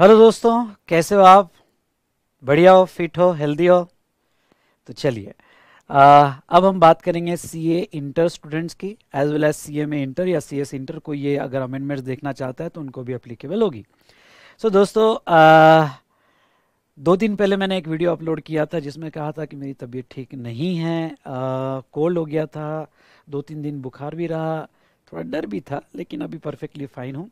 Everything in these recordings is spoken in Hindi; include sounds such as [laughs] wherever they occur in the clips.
हेलो दोस्तों कैसे हो आप बढ़िया हो फिट हो हेल्दी हो तो चलिए अब हम बात करेंगे सीए इंटर स्टूडेंट्स की एज वेल एज सीए में इंटर या सीएस इंटर को ये अगर अमेंडमेंट्स देखना चाहता है तो उनको भी अप्लीकेबल होगी सो so, दोस्तों आ, दो दिन पहले मैंने एक वीडियो अपलोड किया था जिसमें कहा था कि मेरी तबीयत ठीक नहीं है कोल्ड हो गया था दो तीन दिन बुखार भी रहा थोड़ा डर भी था लेकिन अभी परफेक्टली फ़ाइन हूँ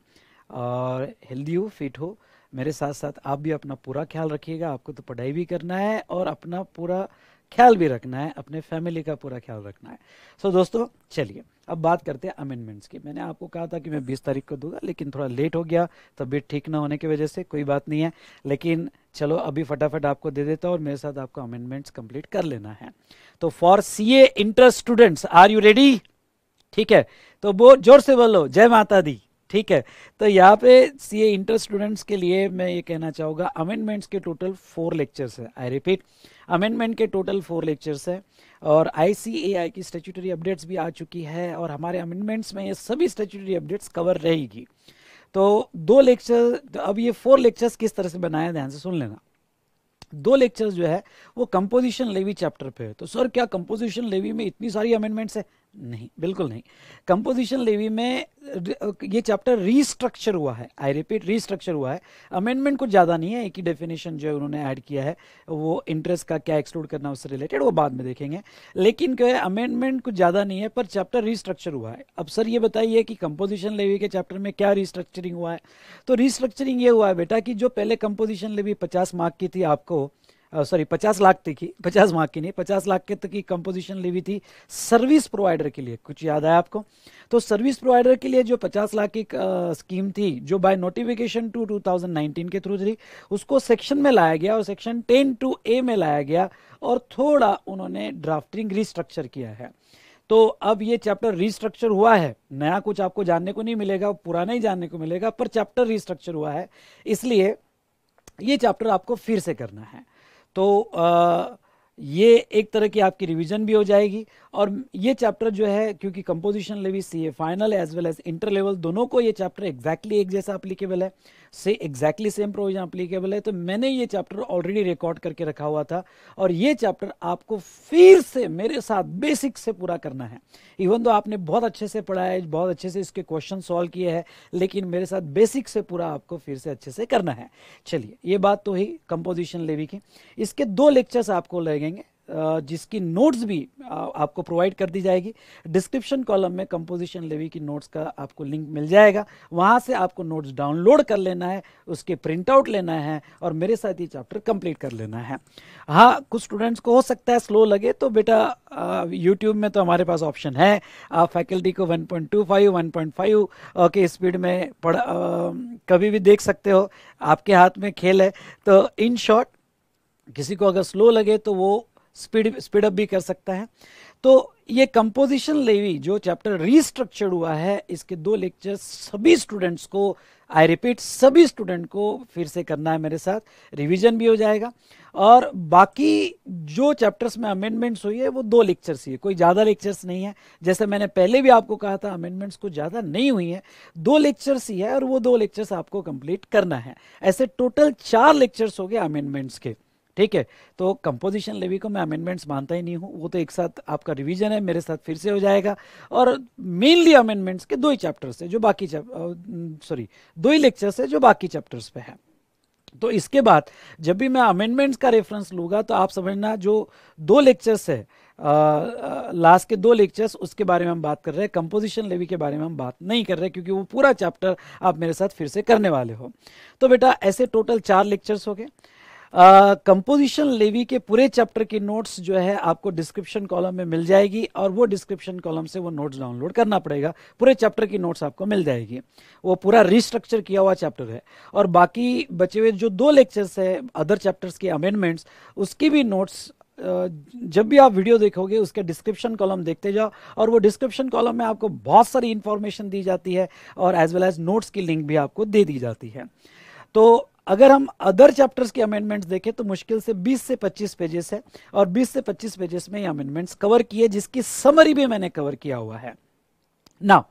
और हेल्दी हूँ फिट हूँ मेरे साथ साथ आप भी अपना पूरा ख्याल रखिएगा आपको तो पढ़ाई भी करना है और अपना पूरा ख्याल भी रखना है अपने फैमिली का पूरा ख्याल रखना है सो so, दोस्तों चलिए अब बात करते हैं अमेंडमेंट्स की मैंने आपको कहा था कि मैं 20 तारीख को दूंगा लेकिन थोड़ा लेट हो गया तबीयत ठीक ना होने की वजह से कोई बात नहीं है लेकिन चलो अभी फटाफट आपको दे देता हूँ और मेरे साथ आपको अमेंडमेंट्स कंप्लीट कर लेना है तो for C A inter students are you ready ठीक है तो वो जोर से बोलो जय माता दी ठीक है तो यहाँ पे सी ए इंटर स्टूडेंट्स के लिए मैं ये कहना चाहूँगा अमेंडमेंट्स के टोटल फोर लेक्चर्स है आई रिपीट अमेंडमेंट के टोटल फोर लेक्चर्स है और आई की स्टेचुटरी अपडेट्स भी आ चुकी है और हमारे अमेंडमेंट्स में ये सभी स्टेचुटरी अपडेट्स कवर रहेगी तो दो लेक्चर तो अब ये फोर लेक्चर्स किस तरह से बनाया ध्यान से सुन लेना दो लेक्चर्स जो है वो कंपोजिशन लेवी चैप्टर पे है तो सर क्या कंपोजिशन लेवी में इतनी सारी अमेंडमेंट्स है नहीं बिल्कुल नहीं कंपोजिशन लेवी में ये चैप्टर रीस्ट्रक्चर हुआ है आई रिपीट रीस्ट्रक्चर हुआ है अमेंडमेंट कुछ ज़्यादा नहीं है एक ही डेफिनेशन जो है उन्होंने ऐड किया है वो इंटरेस्ट का क्या एक्सक्लूड करना उससे रिलेटेड वो बाद में देखेंगे लेकिन क्या है अमेंडमेंट कुछ ज़्यादा नहीं है पर चैप्टर रीस्ट्रक्चर हुआ है अब सर ये बताइए कि कंपोजिशन लेवी के चैप्टर में क्या रिस्ट्रक्चरिंग हुआ है तो रिस्ट्रक्चरिंग ये हुआ है बेटा कि जो पहले कंपोजिशन लेवी पचास मार्क की थी आपको सॉरी पचास लाख तक की पचास माह की नहीं पचास लाख के तक की कंपोजिशन ली हुई थी सर्विस प्रोवाइडर के लिए कुछ याद आया आपको तो सर्विस प्रोवाइडर के लिए जो पचास लाख की स्कीम थी जो बाय नोटिफिकेशन टू 2019 के थ्रू थी उसको सेक्शन में लाया गया और सेक्शन टेन टू ए में लाया गया और थोड़ा उन्होंने ड्राफ्टिंग रिस्ट्रक्चर किया है तो अब ये चैप्टर रिस्ट्रक्चर हुआ है नया कुछ आपको जानने को नहीं मिलेगा पुराना ही जानने को मिलेगा पर चैप्टर रिस्ट्रक्चर हुआ है इसलिए ये चैप्टर आपको फिर से करना है तो आ, ये एक तरह की आपकी रिवीजन भी हो जाएगी और ये चैप्टर जो है क्योंकि composition levy C A final as well as inter level दोनों को ये चैप्टर एग्जैक्टली एक जैसा अप्लीकेबल है से एग्जैक्टली सेम प्रोविजन अप्लीकेबल है तो मैंने ये चैप्टर ऑलरेडी रिकॉर्ड करके रखा हुआ था और ये चैप्टर आपको फिर से मेरे साथ बेसिक से पूरा करना है इवन तो आपने बहुत अच्छे से पढ़ा है बहुत अच्छे से इसके क्वेश्चन सॉल्व किए हैं लेकिन मेरे साथ बेसिक से पूरा आपको फिर से अच्छे से करना है चलिए ये बात तो ही कंपोजिशन लेवी की इसके दो लेक्चर्स आपको लगेंगे जिसकी नोट्स भी आपको प्रोवाइड कर दी जाएगी डिस्क्रिप्शन कॉलम में कंपोजिशन लेवी की नोट्स का आपको लिंक मिल जाएगा वहाँ से आपको नोट्स डाउनलोड कर लेना है उसके प्रिंट आउट लेना है और मेरे साथ ये चैप्टर कंप्लीट कर लेना है हाँ कुछ स्टूडेंट्स को हो सकता है स्लो लगे तो बेटा यूट्यूब में तो हमारे पास ऑप्शन है आप फैकल्टी को वन पॉइंट फाइव के स्पीड में पढ़ आ, कभी भी देख सकते हो आपके हाथ में खेल है तो इन शॉर्ट किसी को अगर स्लो लगे तो वो स्पीड स्पीड अप भी कर सकता है तो ये कंपोजिशन लेवी जो चैप्टर रीस्ट्रक्चर्ड हुआ है इसके दो लेक्चर सभी स्टूडेंट्स को आई रिपीट सभी स्टूडेंट को फिर से करना है मेरे साथ रिवीजन भी हो जाएगा और बाकी जो चैप्टर्स में अमेंडमेंट्स हुई है वो दो लेक्चर्स ही है कोई ज़्यादा लेक्चर्स नहीं है जैसे मैंने पहले भी आपको कहा था अमेंडमेंट्स को ज़्यादा नहीं हुई है दो लेक्चर्स ही है और वो दो लेक्चर्स आपको कंप्लीट करना है ऐसे टोटल चार लेक्चर्स हो गए अमेंडमेंट्स के ठीक है तो कंपोजिशन लेवी को मैं अमेंडमेंट्स मानता ही नहीं हूँ वो तो एक साथ आपका रिवीजन है मेरे साथ फिर से हो जाएगा और मेनली अमेंडमेंट्स के दो ही चैप्टर्स है जो बाकी सॉरी दो ही लेक्चर्स है जो बाकी चैप्टर्स पे है तो इसके बाद जब भी मैं अमेंडमेंट्स का रेफरेंस लूंगा तो आप समझना जो दो लेक्चर्स है लास्ट के दो लेक्चर्स उसके बारे में हम बात कर रहे हैं कंपोजिशन लेवी के बारे में हम बात नहीं कर रहे क्योंकि वो पूरा चैप्टर आप मेरे साथ फिर से करने वाले हो तो बेटा ऐसे टोटल चार लेक्चर्स हो गए कंपोजिशन लेवी के पूरे चैप्टर की नोट्स जो है आपको डिस्क्रिप्शन कॉलम में मिल जाएगी और वो डिस्क्रिप्शन कॉलम से वो नोट्स डाउनलोड करना पड़ेगा पूरे चैप्टर की नोट्स आपको मिल जाएगी वो पूरा रिस्ट्रक्चर किया हुआ चैप्टर है और बाकी बचे हुए जो दो लेक्चर्स है अदर चैप्टर्स के अमेंडमेंट्स उसकी भी नोट्स जब भी आप वीडियो देखोगे उसके डिस्क्रिप्शन कॉलम देखते जाओ और वो डिस्क्रिप्शन कॉलम में आपको बहुत सारी इन्फॉर्मेशन दी जाती है और एज वेल एज नोट्स की लिंक भी आपको दे दी जाती है तो अगर हम अदर चैप्टर्स के अमेंडमेंट्स देखें तो मुश्किल से 20 से 25 पेजेस है और 20 से 25 पेजेस में ये अमेंडमेंट्स कवर किए जिसकी समरी भी मैंने कवर किया हुआ है नाउ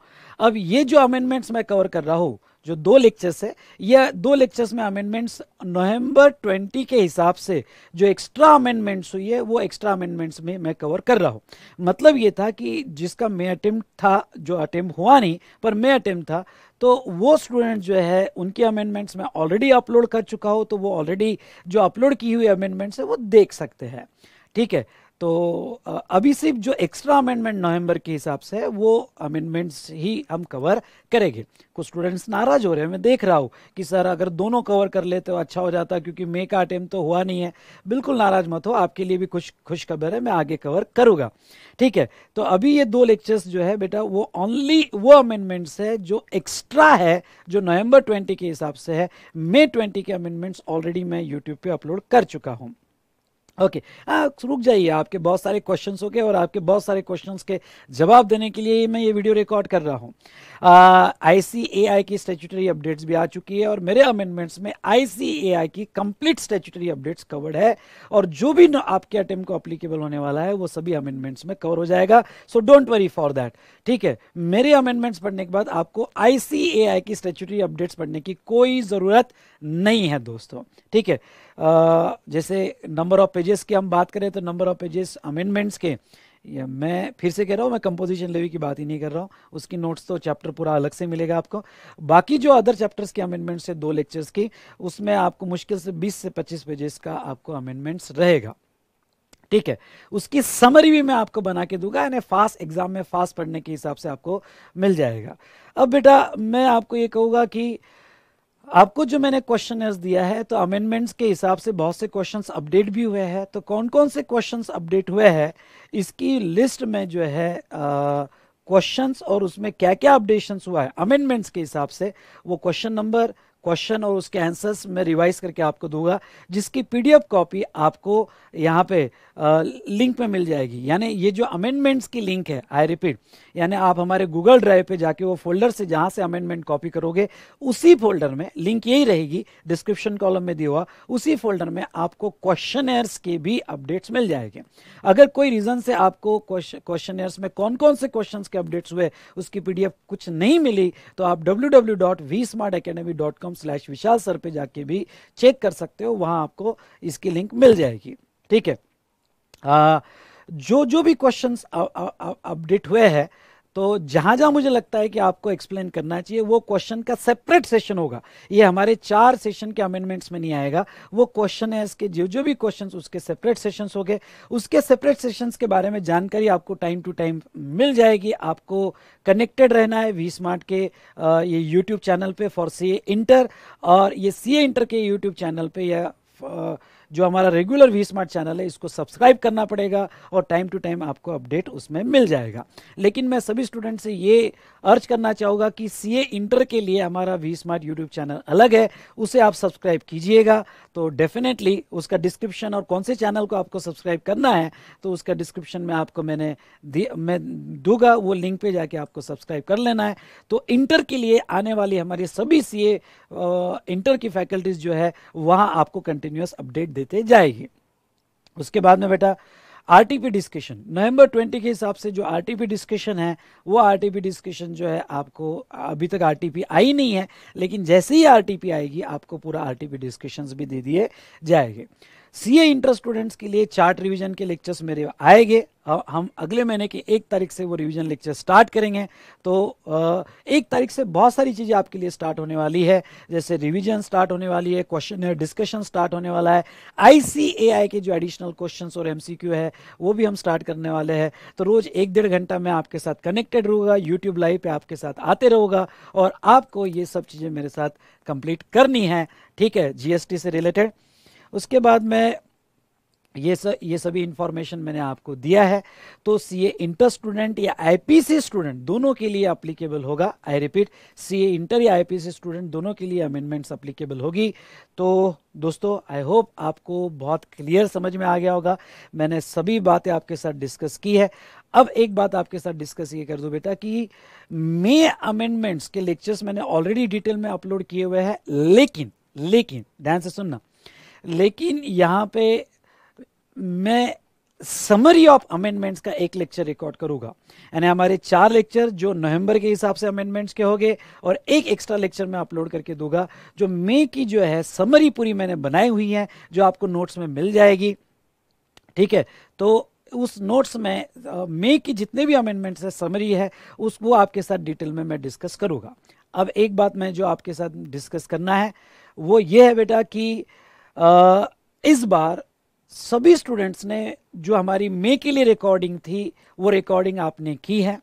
अब ये जो अमेंडमेंट्स मैं कवर कर रहा हूं जो दो लेक्चर्स है यह दो लेक्चर्स में अमेंडमेंट्स नवंबर 20 के हिसाब से जो एक्स्ट्रा अमेंडमेंट्स हुई है वो एक्स्ट्रा अमेंडमेंट्स में मैं कवर कर रहा हूं मतलब ये था कि जिसका मैं अटेम्प्ट था जो अटेम्प्ट हुआ नहीं पर मैं अटेम्प्ट था तो वो स्टूडेंट जो है उनके अमेंडमेंट्स मैं ऑलरेडी अपलोड कर चुका हूँ तो वो ऑलरेडी जो अपलोड की हुई अमेंडमेंट्स है वो देख सकते हैं ठीक है तो अभी सिर्फ जो एक्स्ट्रा अमेंडमेंट नवंबर के हिसाब से है वो अमेंडमेंट्स ही हम कवर करेंगे कुछ स्टूडेंट्स नाराज हो रहे हैं मैं देख रहा हूँ कि सर अगर दोनों कवर कर लेते हो अच्छा हो जाता क्योंकि मे का अटेम्प्ट तो हुआ नहीं है बिल्कुल नाराज मत हो आपके लिए भी खुश खुशखबर है मैं आगे कवर करूँगा ठीक है तो अभी ये दो लेक्चर्स जो है बेटा वो ओनली वो अमेंडमेंट्स है जो एक्स्ट्रा है जो नवम्बर ट्वेंटी के हिसाब से है मे ट्वेंटी के अमेंडमेंट्स ऑलरेडी मैं यूट्यूब पे अपलोड कर चुका हूँ ओके okay. रुक जाइए आपके बहुत सारे क्वेश्चंस हो गए और आपके बहुत सारे क्वेश्चंस के जवाब देने के लिए मैं ये वीडियो रिकॉर्ड कर रहा हूँ आई की स्टेचुटरी अपडेट्स भी आ चुकी है और मेरे अमेंडमेंट्स में आई की कंप्लीट स्टेचुटरी अपडेट्स कवर्ड है और जो भी आपके अटेम को अप्लीकेबल होने वाला है वो सभी अमेंडमेंट्स में कवर हो जाएगा so don't worry for that ठीक है मेरे अमेंडमेंट्स पढ़ने के बाद आपको आई की स्टेचुटरी अपडेट्स पढ़ने की कोई ज़रूरत नहीं है दोस्तों ठीक है जैसे नंबर ऑफ पेजेस की हम बात करें तो नंबर ऑफ पेजेस अमेंडमेंट्स के या मैं फिर से कह रहा हूँ मैं कंपोजिशन लेवी की बात ही नहीं कर रहा हूँ उसकी नोट्स तो चैप्टर पूरा अलग से मिलेगा आपको बाकी जो अदर चैप्टर्स के अमेंडमेंट्स है दो लेक्चर्स की उसमें आपको मुश्किल से 20 से 25 पेजेस का आपको अमेंडमेंट्स रहेगा ठीक है उसकी समरी भी मैं आपको बना के दूंगा यानी फास्ट एग्जाम में फास्ट पढ़ने के हिसाब से आपको मिल जाएगा अब बेटा मैं आपको ये कहूँगा कि आपको जो मैंने क्वेश्चन दिया है तो अमेंडमेंट्स के हिसाब से बहुत से क्वेश्चन अपडेट भी हुए हैं तो कौन कौन से क्वेश्चन अपडेट हुए हैं इसकी लिस्ट में जो है क्वेश्चंस और उसमें क्या क्या अपडेशन हुआ है अमेंडमेंट्स के हिसाब से वो क्वेश्चन नंबर क्वेश्चन और उसके आंसर्स मैं रिवाइज करके आपको दूंगा जिसकी पीडीएफ कॉपी आपको यहाँ पे लिंक में मिल जाएगी यानी ये जो अमेंडमेंट्स की लिंक है आई रिपीट यानी आप हमारे गूगल ड्राइव पे जाके वो फोल्डर से जहाँ से अमेंडमेंट कॉपी करोगे उसी फोल्डर में लिंक यही रहेगी डिस्क्रिप्शन कॉलम में दिया हुआ उसी फोल्डर में आपको क्वेश्चन के भी अपडेट्स मिल जाएंगे अगर कोई रीजन से आपको क्वेश्चन में कौन कौन से क्वेश्चन के अपडेट्स हुए उसकी पी कुछ नहीं मिली तो आप डब्ल्यू स्लैश विशाल सर पर जाके भी चेक कर सकते हो वहां आपको इसकी लिंक मिल जाएगी ठीक है आ, जो जो भी क्वेश्चंस अपडेट हुए हैं तो जहाँ जहाँ मुझे लगता है कि आपको एक्सप्लेन करना चाहिए वो क्वेश्चन का सेपरेट सेशन होगा ये हमारे चार सेशन के अमेंडमेंट्स में नहीं आएगा वो क्वेश्चन है इसके जो जो भी क्वेश्चन उसके सेपरेट सेशंस हो गए उसके सेपरेट सेशंस के बारे में जानकारी आपको टाइम टू टाइम मिल जाएगी आपको कनेक्टेड रहना है वी स्मार्ट के ये यूट्यूब चैनल पर फॉर सी इंटर और ये सी इंटर के यूट्यूब चैनल पर या जो हमारा रेगुलर वी स्मार्ट चैनल है इसको सब्सक्राइब करना पड़ेगा और टाइम टू टाइम आपको अपडेट उसमें मिल जाएगा लेकिन मैं सभी स्टूडेंट से ये अर्ज करना चाहूँगा कि सी इंटर के लिए हमारा वी स्मार्ट यूट्यूब चैनल अलग है उसे आप सब्सक्राइब कीजिएगा तो डेफिनेटली उसका डिस्क्रिप्शन और कौन से चैनल को आपको सब्सक्राइब करना है तो उसका डिस्क्रिप्शन में आपको मैंने मैं दूंगा वो लिंक पे जाके आपको सब्सक्राइब कर लेना है तो इंटर के लिए आने वाली हमारी सभी सी इंटर की फैकल्टीज जो है वहाँ आपको कंटिन्यूस अपडेट देते जाएगी उसके बाद में बेटा आरटीपी डिस्कशन नवंबर 20 के हिसाब से जो आरटीपी डिस्कशन है वो आरटीपी डिस्कशन जो है आपको अभी तक आरटीपी आई नहीं है लेकिन जैसे ही आरटीपी आएगी आपको पूरा आरटीपी डिस्कशंस भी दे दिए जाएंगे सीए इंटर स्टूडेंट्स के लिए चार्ट रिवीजन के लेक्चर्स मेरे आएंगे हम अगले महीने की एक तारीख से वो रिवीजन लेक्चर स्टार्ट करेंगे तो एक तारीख से बहुत सारी चीज़ें आपके लिए स्टार्ट होने वाली है जैसे रिवीजन स्टार्ट होने वाली है क्वेश्चन डिस्कशन स्टार्ट होने वाला है आईसीएआई के जो एडिशनल क्वेश्चंस और एमसीक्यू है वो भी हम स्टार्ट करने वाले हैं तो रोज़ एक डेढ़ घंटा मैं आपके साथ कनेक्टेड रहूँगा यूट्यूब लाइव पर आपके साथ आते रहूँगा और आपको ये सब चीज़ें मेरे साथ कंप्लीट करनी है ठीक है जीएसटी से रिलेटेड उसके बाद मैं ये सब ये सभी इंफॉर्मेशन मैंने आपको दिया है तो सी ए इंटर स्टूडेंट या आईपीसी स्टूडेंट दोनों के लिए अप्लीकेबल होगा I repeat C A inter या आईपीसी स्टूडेंट दोनों के लिए अमेंडमेंट्स अप्लीकेबल होगी तो दोस्तों आई होप आपको बहुत क्लियर समझ में आ गया होगा मैंने सभी बातें आपके साथ डिस्कस की है अब एक बात आपके साथ डिस्कस ये कर दो बेटा कि मे अमेंडमेंट्स के लेक्चर्स मैंने ऑलरेडी डिटेल में अपलोड किए हुए हैं लेकिन लेकिन ध्यान से सुनना लेकिन यहाँ पे मैं समरी ऑफ अमेंडमेंट्स का एक लेक्चर रिकॉर्ड करूंगा यानी हमारे चार लेक्चर जो नवंबर के हिसाब से अमेंडमेंट्स के होंगे और एक एक्स्ट्रा लेक्चर मैं अपलोड करके दूंगा जो मे की जो है समरी पूरी मैंने बनाई हुई है जो आपको नोट्स में मिल जाएगी ठीक है तो उस नोट्स में मे की जितने भी अमेंडमेंट्स है समरी है उस वो आपके साथ डिटेल में मैं डिस्कस करूंगा अब एक बात मैं जो आपके साथ डिस्कस करना है वो ये है बेटा कि इस बार सभी स्टूडेंट्स ने जो हमारी मई के लिए रिकॉर्डिंग थी वो रिकॉर्डिंग आपने की है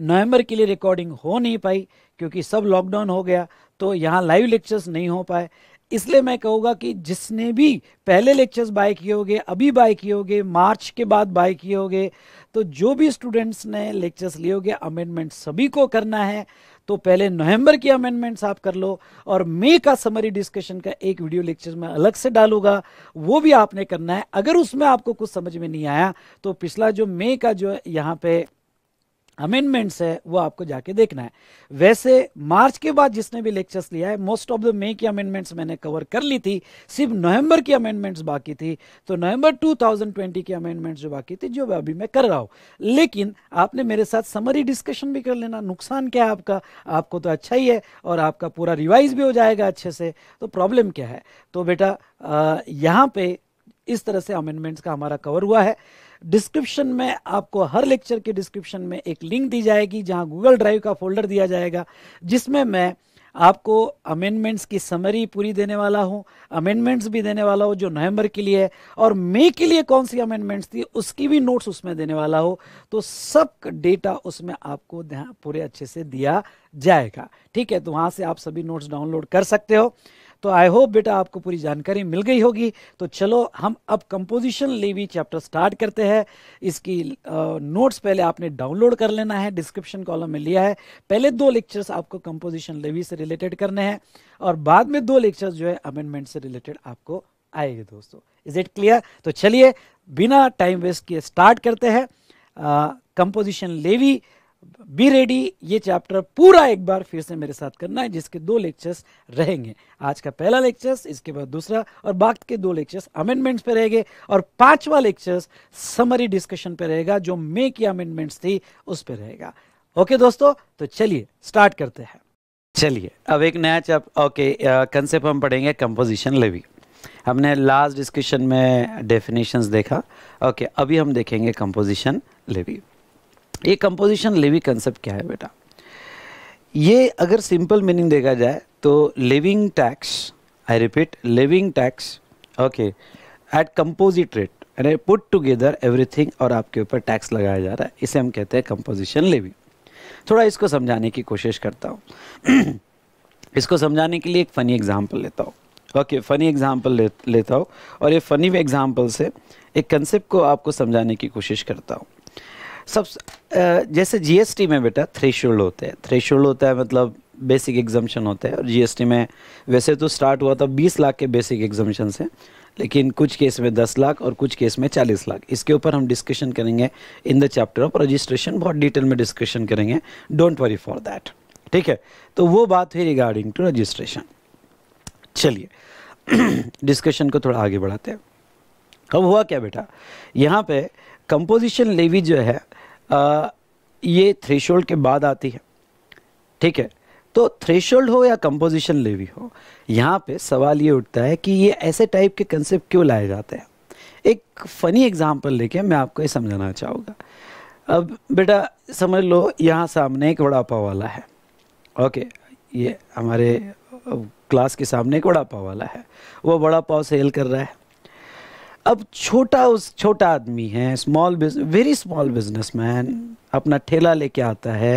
नवंबर के लिए रिकॉर्डिंग हो नहीं पाई क्योंकि सब लॉकडाउन हो गया तो यहाँ लाइव लेक्चर्स नहीं हो पाए इसलिए मैं कहूँगा कि जिसने भी पहले लेक्चर्स बाय किए होंगे अभी बाय किए होंगे मार्च के बाद बाय किए होंगे तो जो भी स्टूडेंट्स ने लेक्चर्स लिए होंगे अमेंडमेंट सभी को करना है तो पहले नवंबर की अमेंडमेंट्स आप कर लो और मे का समरी डिस्कशन का एक वीडियो लेक्चर में अलग से डालूंगा वो भी आपने करना है अगर उसमें आपको कुछ समझ में नहीं आया तो पिछला जो मे का जो यहाँ पे अमेंडमेंट्स है वो आपको जाके देखना है वैसे मार्च के बाद जिसने भी लेक्चर्स लिया है मोस्ट ऑफ द मे की अमेंडमेंट्स मैंने कवर कर ली थी सिर्फ नवंबर की अमेंडमेंट्स बाकी थी तो नवंबर 2020 की अमेंडमेंट्स जो बाकी थी जो अभी मैं कर रहा हूँ लेकिन आपने मेरे साथ समरी डिस्कशन भी कर लेना नुकसान क्या है आपका आपको तो अच्छा ही है और आपका पूरा रिवाइज भी हो जाएगा अच्छे से तो प्रॉब्लम क्या है तो बेटा यहाँ पे इस तरह से अमेंडमेंट्स का हमारा कवर हुआ है डिस्क्रिप्शन में आपको हर लेक्चर के डिस्क्रिप्शन में एक लिंक दी जाएगी जहां गूगल ड्राइव का फोल्डर दिया जाएगा जिसमें मैं आपको अमेंडमेंट्स की समरी पूरी देने वाला हूं अमेंडमेंट्स भी देने वाला हूं जो नवंबर के लिए है और मई के लिए कौन सी अमेंडमेंट्स थी उसकी भी नोट्स उसमें देने वाला हो तो सब डेटा उसमें आपको पूरे अच्छे से दिया जाएगा ठीक है तो वहां से आप सभी नोट्स डाउनलोड कर सकते हो तो आई होप बेटा आपको पूरी जानकारी मिल गई होगी तो चलो हम अब कंपोजिशन लेवी चैप्टर स्टार्ट करते हैं इसकी नोट्स पहले आपने डाउनलोड कर लेना है डिस्क्रिप्शन कॉलम में लिया है पहले दो लेक्चर्स आपको कंपोजिशन लेवी से रिलेटेड करने हैं और बाद में दो लेक्चर्स जो है अमेंडमेंट से रिलेटेड आपको आएंगे दोस्तों इज इट क्लियर तो चलिए बिना टाइम वेस्ट किए स्टार्ट करते हैं कंपोजिशन लेवी बी रेडी ये चैप्टर पूरा एक बार फिर से मेरे साथ करना है जिसके दो लेक्चर्स रहेंगे आज का पहला लेक्चर्स इसके बाद दूसरा और बाकी के दो लेक्चर्स अमेंडमेंट्स पे रहेंगे और पांचवा लेक्चर्स समरी डिस्कशन पे रहेगा जो मे की अमेंडमेंट्स थी उस पर रहेगा ओके दोस्तों तो चलिए स्टार्ट करते हैं चलिए अब एक नया चैप ओके कंसेप्ट हम पढ़ेंगे कंपोजिशन लेवी हमने लास्ट डिस्कशन में डेफिनेशंस देखा ओके अभी हम देखेंगे कंपोजिशन लेवी ये कंपोजिशन लिविंग कंसेप्ट क्या है बेटा ये अगर सिंपल मीनिंग देखा जाए तो levying tax I repeat levying tax okay at composite rate यानी पुट टुगेदर एवरीथिंग और आपके ऊपर टैक्स लगाया जा रहा है इसे हम कहते हैं कंपोजिशन लेवी थोड़ा इसको समझाने की कोशिश करता हूँ [clears throat] इसको समझाने के लिए एक फ़नी एग्जाम्पल लेता हूँ ओके फ़नी एग्जाम्पल लेता हूँ और ये फ़नी एग्जाम्पल से एक कंसेप्ट को आपको समझाने की कोशिश करता हूँ सब जैसे जीएसटी में बेटा थ्रेशोल्ड होते हैं थ्रेशोल्ड होता है मतलब बेसिक एग्जामेशन होते हैं और जीएसटी में वैसे तो स्टार्ट हुआ था 20 लाख के बेसिक एग्जामेशन से लेकिन कुछ केस में 10 लाख और कुछ केस में 40 लाख इसके ऊपर हम डिस्कशन करेंगे in the chapter of registration बहुत डिटेल में डिस्कशन करेंगे डोंट वरी फॉर दैट ठीक है तो वो बात हुई रिगार्डिंग टू रजिस्ट्रेशन चलिए डिस्कशन [clears throat] को थोड़ा आगे बढ़ाते हैं अब हुआ क्या बेटा यहाँ पे कंपोजिशन लेवी जो है आ, ये थ्रेशोल्ड के बाद आती है ठीक है तो थ्रेशोल्ड हो या कंपोजिशन लेवी हो यहाँ पे सवाल ये उठता है कि ये ऐसे टाइप के कंसेप्ट क्यों लाए जाते हैं एक फ़नी एग्जांपल लेके मैं आपको ये समझाना चाहूँगा अब बेटा समझ लो यहाँ सामने एक वड़ा पाव वाला है ओके ये हमारे क्लास के सामने एक वड़ा पाव वाला है वो वड़ा पाव सेल कर रहा है अब छोटा उस छोटा आदमी है small business very small business man अपना ठेला लेके आता है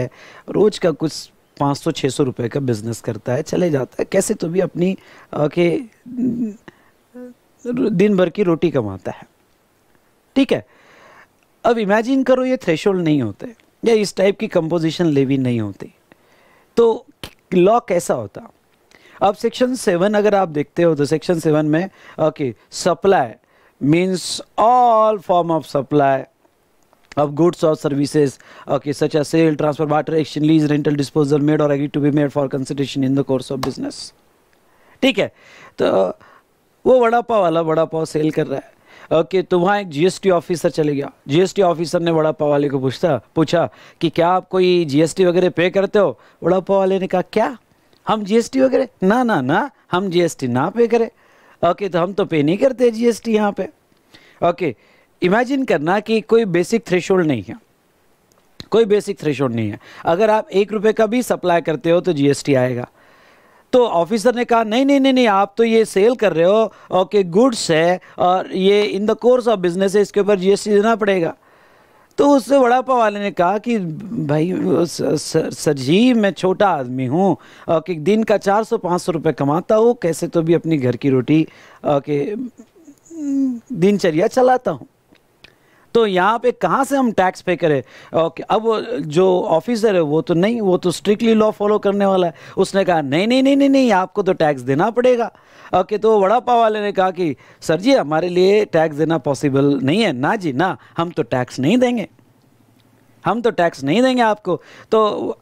रोज का कुछ पाँच सौ छः सौ रुपये का बिजनेस करता है चले जाता है कैसे तो भी अपनी के दिन भर की रोटी कमाता है ठीक है अब इमेजिन करो ये थ्रेश नहीं होते या इस टाइप की कंपोजिशन लेवी नहीं होती तो लॉ कैसा होता अब सेक्शन सेवन अगर आप देखते हो तो सेक्शन सेवन में okay supply means all form of supply of goods or services okay such as sale transfer barter exchange lease rental disposal made or agreed to be made for consideration in the course of business theek hai to wo vada pav wala vada pav sale kar raha hai okay तो वहाँ एक जीएसटी ऑफिसर चले गया जीएसटी ऑफिसर ने वड़ा पाव वाले को पूछता पूछा कि क्या आप कोई जीएसटी वगैरह पे करते हो वड़ा पाव वाले ने कहा क्या हम जीएसटी वगैरह ना ना ना हम जीएसटी ना पे करें ओके तो हम तो पे नहीं करते जीएसटी यहाँ पे ओके इमेजिन करना कि कोई बेसिक थ्रेशोल्ड नहीं है कोई बेसिक थ्रेशोल्ड नहीं है अगर आप एक रुपये का भी सप्लाई करते हो तो जीएसटी आएगा तो ऑफिसर ने कहा नहीं नहीं नहीं नहीं आप तो ये सेल कर रहे हो ओके गुड्स है और ये in the course of business है इसके ऊपर जीएसटी देना पड़ेगा तो उस वड़ा पाव वाले ने कहा कि भाई सर, सर जी मैं छोटा आदमी हूँ कि दिन का चार सौ पाँच सौ रुपये कमाता हूँ कैसे तो भी अपनी घर की रोटी के हम्म, दिनचर्या चलाता हूँ तो यहाँ पे कहाँ से हम टैक्स पे करें ओके अब जो ऑफिसर है वो तो नहीं वो तो स्ट्रिक्टली लॉ फॉलो करने वाला है उसने कहा नहीं नहीं नहीं नहीं नहीं आपको तो टैक्स देना पड़ेगा ओके तो वड़ा पाव वाले ने कहा कि सर जी हमारे लिए टैक्स देना पॉसिबल नहीं है ना जी ना हम तो टैक्स नहीं देंगे हम तो टैक्स नहीं देंगे आपको तो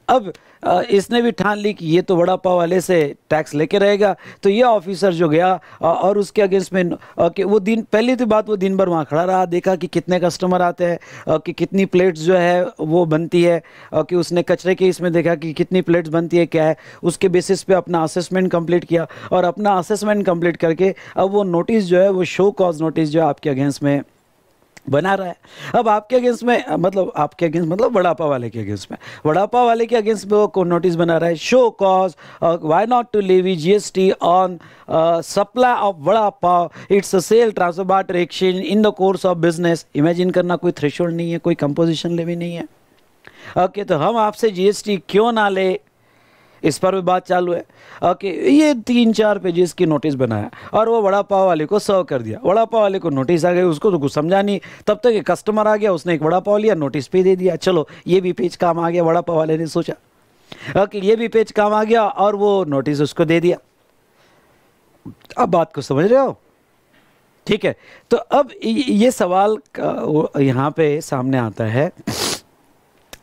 अब इसने भी ठान ली कि ये तो वड़ा पाव वाले से टैक्स लेके रहेगा तो ये ऑफिसर जो गया और उसके अगेंस्ट में कि वो दिन पहली तो बात वो दिन भर वहाँ खड़ा रहा देखा कि कितने कस्टमर आते हैं कि कितनी प्लेट्स जो है वो बनती है कि उसने कचरे के इसमें देखा कि कितनी प्लेट्स बनती है क्या है उसके बेसिस पे अपना असेसमेंट कम्प्लीट किया और अपना असेसमेंट कम्प्लीट करके अब वो नोटिस जो है वो शो कॉज नोटिस जो है आपके अगेंस्ट में बना रहा है अब आपके अगेंस्ट में मतलब आपके अगेंस्ट मतलब वड़ापा वाले के अगेंस्ट में वड़ापा वाले के अगेंस्ट में वो नोटिस बना रहा है show cause why not to levy G S T on supply of vada pav it's a sale transfer barter exchange in the course of business imagine करना कोई थ्रेशोल्ड नहीं है कोई कंपोजिशन लेवी नहीं है ओके okay, तो हम आपसे जीएसटी क्यों ना ले इस पर भी बात चालू है ओके ये तीन चार पेजेस की नोटिस बनाया और वो वड़ा पाव वाले को सर्व कर दिया वड़ा पाव वाले को नोटिस आ गई उसको तो कुछ समझा नहीं तब तक एक कस्टमर आ गया उसने एक वड़ा पाव लिया नोटिस पे दे दिया चलो ये भी पेज काम आ गया वड़ा पाव वाले ने सोचा ओके ये भी पेज काम आ गया और वो नोटिस उसको दे दिया अब बात को समझ रहे हो ठीक है तो अब ये सवाल यहाँ पे सामने आता है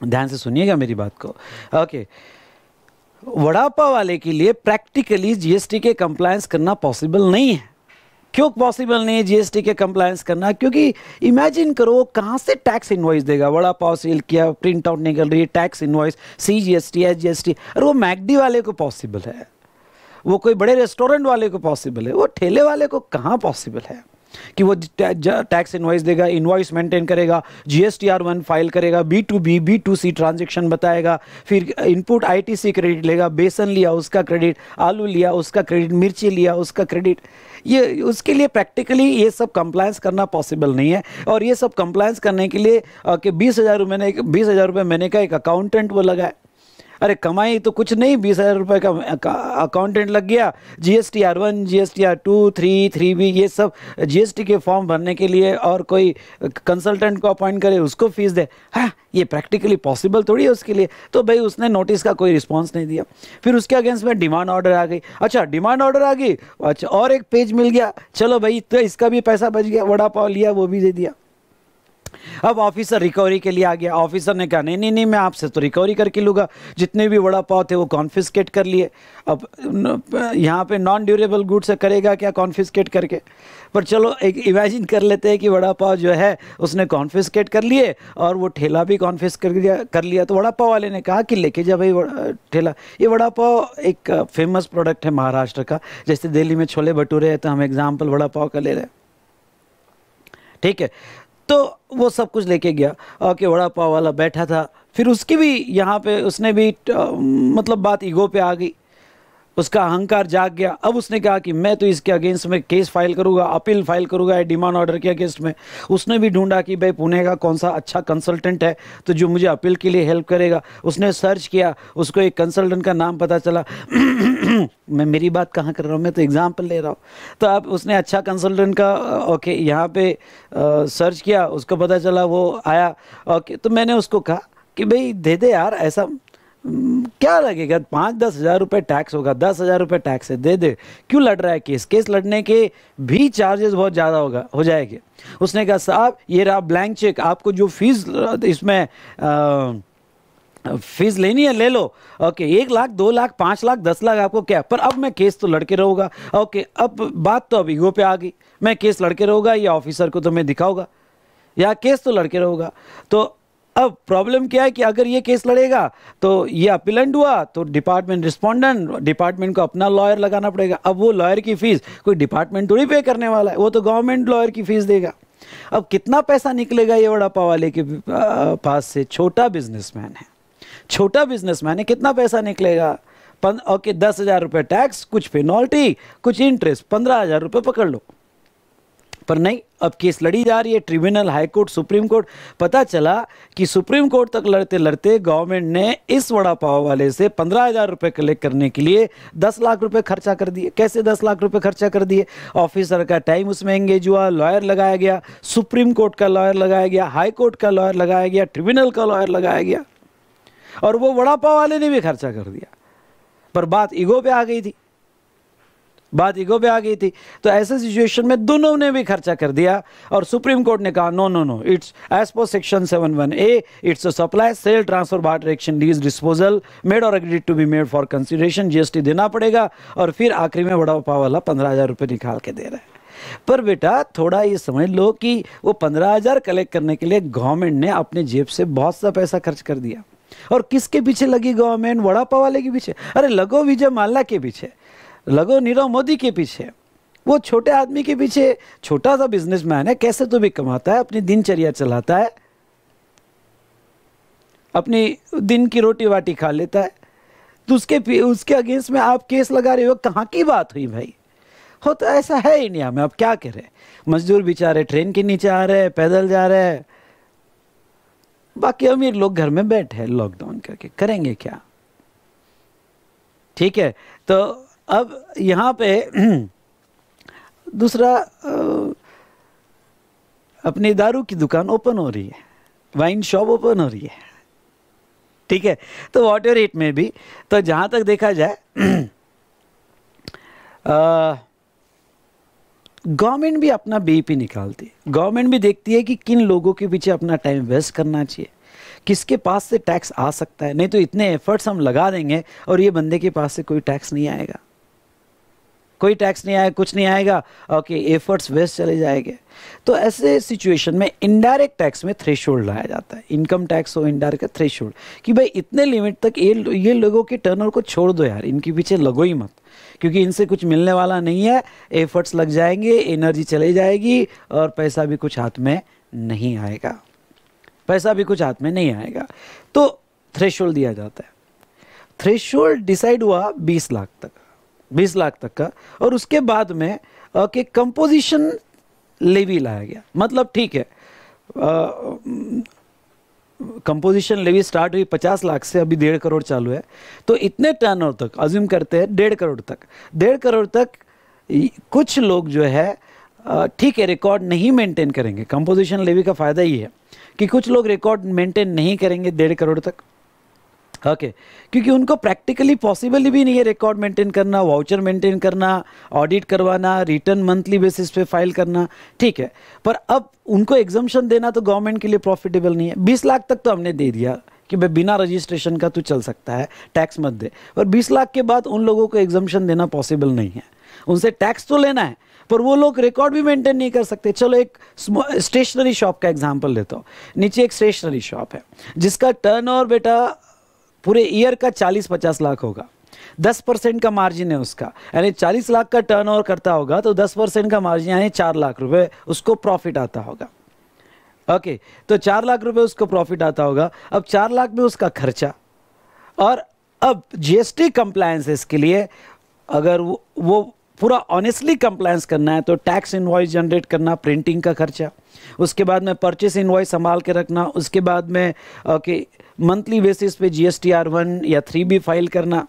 ध्यान से सुनिएगा मेरी बात को ओके okay. वड़ा पाव वाले के लिए प्रैक्टिकली जीएसटी के कंप्लायंस करना पॉसिबल नहीं है क्यों पॉसिबल नहीं है जीएसटी के कंप्लायंस करना क्योंकि इमेजिन करो कहाँ से टैक्स इन्वाइस देगा वड़ा पाव सेल किया प्रिंट आउट निकल रही है tax invoice C G S T H G S T अरे वो मैगडी वाले को पॉसिबल है वो कोई बड़े रेस्टोरेंट वाले को पॉसिबल है वो ठेले वाले को कहाँ पॉसिबल है कि वो टैक्स इन्वाइस देगा इन्वाइस मेंटेन करेगा जी आर वन फाइल करेगा B to B B to C transaction बताएगा फिर इनपुट आईटीसी क्रेडिट लेगा बेसन लिया उसका क्रेडिट आलू लिया उसका क्रेडिट मिर्ची लिया उसका क्रेडिट ये उसके लिए प्रैक्टिकली ये सब कंप्लायंस करना पॉसिबल नहीं है और ये सब कंप्लायंस करने के लिए कि बीस हज़ार मैंने बीस हज़ार रुपये मैंने का एक अकाउंटेंट वो लगाए अरे कमाई तो कुछ नहीं बीस हज़ार रुपये का अकाउंटेंट लग गया GST R one G S T R two three three B ये सब जीएसटी के फॉर्म भरने के लिए और कोई कंसल्टेंट को अपॉइंट करे उसको फीस दे हाँ ये प्रैक्टिकली पॉसिबल थोड़ी है उसके लिए तो भाई उसने नोटिस का कोई रिस्पॉन्स नहीं दिया फिर उसके अगेंस्ट में डिमांड ऑर्डर आ गई अच्छा डिमांड ऑर्डर आ गई अच्छा और एक पेज मिल गया चलो भाई तो इसका भी पैसा बच गया वड़ा पाव लिया वो भी दे दिया अब ऑफिसर रिकवरी के लिए आ गया ऑफिसर ने कहा नहीं नहीं नहीं मैं आपसे तो रिकवरी करके लूँगा जितने भी वड़ा पाव थे वो कॉन्फिस्केट कर लिए अब यहाँ पे नॉन ड्यूरेबल गुड्स से करेगा क्या कॉन्फिस्केट करके पर चलो एक इमेजिन कर लेते हैं कि वड़ा पाव जो है उसने कॉन्फिस्केट कर लिए और वो ठेला भी कॉन्फिस कर लिया कर लिया तो वड़ा पाव वाले ने कहा कि लेके जा भाई ठेला ये वड़ा पाव एक फेमस प्रोडक्ट है महाराष्ट्र का जैसे दिल्ली में छोले भटूरे हैं तो हम एग्जाम्पल वड़ा पाव का ले रहे हैं ठीक है तो वो सब कुछ लेके गया कि वड़ा पाव वाला बैठा था फिर उसकी भी यहाँ पे उसने भी मतलब बात ईगो पे आ गई उसका अहंकार जाग गया अब उसने कहा कि मैं तो इसके अगेंस्ट में केस फाइल करूंगा अपील फाइल करूंगा डिमांड ऑर्डर के अगेंस्ट में उसने भी ढूंढा कि भाई पुणे का कौन सा अच्छा कंसल्टेंट है तो जो मुझे अपील के लिए हेल्प करेगा उसने सर्च किया उसको एक कंसल्टेंट का नाम पता चला [clears throat] मैं मेरी बात कहाँ कर रहा हूँ मैं तो एग्ज़ाम्पल ले रहा हूँ तो अब उसने अच्छा कंसल्टेंट का ओके यहाँ पर सर्च किया उसको पता चला वो आया ओके तो मैंने उसको कहा कि भाई दे दे यार ऐसा क्या लगेगा पाँच दस हज़ार रुपये टैक्स होगा दस हज़ार रुपये टैक्स है दे दे क्यों लड़ रहा है केस केस लड़ने के भी चार्जेस बहुत ज़्यादा होगा हो जाएंगे उसने कहा साहब ये रहा ब्लैंक चेक आपको जो फीस इसमें फीस लेनी है ले लो ओके एक लाख दो लाख पाँच लाख दस लाख आपको क्या पर अब मैं केस तो लड़के रहूँगा ओके अब बात तो अब ईगो पे आ गई मैं केस लड़के रहूँगा या ऑफिसर को तो मैं दिखाऊंगा या केस तो लड़के रहूँगा तो अब प्रॉब्लम क्या है कि अगर ये केस लड़ेगा तो ये अपीलेंट हुआ तो डिपार्टमेंट रिस्पोंडेंट डिपार्टमेंट को अपना लॉयर लगाना पड़ेगा अब वो लॉयर की फ़ीस कोई डिपार्टमेंट थोड़ी पे करने वाला है वो तो गवर्नमेंट लॉयर की फ़ीस देगा अब कितना पैसा निकलेगा ये वड़ा पाव वाले के पास से छोटा बिजनेसमैन है छोटा बिजनेसमैन है कितना पैसा निकलेगा ओके दस हज़ार रुपये टैक्स कुछ पेनॉल्टी कुछ इंटरेस्ट पंद्रह हज़ार रुपये पकड़ लो पर नहीं अब केस लड़ी जा रही है ट्रिब्यूनल हाईकोर्ट सुप्रीम कोर्ट पता चला कि सुप्रीम कोर्ट तक लड़ते लड़ते गवर्नमेंट ने इस वड़ा पाव वाले से पंद्रह हज़ार रुपये कलेक्ट करने के लिए दस लाख रुपए खर्चा कर दिए कैसे दस लाख रुपए खर्चा कर दिए ऑफिसर का टाइम उसमें एंगेज हुआ लॉयर लगाया गया सुप्रीम कोर्ट का लॉयर लगाया गया हाईकोर्ट का लॉयर लगाया गया ट्रिब्यूनल का लॉयर लगाया गया और वो वड़ा पाव वाले ने भी खर्चा कर दिया पर बात ईगो पे आ गई थी बात ईगो पे आ गई थी तो ऐसे सिचुएशन में दोनों ने भी खर्चा कर दिया और सुप्रीम कोर्ट ने कहा no no no it's as per section seven one A it's supply sale transfer barter direction disposal made और agreed to be made for consideration GST देना पड़ेगा और फिर आखिरी में बड़ा पाव वाला पंद्रह हज़ार रुपये निकाल के दे रहा है पर बेटा थोड़ा ये समझ लो कि वो पंद्रह हज़ार कलेक्ट करने के लिए गवर्नमेंट ने अपने जेब से बहुत सा पैसा खर्च कर दिया और किसके पीछे लगी गवर्नमेंट वड़ा पाव वाले के पीछे अरे लगो विजय माला के पीछे लगो नीरव मोदी के पीछे वो छोटे आदमी के पीछे छोटा सा बिजनेसमैन है कैसे तो भी कमाता है अपनी दिनचर्या चलाता है अपनी दिन की रोटी वाटी खा लेता है तो उसके उसके अगेंस्ट में आप केस लगा रहे हो कहाँ की बात हुई भाई हो तो ऐसा है इंडिया में आप क्या कह रहे मजदूर बेचारे ट्रेन के नीचे आ रहे हैं पैदल जा रहे हैं बाकी अमीर लोग घर में बैठे हैं लॉकडाउन करके करेंगे क्या ठीक है तो अब यहाँ पे [clears throat] दूसरा अपनी दारू की दुकान ओपन हो रही है वाइन शॉप ओपन हो रही है ठीक है तो वॉट एवर इट में भी तो जहाँ तक देखा जाए [clears throat] गवर्नमेंट भी अपना बीपी निकालती है गवर्नमेंट भी देखती है कि किन लोगों के पीछे अपना टाइम वेस्ट करना चाहिए किसके पास से टैक्स आ सकता है नहीं तो इतने एफर्ट्स हम लगा देंगे और ये बंदे के पास से कोई टैक्स नहीं आएगा कोई टैक्स नहीं आएगा कुछ नहीं आएगा ओके एफर्ट्स वेस्ट चले जाएंगे तो ऐसे सिचुएशन में इनडायरेक्ट टैक्स में थ्रेश लाया जाता है इनकम टैक्स हो इनडायरेक्ट थ्रेश होल्ड कि भाई इतने लिमिट तक ये ये लोगों के टर्नओवर को छोड़ दो यार इनके पीछे लगो ही मत क्योंकि इनसे कुछ मिलने वाला नहीं है एफर्ट्स लग जाएंगे एनर्जी चली जाएगी और पैसा भी कुछ हाथ में नहीं आएगा पैसा भी कुछ हाथ में नहीं आएगा तो थ्रेशोल्ड दिया जाता है थ्रेशोल्ड डिसाइड हुआ 20 लाख तक बीस लाख तक का और उसके बाद में कि कंपोजिशन लेवी लाया गया मतलब ठीक है कंपोजिशन लेवी स्टार्ट हुई पचास लाख से अभी डेढ़ करोड़ चालू है तो इतने टर्न तक अज्यूम करते हैं डेढ़ करोड़ तक डेढ़ करोड़ तक कुछ लोग जो है ठीक है रिकॉर्ड नहीं मेंटेन करेंगे कंपोजिशन लेवी का फ़ायदा ही है कि कुछ लोग रिकॉर्ड मेंटेन नहीं करेंगे डेढ़ करोड़ तक ओके क्योंकि उनको प्रैक्टिकली पॉसिबल भी नहीं है रिकॉर्ड मेंटेन करना वाउचर मेंटेन करना ऑडिट करवाना रिटर्न मंथली बेसिस पे फाइल करना ठीक है पर अब उनको एग्जामेशन देना तो गवर्नमेंट के लिए प्रॉफिटेबल नहीं है बीस लाख तक तो हमने दे दिया कि भाई बिना रजिस्ट्रेशन का तू चल सकता है टैक्स मत दे और बीस लाख के बाद उन लोगों को एग्जामेशन देना पॉसिबल नहीं है उनसे टैक्स तो लेना है पर वो लोग रिकॉर्ड भी मेंटेन नहीं कर सकते चलो एक स्टेशनरी शॉप का एग्जांपल लेता हूँ नीचे एक स्टेशनरी शॉप है जिसका टर्नओवर बेटा पूरे ईयर का 40-50 लाख होगा 10 परसेंट का मार्जिन है उसका यानी 40 लाख का टर्नओवर करता होगा तो 10 परसेंट का मार्जिन यानी चार लाख रुपए उसको प्रॉफिट आता होगा ओके तो चार लाख रुपए उसको प्रॉफिट आता होगा अब चार लाख में उसका खर्चा और अब जीएसटी कंप्लायंस के लिए अगर वो, वो पूरा ऑनेस्टली कंप्लायंस करना है तो टैक्स इन्वाइस जनरेट करना प्रिंटिंग का खर्चा उसके बाद में परचेस इन्वाइस संभाल के रखना उसके बाद में ओके okay, मंथली बेसिस पे G S T R one या थ्री बी फाइल करना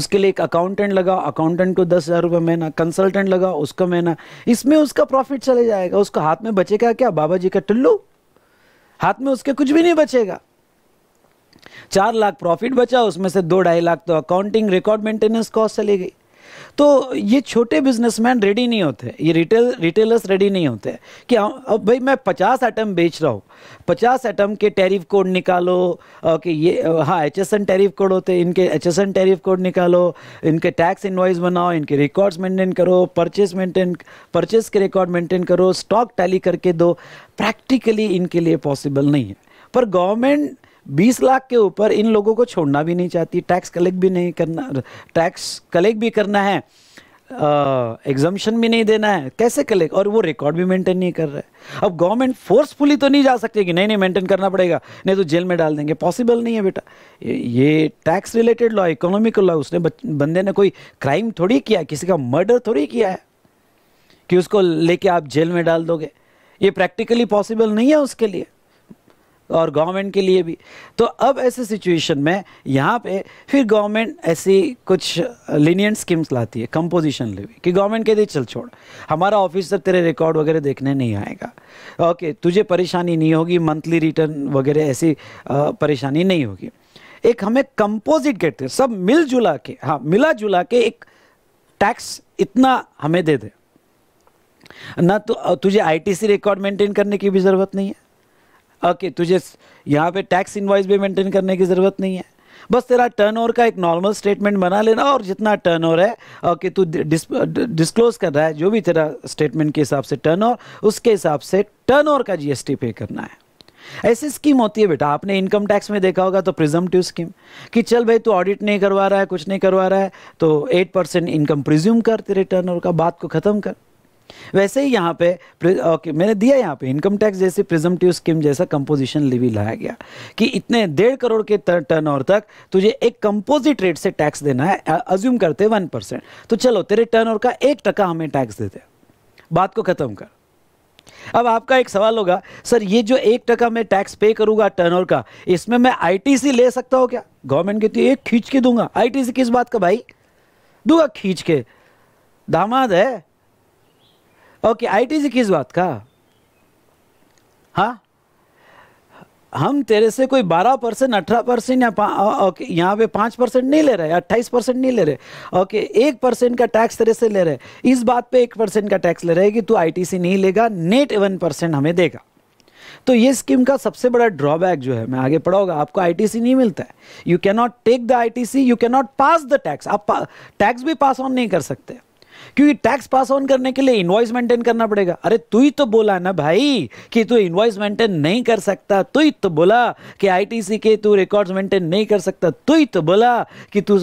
उसके लिए एक अकाउंटेंट लगा अकाउंटेंट को दस हज़ार रुपये महीना कंसल्टेंट लगा उसका महीना इसमें उसका प्रॉफिट चले जाएगा उसको हाथ में बचेगा क्या बाबा जी का टुल्लू हाथ में उसके कुछ भी नहीं बचेगा चार लाख प्रॉफिट बचा उसमें से दो ढाई लाख तो अकाउंटिंग रिकॉर्ड मेंटेनेंस कॉस्ट चली गई तो ये छोटे बिजनेसमैन रेडी नहीं होते ये रिटेल रिटेलर्स रेडी नहीं होते कि अब भाई मैं पचास आइटम बेच रहा हूँ पचास आइटम के टैरिफ कोड निकालो कि ये हाँ H S N tariff code होते इनके H S N tariff code निकालो इनके टैक्स इन्वाइस बनाओ इनके रिकॉर्ड्स मेंटेन करो परचेस मेंटेन परचेस के रिकॉर्ड मेंटेन करो स्टॉक टैली करके दो प्रैक्टिकली इनके लिए पॉसिबल नहीं है पर गवर्नमेंट बीस लाख के ऊपर इन लोगों को छोड़ना भी नहीं चाहती टैक्स कलेक्ट भी नहीं करना टैक्स कलेक्ट भी करना है एग्जामेशन भी नहीं देना है कैसे कलेक्ट और वो रिकॉर्ड भी मेंटेन नहीं कर रहे अब गवर्नमेंट फोर्सफुली तो नहीं जा सकती कि नहीं नहीं मेंटेन करना पड़ेगा नहीं तो जेल में डाल देंगे पॉसिबल नहीं है बेटा ये tax related law economic law उसने बंदे ने कोई क्राइम थोड़ी किया किसी का मर्डर थोड़ी किया है कि उसको लेके आप जेल में डाल दोगे ये प्रैक्टिकली पॉसिबल नहीं है उसके लिए और गवर्नमेंट के लिए भी तो अब ऐसे सिचुएशन में यहाँ पे फिर गवर्नमेंट ऐसी कुछ लीनियंट स्कीम्स लाती है कंपोजिशन लेवी कि गवर्नमेंट कहती चल छोड़ हमारा ऑफिसर तेरे रिकॉर्ड वगैरह देखने नहीं आएगा ओके तुझे परेशानी नहीं होगी मंथली रिटर्न वगैरह ऐसी परेशानी नहीं होगी एक हमें कंपोजिट कहते हैं सब जुला के हाँ मिला जुला के एक टैक्स इतना हमें दे दे ना तो तुझे आईटीसी रिकॉर्ड मेंटेन करने की भी ज़रूरत नहीं है ओके तुझे यहाँ पे टैक्स इन्वाइस भी मेंटेन करने की ज़रूरत नहीं है बस तेरा टर्नओवर का एक नॉर्मल स्टेटमेंट बना लेना और जितना टर्नओवर है ओके तू डिस्क्लोज कर रहा है जो भी तेरा स्टेटमेंट के हिसाब से टर्नओवर उसके हिसाब से टर्नओवर का जीएसटी पे करना है ऐसी स्कीम होती है बेटा आपने इनकम टैक्स में देखा होगा तो प्रिजम्पटिव स्कीम कि चल भाई तू ऑडिट नहीं करवा रहा है कुछ नहीं करवा रहा है तो एट परसेंट इनकम प्रिज्यूम कर तेरे ओवर का बात को ख़त्म कर वैसे ही यहाँ पे ओके मैंने दिया यहाँ पे इनकम टैक्स जैसे प्रिजमटिव स्कीम जैसा कंपोजिशन लिवी लाया गया कि इतने डेढ़ करोड़ के टर्न ओवर तक तुझे एक कंपोजिट रेट से टैक्स देना है अज्यूम करते वन परसेंट तो चलो तेरे टर्न ओवर का एक टका हमें टैक्स देते बात को ख़त्म कर अब आपका एक सवाल होगा सर ये जो एक टका मैं टैक्स पे करूंगा टर्न का इसमें मैं आईटीसी ले सकता हूँ क्या गवर्नमेंट कहती है एक खींच के दूंगा आईटीसी किस बात का भाई दूंगा खींच के दामाद है ओके आईटी से किस बात का हाँ हम तेरे से कोई 12 परसेंट अठारह परसेंट या ओके यहाँ पे 5 परसेंट नहीं ले रहे 28 परसेंट नहीं ले रहे ओके एक परसेंट का टैक्स तेरे से ले रहे इस बात पे एक परसेंट का टैक्स ले रहे कि तू आईटीसी नहीं लेगा नेट वन परसेंट हमें देगा तो ये स्कीम का सबसे बड़ा ड्रॉबैक जो है मैं आगे पढ़ाऊंगा आपको आईटीसी नहीं मिलता है you cannot take the ITC you cannot pass the tax आप टैक्स भी पास ऑन नहीं कर सकते क्योंकि टैक्स पास ऑन करने के लिए इन्वाइस मेंटेन करना पड़ेगा अरे तू ही तो बोला ना भाई कि तू इन्वाइस मेंटेन नहीं कर सकता तू ही तो बोला कि आईटीसी के तू रिकॉर्ड्स मेंटेन नहीं कर सकता तू ही तो बोला कि तू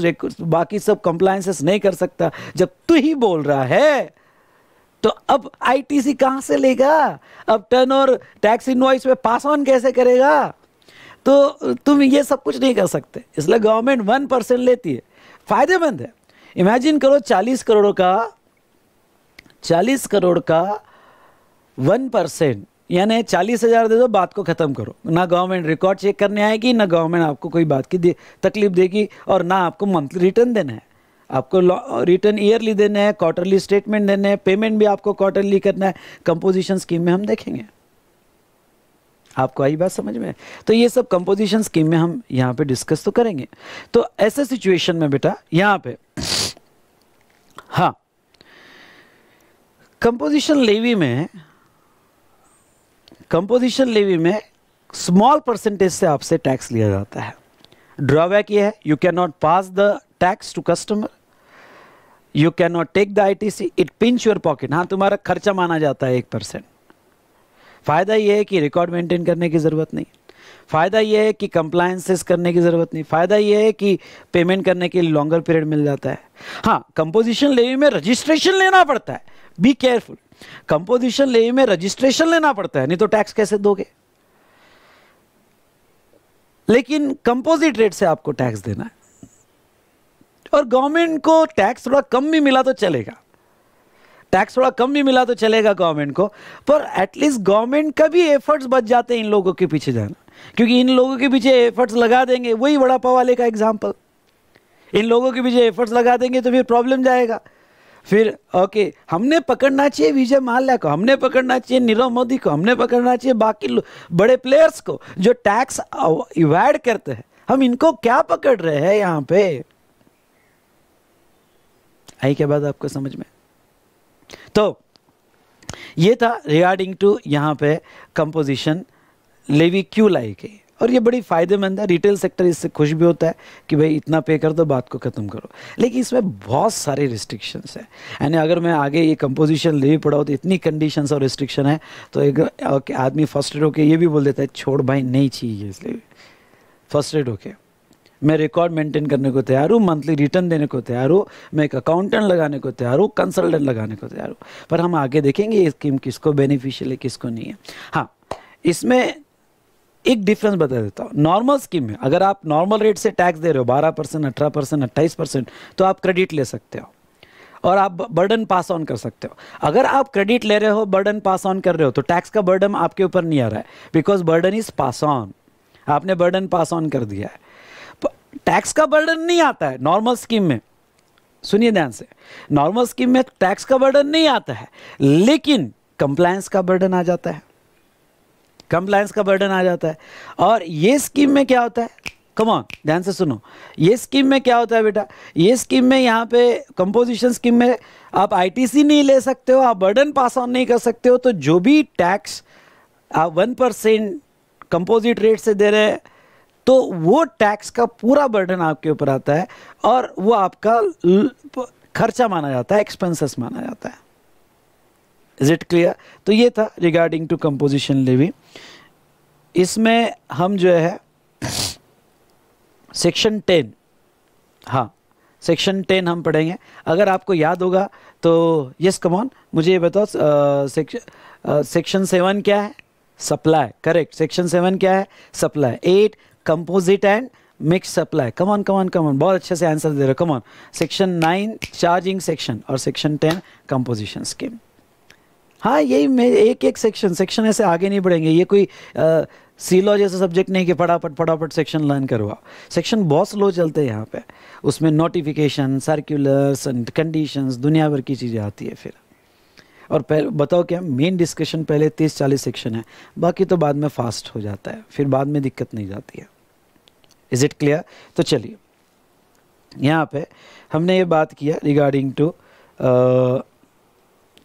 बाकी सब कंप्लायंसेस नहीं कर सकता जब तू ही बोल रहा है तो अब आईटीसी कहां से लेगा अब टर्न और टैक्स इन्वाइस में पास ऑन कैसे करेगा तो तुम ये सब कुछ नहीं कर सकते इसलिए गवर्नमेंट वन परसेंट लेती है फायदेमंद है इमेजिन करो चालीस करोड़ का चालीस करोड़ का वन परसेंट यानी चालीस हज़ार दे दो बात को ख़त्म करो ना गवर्नमेंट रिकॉर्ड चेक करने आएगी ना गवर्नमेंट आपको कोई बात की दे, तकलीफ देगी और ना आपको मंथली रिटर्न देना है आपको रिटर्न ईयरली देना है क्वार्टरली स्टेटमेंट देना है पेमेंट भी आपको क्वार्टरली करना है कंपोजिशन स्कीम में हम देखेंगे आपको आई बात समझ में तो ये सब कंपोजिशन स्कीम में हम यहाँ पे डिस्कस तो करेंगे तो ऐसे सिचुएशन में बेटा यहाँ पे हाँ कंपोजिशन लेवी में कंपोजिशन लेवी में स्मॉल परसेंटेज से आपसे टैक्स लिया जाता है ड्रॉबैक ये है you can not pass the tax to customer you can not take the I T C it pinch your pocket हाँ तुम्हारा खर्चा माना जाता है एक परसेंट फायदा ये है कि रिकॉर्ड मेंटेन करने की ज़रूरत नहीं फ़ायदा यह है कि कंप्लायंसेस करने की ज़रूरत नहीं फ़ायदा यह है कि पेमेंट करने के लिए लॉन्गर पीरियड मिल जाता है हाँ कंपोजिशन लेवी में रजिस्ट्रेशन लेना पड़ता है बी केयरफुल कंपोजिशन लेवी में रजिस्ट्रेशन लेना पड़ता है नहीं तो टैक्स कैसे दोगे लेकिन कंपोजिट रेट से आपको टैक्स देना है और गवर्नमेंट को टैक्स थोड़ा कम भी मिला तो चलेगा टैक्स थोड़ा कम भी मिला तो चलेगा गवर्नमेंट को पर एटलीस्ट गवर्नमेंट का भी एफर्ट्स बच जाते हैं इन लोगों के पीछे जाना क्योंकि इन लोगों के पीछे एफर्ट्स लगा देंगे वही वड़ा पाव वाले का एग्जाम्पल इन लोगों के पीछे एफर्ट्स लगा देंगे तो फिर प्रॉब्लम जाएगा फिर ओके हमने पकड़ना चाहिए विजय माल्या को हमने पकड़ना चाहिए नीरव मोदी को हमने पकड़ना चाहिए बाकी बड़े प्लेयर्स को जो टैक्स इवैड करते हैं हम इनको क्या पकड़ रहे हैं यहाँ पे आई क्या बात आपको समझ में तो ये था रिगार्डिंग टू यहाँ पे कंपोजिशन लेवी क्यों लाई गई और ये बड़ी फ़ायदेमंद है रिटेल सेक्टर इससे खुश भी होता है कि भाई इतना पे कर दो बात को ख़त्म करो लेकिन इसमें बहुत सारे रिस्ट्रिक्शंस हैं यानी अगर मैं आगे ये कंपोजिशन ले भी पड़ा हो तो इतनी कंडीशंस और रिस्ट्रिक्शन है तो एक आदमी फर्स्ट एड होके ये भी बोल देता है छोड़ भाई नहीं चाहिए इसलिए फर्स्ट एड होके मैं रिकॉर्ड मेंटेन करने को तैयार हूँ मंथली रिटर्न देने को तैयार हूँ मैं एक अकाउंटेंट लगाने को तैयार हूँ कंसल्टेंट लगाने को तैयार हूँ पर हम आगे देखेंगे ये स्कीम किसको बेनिफिशियल है किसको नहीं है हाँ इसमें एक डिफरेंस बता देता हूँ नॉर्मल स्कीम में अगर आप नॉर्मल रेट से टैक्स दे रहे हो बारह परसेंट अठारह परसेंट अट्ठाईस परसेंट तो आप क्रेडिट ले सकते हो और आप बर्डन पास ऑन कर सकते हो अगर आप क्रेडिट ले रहे हो बर्डन पास ऑन कर रहे हो तो टैक्स का बर्डन आपके ऊपर नहीं आ रहा है because burden is pass on आपने बर्डन पास ऑन कर दिया है टैक्स का बर्डन नहीं आता है नॉर्मल स्कीम में सुनिए ध्यान से नॉर्मल स्कीम में टैक्स का बर्डन नहीं आता है लेकिन कंप्लायंस का बर्डन आ जाता है कंप्लायंस का बर्डन आ जाता है और ये स्कीम में क्या होता है कमा ध्यान से सुनो ये स्कीम में क्या होता है बेटा ये स्कीम में यहाँ पे कंपोजिशन स्कीम में आप आईटीसी नहीं ले सकते हो आप बर्डन पास ऑन नहीं कर सकते हो तो जो भी टैक्स आप वन परसेंट कंपोजिट रेट से दे रहे हैं तो वो टैक्स का पूरा बर्डन आपके ऊपर आता है और वो आपका खर्चा माना जाता है एक्सपेंसेस माना जाता है इज़ इट क्लियर तो ये था रिगार्डिंग टू कंपोजिशन लेवी इसमें हम जो है सेक्शन टेन हाँ सेक्शन टेन हम पढ़ेंगे अगर आपको याद होगा तो यस कमॉन मुझे ये बताओ सेक्शन सेक्शन सेवन क्या है सप्लाई करेक्ट सेक्शन सेवन क्या है supply at composite and mix supply come on come on come on बहुत अच्छे से आंसर दे रहे हो come on section nine charging section और सेक्शन टेन कंपोजिशन स्कीम हाँ यही मैं एक एक सेक्शन सेक्शन ऐसे आगे नहीं बढ़ेंगे ये कोई आ, सीलॉ जैसा सब्जेक्ट नहीं कि फटाफट फटाफट सेक्शन लर्न करवा सेक्शन बहुत स्लो चलते हैं यहाँ पे उसमें नोटिफिकेशन सर्कुलर्स एंड कंडीशंस दुनिया भर की चीज़ें आती है फिर और पहले बताओ क्या मेन डिस्कशन पहले तीस चालीस सेक्शन है बाकी तो बाद में फास्ट हो जाता है फिर बाद में दिक्कत नहीं जाती है इज़ इट क्लियर तो चलिए यहाँ पे हमने ये बात किया रिगार्डिंग टू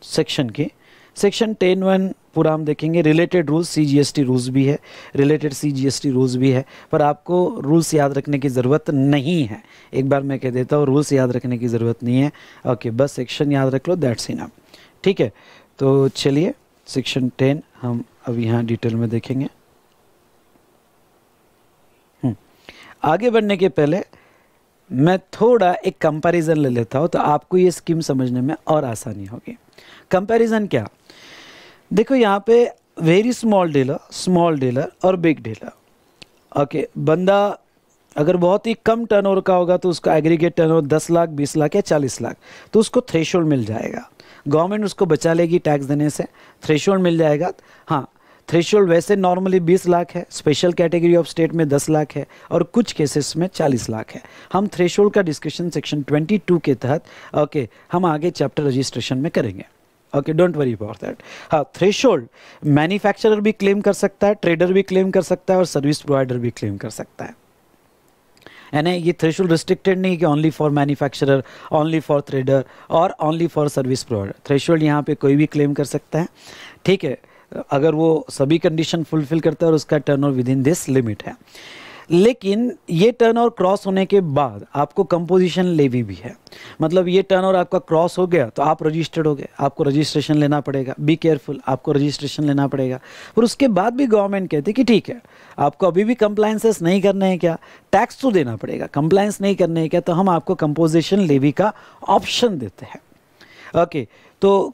सेक्शन की सेक्शन टेन वन पूरा हम देखेंगे related rules C G S T rules भी है related C G S T rules भी है पर आपको रूल्स याद रखने की ज़रूरत नहीं है एक बार मैं कह देता हूँ रूल्स याद रखने की ज़रूरत नहीं है ओके बस सेक्शन याद रख लो दैट्स इनफ ठीक है तो चलिए सेक्शन टेन हम अब यहाँ डिटेल में देखेंगे हम्म, आगे बढ़ने के पहले मैं थोड़ा एक कंपैरिजन ले लेता हूँ तो आपको ये स्कीम समझने में और आसानी होगी कंपैरिजन क्या देखो यहाँ पे very small dealer small dealer और बिग डीलर ओके बंदा अगर बहुत ही कम टर्नओवर का होगा तो उसका एग्रीगेट टर्नओवर 10 लाख 20 लाख या 40 लाख तो उसको थ्रेशोल्ड मिल जाएगा गवर्नमेंट उसको बचा लेगी टैक्स देने से थ्रेशोल्ड मिल जाएगा हाँ थ्रेशोल्ड वैसे नॉर्मली 20 लाख है स्पेशल कैटेगरी ऑफ स्टेट में 10 लाख है और कुछ केसेस में 40 लाख है हम थ्रेशोल्ड का डिस्कशन सेक्शन 22 के तहत ओके हम आगे चैप्टर रजिस्ट्रेशन में करेंगे okay don't worry about that हाँ थ्रेश मैन्युफैक्चरर भी क्लेम कर सकता है ट्रेडर भी क्लेम कर सकता है और सर्विस प्रोवाइडर भी क्लेम कर सकता है यानी ये थ्रेश रिस्ट्रिक्टेड नहीं कि only for manufacturer only for trader और only for service provider threshold यहाँ पे कोई भी क्लेम कर सकता है ठीक है अगर वो सभी कंडीशन फुलफिल करता है और उसका turn within this limit है लेकिन ये टर्न और क्रॉस होने के बाद आपको कंपोजिशन लेवी भी है मतलब ये टर्न और आपका क्रॉस हो गया तो आप रजिस्टर्ड हो गए आपको रजिस्ट्रेशन लेना पड़ेगा बी केयरफुल आपको रजिस्ट्रेशन लेना पड़ेगा फिर उसके बाद भी गवर्नमेंट कहती है कि ठीक है आपको अभी भी कंप्लाइंसेस नहीं करने हैं क्या टैक्स तो देना पड़ेगा कंप्लाइंस नहीं करने हैं क्या तो हम आपको कंपोजिशन लेवी का ऑप्शन देते हैं ओके okay, तो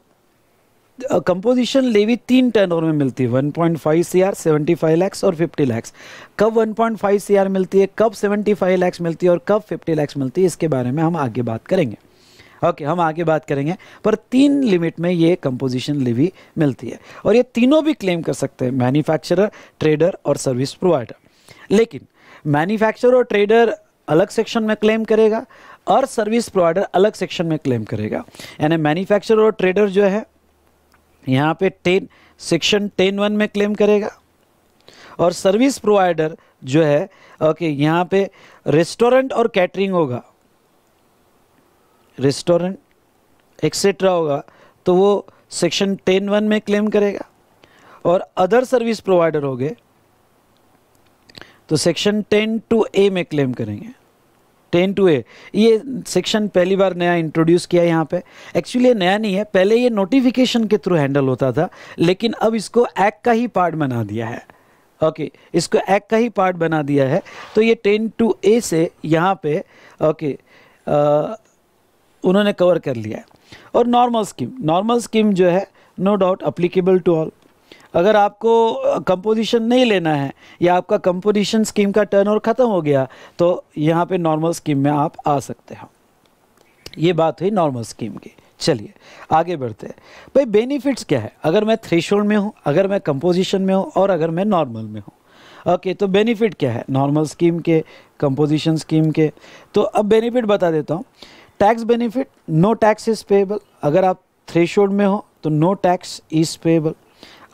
कंपोजिशन लेवी तीन टर्नओवर में मिलती है 1.5 point five C R seventy five lakhs और 50 लैक्स कब 1.5 पॉइंट फाइव सी आर मिलती है कब 75 लैक्स मिलती है और कब 50 लैक्स मिलती है इसके बारे में हम आगे बात करेंगे ओके okay, हम आगे बात करेंगे पर तीन लिमिट में ये कंपोजिशन लेवी मिलती है और ये तीनों भी क्लेम कर सकते हैं मैन्युफैक्चरर ट्रेडर और सर्विस प्रोवाइडर लेकिन मैन्युफैक्चरर और ट्रेडर अलग सेक्शन में क्लेम करेगा और सर्विस प्रोवाइडर अलग सेक्शन में क्लेम करेगा यानी मैन्युफैक्चरर और ट्रेडर जो है यहाँ पे टेन सेक्शन टेन वन में क्लेम करेगा और सर्विस प्रोवाइडर जो है ओके यहाँ पे रेस्टोरेंट और कैटरिंग होगा रेस्टोरेंट एक्सेट्रा होगा तो वो सेक्शन टेन वन में क्लेम करेगा और अदर सर्विस प्रोवाइडर हो गए तो सेक्शन टेन टू ए में क्लेम करेंगे टेन टू ए ये सेक्शन पहली बार नया इंट्रोड्यूस किया है यहाँ पे एक्चुअली ये नया नहीं है पहले ये नोटिफिकेशन के थ्रू हैंडल होता था लेकिन अब इसको एक्ट का ही पार्ट बना दिया है ओके okay, इसको एक्ट का ही पार्ट बना दिया है तो ये टेन टू ए से यहाँ पे ओके okay, उन्होंने कवर कर लिया है और नॉर्मल स्कीम नॉर्मल स्कीम जो है no doubt applicable to all अगर आपको कंपोजिशन नहीं लेना है या आपका कंपोजिशन स्कीम का टर्न ओवर ख़त्म हो गया तो यहाँ पे नॉर्मल स्कीम में आप आ सकते हो ये बात हुई नॉर्मल स्कीम की चलिए आगे बढ़ते हैं भाई बेनिफिट्स क्या है अगर मैं थ्रेशोल्ड में हूँ अगर मैं कंपोजिशन में हूँ और अगर मैं नॉर्मल में हूँ ओके okay, तो बेनिफिट क्या है नॉर्मल स्कीम के कंपोजिशन स्कीम के तो अब बेनिफिट बता देता हूँ tax benefit no tax is payable अगर आप थ्रेशोल्ड में हो तो नो टैक्स इज़ पेबल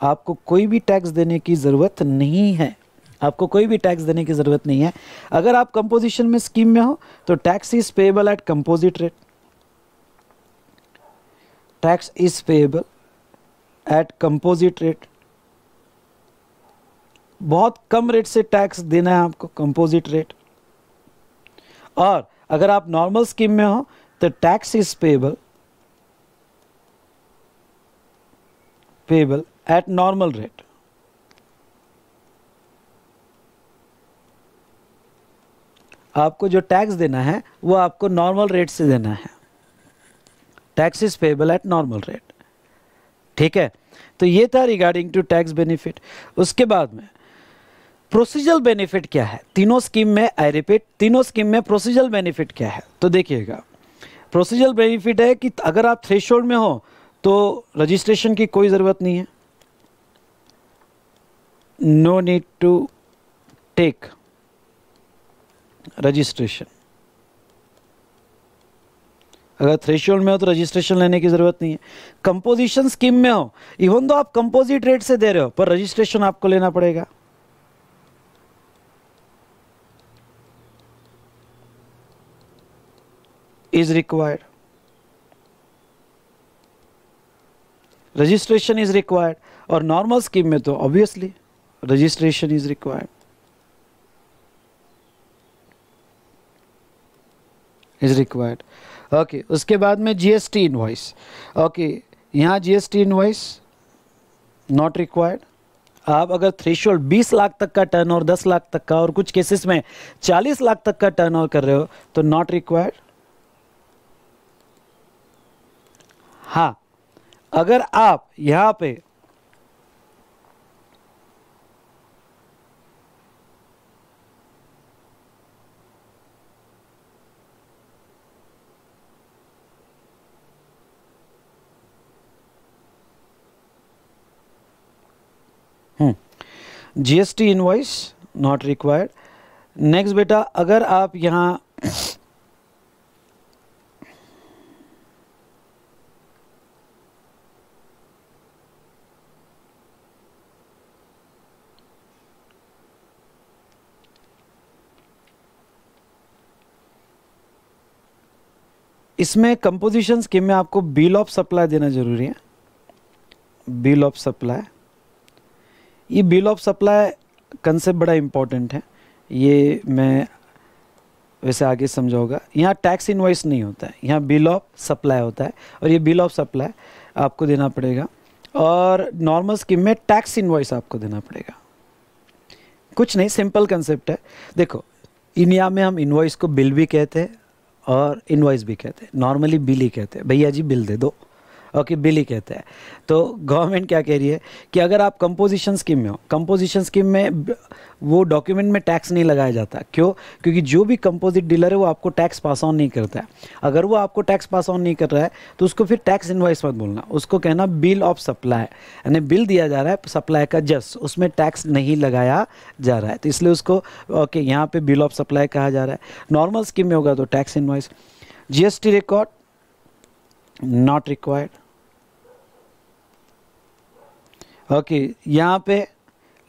आपको कोई भी टैक्स देने की ज़रूरत नहीं है आपको कोई भी टैक्स देने की ज़रूरत नहीं है अगर आप कंपोजिशन में स्कीम में हो तो tax is payable at composite rate tax is payable at composite rate बहुत कम रेट से टैक्स देना है आपको कंपोजिट रेट और अगर आप नॉर्मल स्कीम में हो तो tax is payable payable at normal rate. आपको जो टैक्स देना है वो आपको नॉर्मल रेट से देना है tax is payable at normal rate ठीक है तो ये था रिगार्डिंग टू टैक्स बेनिफिट उसके बाद में प्रोसीजर बेनिफिट क्या है तीनों स्कीम में आई रिपीट तीनों स्कीम में प्रोसीजर बेनिफिट क्या है तो देखिएगा प्रोसीजर बेनिफिट है कि अगर आप थ्रेशोल्ड में हो तो रजिस्ट्रेशन की कोई ज़रूरत नहीं है no need to take registration अगर थ्रेशोल्ड में हो तो रजिस्ट्रेशन लेने की ज़रूरत नहीं है कंपोजिशन स्कीम में हो इवन तो आप कंपोजिट रेट से दे रहे हो पर रजिस्ट्रेशन आपको लेना पड़ेगा is required registration is required और नॉर्मल स्कीम में तो obviously registration is required is required okay उसके बाद में जीएसटी इनवॉइस ओके यहाँ जीएसटी इनवॉइस नॉट रिक्वायर्ड आप अगर थ्रेशोल्ड 20 लाख तक का टर्न और 10 लाख तक का और कुछ केसेस में 40 लाख तक का टर्न कर रहे हो तो नॉट रिक्वायर्ड हाँ अगर आप यहाँ पे हूँ GST invoice not required next बेटा अगर आप यहाँ इसमें कंपोजिशन स्कीम में आपको बिल ऑफ सप्लाई देना जरूरी है बिल ऑफ सप्लाई ये बिल ऑफ सप्लाई कंसेप्ट बड़ा इम्पॉर्टेंट है ये मैं वैसे आगे समझाऊंगा यहाँ टैक्स इनवाइस नहीं होता है यहाँ बिल ऑफ सप्लाई होता है और ये बिल ऑफ सप्लाई आपको देना पड़ेगा और नॉर्मल स्कीम में टैक्स इन्वाइस आपको देना पड़ेगा कुछ नहीं सिंपल कंसेप्ट है देखो इंडिया में हम इन्वाइस को बिल भी कहते हैं और इन्वाइस भी कहते हैं नॉर्मली बिल ही कहते हैं भैया जी बिल दे दो ओके बिली कहते हैं तो गवर्नमेंट क्या कह रही है कि अगर आप कंपोजिशन स्कीम में हो कंपोजिशन स्कीम में वो डॉक्यूमेंट में टैक्स नहीं लगाया जाता क्यों क्योंकि जो भी कंपोजिट डीलर है वो आपको टैक्स पास ऑन नहीं करता है अगर वो आपको टैक्स पास ऑन नहीं कर रहा है तो उसको फिर टैक्स इन्वाइस मत बोलना उसको कहना बिल ऑफ सप्लाई यानी बिल दिया जा रहा है सप्लाई का जस्ट उसमें टैक्स नहीं लगाया जा रहा है तो इसलिए उसको ओके यहाँ पर बिल ऑफ सप्लाई कहा जा रहा है नॉर्मल स्कीम में होगा तो tax invoice G record not required okay okay, यहाँ पे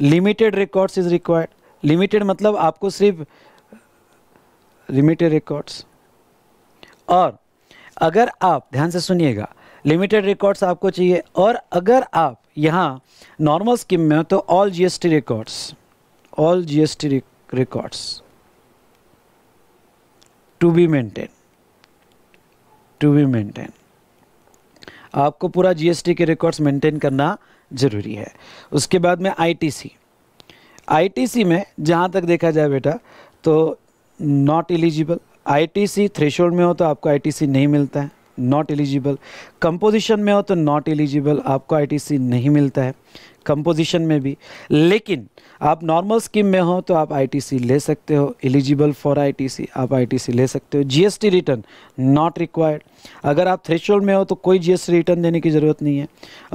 limited records is required limited मतलब आपको सिर्फ लिमिटेड रिकॉर्ड्स और अगर आप ध्यान से सुनिएगा लिमिटेड रिकॉर्ड्स आपको चाहिए और अगर आप यहाँ नॉर्मल स्कीम में हो तो all GST records all GST records to be maintain to be maintain आपको पूरा जीएसटी के रिकॉर्ड्स मेंटेन करना ज़रूरी है उसके बाद में आईटीसी आईटीसी में जहाँ तक देखा जाए बेटा तो नॉट एलिजिबल आईटीसी थ्रेशोल्ड में हो तो आपको आईटीसी नहीं मिलता है नॉट एलिजिबल कंपोजिशन में हो तो नॉट एलिजिबल आपको आईटीसी नहीं मिलता है कंपोजिशन में भी लेकिन आप नॉर्मल स्कीम में हो तो आप आईटीसी ले सकते हो एलिजिबल फॉर आईटीसी आप आईटीसी ले सकते हो जीएसटी रिटर्न नॉट रिक्वायर्ड अगर आप थ्रेशोल्ड में हो तो कोई जीएसटी रिटर्न देने की ज़रूरत नहीं है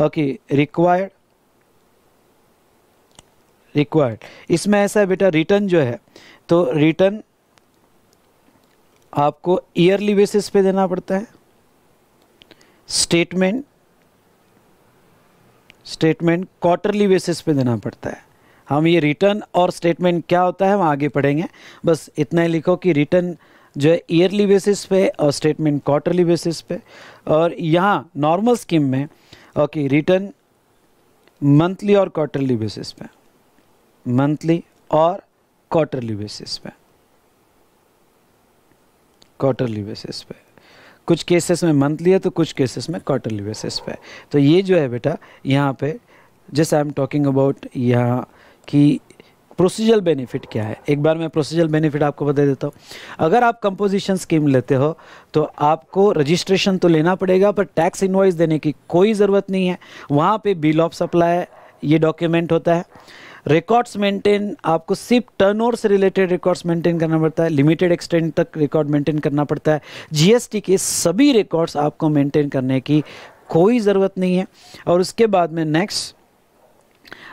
ओके रिक्वायर्ड रिक्वायर्ड इसमें ऐसा है बेटा रिटर्न जो है तो रिटर्न आपको ईयरली बेसिस पे देना पड़ता है स्टेटमेंट स्टेटमेंट क्वार्टरली बेसिस पे देना पड़ता है हम ये रिटर्न और स्टेटमेंट क्या होता है हम आगे पढ़ेंगे बस इतना ही लिखो कि रिटर्न जो है ईयरली बेसिस पे और स्टेटमेंट क्वार्टरली बेसिस पे और यहाँ नॉर्मल स्कीम में ओके रिटर्न मंथली और क्वार्टरली बेसिस पे मंथली और क्वार्टरली बेसिस पे क्वार्टरली बेसिस पे कुछ केसेस में मंथली है तो कुछ केसेस में क्वार्टरली बेसिस पे तो ये जो है बेटा यहाँ पे जैसे आई एम टॉकिंग अबाउट यहाँ कि प्रोसीजरल बेनिफिट क्या है एक बार मैं प्रोसीजरल बेनिफिट आपको बता देता हूँ अगर आप कंपोजिशन स्कीम लेते हो तो आपको रजिस्ट्रेशन तो लेना पड़ेगा पर टैक्स इन्वाइस देने की कोई ज़रूरत नहीं है वहाँ पे बिल ऑफ सप्लाई ये डॉक्यूमेंट होता है रिकॉर्ड्स मेंटेन आपको सिर्फ टर्न से रिलेटेड रिकॉर्ड्स मेंटेन करना पड़ता है लिमिटेड एक्सटेंट तक रिकॉर्ड मेंटेन करना पड़ता है जीएसटी के सभी रिकॉर्ड्स आपको मेंटेन करने की कोई ज़रूरत नहीं है और उसके बाद में नेक्स्ट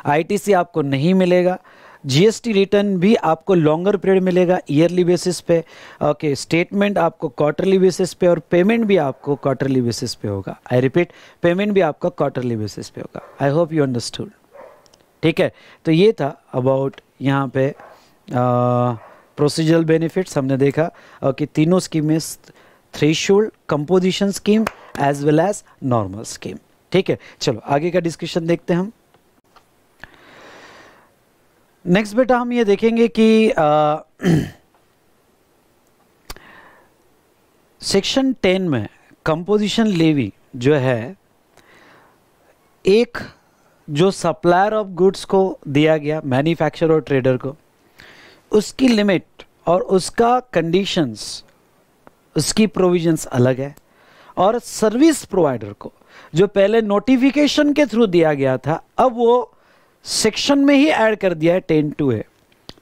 आईटीसी आपको नहीं मिलेगा जीएसटी रिटर्न भी आपको लॉन्गर पीरियड मिलेगा ईयरली बेसिस पे ओके okay, स्टेटमेंट आपको क्वार्टरली बेसिस पे और पेमेंट भी आपको क्वार्टरली बेसिस पे होगा आई रिपीट पेमेंट भी आपका क्वार्टरली बेसिस पे होगा आई होप यू अंडरस्टूड ठीक है तो ये था अबाउट यहाँ पे प्रोसीजरल बेनिफिट्स हमने देखा कि okay, तीनों स्कीमें three should composition scheme as well as normal scheme ठीक है चलो आगे का डिस्कशन देखते हैं हम नेक्स्ट बेटा हम ये देखेंगे कि सेक्शन टेन में कंपोजिशन लेवी जो है एक जो सप्लायर ऑफ गुड्स को दिया गया मैन्युफैक्चरर और ट्रेडर को उसकी लिमिट और उसका कंडीशंस उसकी प्रोविजंस अलग है और सर्विस प्रोवाइडर को जो पहले नोटिफिकेशन के थ्रू दिया गया था अब वो सेक्शन में ही ऐड कर दिया है टेन टू है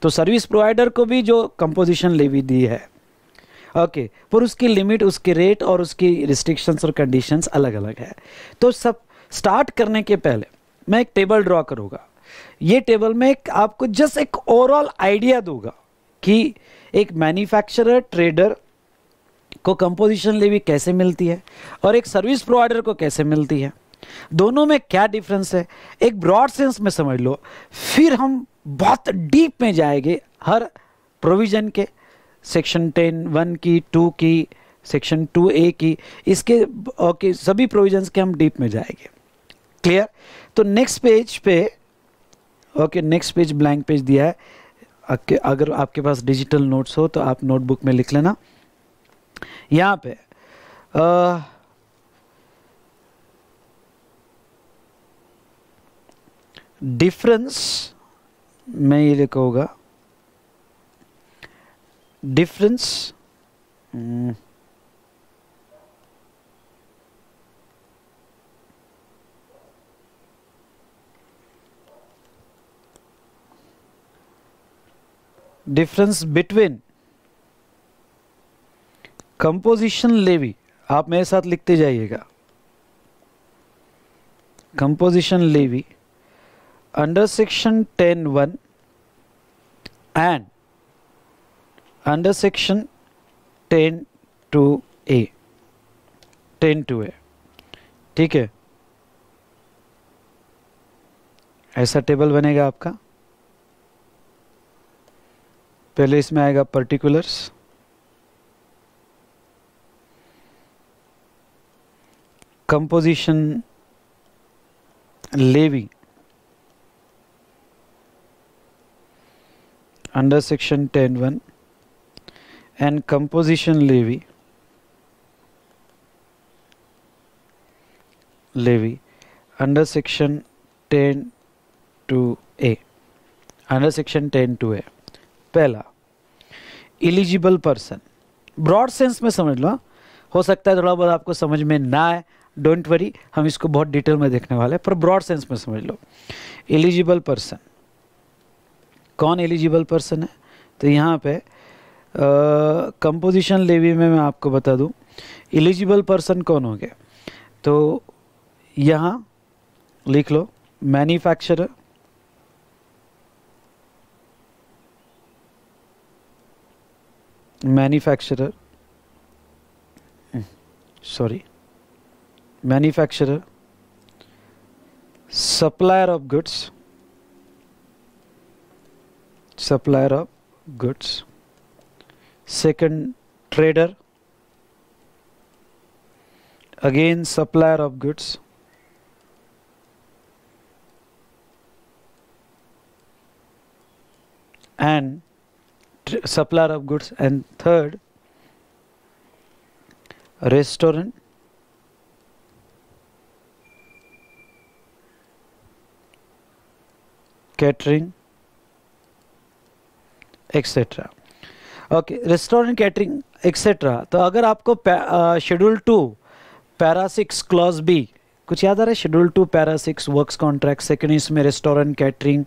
तो सर्विस प्रोवाइडर को भी जो कंपोजिशन लेवी दी है ओके okay, पर उसकी लिमिट उसके रेट और उसकी रिस्ट्रिक्शंस और कंडीशंस अलग अलग है तो सब स्टार्ट करने के पहले मैं एक टेबल ड्रॉ करूँगा ये टेबल में एक आपको जस्ट एक ओवरऑल आइडिया दूंगा कि एक मैन्युफैक्चरर ट्रेडर को कंपोजिशन लेवी कैसे मिलती है और एक सर्विस प्रोवाइडर को कैसे मिलती है दोनों में क्या डिफरेंस है एक ब्रॉड सेंस में समझ लो फिर हम बहुत डीप में जाएंगे हर प्रोविज़न के सेक्शन टेन वन की टू की सेक्शन टू ए की इसके ओके सभी प्रोविजंस के हम डीप में जाएंगे क्लियर तो नेक्स्ट पेज पे okay next page blank page दिया है आपके अगर आपके पास डिजिटल नोट्स हो तो आप नोटबुक में लिख लेना यहाँ पे आ, डिफरेंस में ये लिखूंगा difference difference between composition levy आप मेरे साथ लिखते जाइएगा composition levy under section 10.1 and under section ten two A ten two A ठीक है ऐसा टेबल बनेगा आपका पहले इसमें आएगा particulars composition levy under section 10.1 and composition levy levy under section 10 two A under section 10 two A पहला एलिजिबल पर्सन ब्रॉड सेंस में समझ लो हो सकता है थोड़ा बहुत आपको समझ में ना आए डोंट वरी हम इसको बहुत डिटेल में देखने वाले हैं पर ब्रॉड सेंस में समझ लो एलिजिबल पर्सन कौन एलिजिबल पर्सन है तो यहाँ पे कंपोजिशन लेवी में मैं आपको बता दूँ एलिजिबल पर्सन कौन हो गया तो यहाँ लिख लो manufacturer manufacturer sorry manufacturer supplier of goods supplier of goods second trader again supplier of goods and supplier of goods and third restaurant catering etcetera okay restaurant catering etcetera तो अगर आपको schedule two para six clause B कुछ याद आ रहा है schedule two para six works contract second इसमें restaurant catering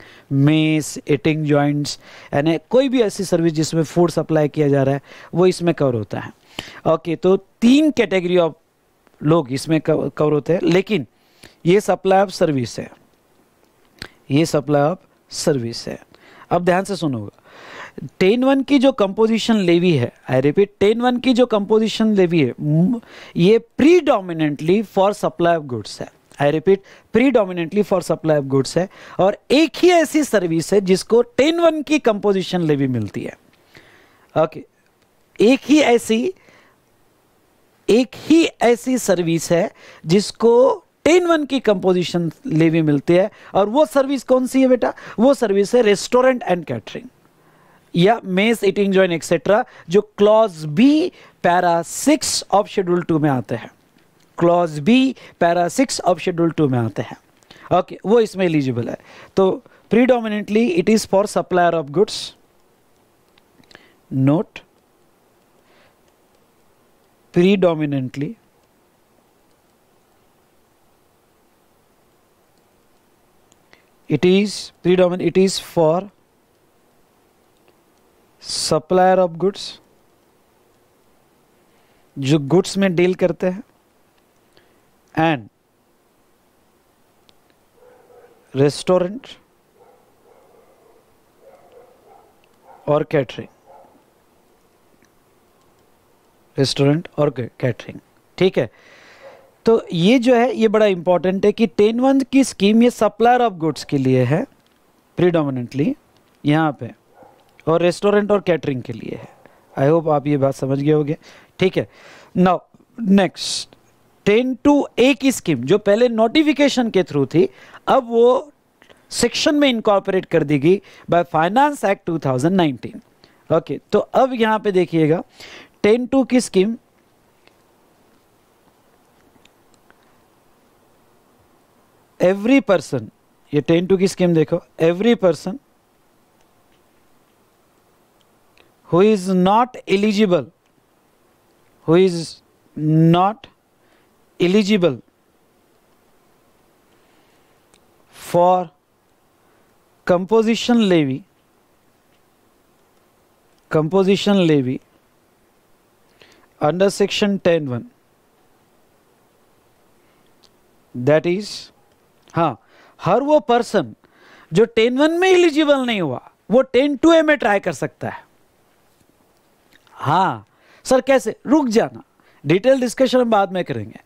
mess eating joints यानी कोई भी ऐसी सर्विस जिसमें फूड सप्लाई किया जा रहा है वो इसमें कवर होता है ओके तो तीन कैटेगरी ऑफ लोग इसमें कवर होते हैं लेकिन ये सप्लाई ऑफ सर्विस है ये सप्लाई ऑफ सर्विस है अब ध्यान से सुनोगा टेन वन की जो कंपोजिशन लेवी है आई रिपीट टेन वन की जो कंपोजिशन लेवी है ये predominantly for supply of goods है I repeat predominantly for supply of goods है और एक ही ऐसी सर्विस है जिसको टेन वन की कंपोजिशन लेवी मिलती है ओके okay. एक ही ऐसी एक ही ऐसी सर्विस है जिसको टेन वन की कंपोजिशन लेवी मिलती है और वो सर्विस कौन सी है बेटा वो सर्विस है रेस्टोरेंट एंड कैटरिंग या मेस इटिंग ज्वाइन एक्सेट्रा जो clause B para six of schedule two में आते हैं clause B para six of schedule two में आते हैं ओके okay, वो इसमें एलिजिबल है तो predominantly it is for supplier of goods note predominantly it is predominant it is for supplier of goods जो गुड्स में डील करते हैं एंड रेस्टोरेंट और कैटरिंग रेस्टोरेंट और कैटरिंग ठीक है तो ये जो है ये बड़ा इंपॉर्टेंट है कि टेन वन की स्कीम ये सप्लायर ऑफ गुड्स के लिए है प्रीडोमिनेंटली यहां पे और रेस्टोरेंट और कैटरिंग के लिए है आई होप आप ये बात समझ गए होंगे ठीक है now next ten two A की स्कीम जो पहले नोटिफिकेशन के थ्रू थी अब वो सेक्शन में इनकॉर्पोरेट कर दी गई बाय फाइनेंस एक्ट 2019 ओके तो अब यहां पे देखिएगा टेन टू की स्कीम एवरी पर्सन ये टेन टू की स्कीम देखो every person who is not eligible who is not eligible for composition levy composition levy under section 101 that is ha har wo person जो टेन वन में एलिजिबल नहीं हुआ वो टेन टू ए में ट्राई कर सकता है हाँ सर कैसे रुक जाना डिटेल डिस्कशन बाद में करेंगे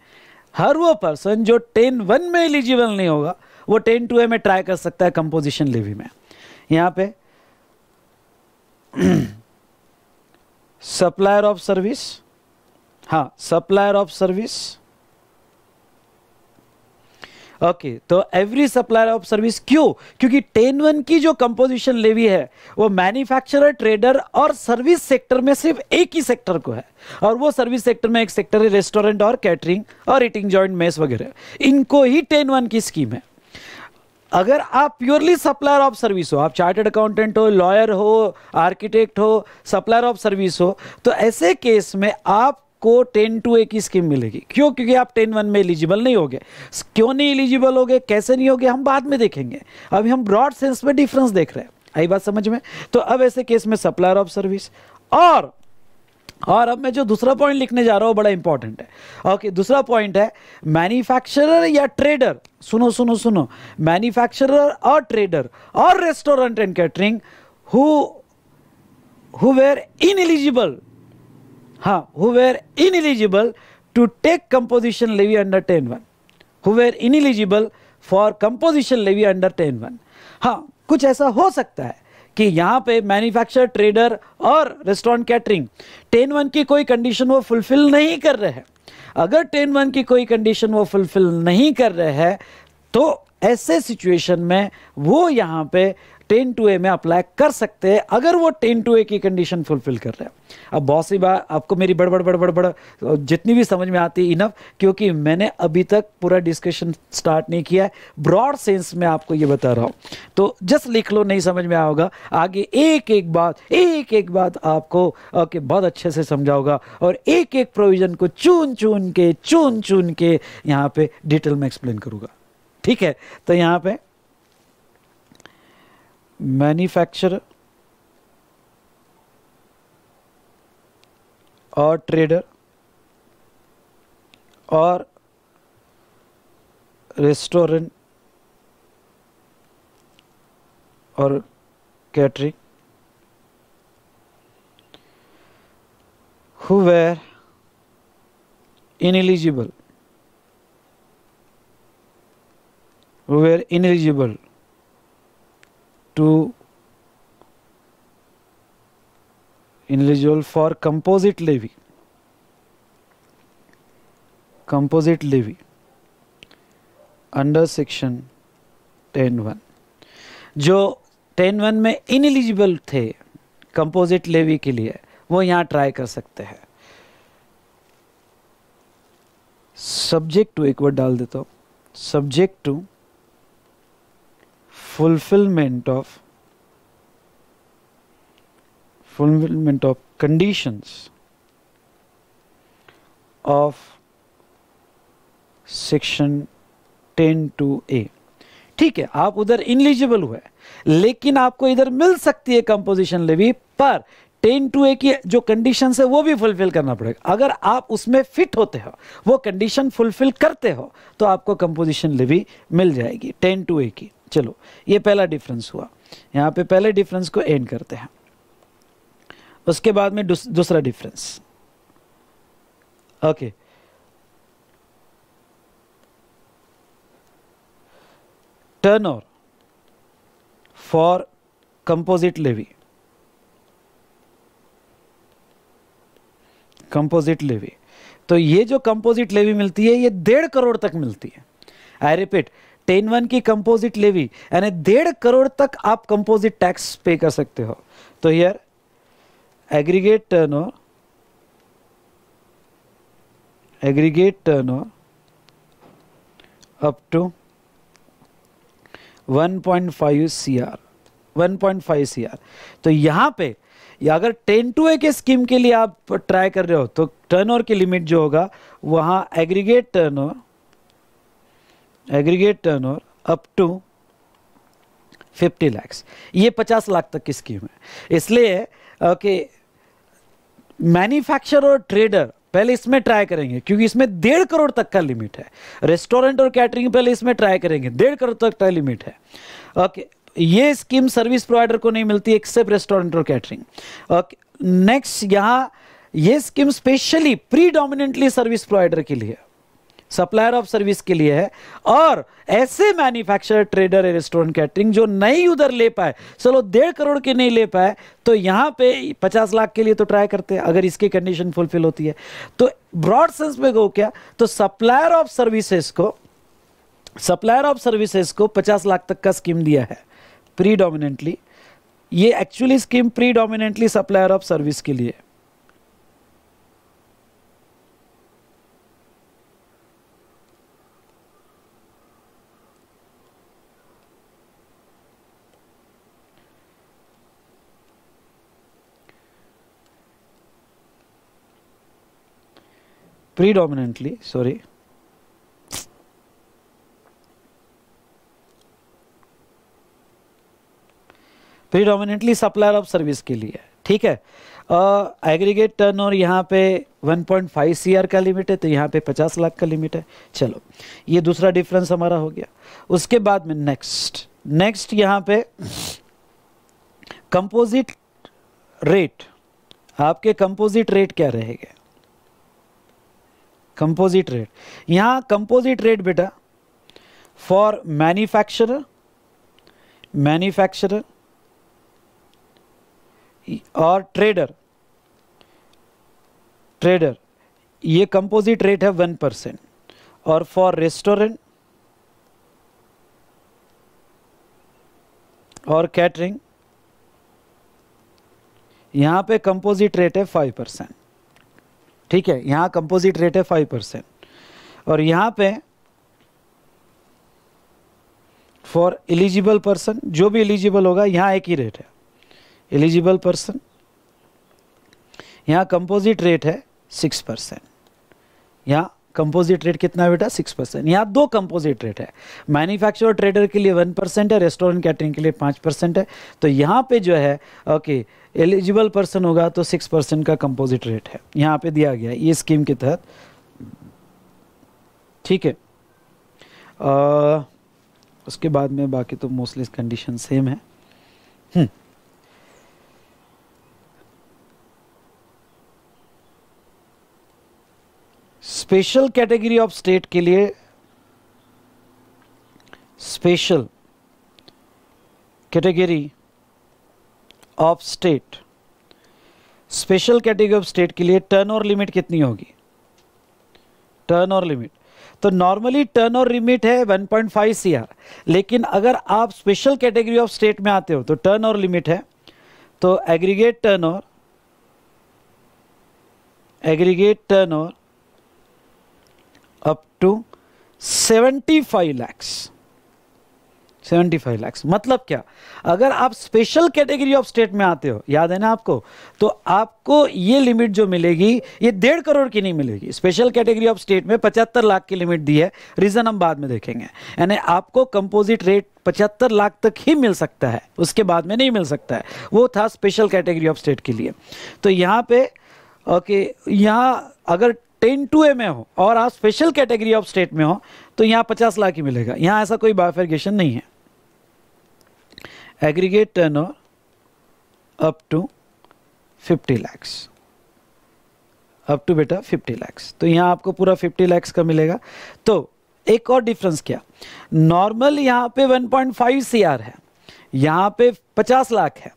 हर वो पर्सन जो टेन वन में एलिजिबल नहीं होगा वो टेन टू ए में ट्राई कर सकता है कंपोजिशन लेवी में यहाँ पे सप्लायर ऑफ सर्विस हाँ supplier of service okay okay, तो एवरी सप्लायर ऑफ सर्विस क्यों क्योंकि टेन वन की जो कंपोजिशन लेवी है वो मैन्युफैक्चरर ट्रेडर और सर्विस सेक्टर में सिर्फ एक ही सेक्टर को है और वो सर्विस सेक्टर में एक सेक्टर है रेस्टोरेंट और कैटरिंग और ईटिंग जॉइंट मेस वगैरह इनको ही टेन वन की स्कीम है अगर आप प्योरली सप्लायर ऑफ सर्विस हो आप चार्टेड अकाउंटेंट हो लॉयर हो आर्किटेक्ट हो सप्लायर ऑफ सर्विस हो तो ऐसे केस में आप आपको टेन टू ए की स्कीम मिलेगी क्यों क्योंकि आप टेन वन में एलिजिबल नहीं हो गए क्यों नहीं एलिजिबल हो गए कैसे नहीं हो गए हम बाद में देखेंगे अभी हम ब्रॉड सेंस में डिफरेंस देख रहे हैं आई बात समझ में तो अब ऐसे केस में सप्लायर ऑफ सर्विस और और अब मैं जो दूसरा पॉइंट लिखने जा रहा हूँ बड़ा इंपॉर्टेंट है ओके okay, दूसरा पॉइंट है मैन्युफैक्चरर या ट्रेडर सुनो सुनो सुनो मैन्युफैक्चरर और ट्रेडर और restaurant and catering who who were eligible हाँ who were ineligible to take composition levy under ten one who were ineligible for composition levy under ten one हाँ कुछ ऐसा हो सकता है कि यहाँ पे मैन्युफैक्चर ट्रेडर और रेस्टोरेंट कैटरिंग टेन वन की कोई कंडीशन वो फुलफिल नहीं कर रहे हैं अगर टेन वन की कोई कंडीशन वो फुलफिल नहीं कर रहे हैं तो ऐसे सिचुएशन में वो यहाँ पे टेन टू ए में अप्लाई कर सकते हैं अगर वो टेन टू ए की कंडीशन फुलफिल कर रहे हैं अब बहुत सी बात आपको मेरी बड़बड़ बड़बड़ बड़ बड़ जितनी भी समझ में आती है इनफ क्योंकि मैंने अभी तक पूरा डिस्कशन स्टार्ट नहीं किया है ब्रॉड सेंस में आपको ये बता रहा हूँ तो जस्ट लिख लो नहीं समझ में आओगा आगे एक एक बात एक एक बात आपको ओके बहुत अच्छे से समझाओगा और एक एक प्रोविज़न को चुन चुन के चुन चुन के यहाँ पे डिटेल में एक्सप्लेन करूँगा ठीक है तो यहाँ पे मैन्युफैक्चर और ट्रेडर और रेस्टोरेंट और catering who were ineligible who were ineligible to eligible for composite levy composite levy under section 101 जो 101 में इनएलिजिबल थे कंपोजिट लेवी के लिए वो यहाँ ट्राई कर सकते हैं सब्जेक्ट टू एक बार डाल देता हूँ subject to fulfillment of fulfillment of conditions of section ten two A ठीक है आप उधर इनलिजिबल हुए लेकिन आपको इधर मिल सकती है कंपोजिशन लेवी पर टेन टू ए की जो कंडीशन है वो भी फुलफिल करना पड़ेगा अगर आप उसमें फिट होते हो वो कंडीशन फुलफिल करते हो तो आपको कंपोजिशन लेवी मिल जाएगी टेन टू ए की चलो ये पहला डिफरेंस हुआ यहाँ पे पहले डिफरेंस को एंड करते हैं उसके बाद में दूसरा difference okay turnover for composite levy composite levy तो ये जो कंपोजिट लेवी मिलती है ये डेढ़ करोड़ तक मिलती है आई रिपीट टेन वन की कंपोजिट लेवी यानी डेढ़ करोड़ तक आप कंपोजिट टैक्स पे कर सकते हो तो here aggregate turn over aggregate turn turnover up to 1.5 five 1.5 आर तो यहाँ पे या अगर टेन टू ए के स्कीम के लिए आप ट्राई कर रहे हो तो ओवर की लिमिट जो होगा वहाँ aggregate turn over aggregate turnover up to 50 lakhs ये 50 लाख तक की स्कीम है इसलिए ओके मैन्युफैक्चर और ट्रेडर पहले इसमें ट्राई करेंगे क्योंकि इसमें डेढ़ करोड़ तक का लिमिट है रेस्टोरेंट और कैटरिंग पहले इसमें ट्राई करेंगे डेढ़ करोड़ तक का लिमिट है ओके ये स्कीम सर्विस प्रोवाइडर को नहीं मिलती एक्सेप्ट रेस्टोरेंट और कैटरिंग ओके नेक्स्ट यहाँ ये scheme specially pre service provider के लिए सप्लायर ऑफ सर्विस के लिए है और ऐसे मैन्युफैक्चरर ट्रेडर रेस्टोरेंट कैटरिंग जो नहीं उधर ले पाए चलो डेढ़ करोड़ के नहीं ले पाए तो यहाँ पे पचास लाख के लिए तो ट्राई करते हैं अगर इसकी कंडीशन फुलफिल होती है तो ब्रॉड सेंस में गो क्या तो सप्लायर ऑफ सर्विसेज को सप्लायर ऑफ सर्विसेज को पचास लाख तक का स्कीम दिया है प्रीडोमिनेंटली ये actually scheme predominantly supplier of service के लिए predominantly, sorry. Predominantly supplier of service के लिए ठीक है एग्रीगेट टर्न और यहाँ पे 1.5 सीआर का लिमिट है तो यहाँ पे 50 लाख का लिमिट है चलो ये दूसरा डिफरेंस हमारा हो गया उसके बाद में नेक्स्ट नेक्स्ट यहाँ पे कंपोजिट रेट आपके कंपोजिट रेट क्या रहेगा कंपोजिट रेट यहाँ कंपोजिट रेट बेटा फॉर मैन्युफैक्चरर मैन्युफैक्चरर और ट्रेडर ट्रेडर ये कंपोजिट रेट है वन परसेंट और फॉर रेस्टोरेंट और कैटरिंग यहां पे कंपोजिट रेट है फाइव परसेंट ठीक है यहाँ कंपोजिट रेट है फाइव परसेंट और यहाँ पे फॉर एलिजिबल पर्सन जो भी एलिजिबल होगा यहाँ एक ही रेट है एलिजिबल पर्सन यहाँ कंपोजिट रेट है सिक्स परसेंट यहाँ कंपोजिट रेट कितना है बेटा सिक्स परसेंट यहाँ दो कंपोजिट रेट है मैन्युफैक्चरर ट्रेडर के लिए वन परसेंट है रेस्टोरेंट कैटरिंग के लिए पाँच परसेंट है तो यहाँ पे जो है ओके एलिजिबल पर्सन होगा तो सिक्स परसेंट का कंपोजिट रेट है यहाँ पे दिया गया ये स्कीम के तहत ठीक है आ, उसके बाद में बाकी तो मोस्टली कंडीशन सेम है hmm. Special category of state के लिए special category of state special category of state के लिए टर्न और लिमिट कितनी होगी टर्न और लिमिट तो नॉर्मली टर्न और लिमिट है 1.5 सीआर लेकिन अगर आप स्पेशल कैटेगरी ऑफ स्टेट में आते हो तो टर्न और लिमिट है तो एग्रीगेट टर्न और एग्रीगेट टर्न और to 75 lakhs 75 lakhs मतलब क्या अगर आप स्पेशल कैटेगरी ऑफ स्टेट में आते हो याद है ना आपको तो आपको ये लिमिट जो मिलेगी ये डेढ़ करोड़ की नहीं मिलेगी स्पेशल कैटेगरी ऑफ स्टेट में 75 लाख की लिमिट दी है रीज़न हम बाद में देखेंगे यानी आपको कंपोजिट रेट 75 लाख तक ही मिल सकता है उसके बाद में नहीं मिल सकता है वो था स्पेशल कैटेगरी ऑफ स्टेट के लिए तो यहाँ पे ओके यहाँ अगर टेन टू ए में हो और आप स्पेशल कैटेगरी ऑफ स्टेट में हो तो यहाँ पचास लाख ही मिलेगा यहाँ ऐसा कोई बायोफेगेशन नहीं है aggregate turn up to fifty lakhs up to बेटा फिफ्टी लैक्स तो यहाँ आपको पूरा फिफ्टी लैक्स का मिलेगा तो एक और डिफरेंस क्या नॉर्मल यहाँ पे वन पॉइंट 1.5 सीआर है यहाँ पे पचास लाख है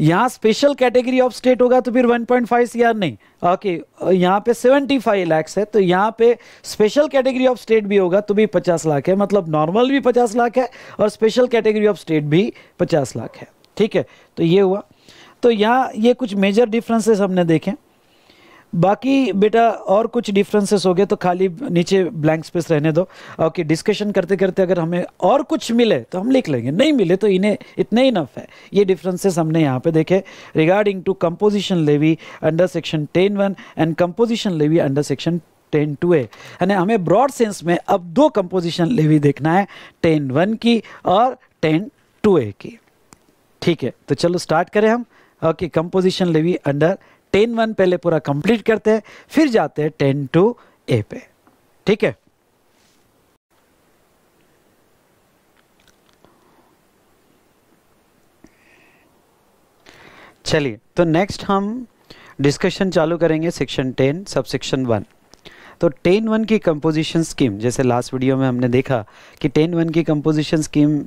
यहाँ स्पेशल कैटेगरी ऑफ स्टेट होगा तो फिर 1.5 सीआर नहीं ओके यहाँ पे 75 लैक्स है तो यहाँ पे स्पेशल कैटेगरी ऑफ स्टेट भी होगा तो भी 50 लाख है मतलब नॉर्मल भी 50 लाख है और स्पेशल कैटेगरी ऑफ स्टेट भी 50 लाख है ठीक है तो ये हुआ तो यहाँ ये कुछ मेजर डिफरेंसेस हमने देखें बाकी बेटा और कुछ डिफरेंसेस हो गए तो खाली नीचे ब्लैंक स्पेस रहने दो ओके डिस्कशन करते करते अगर हमें और कुछ मिले तो हम लिख लेंगे नहीं मिले तो इन्हें इतने ही नफ है ये डिफरेंसेस हमने यहाँ पे देखे regarding to composition levy under section ten one and composition levy under section ten two A यानी हमें ब्रॉड सेंस में अब दो कंपोजिशन लेवी देखना है टेन वन की और टेन टू ए की ठीक है तो चलो स्टार्ट करें हम okay composition levy under ten one पहले पूरा कंप्लीट करते हैं फिर जाते हैं टेन टू ए पे ठीक है चलिए तो नेक्स्ट हम डिस्कशन चालू करेंगे section ten sub section one तो टेन वन की कंपोजिशन स्कीम जैसे लास्ट वीडियो में हमने देखा कि टेन वन की composition scheme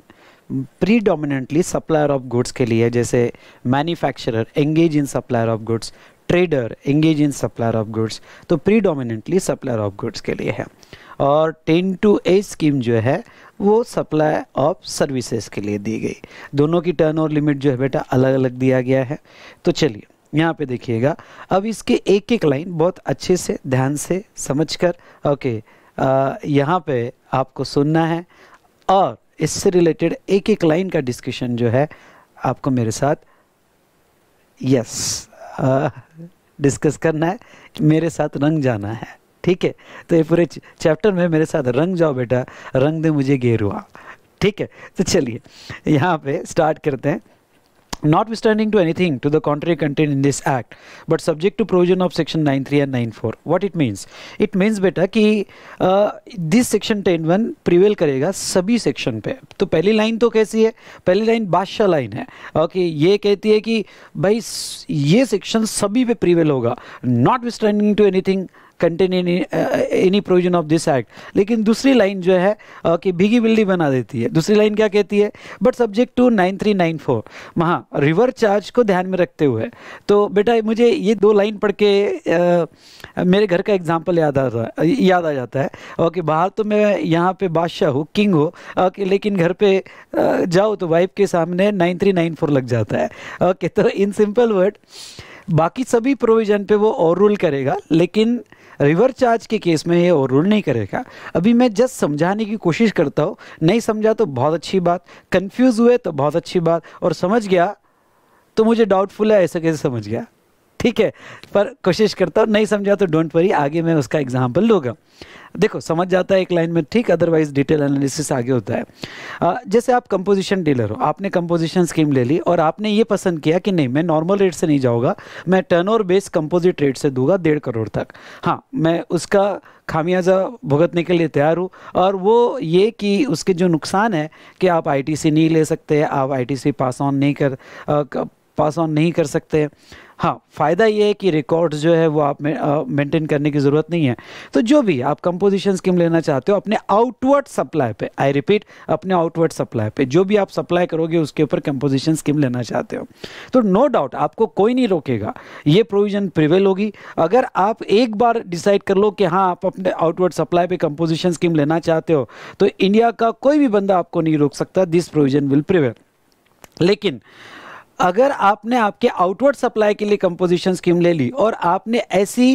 predominantly supplier of goods के लिए जैसे manufacturer engage in supplier of goods trader engage in supplier of goods तो प्रीडोमिनेंटली सप्लायर ऑफ गुड्स के लिए है और टेन टू ए स्कीम जो है वो सप्लाई ऑफ सर्विसेज के लिए दी गई दोनों की टर्न लिमिट जो है बेटा अलग अलग दिया गया है तो चलिए यहाँ पे देखिएगा अब इसके एक एक लाइन बहुत अच्छे से ध्यान से समझकर ओके यहाँ पे आपको सुनना है और इससे रिलेटेड एक एक लाइन का डिस्कशन जो है आपको मेरे साथ यस [laughs] डिस्कस करना है मेरे साथ रंग जाना है ठीक है तो ये पूरे चैप्टर में मेरे साथ रंग जाओ बेटा रंग दे मुझे गेरुआ ठीक है तो चलिए यहाँ पे स्टार्ट करते हैं notwithstanding to anything to the contrary contained in this act but subject to provision of section 93 and 94 what it means it means beta बेटा कि this section 101 prevail karega sabhi section pe to pehli line to kaisi hai pehli line badshah line hai okay ye kehti hai ki bhai ye section sabhi pe prevail hoga notwithstanding to anything contain any any provision of this act लेकिन दूसरी लाइन जो है uh, कि भीगी बिल्ली बना देती है दूसरी लाइन क्या कहती है but subject to nine three nine four वहाँ रिवर चार्ज को ध्यान में रखते हुए तो बेटा मुझे ये दो लाइन पढ़ के uh, मेरे घर का एग्जाम्पल याद आ रहा याद आ जाता है ओके बाहर तो मैं यहाँ पे बादशाह हूँ किंग हूँ लेकिन घर पे uh, जाओ तो वाइफ के सामने नाइन थ्री नाइन फोर लग जाता है ओके तो इन सिंपल वर्ड बाकी सभी प्रोविज़न पे वो और रूल करेगा लेकिन रिवर चार्ज के केस में ये और रूल नहीं करेगा अभी मैं जस्ट समझाने की कोशिश करता हूँ नहीं समझा तो बहुत अच्छी बात कन्फ्यूज़ हुए तो बहुत अच्छी बात और समझ गया तो मुझे डाउटफुल है ऐसा कैसे समझ गया ठीक है पर कोशिश करता हूँ नहीं समझा तो डोंट वरी आगे मैं उसका एग्जाम्पल लूँगा देखो समझ जाता है एक लाइन में ठीक अदरवाइज डिटेल एनालिसिस आगे होता है जैसे आप कंपोजिशन डीलर हो आपने कंपोजिशन स्कीम ले ली और आपने ये पसंद किया कि नहीं मैं नॉर्मल रेट से नहीं जाऊँगा मैं turnover base composite rate से दूंगा डेढ़ करोड़ तक हाँ मैं उसका खामियाजा भुगतने के लिए तैयार हूँ और वो ये कि उसके जो नुकसान है कि आप आई नहीं ले सकते आप आई पास ऑन नहीं कर आ, पास ऑन नहीं कर सकते हाँ फ़ायदा ये है कि रिकॉर्ड्स जो है वो आप मेंटेन करने की ज़रूरत नहीं है तो जो भी आप कंपोजिशन स्कीम लेना चाहते हो अपने आउटवर्ड सप्लाई पे आई रिपीट अपने आउटवर्ड सप्लाई पे जो भी आप सप्लाई करोगे उसके ऊपर कंपोजिशन स्कीम लेना चाहते हो तो नो no डाउट आपको कोई नहीं रोकेगा ये प्रोविज़न प्रिवेल होगी अगर आप एक बार डिसाइड कर लो कि हाँ आप अपने आउटवर्ड सप्लाई पर कंपोजिशन स्कीम लेना चाहते हो तो इंडिया का कोई भी बंदा आपको नहीं रोक सकता दिस प्रोविज़न विल प्रिवेल लेकिन अगर आपने आपके आउटवर्ड सप्लाई के लिए कंपोजिशन स्कीम ले ली और आपने ऐसी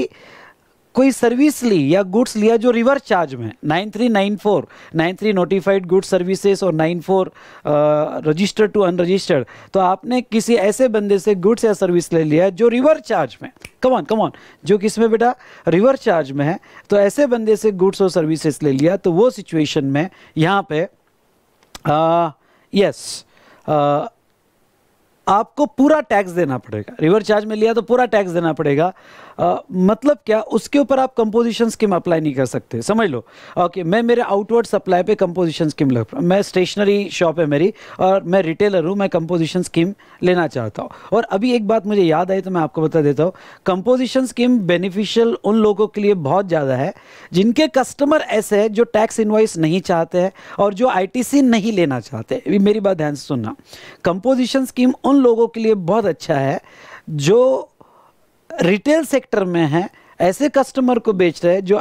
कोई सर्विस ली या गुड्स लिया जो रिवर्स चार्ज में 9394 93 नोटिफाइड गुड्स सर्विसेज और 94 रजिस्टर्ड टू अनरजिस्टर्ड तो आपने किसी ऐसे बंदे से गुड्स या सर्विस ले लिया जो रिवर्स चार्ज में कमॉन कमॉन जो किस में बेटा रिवर्स चार्ज में है तो ऐसे बंदे से गुड्स और सर्विसेज ले लिया तो वो सिचुएशन में यहाँ पे यस uh, yes, uh, आपको पूरा टैक्स देना पड़ेगा रिवर चार्ज में लिया तो पूरा टैक्स देना पड़ेगा आ, मतलब क्या उसके ऊपर आप कंपोजिशन स्कीम अप्लाई नहीं कर सकते समझ लो ओके मैं मेरे आउटवर्ड सप्लाई पे कंपोजिशन स्कीम लग मैं स्टेशनरी शॉप है मेरी और मैं रिटेलर हूँ मैं कंपोजिशन स्कीम लेना चाहता हूँ और अभी एक बात मुझे याद आई तो मैं आपको बता देता हूँ कंपोजिशन स्कीम बेनिफिशियल उन लोगों के लिए बहुत ज़्यादा है जिनके कस्टमर ऐसे हैं जो टैक्स इन्वाइस नहीं चाहते हैं और जो आई नहीं लेना चाहते मेरी बात ध्यान से सुनना कंपोजिशन स्कीम उन उन लोगों के लिए बहुत अच्छा है जो रिटेल सेक्टर में है ऐसे कस्टमर को बेच रहे हैं जो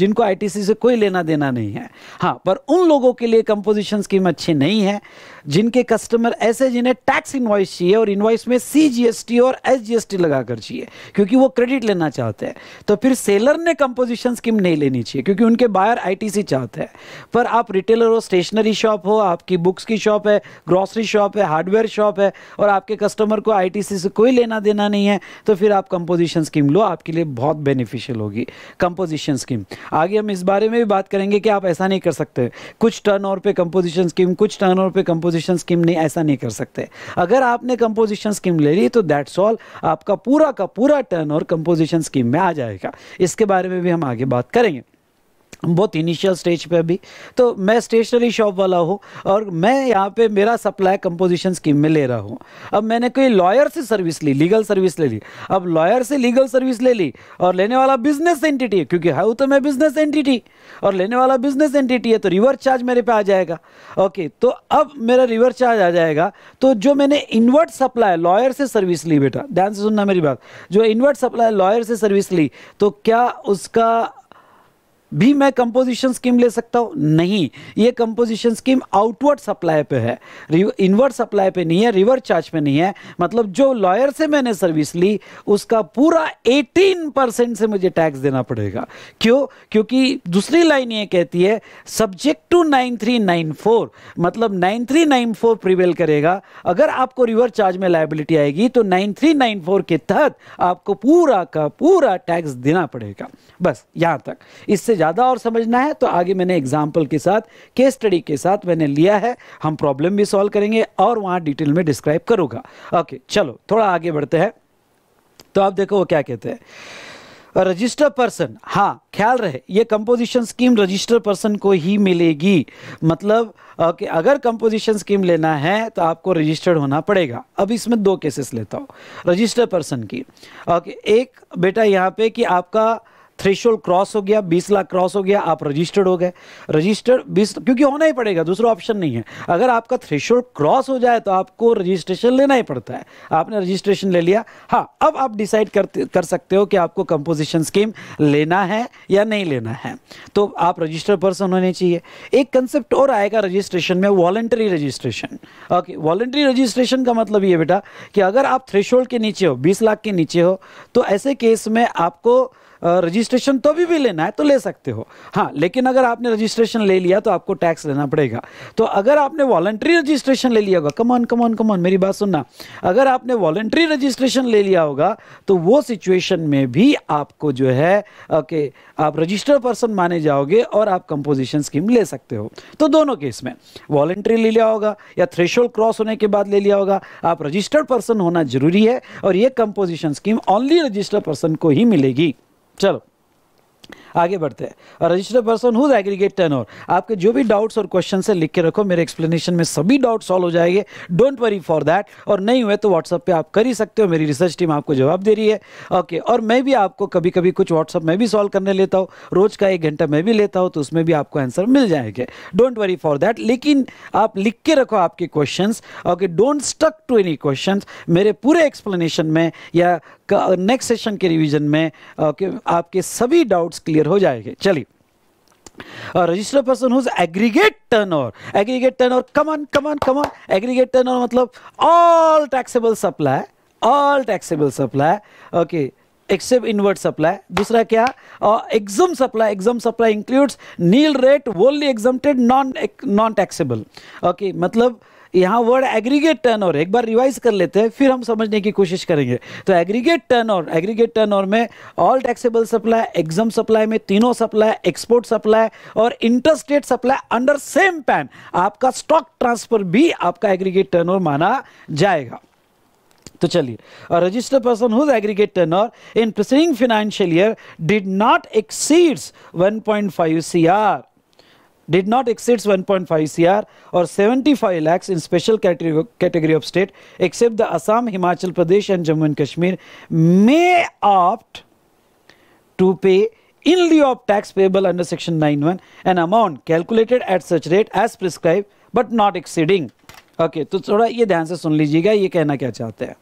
जिनको आईटीसी से कोई लेना देना नहीं है हाँ पर उन लोगों के लिए कंपोजिशन स्कीम अच्छी नहीं है जिनके कस्टमर ऐसे जिन्हें टैक्स इन्वाइस चाहिए और इन्वाइस में सी जीएसटी और एस जीएसटी लगाकर चाहिए क्योंकि वो क्रेडिट लेना चाहते हैं तो फिर सेलर ने कंपोजिशन स्कीम नहीं लेनी चाहिए क्योंकि उनके बायर आईटीसी चाहते हैं पर आप रिटेलर हो स्टेशनरी शॉप हो आपकी बुक्स की शॉप है ग्रॉसरी शॉप है हार्डवेयर शॉप है और आपके कस्टमर को आईटीसी से कोई लेना देना नहीं है तो फिर आप कंपोजिशन स्कीम लो आपके लिए बहुत बेनिफिशियल होगी कंपोजिशन स्कीम आगे हम इस बारे में भी बात करेंगे कि आप ऐसा नहीं कर सकते कुछ टर्न पे कंपोजिशन स्कीम कुछ टर्न पे कंपोजिशन कंपोजिशन स्कीम नहीं ऐसा नहीं कर सकते अगर आपने कंपोजिशन स्कीम ले ली तो दैट्स ऑल आपका पूरा का पूरा टर्न और कंपोजिशन स्कीम में आ जाएगा इसके बारे में भी हम आगे बात करेंगे बहुत इनिशियल स्टेज पे अभी तो मैं स्टेशनरी शॉप वाला हूँ और मैं यहाँ पे मेरा सप्लाई कंपोजिशन स्कीम में ले रहा हूँ अब मैंने कोई लॉयर से सर्विस ली लीगल सर्विस ले ली अब लॉयर से लीगल सर्विस ले ली और लेने वाला बिजनेस एंटिटी है क्योंकि है तो मैं बिजनेस एंटिटी और लेने वाला बिजनेस एंटिटी है तो रिवर्स चार्ज मेरे पे आ जाएगा ओके तो अब मेरा रिवर्स चार्ज आ जाएगा तो जो मैंने इन्वर्ट सप्लाई लॉयर से सर्विस ली बेटा ध्यान से सुनना मेरी बात जो इन्वर्ट सप्लाई लॉयर से सर्विस ली तो क्या उसका भी मैं कंपोजिशन स्कीम ले सकता हूँ नहीं ये कंपोजिशन स्कीम आउटवर्ड सप्लाई पे है इनवर्ड सप्लाई पे नहीं है रिवर्स चार्ज पे नहीं है मतलब जो लॉयर से मैंने सर्विस ली उसका पूरा 18 परसेंट से मुझे टैक्स देना पड़ेगा क्यों क्योंकि दूसरी लाइन ये कहती है सब्जेक्ट टू 9394 मतलब 9394 प्रिवेल करेगा अगर आपको रिवर्स चार्ज में लाइबिलिटी आएगी तो नाइन के तहत आपको पूरा का पूरा टैक्स देना पड़ेगा बस यहाँ तक इससे ज़्यादा और समझना है तो आगे मैंने एग्जाम्पल के साथ केस स्टडी के साथ मैंने लिया है हम प्रॉब्लम भी सॉल्व करेंगे और वहाँ डिटेल में डिस्क्राइब करूँगा ओके चलो थोड़ा आगे बढ़ते हैं तो आप देखो वो क्या कहते हैं रजिस्टर पर्सन हाँ ख्याल रहे ये कंपोजिशन स्कीम रजिस्टर पर्सन को ही मिलेगी मतलब कि अगर कंपोजिशन स्कीम लेना है तो आपको रजिस्टर्ड होना पड़ेगा अब इसमें दो केसेस लेता हूँ रजिस्टर पर्सन की ओके एक बेटा यहाँ पे कि आपका थ्रेशोल्ड क्रॉस हो गया बीस लाख क्रॉस हो गया आप रजिस्टर्ड हो गए रजिस्टर्ड बीस क्योंकि होना ही पड़ेगा दूसरा ऑप्शन नहीं है अगर आपका थ्रेशोल्ड क्रॉस हो जाए तो आपको रजिस्ट्रेशन लेना ही पड़ता है आपने रजिस्ट्रेशन ले लिया हाँ अब आप डिसाइड कर कर सकते हो कि आपको कंपोजिशन स्कीम लेना है या नहीं लेना है तो आप रजिस्टर्ड पर्सन होने चाहिए एक कंसेप्ट और आएगा रजिस्ट्रेशन में voluntary registration okay voluntary registration का मतलब ये बेटा कि अगर आप थ्रेशोल्ड के नीचे हो बीस लाख के नीचे हो तो ऐसे केस में आपको रजिस्ट्रेशन तो अभी भी लेना है तो ले सकते हो हाँ लेकिन अगर आपने रजिस्ट्रेशन ले लिया तो आपको टैक्स लेना पड़ेगा तो अगर आपने वॉलंट्री रजिस्ट्रेशन ले लिया होगा कमान कमान कमान मेरी बात सुनना अगर आपने वॉलंट्री रजिस्ट्रेशन ले लिया होगा तो वो सिचुएशन में भी आपको जो है ओके आप रजिस्टर पर्सन माने जाओगे और आप कंपोजिशन स्कीम ले सकते हो तो दोनों केस में वॉलेंट्री ले लिया होगा या थ्रेशोल्ड क्रॉस होने के बाद ले लिया होगा आप रजिस्टर्ड पर्सन होना जरूरी है और ये composition scheme only registered person को ही मिलेगी चलो आगे बढ़ते हैं registered person whose aggregate turn turnover आपके जो भी डाउट्स और क्वेश्चन है लिख के रखो मेरे एक्सप्लेनेशन में सभी डाउट सॉल्व हो जाएंगे डोंट वरी फॉर दैट और नहीं हुए तो व्हाट्सअप पे आप कर ही सकते हो मेरी रिसर्च टीम आपको जवाब दे रही है ओके okay, और मैं भी आपको कभी कभी कुछ व्हाट्सअप में भी सॉल्व करने लेता हूँ रोज का एक घंटा मैं भी लेता हूँ तो उसमें भी आपको आंसर मिल जाएंगे डोंट वरी फॉर दैट लेकिन आप लिख के रखो आपके question okay don't stuck to any question मेरे पूरे एक्सप्लेनेशन में या नेक्स्ट सेशन के रिवीजन में आपके सभी डाउट्स क्लियर हो जाएंगे चलिए register person whose aggregate turn over aggregate turn over come on come on come on aggregate turn over मतलब all taxable supply all taxable supply okay except inward supply दूसरा क्या exempt supply exempt supply includes nil rate wholly exempted non non taxable okay मतलब uh, यहाँ वर्ड एग्रीगेट टर्न ओवर एक बार रिवाइज कर लेते हैं फिर हम समझने की कोशिश करेंगे तो aggregate turn over aggregate turn over में all taxable supply exempt supply में तीनों सप्लाई एक्सपोर्ट सप्लाई और interstate supply under same PAN आपका स्टॉक ट्रांसफर भी आपका एग्रीगेट टर्न माना जाएगा तो चलिए और registered person whose aggregate turnover in preceding financial year did not exceeds 1.5 CR did not exceeds 1.5 CR or 75 lakhs in special category category of state except the Assam, Himachal Pradesh and Jammu and Kashmir may opt to pay in lieu of tax payable under section 91 an amount calculated at such rate as prescribed but not exceeding okay, to thoda ye dhyan se sun lijiyega ye kehna kya chahte हैं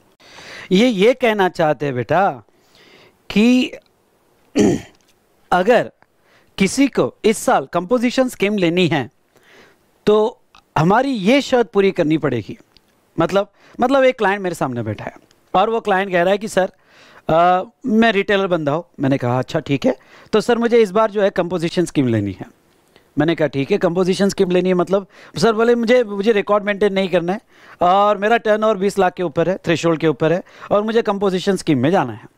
ये ये कहना चाहते हैं बेटा कि अगर किसी को इस साल कंपोजिशन स्कीम लेनी है तो हमारी ये शर्त पूरी करनी पड़ेगी मतलब मतलब एक क्लाइंट मेरे सामने बैठा है और वो क्लाइंट कह रहा है कि सर आ, मैं रिटेलर बंदा हूँ मैंने कहा अच्छा ठीक है तो सर मुझे इस बार जो है कंपोजिशन स्कीम लेनी है मैंने कहा ठीक है कंपोजिशन स्कीम लेनी है मतलब सर बोले मुझे मुझे रिकॉर्ड मेंटेन नहीं करना है और मेरा टर्न और बीस लाख के ऊपर है थ्रेशोल्ड के ऊपर है और मुझे कंपोजिशन स्कीम में जाना है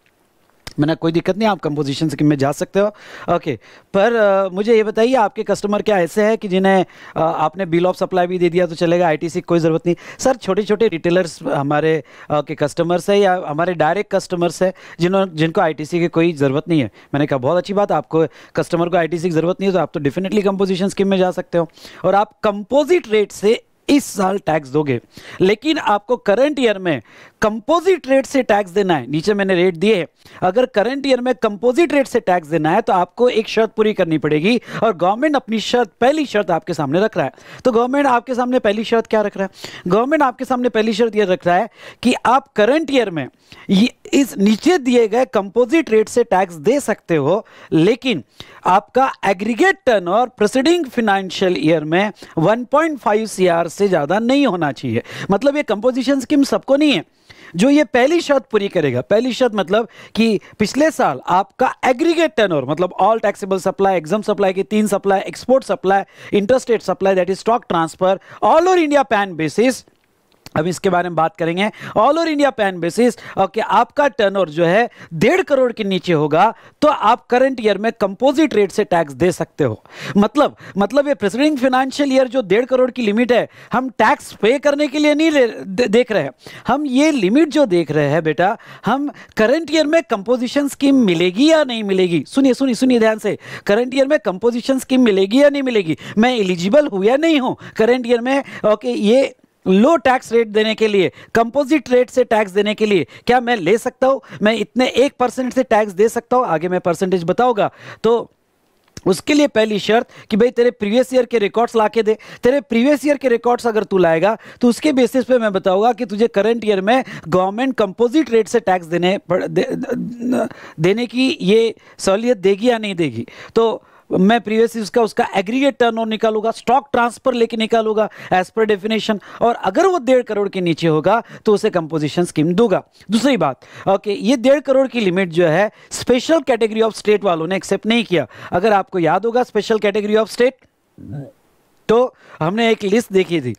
मैंने कोई दिक्कत नहीं आप कंपोजिशन स्कीम में जा सकते हो ओके पर आ, मुझे ये बताइए आपके कस्टमर क्या ऐसे हैं कि जिन्हें आपने बिल ऑफ सप्लाई भी दे दिया तो चलेगा आईटीसी की कोई ज़रूरत नहीं सर छोटे छोटे रिटेलर्स हमारे आ, के कस्टमर्स हैं या हमारे डायरेक्ट कस्टमर्स हैं जिन्हों जिनको आई की कोई ज़रूरत नहीं है मैंने कहा बहुत अच्छी बात आपको कस्टमर को आई की ज़रूरत नहीं है तो आप तो डेफिनेटली कंपोजिशन स्कीम में जा सकते हो और आप कंपोजिट रेट से इस साल टैक्स दोगे लेकिन आपको करंट ईयर में कंपोजिट रेट से टैक्स देना है नीचे मैंने रेट दिए अगर करंट ईयर में कंपोजिट रेट से टैक्स देना है तो आपको एक शर्त पूरी करनी पड़ेगी और गवर्नमेंट अपनी शर्त पहली शर्त आपके सामने रख रहा है तो गवर्नमेंट आपके सामने पहली शर्त क्या रख रहा है गवर्नमेंट आपके सामने पहली शर्त यह रख रहा है कि आप करंट ईयर में इस नीचे दिए गए कंपोजिट रेट से टैक्स दे सकते हो लेकिन आपका एग्रीगेट टर्न और प्रोसीडिंग फिनेंशियल ईयर में 1.5 सीआर से ज़्यादा नहीं होना चाहिए मतलब ये कंपोजिशन स्कीम सबको नहीं है जो ये पहली शर्त पूरी करेगा पहली शर्त मतलब कि पिछले साल आपका एग्रीगेट टर्नओवर मतलब all taxable supply exempt supply की तीन supply export supply interstate supply that is stock transfer all over India PAN basis अब इसके बारे में बात करेंगे all over India PAN basis okay आपका टर्नओवर जो है डेढ़ करोड़ के नीचे होगा तो आप करंट ईयर में कंपोजिट रेट से टैक्स दे सकते हो मतलब मतलब ये प्रेसिडिंग फाइनेंशियल ईयर जो डेढ़ करोड़ की लिमिट है हम टैक्स पे करने के लिए नहीं दे, देख रहे हैं हम ये लिमिट जो देख रहे हैं बेटा हम करंट ईयर में कंपोजिशन स्कीम मिलेगी या नहीं मिलेगी सुनिए सुनिए सुनिए ध्यान से करंट ईयर में कंपोजिशन स्कीम मिलेगी या नहीं मिलेगी मैं एलिजिबल हूँ या नहीं हूँ करंट ईयर में ओके ये लो टैक्स रेट देने के लिए कंपोजिट रेट से टैक्स देने के लिए क्या मैं ले सकता हूँ मैं इतने एक परसेंट से टैक्स दे सकता हूँ आगे मैं परसेंटेज बताऊँगा तो उसके लिए पहली शर्त कि भाई तेरे प्रीवियस ईयर के रिकॉर्ड्स ला के दे तेरे प्रीवियस ईयर के रिकॉर्ड्स अगर तू लाएगा तो उसके बेसिस पे मैं बताऊंगा कि तुझे करंट ईयर में गवर्नमेंट कंपोजिट रेट से टैक्स देने दे, देने की ये सहूलियत देगी या नहीं देगी तो मैं प्रीवियस उसका उसका एग्रीगेट टर्न निकालूंगा स्टॉक ट्रांसफर लेके निकालूंगा एज पर डेफिनेशन और अगर वो डेढ़ करोड़ के नीचे होगा तो उसे कंपोजिशन स्कीम दूंगा दूसरी बात ओके ये डेढ़ करोड़ की लिमिट जो है स्पेशल कैटेगरी ऑफ स्टेट वालों ने एक्सेप्ट नहीं किया अगर आपको याद होगा स्पेशल कैटेगरी ऑफ स्टेट तो हमने एक लिस्ट देखी थी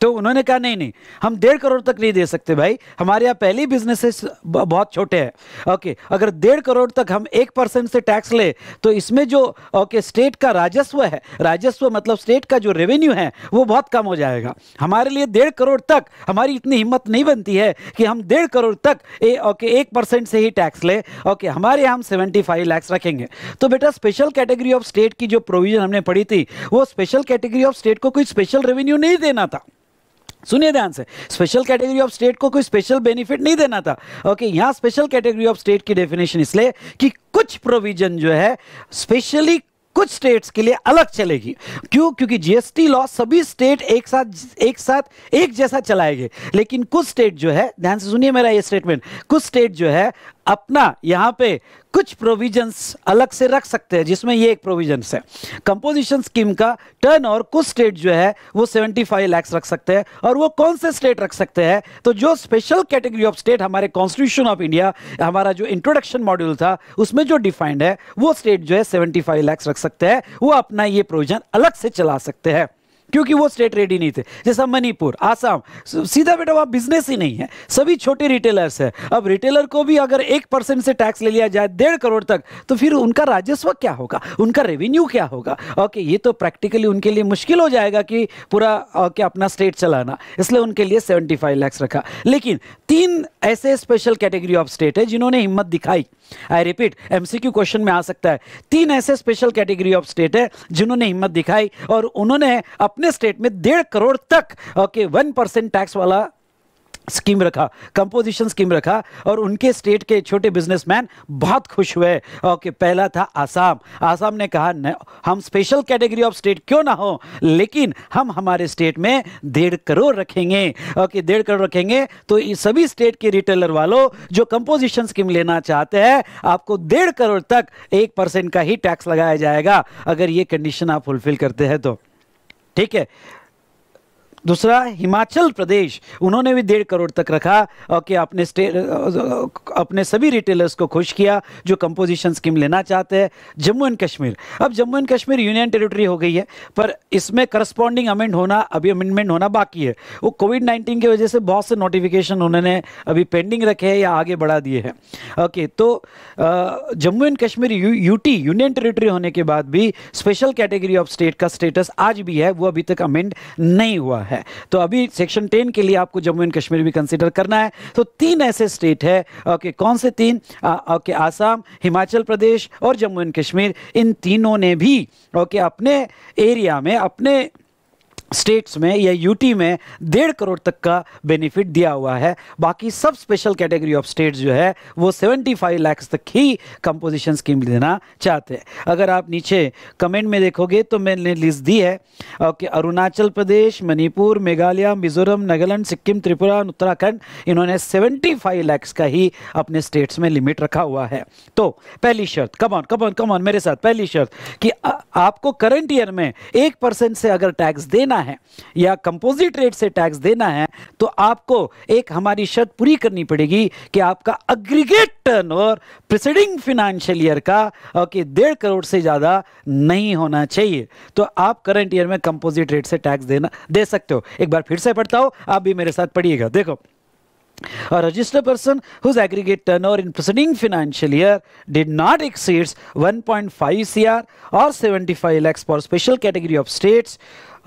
तो उन्होंने कहा नहीं नहीं हम डेढ़ करोड़ तक नहीं दे सकते भाई हमारे यहाँ पहले बिजनेसेस बहुत छोटे हैं ओके अगर डेढ़ करोड़ तक हम एक परसेंट से टैक्स ले तो इसमें जो ओके स्टेट का राजस्व है राजस्व मतलब स्टेट का जो रेवेन्यू है वो बहुत कम हो जाएगा हमारे लिए डेढ़ करोड़ तक हमारी इतनी हिम्मत नहीं बनती है कि हम डेढ़ करोड़ तक ए, ओके एक परसेंट से ही टैक्स ले ओके हमारे यहाँ हम सेवेंटी फाइव लैक्स रखेंगे तो बेटा स्पेशल कैटेगरी ऑफ स्टेट की जो प्रोविजन हमने पढ़ी थी वो स्पेशल कैटेगरी ऑफ स्टेट को कोई स्पेशल रेवेन्यू नहीं देना था सुनिए ध्यान से स्पेशल कैटेगरी ऑफ स्टेट को कोई स्पेशल बेनिफिट नहीं देना था ओके okay, यहां स्पेशल कैटेगरी ऑफ स्टेट की डेफिनेशन इसलिए कि कुछ प्रोविजन जो है स्पेशली कुछ स्टेट्स के लिए अलग चलेगी क्यों क्योंकि जीएसटी लॉ सभी स्टेट एक साथ एक साथ एक जैसा चलाएंगे लेकिन कुछ स्टेट जो है ध्यान से सुनिए मेरा ये स्टेटमेंट कुछ स्टेट जो है अपना यहाँ पे कुछ प्रोविजंस अलग से रख सकते हैं जिसमें ये एक प्रोविजंस है कंपोजिशन स्कीम का टर्न और कुछ स्टेट जो है वो 75 लैक्स रख सकते हैं और वो कौन से स्टेट रख सकते हैं तो जो स्पेशल कैटेगरी ऑफ स्टेट हमारे कॉन्स्टिट्यूशन ऑफ इंडिया हमारा जो इंट्रोडक्शन मॉड्यूल था उसमें जो डिफाइंड है वो स्टेट जो है सेवेंटी फाइव रख सकते हैं वो अपना ये प्रोविजन अलग से चला सकते हैं क्योंकि वो स्टेट रेडी नहीं थे जैसा मणिपुर आसाम सीधा बेटा वहाँ बिजनेस ही नहीं है सभी छोटे रिटेलर्स है अब रिटेलर को भी अगर एक परसेंट से टैक्स ले लिया जाए डेढ़ करोड़ तक तो फिर उनका राजस्व क्या होगा उनका रेवेन्यू क्या होगा ओके ये तो प्रैक्टिकली उनके लिए मुश्किल हो जाएगा कि पूरा ओके अपना स्टेट चलाना इसलिए उनके लिए सेवेंटी फाइव लैक्स रखा लेकिन तीन ऐसे स्पेशल कैटेगरी ऑफ स्टेट है जिन्होंने हिम्मत दिखाई आई रिपीट एमसीक्यू क्वेश्चन में आ सकता है तीन ऐसे स्पेशल कैटेगरी ऑफ स्टेट है जिन्होंने हिम्मत दिखाई और उन्होंने अपने स्टेट में डेढ़ करोड़ तक ओके वन परसेंट टैक्स वाला स्कीम रखा कंपोजिशन स्कीम रखा और उनके स्टेट के छोटे बिजनेसमैन बहुत खुश हुए ओके पहला था आसाम आसाम ने कहा हम स्पेशल कैटेगरी ऑफ स्टेट क्यों ना हो लेकिन हम हमारे स्टेट में डेढ़ करोड़ रखेंगे ओके डेढ़ करोड़ रखेंगे तो सभी स्टेट के रिटेलर वालों जो कंपोजिशन स्कीम लेना चाहते हैं आपको डेढ़ करोड़ तक एक परसेंट का ही टैक्स लगाया जाएगा अगर ये कंडीशन आप फुलफिल करते हैं तो ठीक है दूसरा हिमाचल प्रदेश उन्होंने भी डेढ़ करोड़ तक रखा और कि अपने स्टे अपने सभी रिटेलर्स को खुश किया जो कंपोजिशन स्कीम लेना चाहते हैं जम्मू एंड कश्मीर अब Jammu and Kashmir union territory हो गई है पर इसमें करस्पॉन्डिंग अमेंड होना अभी अमेंडमेंट होना बाकी है वो कोविड नाइन्टीन की वजह से बहुत से नोटिफिकेशन उन्होंने अभी पेंडिंग रखे हैं या आगे बढ़ा दिए हैं ओके तो Jammu and Kashmir UT union territory होने के बाद भी स्पेशल कैटेगरी ऑफ स्टेट का स्टेटस आज भी है वो अभी तक अमेंड नहीं हुआ है है तो अभी सेक्शन टेन के लिए आपको जम्मू एंड कश्मीर भी कंसिडर करना है तो तीन ऐसे स्टेट है ओके कौन से तीन ओके आसाम हिमाचल प्रदेश और जम्मू एंड कश्मीर इन तीनों ने भी ओके अपने एरिया में अपने स्टेट्स में या यूटी में डेढ़ करोड़ तक का बेनिफिट दिया हुआ है बाकी सब स्पेशल कैटेगरी ऑफ स्टेट्स जो है वो 75 लैक्स तक ही कंपोजिशन स्कीम देना चाहते हैं अगर आप नीचे कमेंट में देखोगे तो मैंने लिस्ट दी है ओके अरुणाचल प्रदेश मणिपुर मेघालय मिजोरम नागालैंड सिक्किम त्रिपुरा उत्तराखंड इन्होंने सेवेंटी फाइव का ही अपने स्टेट्स में लिमिट रखा हुआ है तो पहली शर्त कमॉन कमॉन कमॉन मेरे साथ पहली शर्त कि आ, आपको करंट ईयर में एक परसेंट से अगर टैक्स देना देना है या कंपोजिट रेट से टैक्स देना है तो आपको एक हमारी शर्त पूरी करनी पड़ेगी कि आपका अग्रीगेट टर्न और प्रिसीडिंग फिनेंशियल ईयर का ओके डेढ़ करोड़ से ज़्यादा नहीं होना चाहिए तो आप करंट ईयर में कंपोजिट रेट से टैक्स देना दे सकते हो एक बार फिर से पढ़ता हो आप भी मेरे साथ पढ़िएगा देखो A registered person whose aggregate turnover in preceding financial year did not exceeds 1.5 CR or 75 lakhs for special category of states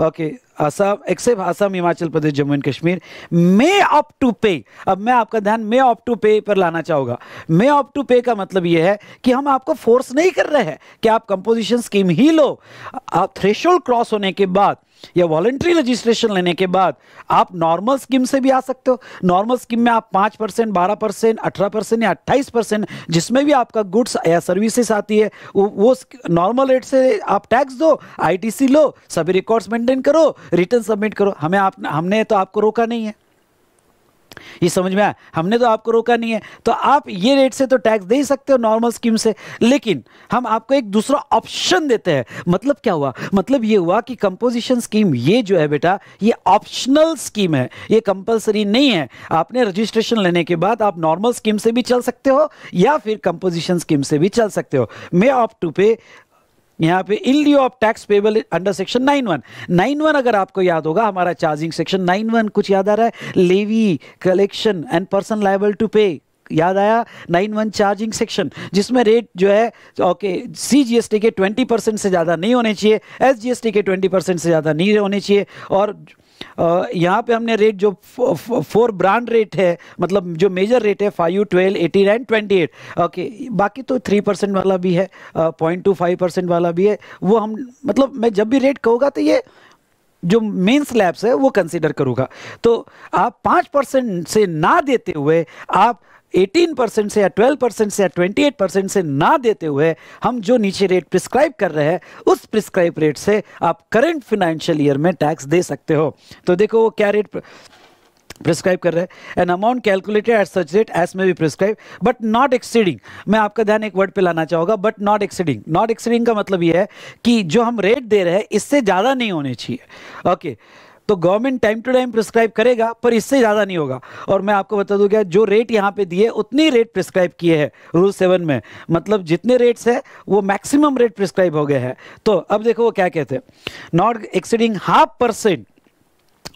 okay Assam except Assam Himachal Pradesh Jammu and Kashmir may opt to pay अब मैं आपका ध्यान मे ऑप टू पे पर लाना चाहूँगा मे ऑप टू पे का मतलब यह है कि हम आपको फोर्स नहीं कर रहे हैं कि आप कंपोजिशन स्कीम ही लो आप थ्रेशोल्ड क्रॉस होने के बाद या वॉलेंट्री रजिस्ट्रेशन लेने के बाद आप नॉर्मल स्कीम से भी आ सकते हो नॉर्मल स्कीम में आप पाँच परसेंट बारह परसेंट अठारह परसेंट या अट्ठाईस परसेंट जिसमें भी आपका गुड्स या सर्विसेज आती है वो नॉर्मल रेट से आप टैक्स दो आईटीसी लो सभी रिकॉर्ड्स मेंटेन करो रिटर्न सबमिट करो हमें आप हमने तो आपको रोका नहीं है ये समझ में आया हमने तो आपको रोका नहीं है तो आप ये रेट से तो टैक्स दे ही सकते हो नॉर्मल स्कीम से लेकिन हम आपको एक दूसरा ऑप्शन देते हैं मतलब क्या हुआ मतलब ये हुआ कि कंपोजिशन स्कीम ये जो है बेटा ये ऑप्शनल स्कीम है ये कंपलसरी नहीं है आपने रजिस्ट्रेशन लेने के बाद आप नॉर्मल स्कीम से भी चल सकते हो या फिर कंपोजिशन स्कीम से भी चल सकते हो मे ऑप टू पे यहाँ पे in lieu of tax payable under section nine one nine one अगर आपको याद होगा हमारा चार्जिंग सेक्शन नाइन वन कुछ याद आ रहा है levy collection and person liable to pay याद आया नाइन वन चार्जिंग सेक्शन जिसमें रेट जो है okay C G S T के ट्वेंटी परसेंट से ज़्यादा नहीं होने चाहिए एस जी एस टी के ट्वेंटी परसेंट से ज़्यादा नहीं होने चाहिए और यहाँ पे हमने रेट जो फोर ब्रांड रेट है मतलब जो मेजर रेट है five twelve eighteen twenty eight okay बाकी तो थ्री परसेंट वाला भी है पॉइंट टू फाइव परसेंट वाला भी है वो हम मतलब मैं जब भी रेट कहूँगा तो ये जो मेन स्लैब्स है वो कंसिडर करूँगा तो आप पाँच परसेंट से ना देते हुए आप 18 परसेंट से या 12 परसेंट से या 28 परसेंट से ना देते हुए हम जो नीचे रेट प्रिस्क्राइब कर रहे हैं उस प्रिस्क्राइब रेट से आप करंट फाइनेंशियल ईयर में टैक्स दे सकते हो तो देखो वो क्या रेट प्रिस्क्राइब कर रहे हैं an amount calculated at such rate as में भी प्रिस्क्राइब बट नॉट एक्सीडिंग मैं आपका ध्यान एक वर्ड पे लाना चाहूँगा but not exceeding not exceeding का मतलब ये है कि जो हम रेट दे रहे हैं इससे ज़्यादा नहीं होने चाहिए ओके okay. तो government time to time prescribe करेगा पर इससे ज़्यादा नहीं होगा और मैं आपको बता दूँ क्या जो रेट यहाँ पे दिए उतनी रेट प्रिस्क्राइब किए हैं रूल सेवन में मतलब जितने रेट्स है वो मैक्सिमम रेट प्रिस्क्राइब हो गए हैं तो अब देखो वो क्या कहते हैं not exceeding half percent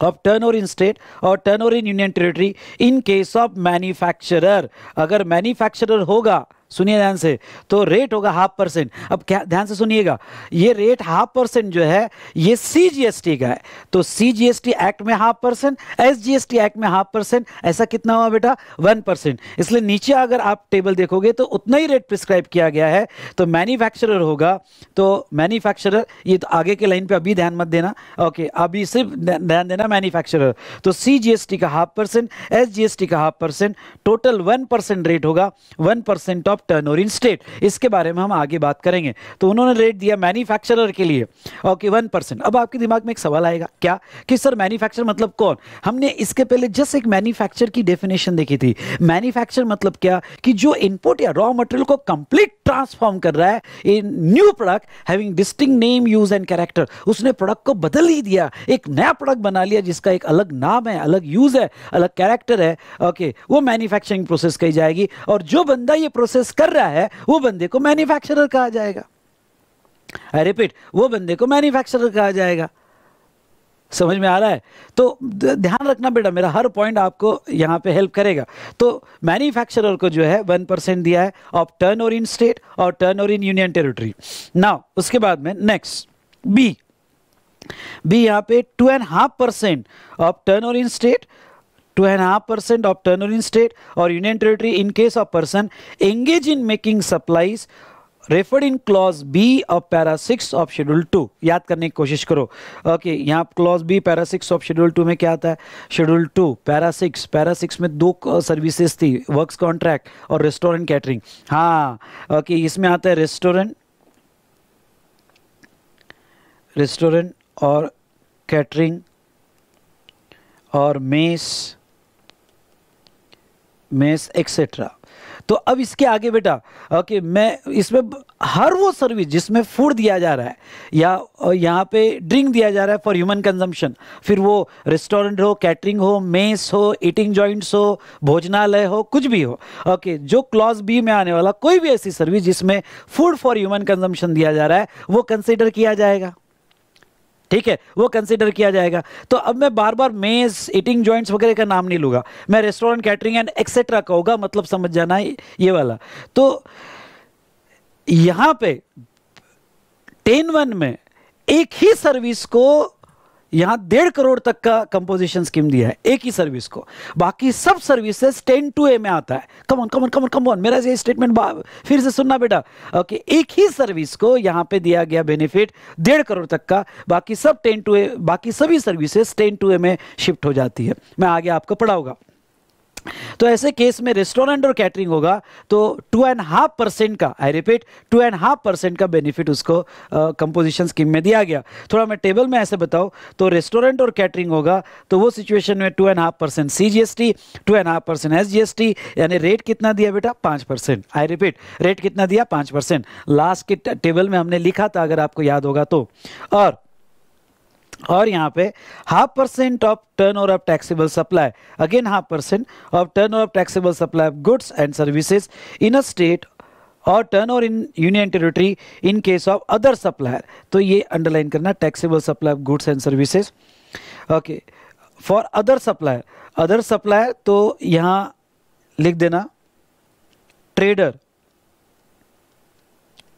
of turn over in state और turn over in union territory in case of manufacturer अगर मैन्युफैक्चरर होगा सुनिए ध्यान से तो रेट होगा हाफ परसेंट अब क्या ध्यान से सुनिएगा ये रेट हाफ परसेंट जो है ये सी जी एस टी का है तो सी एक्ट में हाफ परसेंट एस एक्ट में हाफ परसेंट ऐसा कितना हुआ बेटा वन परसेंट इसलिए नीचे अगर आप टेबल देखोगे तो उतना ही रेट प्रिस्क्राइब किया गया है तो मैन्युफैक्चरर होगा तो मैन्युफैक्चरर ये तो आगे के लाइन पर अभी ध्यान मत देना ओके अभी सिर्फ ध्यान देना मैन्युफैक्चरर तो सी जी एस टी का हाफ परसेंट एस का half percent total one percent rate होगा one percent of turn over in state इसके बारे में हम आगे बात करेंगे तो उन्होंने रेट दिया मैन्युफैक्चरर के लिए ओके वन परसेंट अब आपके दिमाग में एक सवाल आएगा क्या कि सर मैन्युफैक्चर मतलब कौन हमने इसके पहले जस्ट एक मैन्युफैक्चर की डेफिनेशन देखी थी मैन्युफैक्चर मतलब क्या कि जो इनपुट या रॉ मटेरियल को कंप्लीट ट्रांसफॉर्म कर रहा है in new product having distinct name use and character उसने प्रोडक्ट को बदल ही दिया एक नया प्रोडक्ट बना लिया जिसका एक अलग नाम है अलग यूज है अलग कैरेक्टर है ओके वो मैन्युफैक्चरिंग प्रोसेस कही जाएगी और जो बंदा ये प्रोसेस प्रोसेस कर रहा है वो बंदे को मैन्युफैक्चरर कहा जाएगा आई रिपीट वो बंदे को मैन्युफैक्चरर कहा जाएगा समझ में आ रहा है तो ध्यान रखना बेटा मेरा हर पॉइंट आपको यहाँ पे हेल्प करेगा तो मैन्युफैक्चरर को जो है वन परसेंट दिया है of turn over in state और turn over in union territory now उसके बाद में नेक्स्ट बी बी यहाँ पे two and half percent of turn over in state 2.5% of tenure in state or union territory in case of person engaged in making supplies referred in clause B of para six of schedule two याद करने की कोशिश करो ओके okay, यहाँ clause B para six of schedule two में क्या आता है schedule two para six para six में दो सर्विसेज थी वर्क्स कॉन्ट्रैक्ट और रेस्टोरेंट कैटरिंग हाँ ओके okay, इसमें आता है रेस्टोरेंट रेस्टोरेंट और कैटरिंग और मेस मेस एक्सेट्रा तो अब इसके आगे बेटा ओके मैं इसमें हर वो सर्विस जिसमें फूड दिया जा रहा है या यहाँ पे ड्रिंक दिया जा रहा है फॉर ह्यूमन कंजम्पशन फिर वो रेस्टोरेंट हो कैटरिंग हो मेस हो ईटिंग जॉइंट्स हो भोजनालय हो कुछ भी हो ओके जो क्लॉज बी में आने वाला कोई भी ऐसी सर्विस जिसमें फूड फॉर ह्यूमन कंजम्पशन दिया जा रहा है वो कंसिडर किया जाएगा ठीक है वो कंसिडर किया जाएगा तो अब मैं बार बार मेज ईटिंग ज्वाइंट्स वगैरह का नाम नहीं लूँगा मैं रेस्टोरेंट कैटरिंग एंड एक्सेट्रा का होगा मतलब समझ जाना ये वाला तो यहाँ पे टेन वन में एक ही सर्विस को यहाँ डेढ़ करोड़ तक का कंपोजिशन स्कीम दिया है एक ही सर्विस को बाकी सब सर्विसेज टेन टू ए में आता है कम कमॉन कम कमॉन मेरा ये स्टेटमेंट फिर से सुनना बेटा ओके एक ही सर्विस को यहाँ पे दिया गया बेनिफिट डेढ़ करोड़ तक का बाकी सब टेन टू ए बाकी सभी सर्विसेज टेन टू ए में शिफ्ट हो जाती है मैं आगे आपको पढ़ाऊंगा तो ऐसे केस में रेस्टोरेंट और कैटरिंग होगा तो टू एंड हाफ परसेंट का I repeat two and half percent का बेनिफिट उसको कंपोजिशन स्कीम में दिया गया थोड़ा मैं टेबल में ऐसे बताऊँ तो रेस्टोरेंट और कैटरिंग होगा तो वो सिचुएशन में two and half percent C G S T two and half percent S G S T यानी रेट कितना दिया बेटा पाँच परसेंट आई रिपीट रेट कितना दिया पाँच परसेंट लास्ट के टेबल में हमने लिखा था अगर आपको याद होगा तो और और यहाँ पे half percent of turn over of taxable supply again half percent of turn over of taxable supply of goods and services in a state और turn over in union territory in case of other supplier तो ये अंडरलाइन करना taxable supply of goods and services okay for other supplier other supplier तो यहाँ लिख देना trader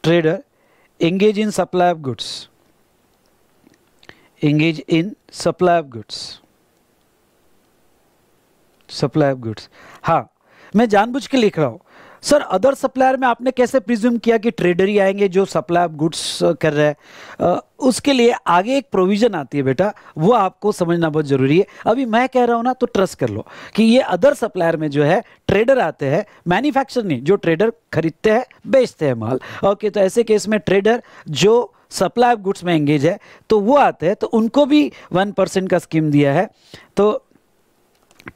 trader engage in supply of goods engage in supply of goods supply of goods हाँ मैं जानबूझ के लिख रहा हूँ सर अदर सप्लायर में आपने कैसे प्रिज्यूम किया कि ट्रेडर ही आएंगे जो सप्लाई ऑफ गुड्स कर रहे हैं uh, उसके लिए आगे एक प्रोविज़न आती है बेटा वो आपको समझना बहुत ज़रूरी है अभी मैं कह रहा हूँ ना तो ट्रस्ट कर लो कि ये अदर सप्लायर में जो है ट्रेडर आते हैं मैन्युफैक्चर नहीं जो ट्रेडर खरीदते हैं बेचते हैं माल ओके तो ऐसे केस में ट्रेडर जो सप्लाई ऑफ गुड्स में एंगेज है तो वो आते हैं तो उनको भी वन परसेंट का स्कीम दिया है तो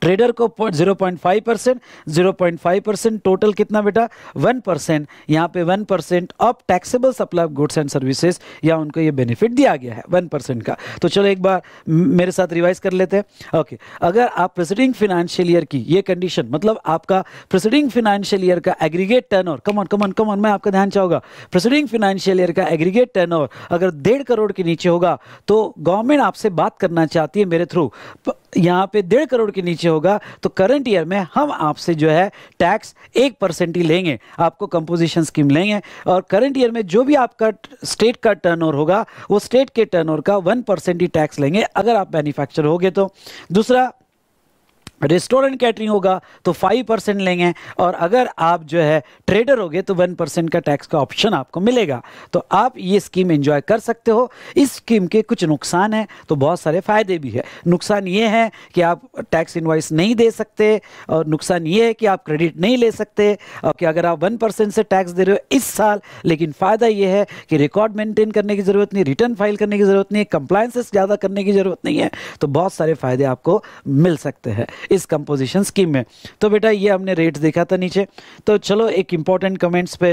ट्रेडर को 0.5 परसेंट जीरो परसेंट टोटल कितना बेटा 1 परसेंट यहाँ पे 1 percent of taxable supply of goods and services या उनको ये बेनिफिट दिया गया है 1 परसेंट का तो चलो एक बार मेरे साथ रिवाइज कर लेते हैं ओके अगर आप प्रेसिडिंग फिनेंशियल ईयर की ये कंडीशन मतलब आपका प्रेसिडिंग फिनेंशियल ईयर का aggregate turn over come on come on come on मैं आपका ध्यान चाहूँगा प्रेसिडिंग फिनेंशियल ईयर का एग्रीगेट ओवर अगर डेढ़ करोड़ के नीचे होगा तो गवर्नमेंट आपसे बात करना चाहती है मेरे थ्रू यहाँ पे डेढ़ करोड़ के नीचे होगा तो करंट ईयर में हम आपसे जो है टैक्स एक परसेंट ही लेंगे आपको कंपोजिशन स्कीम लेंगे और करंट ईयर में जो भी आपका स्टेट का टर्नओवर होगा वो स्टेट के टर्नओवर का वन परसेंट ही टैक्स लेंगे अगर आप मैन्युफैक्चर होगे तो दूसरा रेस्टोरेंट कैटरिंग होगा तो फाइव परसेंट लेंगे और अगर आप जो है ट्रेडर होगे तो वन परसेंट का टैक्स का ऑप्शन आपको मिलेगा तो आप ये स्कीम एंजॉय कर सकते हो इस स्कीम के कुछ नुकसान हैं तो बहुत सारे फ़ायदे भी है नुकसान ये है कि आप टैक्स इन्वाइस नहीं दे सकते और नुकसान ये है कि आप क्रेडिट नहीं ले सकते और कि अगर आप वन परसेंट से टैक्स दे रहे हो इस साल लेकिन फ़ायदा ये है कि रिकॉर्ड मेंटेन करने की ज़रूरत नहीं रिटर्न फाइल करने की ज़रूरत नहीं कंप्लायंसेस ज़्यादा करने की ज़रूरत नहीं है तो बहुत सारे फ़ायदे आपको मिल सकते हैं इस कंपोजिशन स्कीम में तो बेटा ये हमने रेट देखा था नीचे तो चलो एक इंपॉर्टेंट कमेंट्स पे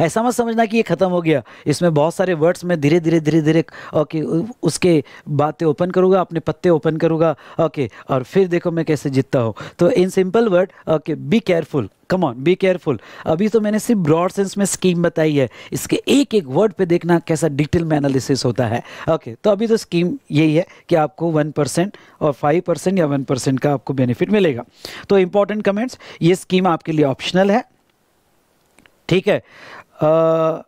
ऐसा मत समझना कि ये ख़त्म हो गया इसमें बहुत सारे वर्ड्स में धीरे धीरे धीरे धीरे ओके उसके बातें ओपन करूँगा अपने पत्ते ओपन करूँगा ओके और फिर देखो मैं कैसे जीतता हूँ तो in simple word okay be careful come on be careful अभी तो मैंने सिर्फ ब्रॉड सेंस में स्कीम बताई है इसके एक एक वर्ड पे देखना कैसा डिटेल में एनालिसिस होता है ओके okay, तो अभी तो स्कीम यही है कि आपको वन परसेंट और फाइव परसेंट या वन परसेंट का आपको बेनिफिट मिलेगा तो इंपॉर्टेंट कमेंट्स ये स्कीम आपके लिए ऑप्शनल है ठीक है आ,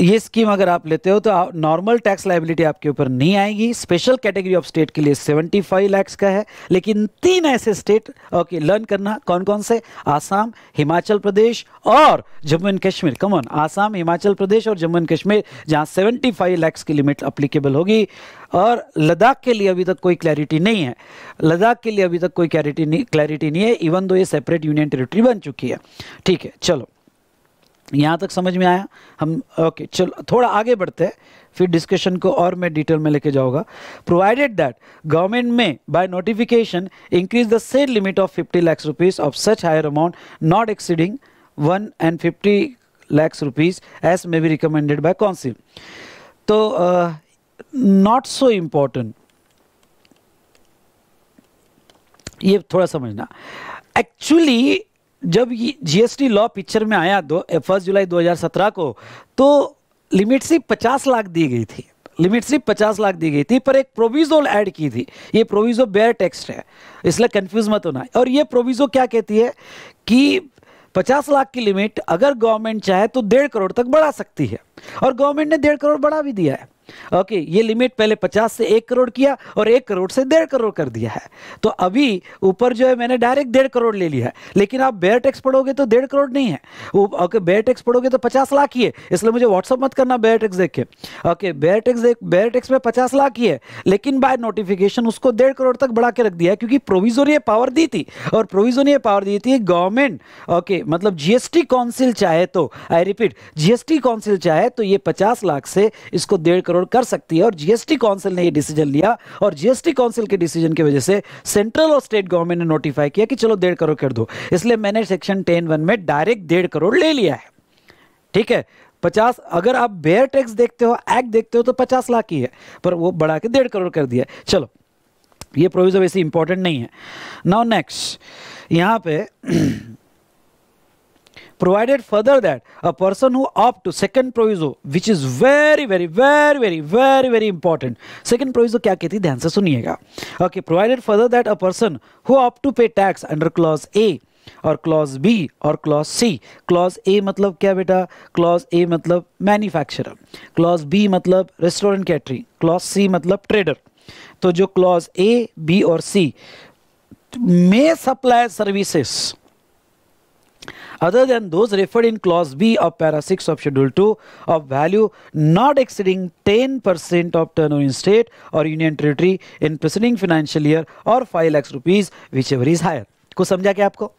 ये स्कीम अगर आप लेते हो तो नॉर्मल टैक्स लाइबिलिटी आपके ऊपर नहीं आएगी स्पेशल कैटेगरी ऑफ स्टेट के लिए 75 लैक्स का है लेकिन तीन ऐसे स्टेट ओके लर्न करना कौन कौन से आसाम हिमाचल प्रदेश और जम्मू एंड कश्मीर कमन आसाम हिमाचल प्रदेश और जम्मू एंड कश्मीर जहाँ 75 फाइव लैक्स की लिमिट अप्लीकेबल होगी और लद्दाख के लिए अभी तक कोई क्लैरिटी नहीं है लद्दाख के लिए अभी तक कोई क्लैरिटी नहीं क्लैरिटी नहीं है इवन दो ये सेपरेट यूनियन टेरिटरी बन चुकी है ठीक है चलो यहाँ तक समझ में आया हम ओके चलो थोड़ा आगे बढ़ते हैं फिर डिस्कशन को और मैं डिटेल में लेके जाऊंगा प्रोवाइडेड दैट गवर्नमेंट में by notification increase the sale limit of 50 lakh rupees of such higher amount not exceeding one and fifty lakhs rupees as may be recommended by council तो नॉट सो इम्पॉर्टेंट ये थोड़ा समझना एक्चुअली जब ये जीएसटी लॉ पिक्चर में आया दो फर्स्ट जुलाई 2017 को तो लिमिट सिर्फ पचास लाख दी गई थी लिमिट सिर्फ पचास लाख दी गई थी पर एक प्रोविजो ऐड की थी ये प्रोविजो बेयर टेक्स्ट है इसलिए कंफ्यूज मत होना और ये प्रोविजो क्या कहती है कि पचास लाख की लिमिट अगर गवर्नमेंट चाहे तो डेढ़ करोड़ तक बढ़ा सकती है और गवर्नमेंट ने डेढ़ करोड़ बढ़ा भी दिया है ओके ये लिमिट पहले 50 से एक करोड़ किया और एक करोड़ से डेढ़ करोड़ कर दिया है तो अभी ऊपर जो है मैंने डायरेक्ट डेढ़ करोड़ ले लिया है लेकिन आप बेयर टैक्स पढ़ोगे तो डेढ़ करोड़ नहीं है ओके बेयर टैक्स पढ़ोगे तो 50 लाख ही है इसलिए मुझे व्हाट्सअप मत करना बेयर टैक्स देख के okay bare tax bare tax में पचास लाख ही है लेकिन बाय नोटिफिकेशन उसको डेढ़ करोड़ तक बढ़ा के रख दिया है क्योंकि प्रोविजोरी पावर दी थी और प्रोविजोरी पावर दी थी गवर्नमेंट ओके मतलब जीएसटी काउंसिल चाहे तो आई रिपीट जीएसटी काउंसिल चाहे तो ये पचास लाख से इसको डेढ़ करोड़ कर सकती है और जीएसटी काउंसिल ने ये डिसीजन लिया और जीएसटी काउंसिल के डिसीजन की वजह से सेंट्रल और स्टेट गवर्नमेंट ने नोटिफाई किया कि चलो डेढ़ करोड़ कर दो इसलिए मैंने सेक्शन टेन वन में डायरेक्ट डेढ़ करोड़ ले लिया है ठीक है पचास अगर आप बेयर टैक्स देखते हो एक्ट देखते हो तो पचास लाख ही है पर वो बढ़ा के डेढ़ करोड़ कर दिया चलो ये प्रोविज़न वैसे इंपॉर्टेंट नहीं है नाउ नेक्स्ट यहाँ पे provided further that a person who opt to second proviso which is very very very very very very important second proviso kya kehti dhyan se suniyega okay provided further that a person who opt to pay tax under clause A और क्लॉज बी और क्लॉज सी क्लॉज ए मतलब क्या बेटा क्लॉज ए मतलब मैन्युफैक्चरर क्लॉज बी मतलब रेस्टोरेंट कैटरिंग क्लॉज सी मतलब ट्रेडर तो जो क्लॉज ए बी और सी मे supply services other than those referred in clause B of para 6 of schedule 2 of value not exceeding 10% of turnover in state or union territory in preceding financial year or 5 lakhs rupees whichever is higher ko samjha क्या aapko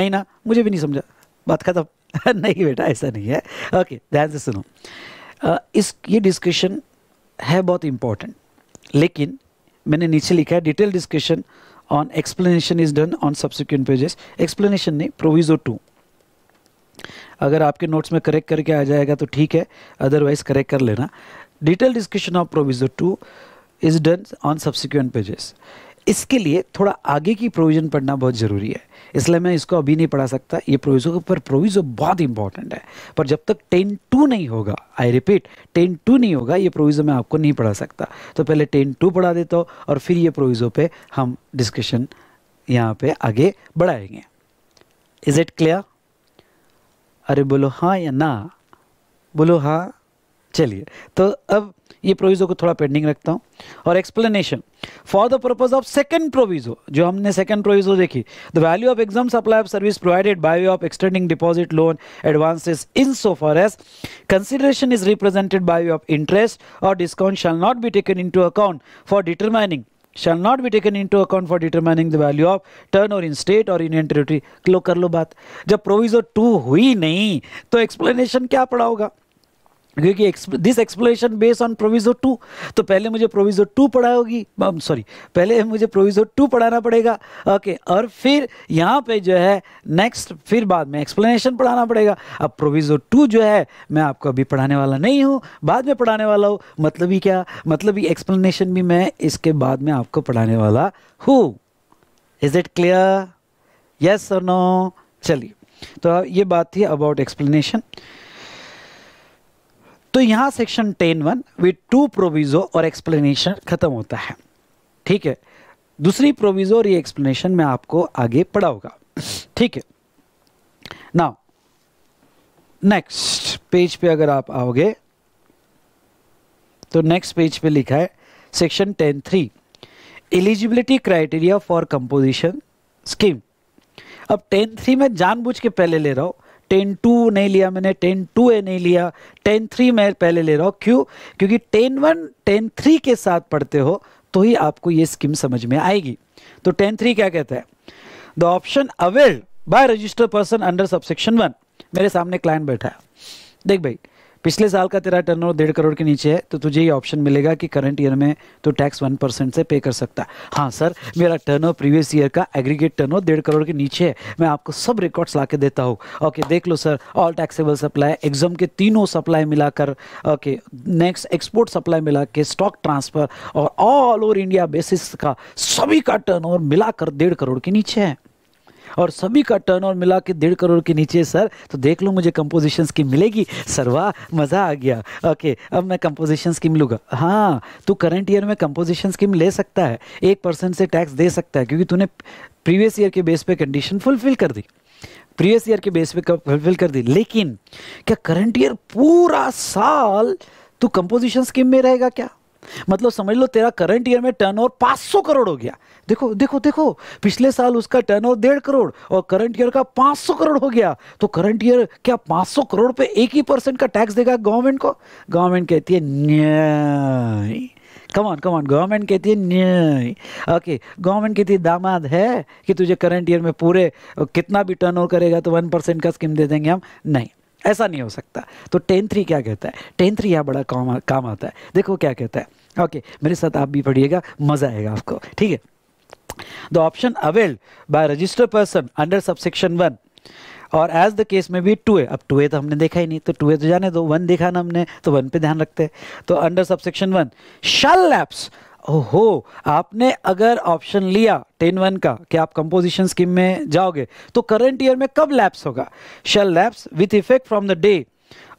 nahi na mujhe bhi nahi samjha baat khatam nahi beta aisa nahi hai okay dhyan se suno is ye discussion discussion है बहुत इम्पोर्टेंट लेकिन मैंने नीचे लिखा है detail discussion on explanation is done on subsequent pages explanation नहीं proviso 2 अगर आपके नोट्स में करेक्ट करके आ जाएगा तो ठीक है अदरवाइज करेक्ट कर लेना detail discussion of proviso two is done on subsequent pages इसके लिए थोड़ा आगे की प्रोविज़न पढ़ना बहुत ज़रूरी है इसलिए मैं इसको अभी नहीं पढ़ा सकता ये प्रोविज़ो पर प्रोविज़ो बहुत इंपॉर्टेंट है पर जब तक टेन टू नहीं होगा आई रिपीट टेन टू नहीं होगा ये प्रोविज़ो मैं आपको नहीं पढ़ा सकता तो पहले टेन टू पढ़ा देता हूँ और फिर ये प्रोविज़ो पे हम डिस्कशन यहाँ पे आगे बढ़ाएंगे इज़ इट क्लियर अरे बोलो हाँ या ना बोलो हाँ चलिए तो अब ये प्रोविज़ो को थोड़ा पेंडिंग रखता हूँ और explanation for the purpose of second proviso जो हमने सेकंड प्रोविज़ो देखी the value of exam supply of service provided by way of extending deposit loan advances in so far as consideration is represented by way of interest और discount shall not be taken in account for determining shall not be taken into account for determining the value of turn or in state or in territory क्लो कर लो बात जब प्रोविजो टू हुई नहीं तो एक्सप्लेनेशन क्या पड़ा होगा क्योंकि this explanation based on proviso two तो पहले मुझे प्रोविजो टू पढ़ा होगी सॉरी पहले मुझे प्रोविजो टू पढ़ाना पड़ेगा ओके okay, और फिर यहाँ पे जो है नेक्स्ट फिर बाद में एक्सप्लेनेशन पढ़ाना पड़ेगा अब प्रोविजो टू जो है मैं आपको अभी पढ़ाने वाला नहीं हूँ बाद में पढ़ाने वाला हूँ मतलब ही क्या मतलब ही एक्सप्लेनेशन भी मैं इसके बाद में आपको पढ़ाने वाला हूँ इज़ इट क्लियर यस और नो चलिए तो ये बात थी अबाउट एक्सप्लेनेशन तो यहां section ten one with two proviso और एक्सप्लेनेशन खत्म होता है ठीक है दूसरी प्रोविजो और ये एक्सप्लेनेशन में आपको आगे पढ़ा होगा ठीक है नाउ नेक्स्ट पेज पे अगर आप आओगे तो नेक्स्ट पेज पे लिखा है section ten three eligibility criteria for composition scheme अब टेन थ्री में जानबूझ के पहले ले रहा हूं टेन टू नहीं लिया मैंने टेन टू ए नहीं लिया टेन थ्री मैं पहले ले रहा हूँ क्यों क्योंकि टेन वन टेन थ्री के साथ पढ़ते हो तो ही आपको ये स्कीम समझ में आएगी तो टेन थ्री क्या कहता है the option availed by registered person under subsection one मेरे सामने क्लाइंट बैठा है देख भाई पिछले साल का तेरा टर्नओवर डेढ़ करोड़ के नीचे है तो तुझे ये ऑप्शन मिलेगा कि करंट ईयर में तो टैक्स वन परसेंट से पे कर सकता है हाँ सर मेरा टर्नओवर प्रीवियस ईयर का एग्रीगेट टर्नओवर डेढ़ करोड़ के नीचे है मैं आपको सब रिकॉर्ड्स ला देता हूँ ओके देख लो sir all taxable supply exam के तीनों सप्लाई मिलाकर ओके नेक्स्ट एक्सपोर्ट सप्लाई मिला के स्टॉक ट्रांसफर और ऑल ओवर इंडिया बेसिस का सभी का टर्न मिलाकर डेढ़ करोड़ के नीचे है और सभी का टर्न और मिला के डेढ़ करोड़ के नीचे सर तो देख लो मुझे कंपोजिशंस की मिलेगी सर वाह मज़ा आ गया ओके अब मैं कंपोजिशन स्कीम लूँगा हाँ तू करंट ईयर में कंपोजिशन स्कीम ले सकता है एक परसेंट से टैक्स दे सकता है क्योंकि तूने प्रीवियस ईयर के बेस पे कंडीशन फुलफिल कर दी प्रीवियस ईयर के बेस पे फुलफिल कर दी लेकिन क्या करंट ईयर पूरा साल तू कंपोजिशन स्कीम में रहेगा क्या मतलब समझ लो तेरा करंट ईयर में टर्नओवर 500 करोड़ हो गया देखो देखो देखो पिछले साल उसका टर्नओवर डेढ़ करोड़ और करंट ईयर का 500 करोड़ हो गया तो करंट ईयर क्या 500 करोड़ पे एक ही परसेंट का टैक्स देगा गवर्नमेंट को गवर्नमेंट कहती है न्याय कमान कमान गवर्नमेंट कहती है न्याय ओके गवर्नमेंट कहती है दामाद है कि तुझे करंट ईयर में पूरे कितना भी टर्न करेगा तो वन परसेंट का स्कीम दे देंगे हम नहीं ऐसा नहीं हो सकता तो टेन थ्री क्या कहता है टेन थ्री यहाँ बड़ा काम काम आता है देखो क्या कहता है ओके मेरे साथ आप भी पढ़िएगा मज़ा आएगा आपको ठीक है the option availed by register person under subsection one और एज द केस में भी टू ए अब टू ए तो हमने देखा ही नहीं तो टू ए तो जाने दो वन देखा ना हमने तो वन पे ध्यान रखते हैं तो under subsection one shall lapse हो आपने अगर ऑप्शन लिया टेन वन का कि आप कंपोजिशन स्कीम में जाओगे तो करंट ईयर में कब लैप्स होगा shall lapse with effect from the day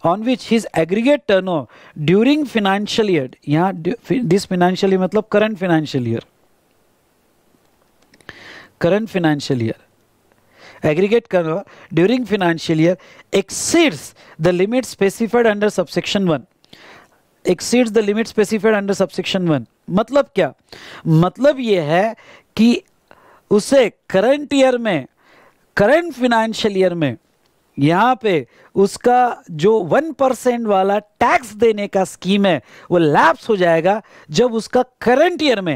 on which his aggregate turn turnover during financial year यहाँ दिस फिनेंशियल ईयर मतलब current financial year current financial year aggregate कर during financial year exceeds the limit specified under subsection one exceeds the limit specified under subsection one मतलब क्या मतलब ये है कि उसे करंट ईयर में करंट फिनेंशियल ईयर में यहाँ पे उसका जो वन परसेंट वाला टैक्स देने का स्कीम है वो लैप्स हो जाएगा जब उसका करंट ईयर में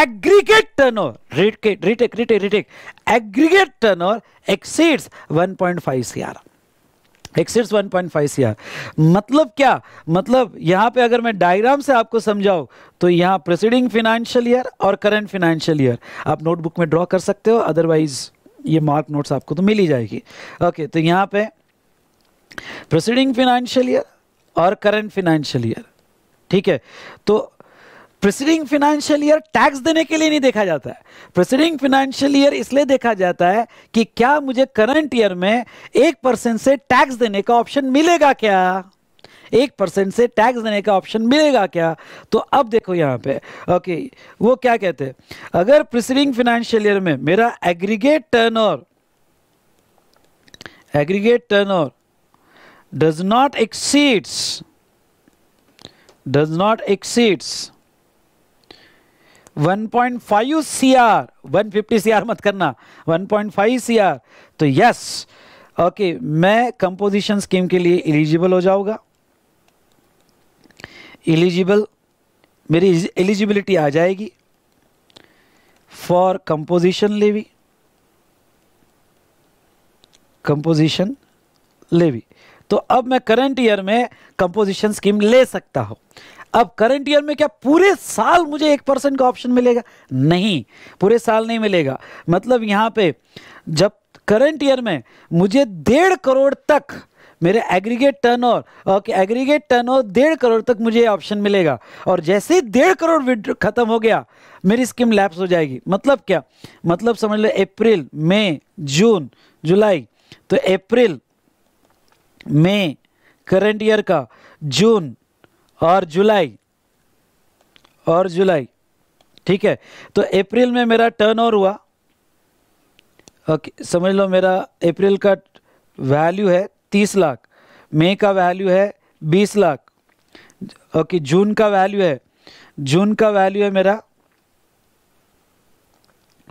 aggregate turnover retake retake retake aggregate turnover exceeds 1.5 R exceeds C R मतलब क्या मतलब यहाँ पे अगर मैं डायग्राम से आपको समझाऊँ तो यहाँ प्रेसिडिंग फिनेंशियल ईयर और करंट फिनेंशियल ईयर आप नोटबुक में ड्रॉ कर सकते हो अदरवाइज ये मार्क नोट्स आपको तो मिल ही जाएगी ओके okay, तो यहाँ पे प्रेसिडिंग फिनेंशियल ईयर और करंट फिनेंशियल ईयर ठीक है तो प्रेसिडिंग फाइनेंशियल ईयर टैक्स देने के लिए नहीं देखा जाता है प्रेसिडिंग फाइनेंशियल ईयर इसलिए देखा जाता है कि क्या मुझे करंट ईयर में एक परसेंट से टैक्स देने का ऑप्शन मिलेगा क्या एक परसेंट से टैक्स देने का ऑप्शन मिलेगा क्या तो अब देखो यहां पे ओके वो क्या कहते हैं अगर प्रिसीडिंग फाइनेंशियल ईयर में मेरा aggregate over aggregate over does not exceeds does not exceeds 1.5 cr 150 cr मत करना 1.5 cr तो यस ओके मैं कंपोजिशन स्कीम के लिए एलिजिबल हो जाऊंगा एलिजिबल मेरी एलिजिबिलिटी आ जाएगी for composition levy composition levy तो अब मैं करंट ईयर में कंपोजिशन स्कीम ले सकता हूं अब करंट ईयर में क्या पूरे साल मुझे एक परसेंट का ऑप्शन मिलेगा नहीं पूरे साल नहीं मिलेगा मतलब यहाँ पे जब करंट ईयर में मुझे डेढ़ करोड़ तक मेरे aggregate turn turnover okay aggregate turn turnover डेढ़ करोड़ तक मुझे ऑप्शन मिलेगा और जैसे ही डेढ़ करोड़ खत्म हो गया मेरी स्कीम लैप्स हो जाएगी मतलब क्या मतलब समझ लो अप्रैल मई जून जुलाई तो अप्रैल मई करंट ईयर का जून और जुलाई और जुलाई ठीक है तो अप्रैल में मेरा टर्न ओवर हुआ ओके समझ लो मेरा अप्रैल का वैल्यू है तीस लाख मई का वैल्यू है बीस लाख ओके जून का वैल्यू है जून का वैल्यू है मेरा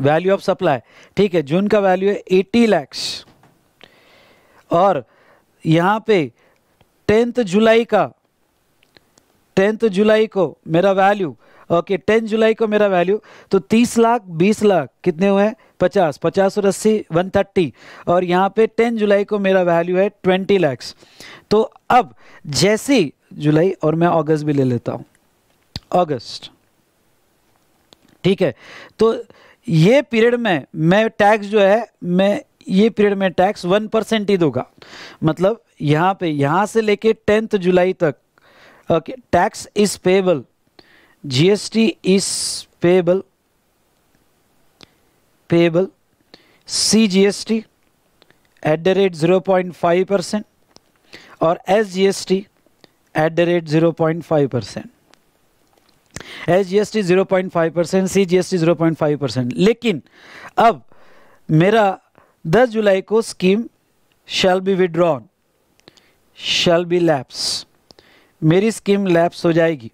वैल्यू ऑफ सप्लाई ठीक है जून का वैल्यू है एटी लैक्स और यहाँ पे टेंथ जुलाई का टेंथ जुलाई को मेरा वैल्यू ओके टेंथ जुलाई को मेरा वैल्यू तो तीस लाख बीस लाख कितने हुए हैं पचास पचास और अस्सी वन थर्टी और यहाँ पे टेन जुलाई को मेरा वैल्यू है ट्वेंटी लैक्स तो अब जैसी जुलाई और मैं अगस्त भी ले लेता हूँ अगस्त ठीक है तो ये पीरियड में मैं टैक्स जो है मैं ये पीरियड में टैक्स वन परसेंट ही दूंगा मतलब यहाँ पे यहाँ से लेके टेंथ जुलाई तक okay tax is payable gst is payable payable cgst at the rate 0.5% or sgst at the rate 0.5% S G S T zero point five percent C G S T zero point five percent लेकिन अब मेरा दस जुलाई को scheme shall be withdrawn shall be lapse मेरी स्कीम लैप्स हो जाएगी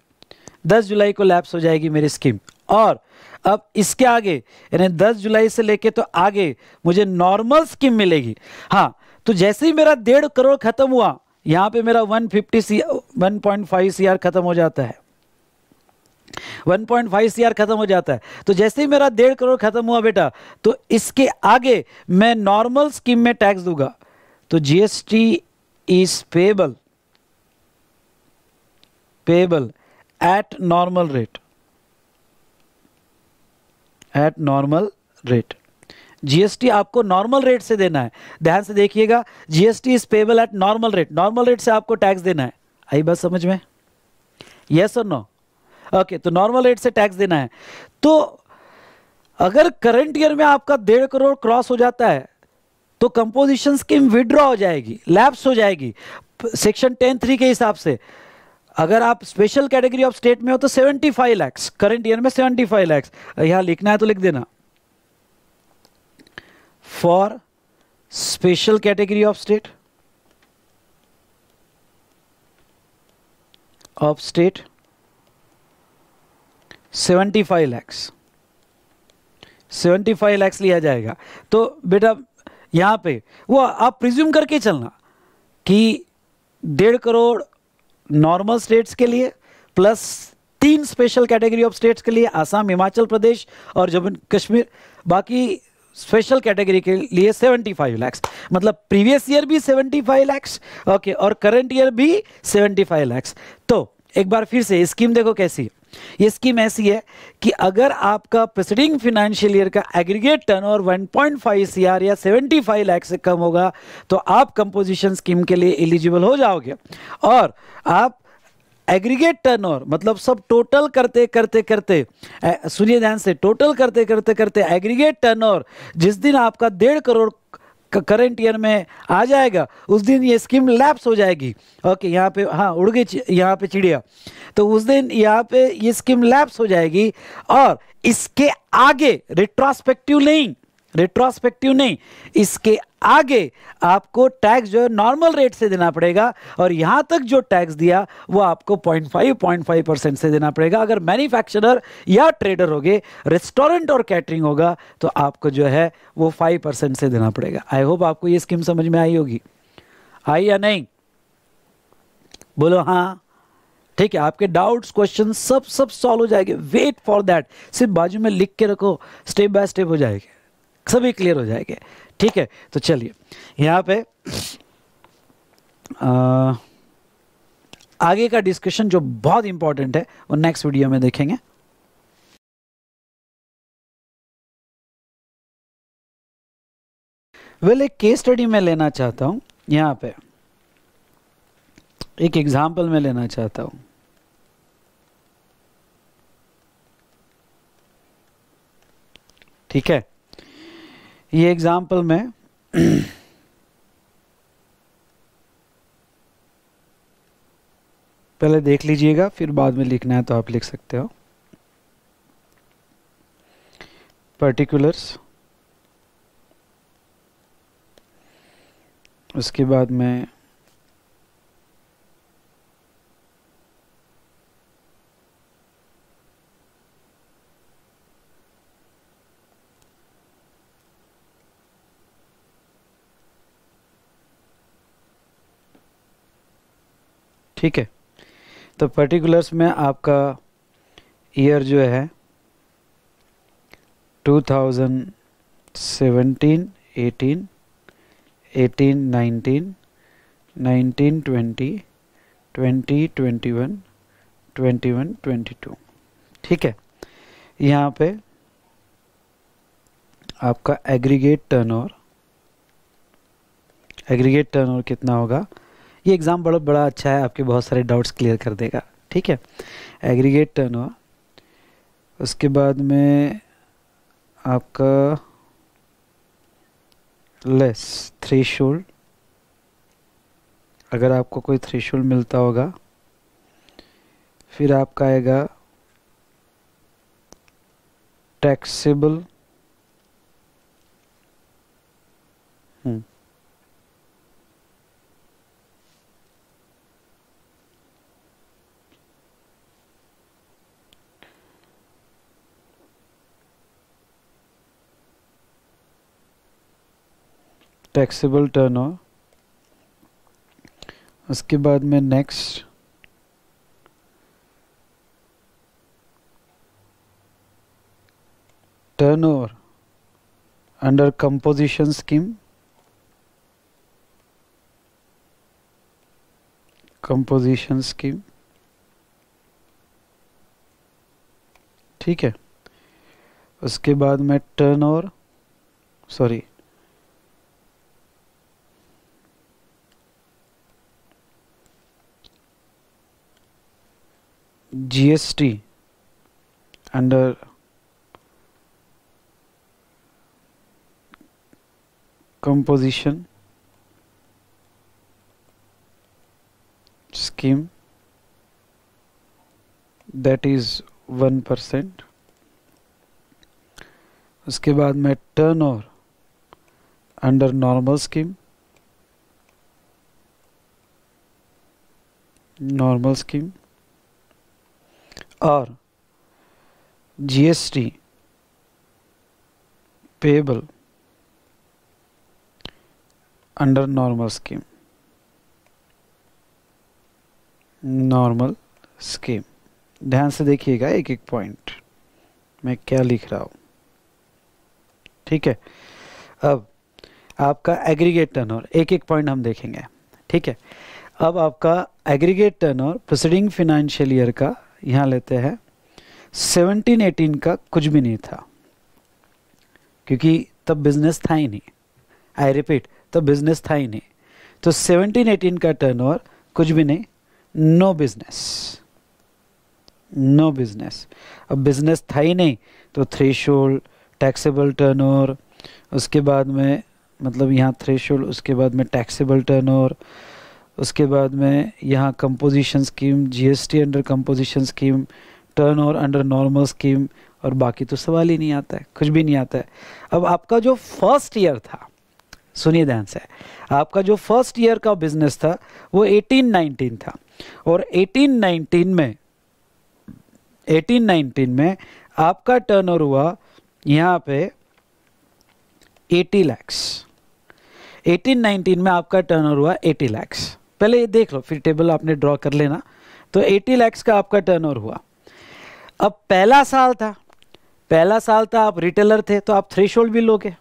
10 जुलाई को लैप्स हो जाएगी मेरी स्कीम और अब इसके आगे यानी 10 जुलाई से लेके तो आगे मुझे नॉर्मल स्कीम मिलेगी हाँ तो जैसे ही मेरा डेढ़ करोड़ खत्म हुआ यहाँ पे मेरा 150 सी वन पॉइंट खत्म हो जाता है 1.5 पॉइंट खत्म हो जाता है तो जैसे ही मेरा डेढ़ करोड़ खत्म हुआ बेटा तो इसके आगे मैं नॉर्मल स्कीम में टैक्स दूंगा तो GST is payable payable at normal rate at normal rate GST आपको नॉर्मल रेट से देना है ध्यान से देखिएगा GST is payable at normal rate normal rate से आपको टैक्स देना है आई बात समझ में Yes or नो ओके तो नॉर्मल रेट से टैक्स देना है तो अगर करंट ईयर में आपका डेढ़ करोड़ क्रॉस हो जाता है तो कंपोजिशन स्कीम विड्रॉ हो जाएगी लैप्स हो जाएगी सेक्शन टेन थ्री के हिसाब से अगर आप स्पेशल कैटेगरी ऑफ स्टेट में हो तो 75 लैक्स करंट ईयर में 75 लैक्स यहां लिखना है तो लिख देना for special category of state of state 75 lakhs five lakhs लिया जाएगा तो बेटा यहां पे वो आप प्रिज्यूम करके चलना कि डेढ़ करोड़ नॉर्मल स्टेट्स के लिए प्लस तीन स्पेशल कैटेगरी ऑफ स्टेट्स के लिए आसाम हिमाचल प्रदेश और जम्मू कश्मीर बाकी स्पेशल कैटेगरी के लिए 75 लैक्स मतलब प्रीवियस ईयर भी 75 लैक्स ओके और करंट ईयर भी 75 लैक्स तो एक बार फिर से स्कीम देखो कैसी है ये स्कीम ऐसी है कि अगर आपका प्रेसिडिंग फाइनेंशियल ईयर का एग्रीगेट टर्नओवर 1.5 सीआर या 75 लैख से कम होगा तो आप कंपोजिशन स्कीम के लिए एलिजिबल हो जाओगे और आप एग्रीगेट टर्नओवर मतलब सब टोटल करते करते करते सुनिए ध्यान से टोटल करते करते करते एग्रीगेट टर्नओवर जिस दिन आपका डेढ़ करोड़ करंट ईयर में आ जाएगा उस दिन ये स्कीम लैप्स हो जाएगी ओके यहाँ पे हाँ उड़ गई यहाँ पे चिड़िया तो उस दिन यहाँ पे ये स्कीम लैप्स हो जाएगी और इसके आगे रिट्रोस्पेक्टिव नहीं रिट्रोस्पेक्टिव नहीं इसके आगे आपको टैक्स जो है नॉर्मल रेट से देना पड़ेगा और यहां तक जो टैक्स दिया वो आपको 0.5 0.5 परसेंट से देना पड़ेगा अगर मैन्युफैक्चरर या ट्रेडर होगे रेस्टोरेंट और कैटरिंग होगा तो आपको जो है वो 5 परसेंट से देना पड़ेगा आई होप आपको ये स्कीम समझ में आई होगी आई या नहीं बोलो हाँ ठीक है आपके डाउट्स क्वेश्चन सब सब सॉल्व हो जाएंगे वेट फॉर दैट सिर्फ बाजू में लिख के रखो स्टेप बाय स्टेप हो जाएंगे सभी क्लियर हो जाएंगे ठीक है तो चलिए यहाँ पे आगे का डिस्कशन जो बहुत इंपॉर्टेंट है वो नेक्स्ट वीडियो में देखेंगे वेल well, एक केस स्टडी में लेना चाहता हूं यहां पे एक एग्जाम्पल में लेना चाहता हूं ठीक है ये एग्जाम्पल में [clears throat] पहले देख लीजिएगा फिर बाद में लिखना है तो आप लिख सकते हो पर्टिकुलर्स उसके बाद में ठीक है तो पर्टिकुलर्स में आपका ईयर जो है 2017, 18, 18, 19, 19, 20, 20, 21, 21, 22 ठीक है यहाँ पे आपका एग्रीगेट टर्नओवर एग्रीगेट टर्नओवर कितना होगा ये एग्ज़ाम बड़ा बड़ा अच्छा है आपके बहुत सारे डाउट्स क्लियर कर देगा ठीक है एग्रीगेट टर्न हुआ उसके बाद में आपका लेस थ्री अगर आपको कोई थ्री मिलता होगा फिर आपका आएगा टैक्सेबल टैक्सेबल टर्न ओवर उसके बाद में next over under composition scheme composition scheme ठीक है उसके बाद में over sorry GST under composition scheme that is one percent उसके बाद में turnover under normal scheme normal scheme और GST payable under normal scheme normal scheme ध्यान से देखिएगा एक एक पॉइंट मैं क्या लिख रहा हूँ ठीक है अब आपका एग्रीगेट टर्नओवर एक एक पॉइंट हम देखेंगे ठीक है अब आपका aggregate turnover proceeding financial year का यहाँ लेते हैं 1718 का कुछ भी नहीं था क्योंकि तब बिजनेस था ही नहीं आई रिपीट तब बिजनेस था ही नहीं तो 1718 का टर्नओवर कुछ भी नहीं नो बिजनेस नो बिजनेस अब बिजनेस था ही नहीं तो थ्री शोल्ड टैक्सेबल टर्नओवर उसके बाद में मतलब यहाँ थ्रेशोल्ड उसके बाद में टैक्सेबल टर्नओवर उसके बाद में यहाँ composition scheme GST under composition scheme turnover under normal scheme और बाकी तो सवाल ही नहीं आता है कुछ भी नहीं आता है अब आपका जो फर्स्ट ईयर था सुनिए ध्यान से आपका जो फर्स्ट ईयर का बिजनेस था वो 1819 था और 1819 में 1819 में आपका ओवर हुआ यहाँ पे 80 लैक्स 1819 में आपका टर्नओवर हुआ 80 लैक्स पहले ये देख लो फिर टेबल आपने ड्रॉ कर लेना तो 80 लैक्स का आपका टर्न हुआ अब पहला साल था पहला साल था आप रिटेलर थे तो आप थ्रेश भी लोगे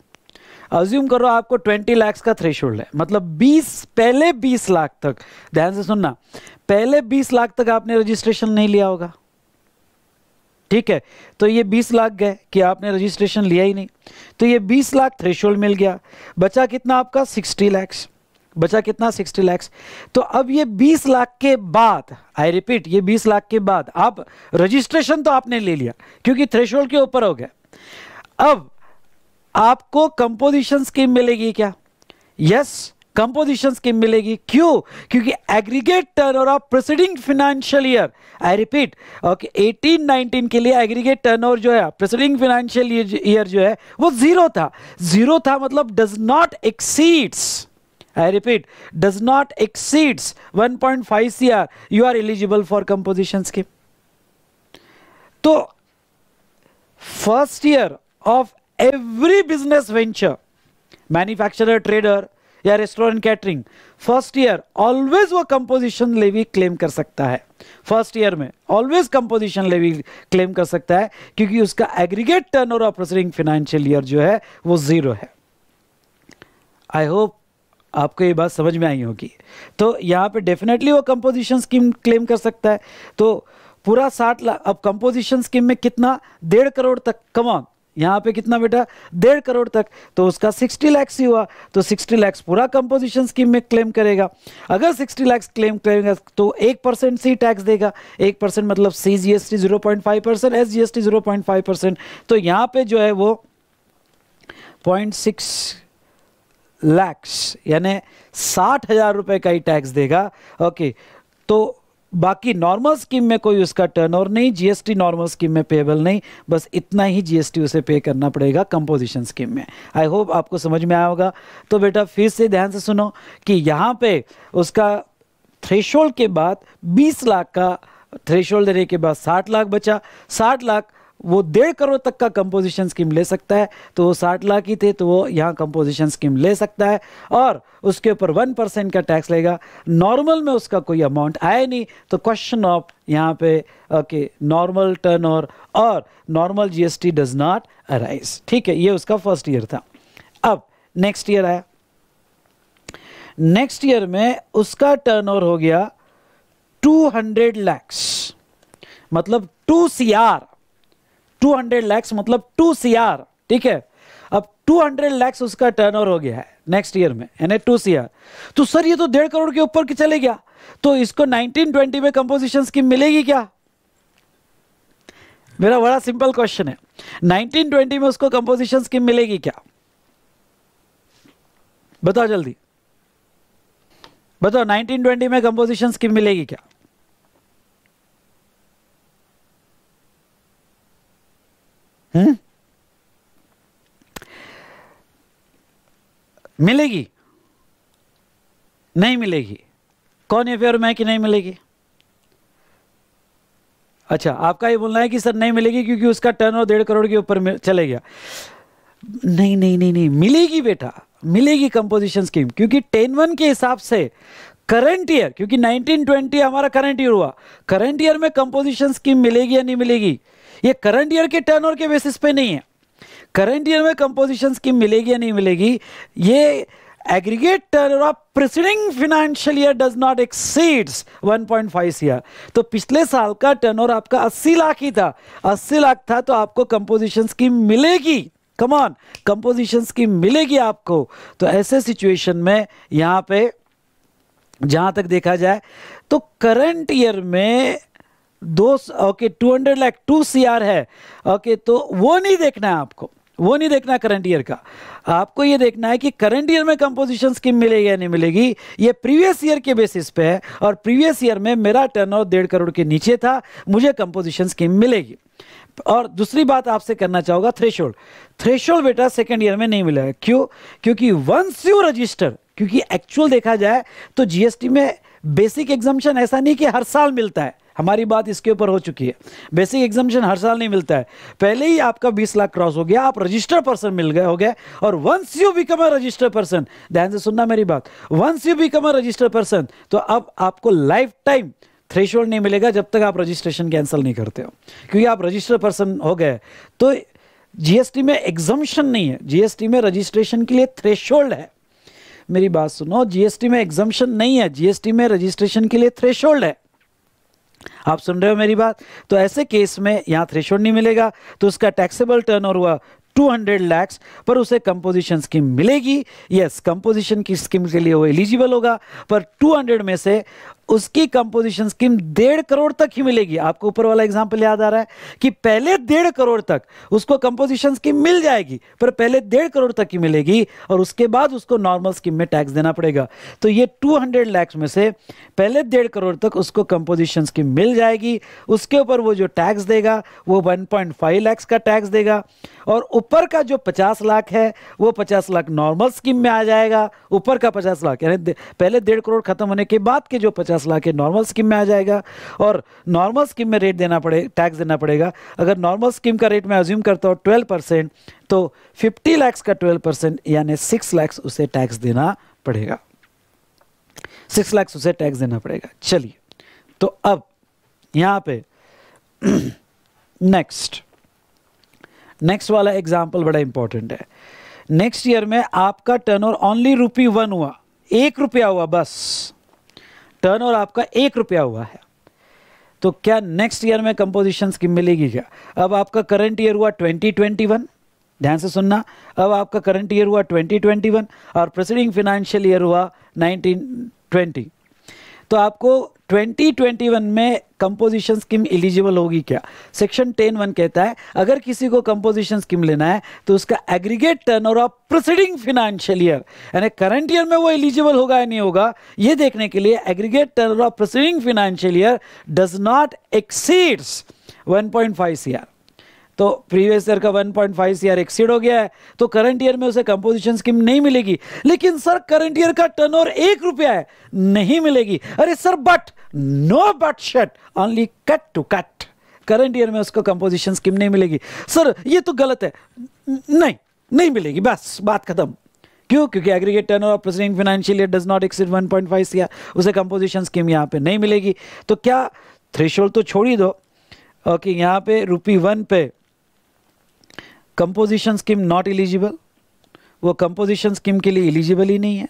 अज्यूम करो आपको 20 लैक्स का थ्रेश है मतलब 20 पहले 20 लाख तक ध्यान से सुनना पहले 20 लाख तक आपने रजिस्ट्रेशन नहीं लिया होगा ठीक है तो ये 20 लाख गए कि आपने रजिस्ट्रेशन लिया ही नहीं तो ये 20 लाख थ्रेश मिल गया बचा कितना आपका 60 लैक्स बचा कितना सिक्सटी लैक्स तो अब ये बीस लाख के बाद आई रिपीट ये बीस लाख के बाद आप रजिस्ट्रेशन तो आपने ले लिया क्योंकि थ्रेश के ऊपर हो गया अब आपको कंपोजिशन स्कीम मिलेगी क्या यस कंपोजिशन स्कीम मिलेगी क्यों क्योंकि aggregate over of preceding financial year I repeat okay 18 19 के लिए एग्रीगेट टर्न और जो है प्रेसिडिंग फाइनेंशियल ईयर जो है वो जीरो था जीरो था मतलब does not exceeds I repeat, does not exceeds 1.5 CR, you are eligible for composition scheme. So, first year of every business venture, manufacturer, trader या restaurant catering first year always वो कंपोजिशन लेवी क्लेम कर सकता है फर्स्ट ईयर में ऑलवेज कंपोजिशन लेवी क्लेम कर सकता है क्योंकि उसका aggregate turn turnover operating financial year जो है वो जीरो है आई होप आपको ये बात समझ में आई होगी तो यहाँ पे डेफिनेटली वो कंपोजिशन स्कीम क्लेम कर सकता है तो पूरा साठ लाख अब कंपोजिशन स्कीम में कितना डेढ़ करोड़ तक कमान यहाँ पे कितना बेटा डेढ़ करोड़ तक तो उसका सिक्सटी लैक्स ही हुआ तो सिक्सटी लैक्स पूरा कंपोजिशन स्कीम में क्लेम करेगा अगर सिक्सटी लैक्स क्लेम करेगा तो एक परसेंट सी टैक्स देगा एक परसेंट मतलब C G S T zero point five percent S G S T zero point five percent तो यहाँ पे जो है वो पॉइंट सिक्स लैक्स यानी साठ हज़ार रुपये का ही टैक्स देगा ओके तो बाकी नॉर्मल स्कीम में कोई उसका टर्नओवर नहीं जीएसटी नॉर्मल स्कीम में पेबल नहीं बस इतना ही जीएसटी उसे पे करना पड़ेगा कंपोजिशन स्कीम में आई होप आपको समझ में आया होगा तो बेटा फिर से ध्यान से सुनो कि यहाँ पे उसका थ्रेशोल्ड के बाद 20 लाख का थ्रेशोल्ड देने के बाद 60 लाख बचा 60 लाख वो डेढ़ करोड़ तक का कंपोजिशन स्कीम ले सकता है तो वो साठ लाख ही थे तो वो यहाँ कंपोजिशन स्कीम ले सकता है और उसके ऊपर वन परसेंट का टैक्स लेगा नॉर्मल में उसका कोई अमाउंट आया नहीं तो क्वेश्चन ऑफ यहाँ पे okay normal turnover normal GST does not arise ठीक है ये उसका फर्स्ट ईयर था अब नेक्स्ट ईयर आया नेक्स्ट ईयर में उसका टर्न हो गया टू लैक्स मतलब two C R two hundred lakhs मतलब टू सी आर ठीक है अब टू हंड्रेड लैक्स उसका टर्नओवर हो गया है नेक्स्ट ईयर में यानी टू सी आर तो सर ये तो डेढ़ करोड़ के ऊपर की चले गया तो इसको नाइनटीन ट्वेंटी में कंपोजिशन स्कीम मिलेगी क्या मेरा बड़ा सिंपल क्वेश्चन है नाइनटीन ट्वेंटी में उसको कंपोजिशन स्कीम मिलेगी क्या बताओ जल्दी बताओ 1920 में कंपोजिशन स्कीम मिलेगी क्या हुँ? मिलेगी नहीं मिलेगी कौन ये फेयर में कि नहीं मिलेगी अच्छा आपका ये बोलना है कि सर नहीं मिलेगी क्योंकि उसका टर्न और डेढ़ करोड़ के ऊपर चले गया नहीं नहीं नहीं नहीं मिलेगी बेटा मिलेगी कंपोजिशन स्कीम क्योंकि टेन वन के हिसाब से करंट ईयर क्योंकि 1920 हमारा करंट ईयर हुआ करंट ईयर में कंपोजिशन स्कीम मिलेगी या नहीं मिलेगी ये करंट ईयर के टर्न के बेसिस पे नहीं है करंट ईयर में कंपोजिशन स्कीम मिलेगी या नहीं मिलेगी ये aggregate turn of preceding financial year does not exceeds 1.5 point तो पिछले साल का टर्न आपका 80 लाख ही था 80 लाख था तो आपको कंपोजिशन स्कीम मिलेगी कमॉन कंपोजिशन स्कीम मिलेगी आपको तो ऐसे सिचुएशन में यहां पे जहां तक देखा जाए तो करंट ईयर में दो okay two hundred lakh two C R है ओके तो वो नहीं देखना है आपको वो नहीं देखना करंट ईयर का आपको ये देखना है कि करंट ईयर में कंपोजिशन स्कीम मिलेगी या नहीं मिलेगी ये प्रीवियस ईयर के बेसिस पे है और प्रीवियस ईयर में मेरा टर्न ओवर डेढ़ करोड़ के नीचे था मुझे कंपोजिशन स्कीम मिलेगी और दूसरी बात आपसे करना चाहूँगा थ्रेशोल्ड थ्रेशोल्ड बेटा सेकेंड ईयर में नहीं मिलेगा क्यों क्योंकि वंस यू रजिस्टर क्योंकि एक्चुअल देखा जाए तो जीएसटी में बेसिक एग्जामेशन ऐसा नहीं कि हर साल मिलता है हमारी बात इसके ऊपर हो चुकी है बेसिक एग्जामेशन हर साल नहीं मिलता है पहले ही आपका 20 लाख क्रॉस हो गया आप रजिस्टर पर्सन मिल गए हो गए और once you become a register person ध्यान से सुनना मेरी बात once you become a register person तो अब आपको लाइफ टाइम थ्रेश नहीं मिलेगा जब तक आप रजिस्ट्रेशन कैंसिल नहीं करते हो क्योंकि आप रजिस्टर पर्सन हो गए तो जीएसटी में एग्जामेशन नहीं है जीएसटी में रजिस्ट्रेशन के लिए थ्रेश है मेरी बात सुनो जीएसटी में एग्जामेशन नहीं है जीएसटी में रजिस्ट्रेशन के लिए थ्रेश है आप सुन रहे हो मेरी बात तो ऐसे केस में यहाँ थ्रेशोड़ नहीं मिलेगा तो उसका टैक्सेबल टर्न ओवर हुआ 200 लैक्स पर उसे कंपोजिशन स्कीम मिलेगी यस कंपोजिशन की स्कीम के लिए वो एलिजिबल होगा पर 200 में से उसकी कंपोजिशन स्कीम डेढ़ करोड़ तक ही मिलेगी आपको ऊपर वाला एग्जाम्पल याद आ रहा है कि पहले डेढ़ करोड़ तक उसको कंपोजिशन स्कीम मिल जाएगी पर पहले डेढ़ करोड़ तक ही मिलेगी और उसके बाद उसको नॉर्मल स्कीम में टैक्स देना पड़ेगा तो ये टू हंड्रेड लैक्स में से पहले डेढ़ करोड़ तक उसको कंपोजिशन स्कीम मिल जाएगी उसके ऊपर वो जो टैक्स देगा वो वन पॉइंट फाइव लैक्स का टैक्स देगा और ऊपर का जो पचास लाख है वो पचास लाख नॉर्मल स्कीम में आ जाएगा ऊपर का पचास लाख यानी पहले डेढ़ करोड़ खत्म होने के बाद के जो पचास लाख है नॉर्मल स्कीम में आ जाएगा और नॉर्मल स्कीम में रेट देना पड़े टैक्स देना पड़ेगा अगर नॉर्मल स्कीम का रेट मैं अज्यूम करता हूँ ट्वेल्व परसेंट तो फिफ्टी लैक्स का ट्वेल्व परसेंट यानी सिक्स लैक्स उसे टैक्स देना पड़ेगा सिक्स लैक्स उसे टैक्स देना पड़ेगा चलिए तो अब यहाँ पे नेक्स्ट [clears throat] नेक्स्ट वाला एग्जाम्पल बड़ा इंपॉर्टेंट है नेक्स्ट ईयर में आपका turnover only rupee one हुआ एक रुपया हुआ बस टर्न ओवर आपका एक रुपया हुआ है तो क्या नेक्स्ट ईयर में कंपोजिशन स्कीम मिलेगी क्या अब आपका करंट ईयर हुआ 2021 ध्यान से सुनना अब आपका करंट ईयर हुआ 2021 और प्रेसिडिंग फिनेंशियल ईयर हुआ 1920 तो आपको 2021 में कंपोजिशन स्कीम एलिजिबल होगी क्या सेक्शन टेन वन कहता है अगर किसी को कंपोजिशन स्कीम लेना है तो उसका एग्रीगेट टर्न और प्रोसीडिंग फिनेंशियल ईयर यानी करंट ईयर में वो एलिजिबल होगा या नहीं होगा ये देखने के लिए एग्रीगेट टर्न और proceeding financial year does not exceeds 1.5 CR तो प्रीवियस ईयर का 1.5 पॉइंट सीआर एक्सीड हो गया है तो करंट ईयर में उसे कंपोजिशन स्कीम नहीं मिलेगी लेकिन सर करंट ईयर का टर्न ओवर एक रुपया है नहीं मिलेगी अरे sir but no but shut only cut to cut current year में उसको कंपोजिशन स्कीम नहीं मिलेगी सर ये तो गलत है नहीं नहीं मिलेगी बस बात खत्म क्यों क्योंकि aggregate turn of preceding financial year does not exceed 1.5 CR उसे कंपोजिशन स्कीम यहाँ पे नहीं मिलेगी तो क्या थ्रेशोल्ड तो छोड़ ही दो ओके यहाँ पे रुपी वन पे कंपोजिशन स्कीम नॉट एलिजिबल वो कंपोजिशन स्कीम के लिए एलिजिबल ही नहीं है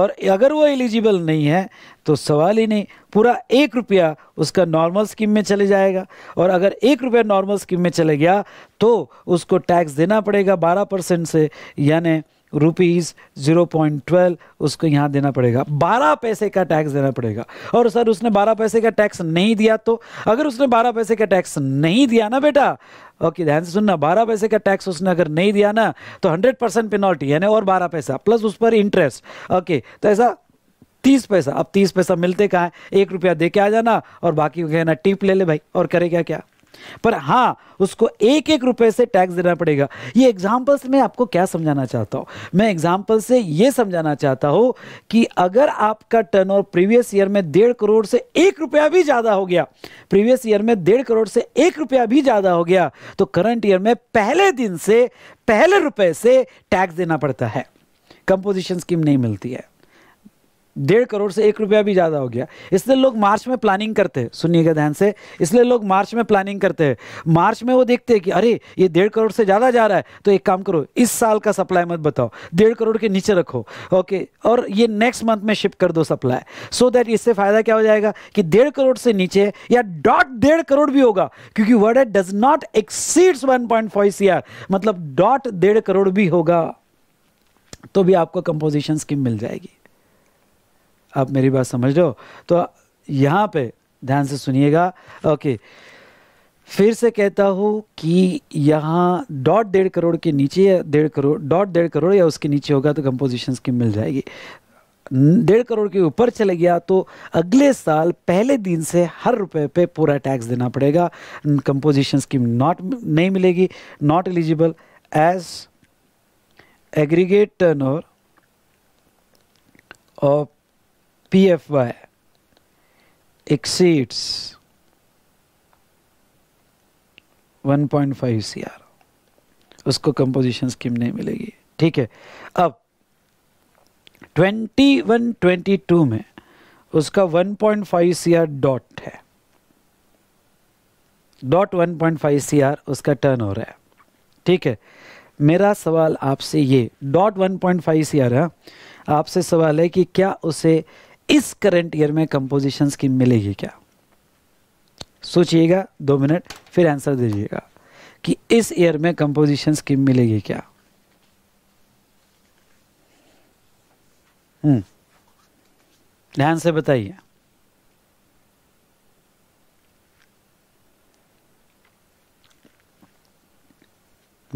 और अगर वो एलिजिबल नहीं है तो सवाल ही नहीं पूरा एक रुपया उसका नॉर्मल स्कीम में चले जाएगा और अगर एक रुपया नॉर्मल स्कीम में चले गया तो उसको टैक्स देना पड़ेगा बारह परसेंट से यानी रुपीज़ ज़ीरो पॉइंट ट्वेल्व उसको यहाँ देना पड़ेगा बारह पैसे का टैक्स देना पड़ेगा और सर उसने बारह पैसे का टैक्स नहीं दिया तो अगर उसने बारह पैसे का टैक्स नहीं दिया ना बेटा ओके ध्यान से सुनना बारह पैसे का टैक्स उसने अगर नहीं दिया ना तो हंड्रेड परसेंट पेनल्टी यानी और बारह पैसा प्लस उस पर इंटरेस्ट ओके तो ऐसा तीस पैसा अब तीस पैसा मिलते कहाँ है एक रुपया दे के आ जाना और बाकी कहना टिप ले ले भाई और करेगा क्या, क्या? पर हाँ उसको एक एक रुपए से टैक्स देना पड़ेगा ये एग्जाम्पल से मैं आपको क्या समझाना चाहता हूँ मैं एग्जाम्पल से ये समझाना चाहता हूँ कि अगर आपका टर्न ओवर प्रीवियस ईयर में डेढ़ करोड़ से एक रुपया भी ज़्यादा हो गया प्रीवियस ईयर में डेढ़ करोड़ से एक रुपया भी ज़्यादा हो गया तो करंट ईयर में पहले दिन से पहले रुपए से टैक्स देना पड़ता है कंपोजिशन स्कीम नहीं मिलती है डेढ़ करोड़ से एक रुपया भी ज़्यादा हो गया इसलिए लोग मार्च में प्लानिंग करते हैं सुनिएगा ध्यान से इसलिए लोग मार्च में प्लानिंग करते हैं मार्च में वो देखते हैं कि अरे ये डेढ़ करोड़ से ज़्यादा जा रहा है तो एक काम करो इस साल का सप्लाई मत बताओ डेढ़ करोड़ के नीचे रखो ओके और ये नेक्स्ट मंथ में शिफ्ट कर दो सप्लाई सो दैट इससे फ़ायदा क्या हो जाएगा कि डेढ़ करोड़ से नीचे या डॉट डेढ़ करोड़ भी होगा क्योंकि word at does not exceeds one point five मतलब डॉट डेढ़ करोड़ भी होगा तो भी आपको कंपोजिशन स्कीम मिल जाएगी आप मेरी बात समझ रहे हो तो यहाँ पे ध्यान से सुनिएगा ओके फिर से कहता हूँ कि यहाँ डॉट डेढ़ करोड़ के नीचे या डेढ़ करोड़ डॉट डेढ़ करोड़ या उसके नीचे होगा तो कंपोजिशन स्कीम मिल जाएगी डेढ़ करोड़ के ऊपर चले गया तो अगले साल पहले दिन से हर रुपए पे पूरा टैक्स देना पड़ेगा कंपोजिशन स्कीम नॉट नहीं मिलेगी not eligible as aggregate turnover of PFY exceeds 1.5 CR उसको कंपोजिशन स्कीम नहीं मिलेगी ठीक है अब 21-22 में उसका 1.5 आर डॉट है डॉट 1.5 आर उसका टर्न हो रहा है ठीक है मेरा सवाल आपसे ये डॉट 1.5 आर है आपसे सवाल है कि क्या उसे इस करंट ईयर में कंपोजिशन स्कीम मिलेगी क्या सोचिएगा दो मिनट फिर आंसर दीजिएगा कि इस ईयर में कंपोजिशन स्कीम मिलेगी क्या हम्म ध्यान से बताइए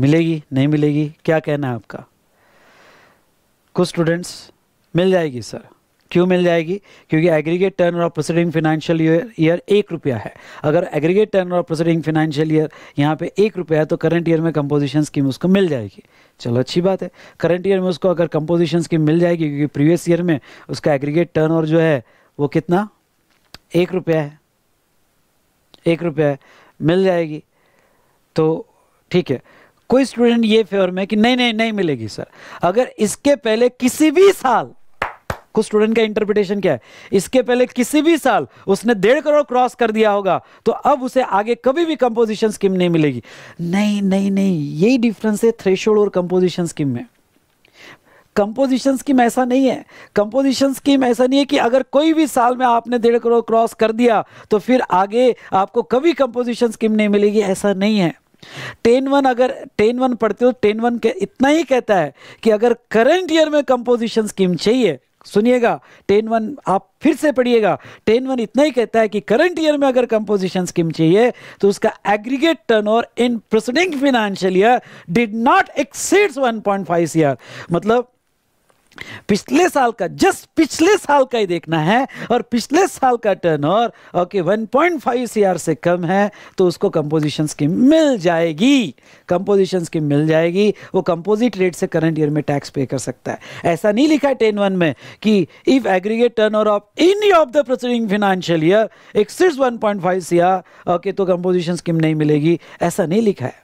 मिलेगी नहीं मिलेगी क्या कहना है आपका कुछ स्टूडेंट्स मिल जाएगी सर क्यों मिल जाएगी क्योंकि एग्रीगेट टर्न और प्रोसीडिंग फाइनेंशियल ईयर एक रुपया है अगर एग्रीगेट टर्न और प्रोसीडिंग फाइनेंशियल ईयर यहाँ पे एक रुपया है तो करंट ईयर में कंपोजिशन स्कीम उसको मिल जाएगी चलो अच्छी बात है करंट ईयर में उसको अगर कंपोजिशन स्कीम मिल जाएगी क्योंकि प्रीवियस ईयर में उसका एग्रीगेट टर्न और जो है वो कितना एक रुपया है एक रुपया है मिल जाएगी तो ठीक है कोई स्टूडेंट ये फेवर में कि नहीं नहीं नहीं मिलेगी सर अगर इसके पहले किसी भी साल कुछ स्टूडेंट का इंटरप्रिटेशन क्या है इसके पहले किसी भी साल उसने डेढ़ करोड़ क्रॉस कर दिया होगा तो अब उसे आगे कभी भी कंपोजिशन स्कीम नहीं मिलेगी नहीं नहीं नहीं यही डिफरेंस है थ्रेशोल्ड और कंपोजिशन स्कीम में कंपोजिशन स्कीम ऐसा नहीं है कंपोजिशन स्कीम ऐसा नहीं है कि अगर कोई भी साल में आपने डेढ़ करोड़ क्रॉस कर दिया तो फिर आगे आपको कभी कंपोजिशन स्कीम नहीं मिलेगी ऐसा नहीं है टेन वन अगर टेन वन पढ़ते हो टेन वन के इतना ही कहता है कि अगर करंट ईयर में कंपोजिशन स्कीम चाहिए सुनिएगा टेन वन आप फिर से पढ़िएगा टेन वन इतना ही कहता है कि करंट ईयर में अगर कंपोजिशन स्कीम चाहिए तो उसका aggregate turn over in preceding financial year did not exceeds five year मतलब पिछले साल का जस्ट पिछले साल का ही देखना है और पिछले साल का turnover okay one point five C R से कम है तो उसको कंपोजिशन स्कीम मिल जाएगी कंपोजिशन स्कीम मिल जाएगी वो कंपोजिट रेट से करंट ईयर में टैक्स पे कर सकता है ऐसा नहीं लिखा है टेन वन में कि if aggregate turn over of any of the preceding financial year exceeds one point five C R okay तो कंपोजिशन स्कीम नहीं मिलेगी ऐसा नहीं लिखा है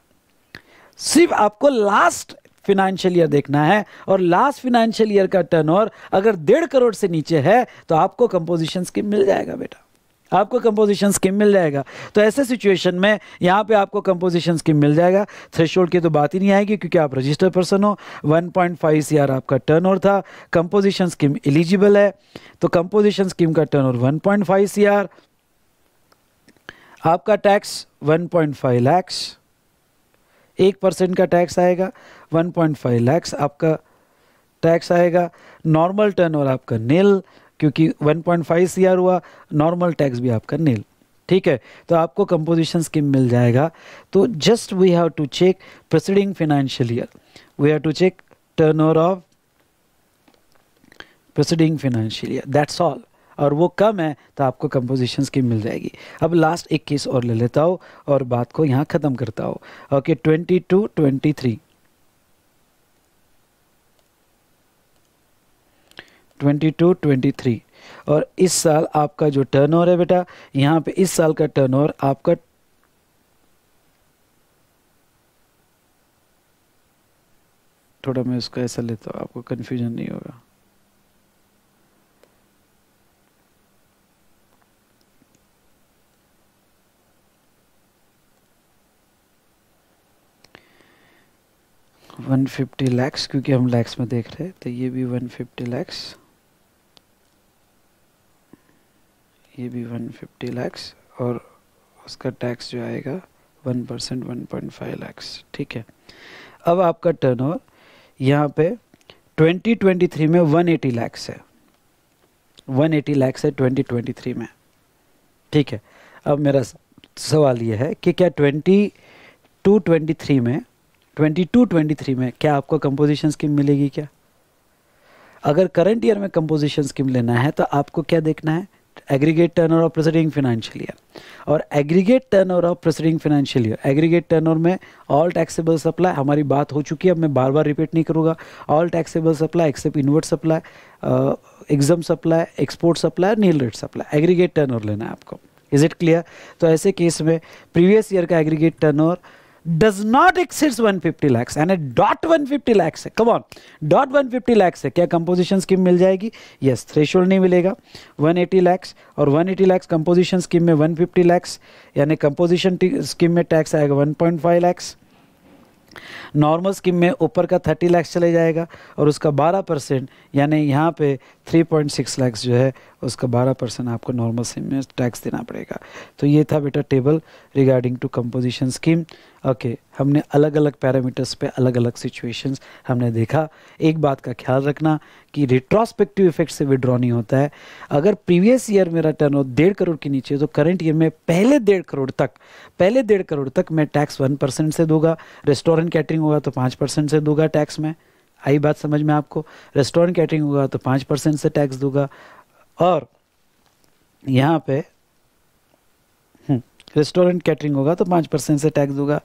सिर्फ आपको लास्ट फिनेंशियल ईयर देखना है और लास्ट फिनेंशियल ईयर का टर्न अगर डेढ़ करोड़ से नीचे है तो आपको कंपोजिशन स्कीम मिल जाएगा बेटा आपको कंपोजिशन स्कीम मिल जाएगा तो ऐसे सिचुएशन में यहाँ पे आपको कंपोजिशन स्कीम मिल जाएगा थ्रेश की तो बात ही नहीं आएगी क्योंकि आप रजिस्टर्ड पर्सन हो 1.5 पॉइंट आपका टर्न था कंपोजिशन स्कीम एलिजिबल है तो कंपोजिशन स्कीम का टर्न ओवर वन आपका टैक्स 1.5 लाख एक परसेंट का टैक्स आएगा 1.5 लैक्स आपका टैक्स आएगा नॉर्मल टर्न ओवर आपका नील क्योंकि 1.5 आर हुआ नॉर्मल टैक्स भी आपका नील ठीक है तो आपको कंपोजिशन स्कीम मिल जाएगा तो just we have to check preceding financial year we have to check turn over of preceding financial year that's all और वो कम है तो आपको कंपोजिशन की मिल जाएगी अब लास्ट एक केस और ले लेता हो और बात को यहाँ ख़त्म करता हो okay twenty two twenty three twenty two twenty three और इस साल आपका जो टर्नओवर है बेटा यहाँ पे इस साल का टर्नओवर आपका थोड़ा मैं उसका ऐसा लेता हूँ आपको कन्फ्यूजन नहीं होगा 150 लैक्स क्योंकि हम लैक्स में देख रहे हैं तो ये भी 150 लैक्स ये भी 150 लैक्स और उसका टैक्स जो आएगा 1 percent one point five lakhs ठीक है अब आपका टर्नओवर यहाँ पे 2023 में 180 लैक्स है 180 लैक्स है 2023 में ठीक है अब मेरा सवाल ये है कि क्या 20 टू थ्री में 22, 23 में क्या आपको कंपोजिशन स्कीम मिलेगी क्या अगर करंट ईयर में कंपोजिशन स्कीम लेना है तो आपको क्या देखना है aggregate turn over of preceding financial year और aggregate turn over of preceding financial year aggregate turn over में ऑल टैक्सेबल सप्लाई हमारी बात हो चुकी है अब मैं बार बार रिपीट नहीं करूँगा all taxable supply except inward supply exempt supply export supply nil rate supply aggregate turn turnover लेना है आपको इज इट क्लियर तो ऐसे केस में प्रीवियस ईयर का aggregate turn turnover does not exceeds 150 lakhs यानी डॉट 150 lakhs है कम ऑन डॉट 150 lakhs है क्या कंपोजिशन स्कीम मिल जाएगी यस yes, थ्रेशोल्ड नहीं मिलेगा 180 lakhs और 180 lakhs कंपोजिशन स्कीम में 150 lakhs यानी कंपोजिशन स्कीम में टैक्स आएगा 1.5 lakhs नॉर्मल स्कीम में ऊपर का थर्टी लैक्स चले जाएगा और उसका बारह परसेंट यानी यहाँ पे थ्री पॉइंट सिक्स लैक्स जो है उसका बारह परसेंट आपको नॉर्मल स्कीम में टैक्स देना पड़ेगा तो ये था बेटा table regarding to composition scheme okay हमने अलग अलग पैरामीटर्स पे अलग अलग सिचुएशंस हमने देखा एक बात का ख्याल रखना कि रिट्रोस्पेक्टिव इफेक्ट से विड्रॉ नहीं होता है अगर प्रीवियस ईयर मेरा टर्न हो डेढ़ करोड़ के नीचे तो करंट ईयर में पहले डेढ़ करोड़ तक पहले डेढ़ करोड़ तक मैं टैक्स वन परसेंट से दूंगा रेस्टोरेंट कैटरिंग कैटरिंग होगा तो पाँच परसेंट से दूंगा टैक्स में आई बात समझ में आपको रेस्टोरेंट कैटरिंग होगा तो पाँच परसेंट से टैक्स दूंगा और यहाँ पे रेस्टोरेंट हम्म, कैटरिंग होगा तो पाँच परसेंट से टैक्स दूंगा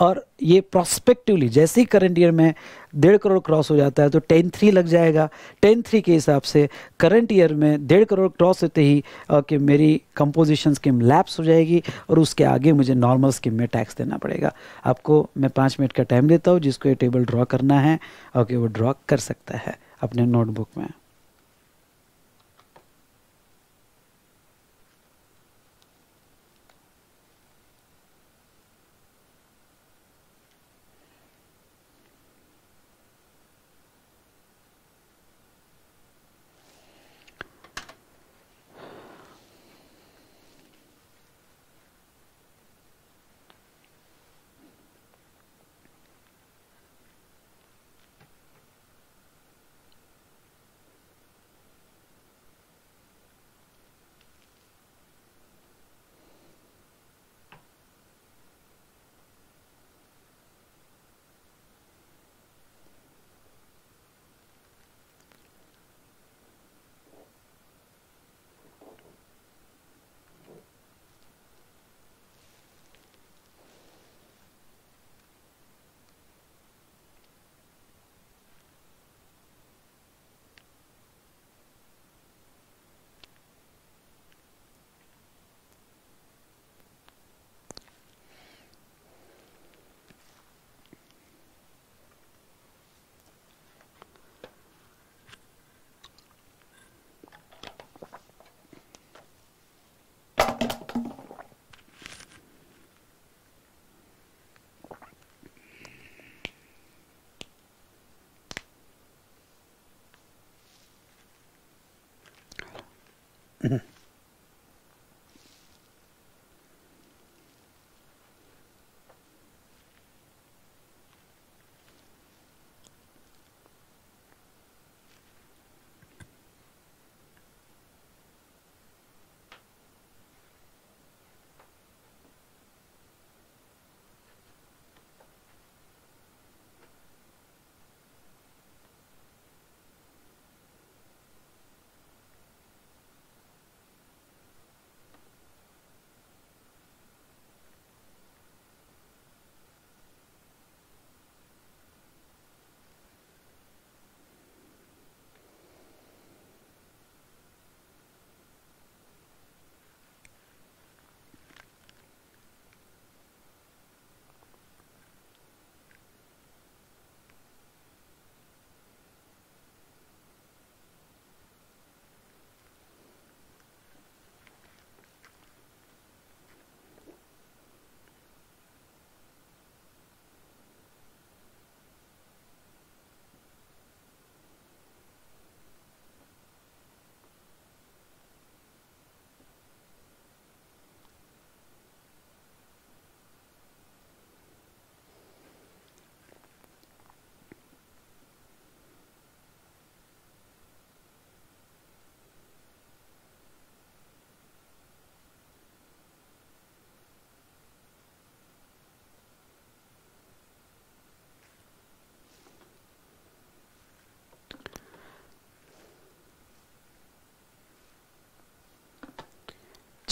और ये प्रोस्पेक्टिवली जैसे ही करंट ईयर में डेढ़ करोड़ क्रॉस हो जाता है तो टेन थ्री लग जाएगा टेन थ्री के हिसाब से करंट ईयर में डेढ़ करोड़ क्रॉस होते ही कि मेरी कंपोजिशन स्कीम लैप्स हो जाएगी और उसके आगे मुझे नॉर्मल स्कीम में टैक्स देना पड़ेगा आपको मैं पाँच मिनट का टाइम देता हूँ जिसको ये टेबल ड्रॉ करना है ओके वो ड्रॉ कर सकता है अपने नोटबुक में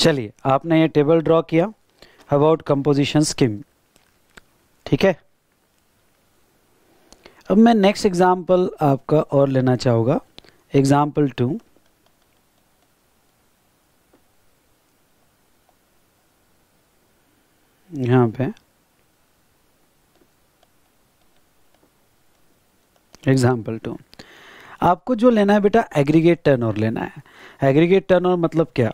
चलिए आपने ये टेबल ड्रॉ किया अबाउट कंपोजिशन स्कीम ठीक है अब मैं नेक्स्ट एग्जाम्पल आपका और लेना चाहूँगा एग्जाम्पल टू यहाँ पे एग्जाम्पल टू आपको जो लेना है बेटा एग्रीगेट टर्न लेना है एग्रीगेट टर्न मतलब क्या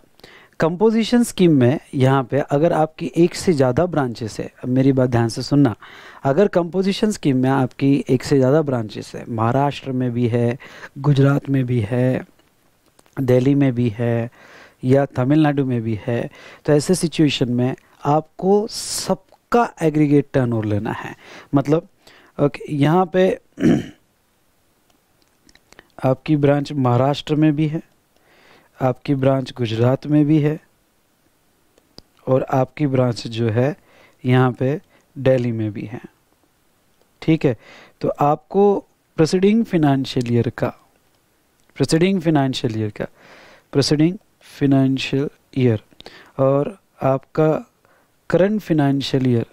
कंपोजिशन स्कीम में यहाँ पे अगर आपकी एक से ज़्यादा ब्रांचेस है मेरी बात ध्यान से सुनना अगर कंपोजिशन स्कीम में आपकी एक से ज़्यादा ब्रांचेस है महाराष्ट्र में भी है गुजरात में भी है दिल्ली में भी है या तमिलनाडु में भी है तो ऐसे सिचुएशन में आपको सबका एग्रीगेट टर्न लेना है मतलब ओके यहाँ पे [clears throat] आपकी ब्रांच महाराष्ट्र में भी है आपकी ब्रांच गुजरात में भी है और आपकी ब्रांच जो है यहाँ पे दिल्ली में भी है ठीक है तो आपको प्रोसीडिंग फिनंशियल ईयर का प्रोसीडिंग फिनंशियल ईयर का प्रोसीडिंग फिनंशियल ईयर और आपका करंट फिनंशियल ईयर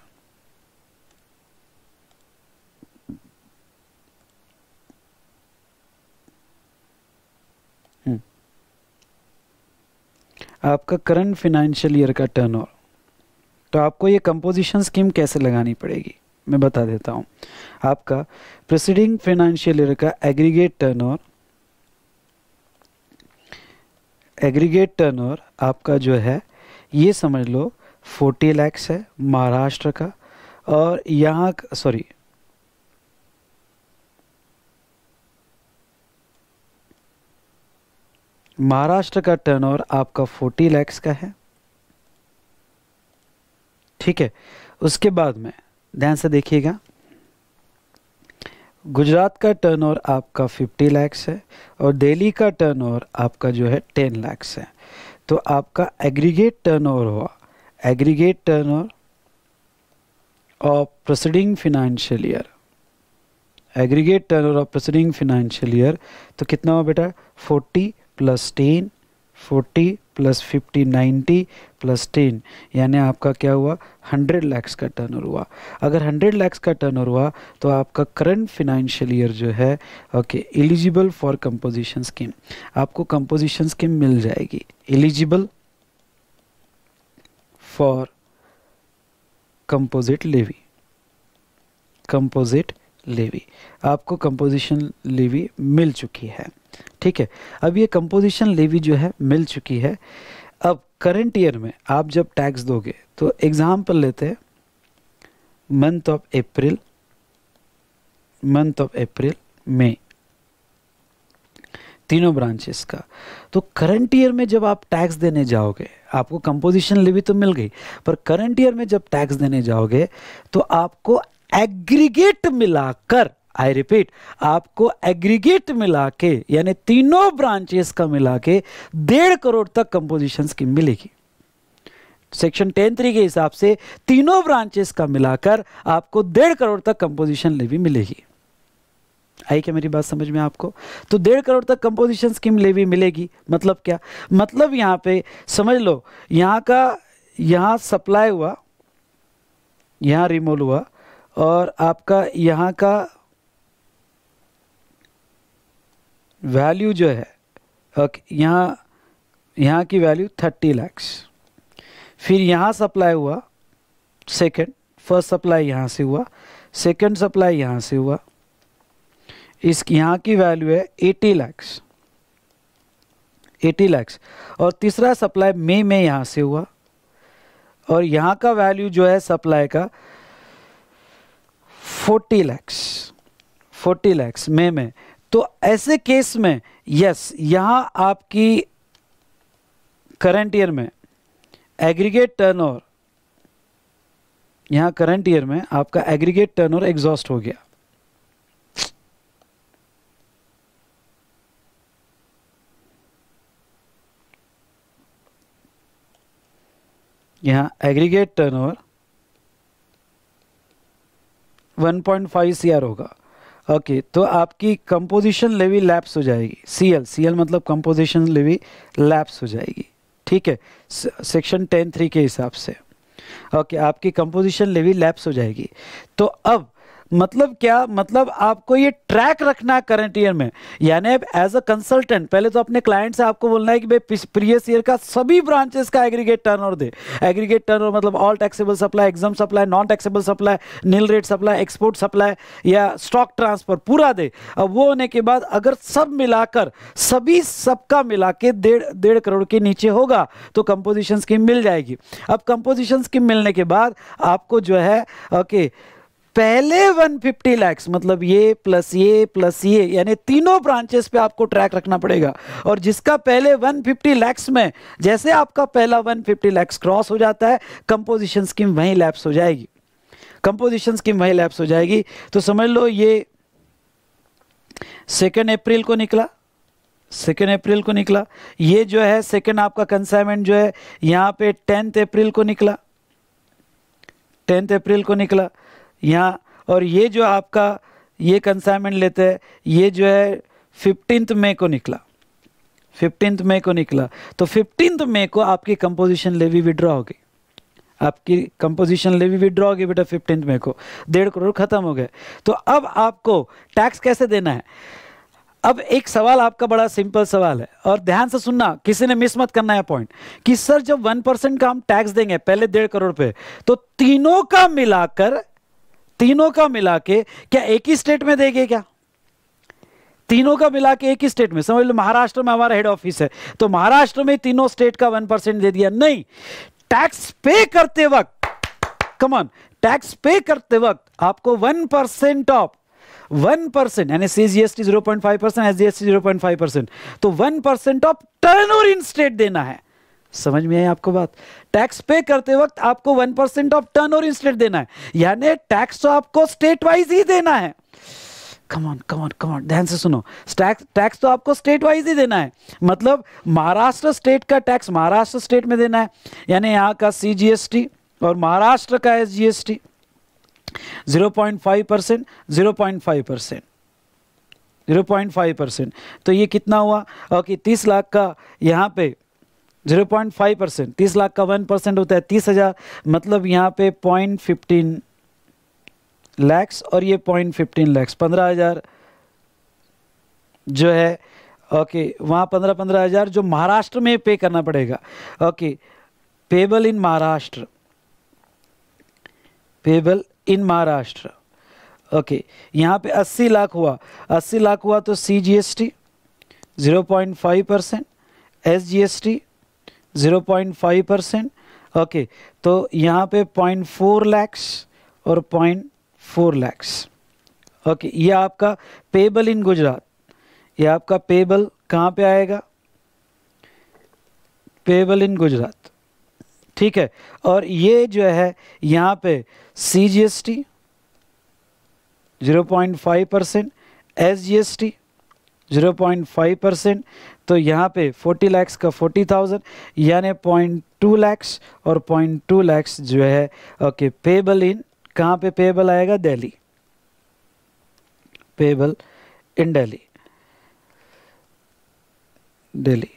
आपका करंट फिनेंशियल ईयर का टर्न तो आपको ये कंपोजिशन स्कीम कैसे लगानी पड़ेगी मैं बता देता हूँ आपका प्रेसिडिंग फाइनेंशियल ईयर का एग्रीगेट टर्न एग्रीगेट टर्न आपका जो है ये समझ लो 40 लैक्स है महाराष्ट्र का और यहाँ सॉरी महाराष्ट्र का टर्नओवर आपका फोर्टी लैक्स का है ठीक है उसके बाद में ध्यान से देखिएगा गुजरात का टर्नओवर आपका 50 लैक्स है और दिल्ली का टर्नओवर आपका जो है 10 लैक्स है तो आपका एग्रीगेट टर्नओवर हुआ aggregate turnover of preceding financial year aggregate turnover of preceding financial year तो कितना हुआ बेटा forty plus ten forty plus fifty ninety plus ten यानी आपका क्या हुआ हंड्रेड लैक्स का टर्न हुआ अगर हंड्रेड लैक्स का टर्न हुआ तो आपका करंट फिनेंशियल ईयर जो है okay eligible for composition scheme आपको कंपोजिशन स्कीम मिल जाएगी eligible for composite levy composite levy आपको कंपोजिशन लेवी मिल चुकी है ठीक है अब ये कंपोजिशन लेवी जो है मिल चुकी है अब करंट ईयर में आप जब टैक्स दोगे तो एग्जाम्पल लेते हैं month of April month of April May तीनों ब्रांचेस का तो करंट ईयर में जब आप टैक्स देने जाओगे आपको कंपोजिशन लेवी तो मिल गई पर करंट ईयर में जब टैक्स देने जाओगे तो आपको एग्रीगेट मिलाकर आई रिपीट आपको एग्रीगेट मिला के यानी तीनों ब्रांचेस का मिला के डेढ़ करोड़ तक कंपोजिशंस की मिलेगी सेक्शन टेन थ्री के हिसाब से तीनों ब्रांचेस का मिलाकर आपको डेढ़ करोड़ तक कंपोजिशन लेवी मिलेगी आई क्या मेरी बात समझ में आपको तो डेढ़ करोड़ तक कंपोजिशन स्कीम लेवी मिलेगी मतलब क्या मतलब यहाँ पे समझ लो यहाँ का यहाँ सप्लाई हुआ यहाँ रिमोल हुआ और आपका यहाँ का वैल्यू जो है ओके यहाँ यहाँ की वैल्यू थर्टी लैक्स फिर यहाँ सप्लाई हुआ सेकंड फर्स्ट सप्लाई यहाँ से हुआ सेकंड सप्लाई यहाँ से हुआ इस यहाँ की वैल्यू है एटी लैक्स एटी लैक्स और तीसरा सप्लाई मई में यहाँ से हुआ और यहाँ का वैल्यू जो है सप्लाई का फोर्टी लैक्स फोर्टी लैक्स मई में तो ऐसे केस में यस यहाँ आपकी करंट ईयर में एग्रीगेट टर्नओवर यहाँ करंट ईयर में आपका एग्रीगेट टर्नओवर एग्जॉस्ट हो गया यहाँ एग्रीगेट टर्नओवर 1.5 सीआर होगा ओके okay, तो आपकी कंपोजिशन लेवी लैप्स हो जाएगी सीएल सीएल मतलब कंपोजिशन लेवी लैप्स हो जाएगी ठीक है सेक्शन टेन थ्री के हिसाब से ओके okay, आपकी कंपोजिशन लेवी लैप्स हो जाएगी तो अब मतलब क्या मतलब आपको ये ट्रैक रखना है करंट ईयर में यानी एज अ कंसल्टेंट पहले तो अपने क्लाइंट से आपको बोलना है कि भाई प्रीवियस ईयर का सभी ब्रांचेस का एग्रीगेट टर्नओवर दे एग्रीगेट टर्नओवर मतलब all taxable supply exempt supply non taxable supply nil rate supply export supply या स्टॉक ट्रांसफर पूरा दे अब वो होने के बाद अगर सब मिलाकर सभी सबका मिला के डेढ़ डेढ़ करोड़ के नीचे होगा तो कंपोजिशन स्कीम मिल जाएगी अब कंपोजिशन स्कीम मिलने के बाद आपको जो है ओके okay, पहले 150 लैक्स मतलब ये प्लस ये प्लस ये यानी तीनों ब्रांचेस पे आपको ट्रैक रखना पड़ेगा और जिसका पहले 150 लैक्स में जैसे आपका पहला 150 लैक्स क्रॉस हो जाता है कंपोजिशन स्कीम वहीं लैप्स हो जाएगी कंपोजिशन स्कीम वहीं लैप्स हो जाएगी तो समझ लो ये सेकेंड अप्रैल को निकला सेकेंड अप्रैल को निकला ये जो है सेकेंड आपका कंसाइनमेंट जो है यहाँ पे टेंथ अप्रैल को निकला टेंथ अप्रैल को निकला यहाँ और ये जो आपका ये कंसाइनमेंट लेते हैं ये जो है फिफ्टींथ मई को निकला फिफ्टींथ मई को निकला तो फिफ्टींथ मई को आपकी कंपोजिशन लेवी विड्रॉ होगी आपकी कंपोजिशन लेवी विड्रॉ होगी बेटा फिफ्टींथ मई को डेढ़ करोड़ खत्म हो गए तो अब आपको टैक्स कैसे देना है अब एक सवाल आपका बड़ा सिंपल सवाल है और ध्यान से सुनना किसी ने मिस मत करना है पॉइंट कि सर जब वन परसेंट का हम टैक्स देंगे पहले डेढ़ करोड़ पे तो तीनों का मिलाकर तीनों का मिला के क्या एक ही स्टेट में देंगे क्या तीनों का मिला के एक ही स्टेट में समझ लो महाराष्ट्र में हमारा हेड ऑफिस है तो महाराष्ट्र में तीनों स्टेट का वन परसेंट दे दिया नहीं टैक्स पे करते वक्त कमॉन टैक्स पे करते वक्त आपको one percent of one percent यानी C G S T zero point five percent S G S T zero point five percent तो one percent of turn over in state देना है समझ में आई आपको बात टैक्स पे करते वक्त आपको one percent of turnover in state देना है यानी टैक्स तो आपको स्टेट वाइज ही देना है कमॉन कमॉन कमॉन ध्यान से सुनो टैक्स टैक्स तो आपको स्टेट वाइज ही देना है मतलब महाराष्ट्र स्टेट का टैक्स महाराष्ट्र स्टेट में देना है यानी यहाँ का सी और महाराष्ट्र का S G S T zero percent तो ये कितना हुआ ओके तीस लाख का यहाँ पे जीरो पॉइंट फाइव परसेंट तीस लाख का वन परसेंट होता है तीस हज़ार मतलब यहाँ पे पॉइंट फिफ्टीन लैक्स और ये पॉइंट फिफ्टीन लैक्स पंद्रह हज़ार जो है ओके वहाँ पंद्रह पंद्रह हज़ार जो महाराष्ट्र में पे करना पड़ेगा okay payable in Maharashtra payable in Maharashtra okay यहाँ पे अस्सी लाख हुआ अस्सी लाख हुआ तो C G S T zero point five percent S G S T zero point five percent okay तो यहाँ पे पॉइंट फोर लैक्स और पॉइंट फोर लैक्स ओके ये आपका पेबल इन गुजरात ये आपका पेबल कहाँ पे आएगा पेबल इन गुजरात ठीक है और ये जो है यहाँ पे C G S T zero point five percent S G S T zero point five percent तो यहाँ पे 40 लैक्स का 40,000 यानी पॉइंट टू लैक्स और पॉइंट टू लैक्स जो है ओके पेबल इन कहाँ पे पेबल आएगा दिल्ली पेबल इन दिल्ली दिल्ली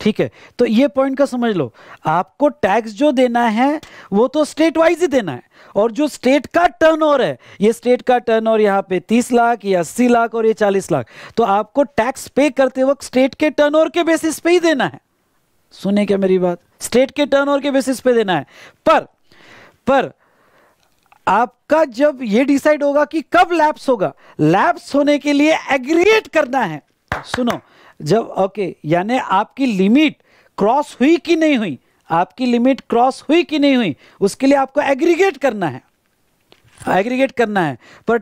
ठीक है तो ये पॉइंट का समझ लो आपको टैक्स जो देना है वो तो स्टेट वाइज ही देना है और जो स्टेट का टर्नओवर है ये स्टेट का टर्नओवर यहाँ पे 30 लाख ये 80 लाख और ये 40 लाख तो आपको टैक्स पे करते वक्त स्टेट के टर्नओवर के बेसिस पे ही देना है सुने क्या मेरी बात स्टेट के टर्नओवर के बेसिस पे देना है पर पर आपका जब ये डिसाइड होगा कि कब लैप्स होगा लैप्स होने के लिए एग्रीएट करना है सुनो जब ओके यानी आपकी लिमिट क्रॉस हुई कि नहीं हुई आपकी लिमिट क्रॉस हुई कि नहीं हुई उसके लिए आपको एग्रीगेट करना है एग्रीगेट करना है पर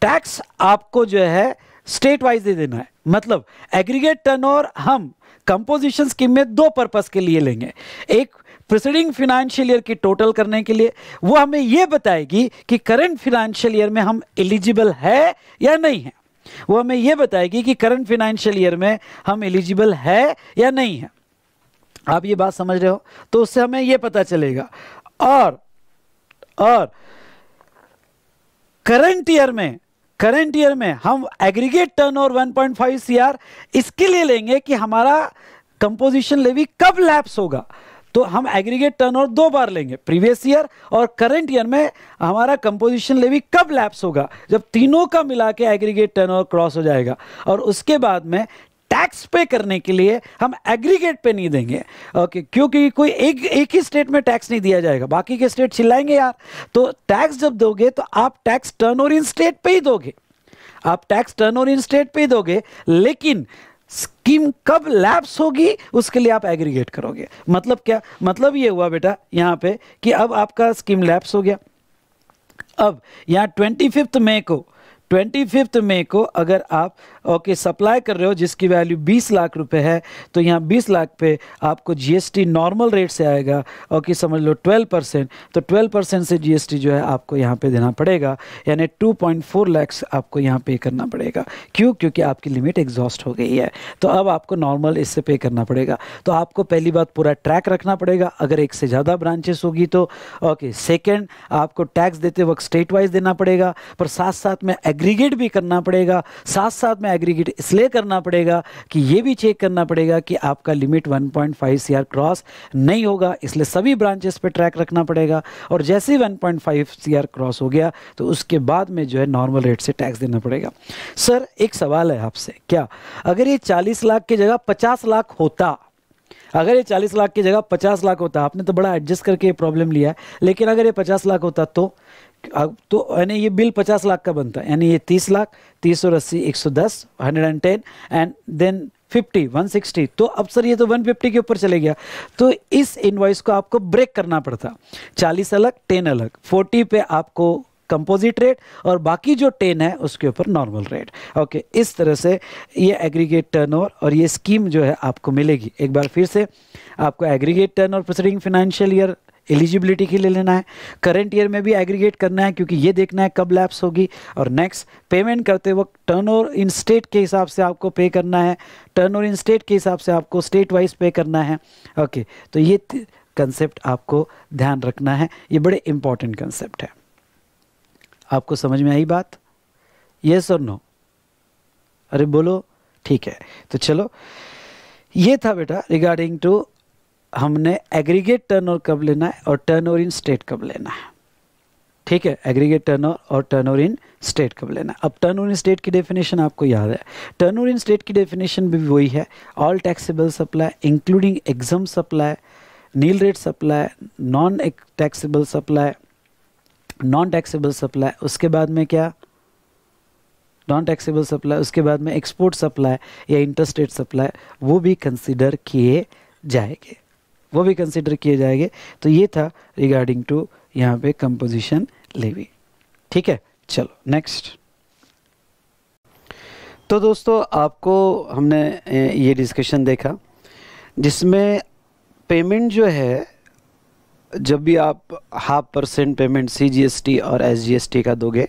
टैक्स आपको जो है स्टेट वाइज दे देना है मतलब एग्रीगेट टर्न ओवर हम कंपोजिशन स्कीम में दो पर्पस के लिए लेंगे एक प्रिसीडिंग फिनेंशियल ईयर की टोटल करने के लिए वो हमें ये बताएगी कि करंट फिनेंशियल ईयर में हम एलिजिबल है या नहीं है वो हमें ये बताएगी कि करंट फिनेंशियल ईयर में हम एलिजिबल है या नहीं है आप ये बात समझ रहे हो तो उससे हमें ये पता चलेगा और और करंट ईयर में करंट ईयर में हम aggregate turn turnover one point five C R इसके लिए लेंगे कि हमारा कंपोजिशन लेवी कब लैप्स होगा तो हम एग्रीगेट टर्न और दो बार लेंगे प्रीवियस ईयर और करंट ईयर में हमारा कंपोजिशन लेवी कब लैप्स होगा जब तीनों का मिला के एग्रीगेट टर्न और क्रॉस हो जाएगा और उसके बाद में टैक्स पे करने के लिए हम एग्रीगेट पे नहीं देंगे ओके क्योंकि कोई एक एक ही स्टेट में टैक्स नहीं दिया जाएगा बाकी के स्टेट चिल्लाएंगे यार तो टैक्स जब दोगे तो आप tax turn over in state पे ही दोगे आप tax turn over in state पे ही दोगे लेकिन स्कीम कब लैप्स होगी उसके लिए आप एग्रीगेट करोगे मतलब क्या मतलब ये हुआ बेटा यहाँ पे कि अब आपका स्कीम लैप्स हो गया अब यहाँ ट्वेंटी फिफ्थ मई को ट्वेंटी फिफ्थ मे को अगर आप ओके okay, सप्लाई कर रहे हो जिसकी वैल्यू बीस लाख रुपए है तो यहाँ बीस लाख पे आपको जीएसटी नॉर्मल रेट से आएगा ओके okay, समझ लो ट्वेल्व परसेंट तो ट्वेल्व परसेंट से जीएसटी जो है आपको यहाँ पे देना पड़ेगा यानी टू पॉइंट फोर लैक्स आपको यहाँ पे करना पड़ेगा क्यों क्योंकि आपकी लिमिट एग्जॉस्ट हो गई है तो अब आपको नॉर्मल इससे पे करना पड़ेगा तो आपको पहली बात पूरा ट्रैक रखना पड़ेगा अगर एक से ज़्यादा ब्रांचेस होगी तो ओके okay, सेकेंड आपको टैक्स देते वक्त स्टेट वाइज देना पड़ेगा पर साथ साथ में एग्रीगेट भी करना पड़ेगा साथ साथ में एग्रीगेट इसलिए करना पड़ेगा कि ये भी चेक करना पड़ेगा कि आपका लिमिट 1.5 पॉइंट क्रॉस नहीं होगा इसलिए सभी ब्रांचेस पे ट्रैक रखना पड़ेगा और जैसे ही 1.5 पॉइंट क्रॉस हो गया तो उसके बाद में जो है नॉर्मल रेट से टैक्स देना पड़ेगा सर एक सवाल है आपसे क्या अगर ये चालीस लाख की जगह पचास लाख होता अगर ये 40 लाख की जगह 50 लाख होता आपने तो बड़ा एडजस्ट करके ये प्रॉब्लम लिया है लेकिन अगर ये 50 लाख होता तो तो यानी ये बिल पचास लाख का बनता है यानी ये तीस लाख तीस और अस्सी एक सौ दस hundred and ten and then fifty one sixty तो अब सर ये तो वन फिफ्टी के ऊपर चले गया तो इस इनवाइस को आपको ब्रेक करना पड़ता चालीस अलग टेन अलग फोर्टी पे आपको कंपोजिट रेट और बाकी जो टेन है उसके ऊपर नॉर्मल रेट ओके इस तरह से ये एग्रीगेट टर्नओवर और ये स्कीम जो है आपको मिलेगी एक बार फिर से आपको aggregate turnover proceeding financial year eligibility के लिए लेना है करेंट ईयर में भी एग्रीगेट करना है क्योंकि ये देखना है कब लैप्स होगी और नेक्स्ट पेमेंट करते वक्त टर्न ओवर इन स्टेट के हिसाब से आपको पे करना है टर्न ओवर इन स्टेट के हिसाब से आपको स्टेट वाइज पे करना है ओके okay, तो ये कंसेप्ट आपको ध्यान रखना है ये बड़े इंपॉर्टेंट कंसेप्ट है आपको समझ में आई बात यस और नो अरे बोलो ठीक है तो चलो ये था बेटा रिगार्डिंग टू हमने एग्रीगेट टर्नओवर कब लेना है और टर्नओवर इन स्टेट कब लेना है ठीक है एग्रीगेट टर्नओवर और टर्नओवर इन स्टेट कब लेना है अब टर्नओवर इन स्टेट की डेफिनेशन आपको याद है टर्नओवर इन स्टेट की डेफिनेशन भी वही है all taxable supply including exempt supply nil rate supply non taxable supply non taxable supply उसके बाद में क्या नॉन टैक्सेबल सप्लाई उसके बाद में एक्सपोर्ट सप्लाई या इंटरस्टेट सप्लाई वो भी कंसिडर किए जाएंगे वो भी कंसिडर किए जाएंगे तो ये था रिगार्डिंग टू यहाँ पे कंपोजिशन लेवी ठीक है चलो नेक्स्ट तो दोस्तों आपको हमने ये डिस्कशन देखा जिसमें पेमेंट जो है जब भी आप हाफ परसेंट पेमेंट सी और एस का दोगे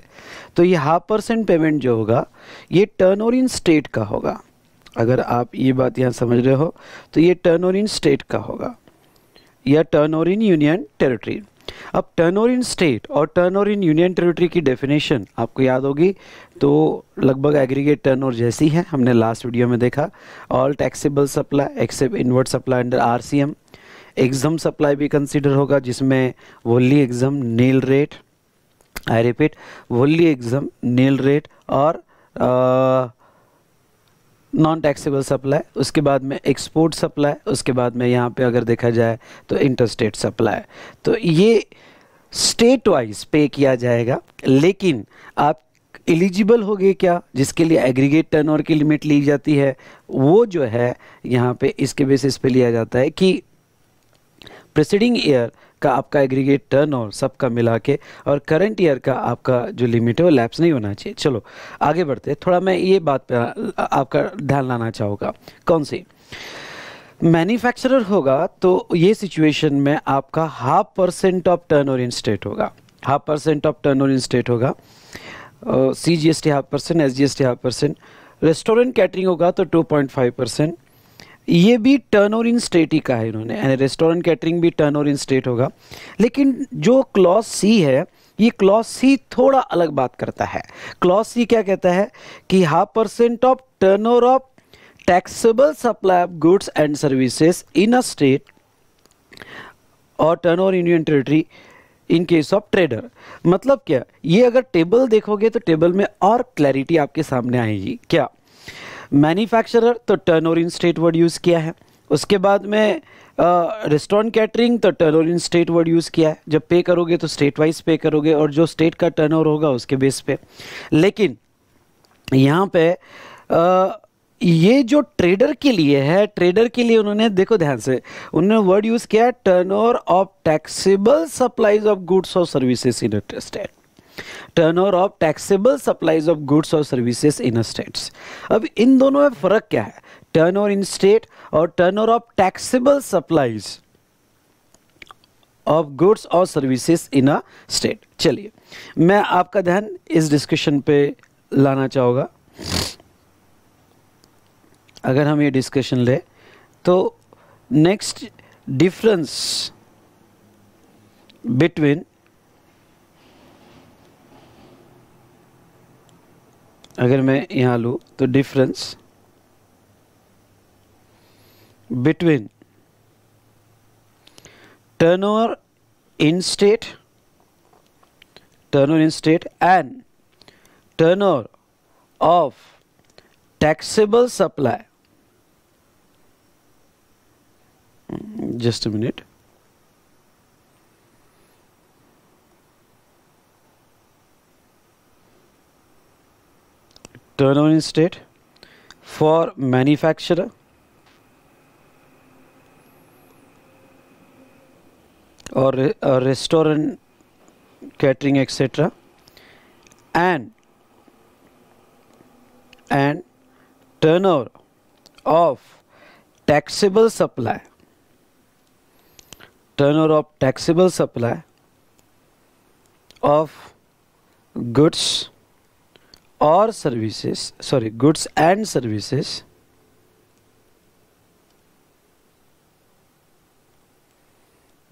तो ये हाफ परसेंट पेमेंट जो होगा ये टर्न ओवर इन स्टेट का होगा अगर आप ये बात यहाँ समझ रहे हो तो ये टर्न ओवर इन स्टेट का होगा या टर्नोरिन यूनियन टेरिटरी अब टर्नोरिन स्टेट और टर्नोरिन यूनियन टेरिटरी की डेफिनेशन आपको याद होगी तो लगभग एग्रीगेट टर्न टर्नओवर जैसी है हमने लास्ट वीडियो में देखा all taxable supply except inward supply under M exempt supply भी कंसिडर होगा जिसमें wholly exempt nil rate I repeat wholly exempt nil rate और आ, uh, नॉन टैक्सेबल सप्लाई उसके बाद में एक्सपोर्ट सप्लाई उसके बाद में यहाँ पे अगर देखा जाए तो इंटरस्टेट सप्लाई तो ये स्टेट वाइज पे किया जाएगा लेकिन आप एलिजिबल हो गए क्या जिसके लिए एग्रीगेट टर्नओवर की लिमिट ली जाती है वो जो है यहाँ पे इसके बेसिस पे लिया जाता है कि प्रेसिडिंग ईयर का आपका एग्रीगेट टर्न और सबका मिला के और करंट ईयर का आपका जो लिमिट है वो लैप्स नहीं होना चाहिए चलो आगे बढ़ते हैं थोड़ा मैं ये बात पर आपका ध्यान लाना चाहूँगा कौन सी मैन्युफैक्चरर होगा तो ये सिचुएशन में आपका half percent of turn turnover in state होगा half percent of turnover in state होगा C G S T half percent S G S T half percent restaurant catering होगा तो टू पॉइंट फाइव परसेंट ये भी टर्न ओवर इन स्टेट ही का है इन्होंने यानी रेस्टोरेंट कैटरिंग भी टर्न ओवर इन स्टेट होगा लेकिन जो क्लॉज सी है ये क्लॉज सी थोड़ा अलग बात करता है क्लॉज सी क्या कहता है कि half percent of turn over of taxable supply of goods and services in a state और turn turnover union territory in case of trader मतलब क्या ये अगर टेबल देखोगे तो टेबल में और क्लैरिटी आपके सामने आएगी क्या manufacturer turnover in state word use किया है उसके बाद में restaurant catering turnover in state word use किया है जब पे करोगे तो स्टेट वाइज पे करोगे और जो स्टेट का ओवर होगा उसके बेस पे लेकिन यहाँ पे आ, ये जो ट्रेडर के लिए है ट्रेडर के लिए उन्होंने देखो ध्यान से उन्होंने वर्ड यूज़ किया turnover of taxable supplies of goods और services in state turnover of taxable supplies of goods और सर्विसेज इन स्टेट्स अब इन दोनों में फर्क क्या है टर्नओवर इन स्टेट और turnover of taxable supplies of goods और सर्विसेज इन अ स्टेट चलिए मैं आपका ध्यान इस डिस्कशन पे लाना चाहूँगा अगर हम ये डिस्कशन ले तो नेक्स्ट डिफरेंस बिटवीन अगर मैं यहाँ लूँ तो difference between turn over in state turn over in state and turn over of taxable supply just a minute turnover state for manufacturer or a restaurant catering etc and and turnover of taxable supply turnover of taxable supply of goods or services sorry goods and services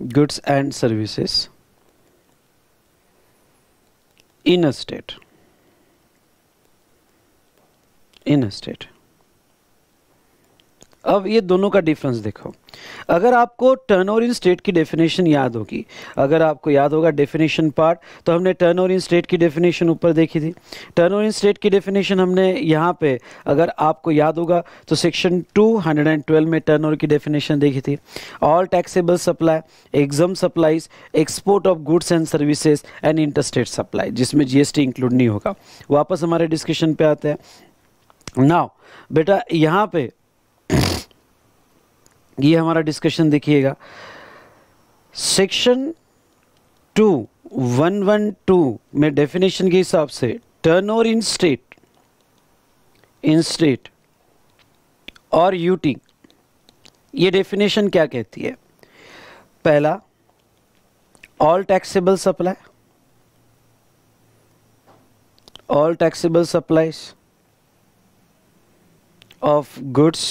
goods and services in a state in a state अब ये दोनों का डिफरेंस देखो अगर आपको टर्न ओवर इन स्टेट की डेफिनेशन याद होगी अगर आपको याद होगा डेफिनेशन पार्ट तो हमने टर्न ओवर इन स्टेट की डेफिनेशन ऊपर देखी थी टर्न ओवर इन स्टेट की डेफिनेशन हमने यहाँ पे अगर आपको याद होगा तो सेक्शन 212 में टर्न ओवर की डेफिनेशन देखी थी all taxable supply exempt supplies export of goods and services and interstate supply जिसमें जी इंक्लूड नहीं होगा वापस हमारे डिस्कशन पर आते हैं नाव बेटा यहाँ पे ये हमारा डिस्कशन देखिएगा section two one one two में डेफिनेशन के हिसाब से turn over in state in state और यूटी ये डेफिनेशन क्या कहती है पहला all taxable supply all taxable supplies of goods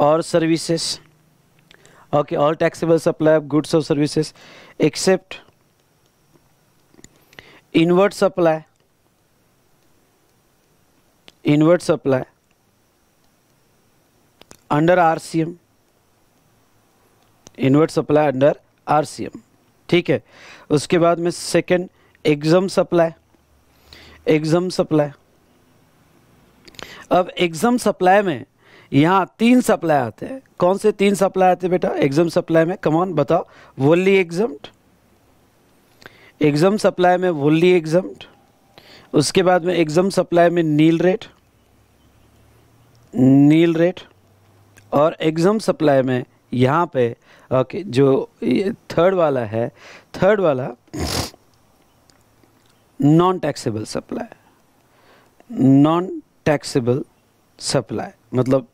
और services okay all taxable supply of goods or services except inward supply inward supply under RCM inward supply under RCM ठीक है उसके बाद में second exempt supply exempt supply अब एग्जाम सप्लाई में यहाँ तीन सप्लाई आते हैं कौन से तीन सप्लाई आते हैं बेटा एग्जाम सप्लाई में कमान बताओ वोली एग्जाम एग्जाम सप्लाई में वोली एग्जाम उसके बाद में एग्जाम सप्लाई में नील रेट नील रेट और एग्ज़ाम सप्लाई में यहाँ पे ओके जो थर्ड वाला है थर्ड वाला non taxable supply non taxable supply मतलब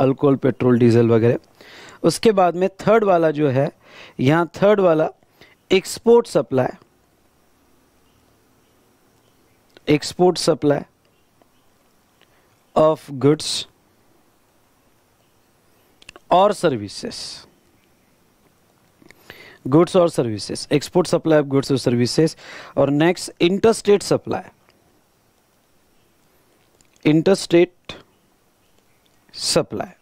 अल्कोहल पेट्रोल डीजल वगैरह उसके बाद में थर्ड वाला जो है यहाँ थर्ड वाला export supply export supply of goods और सर्विसेस गुड्स और services export supply of goods और सर्विसेज और next interstate supply interstate supply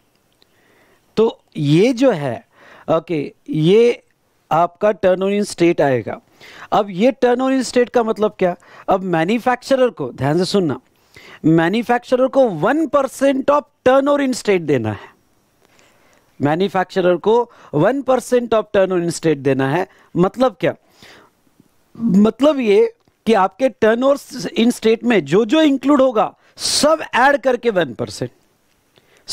तो ये जो है ओके ये आपका टर्न ओवर इन स्टेट आएगा अब ये टर्न ओवर इन स्टेट का मतलब क्या अब मैन्युफैक्चरर को ध्यान से सुनना मैन्युफैक्चरर को one percent of turn over in state देना है मैन्युफैक्चरर को one percent of turn over in state देना है मतलब क्या मतलब ये कि आपके टर्न ओवर इन स्टेट में जो जो इंक्लूड होगा सब ऐड करके वन परसेंट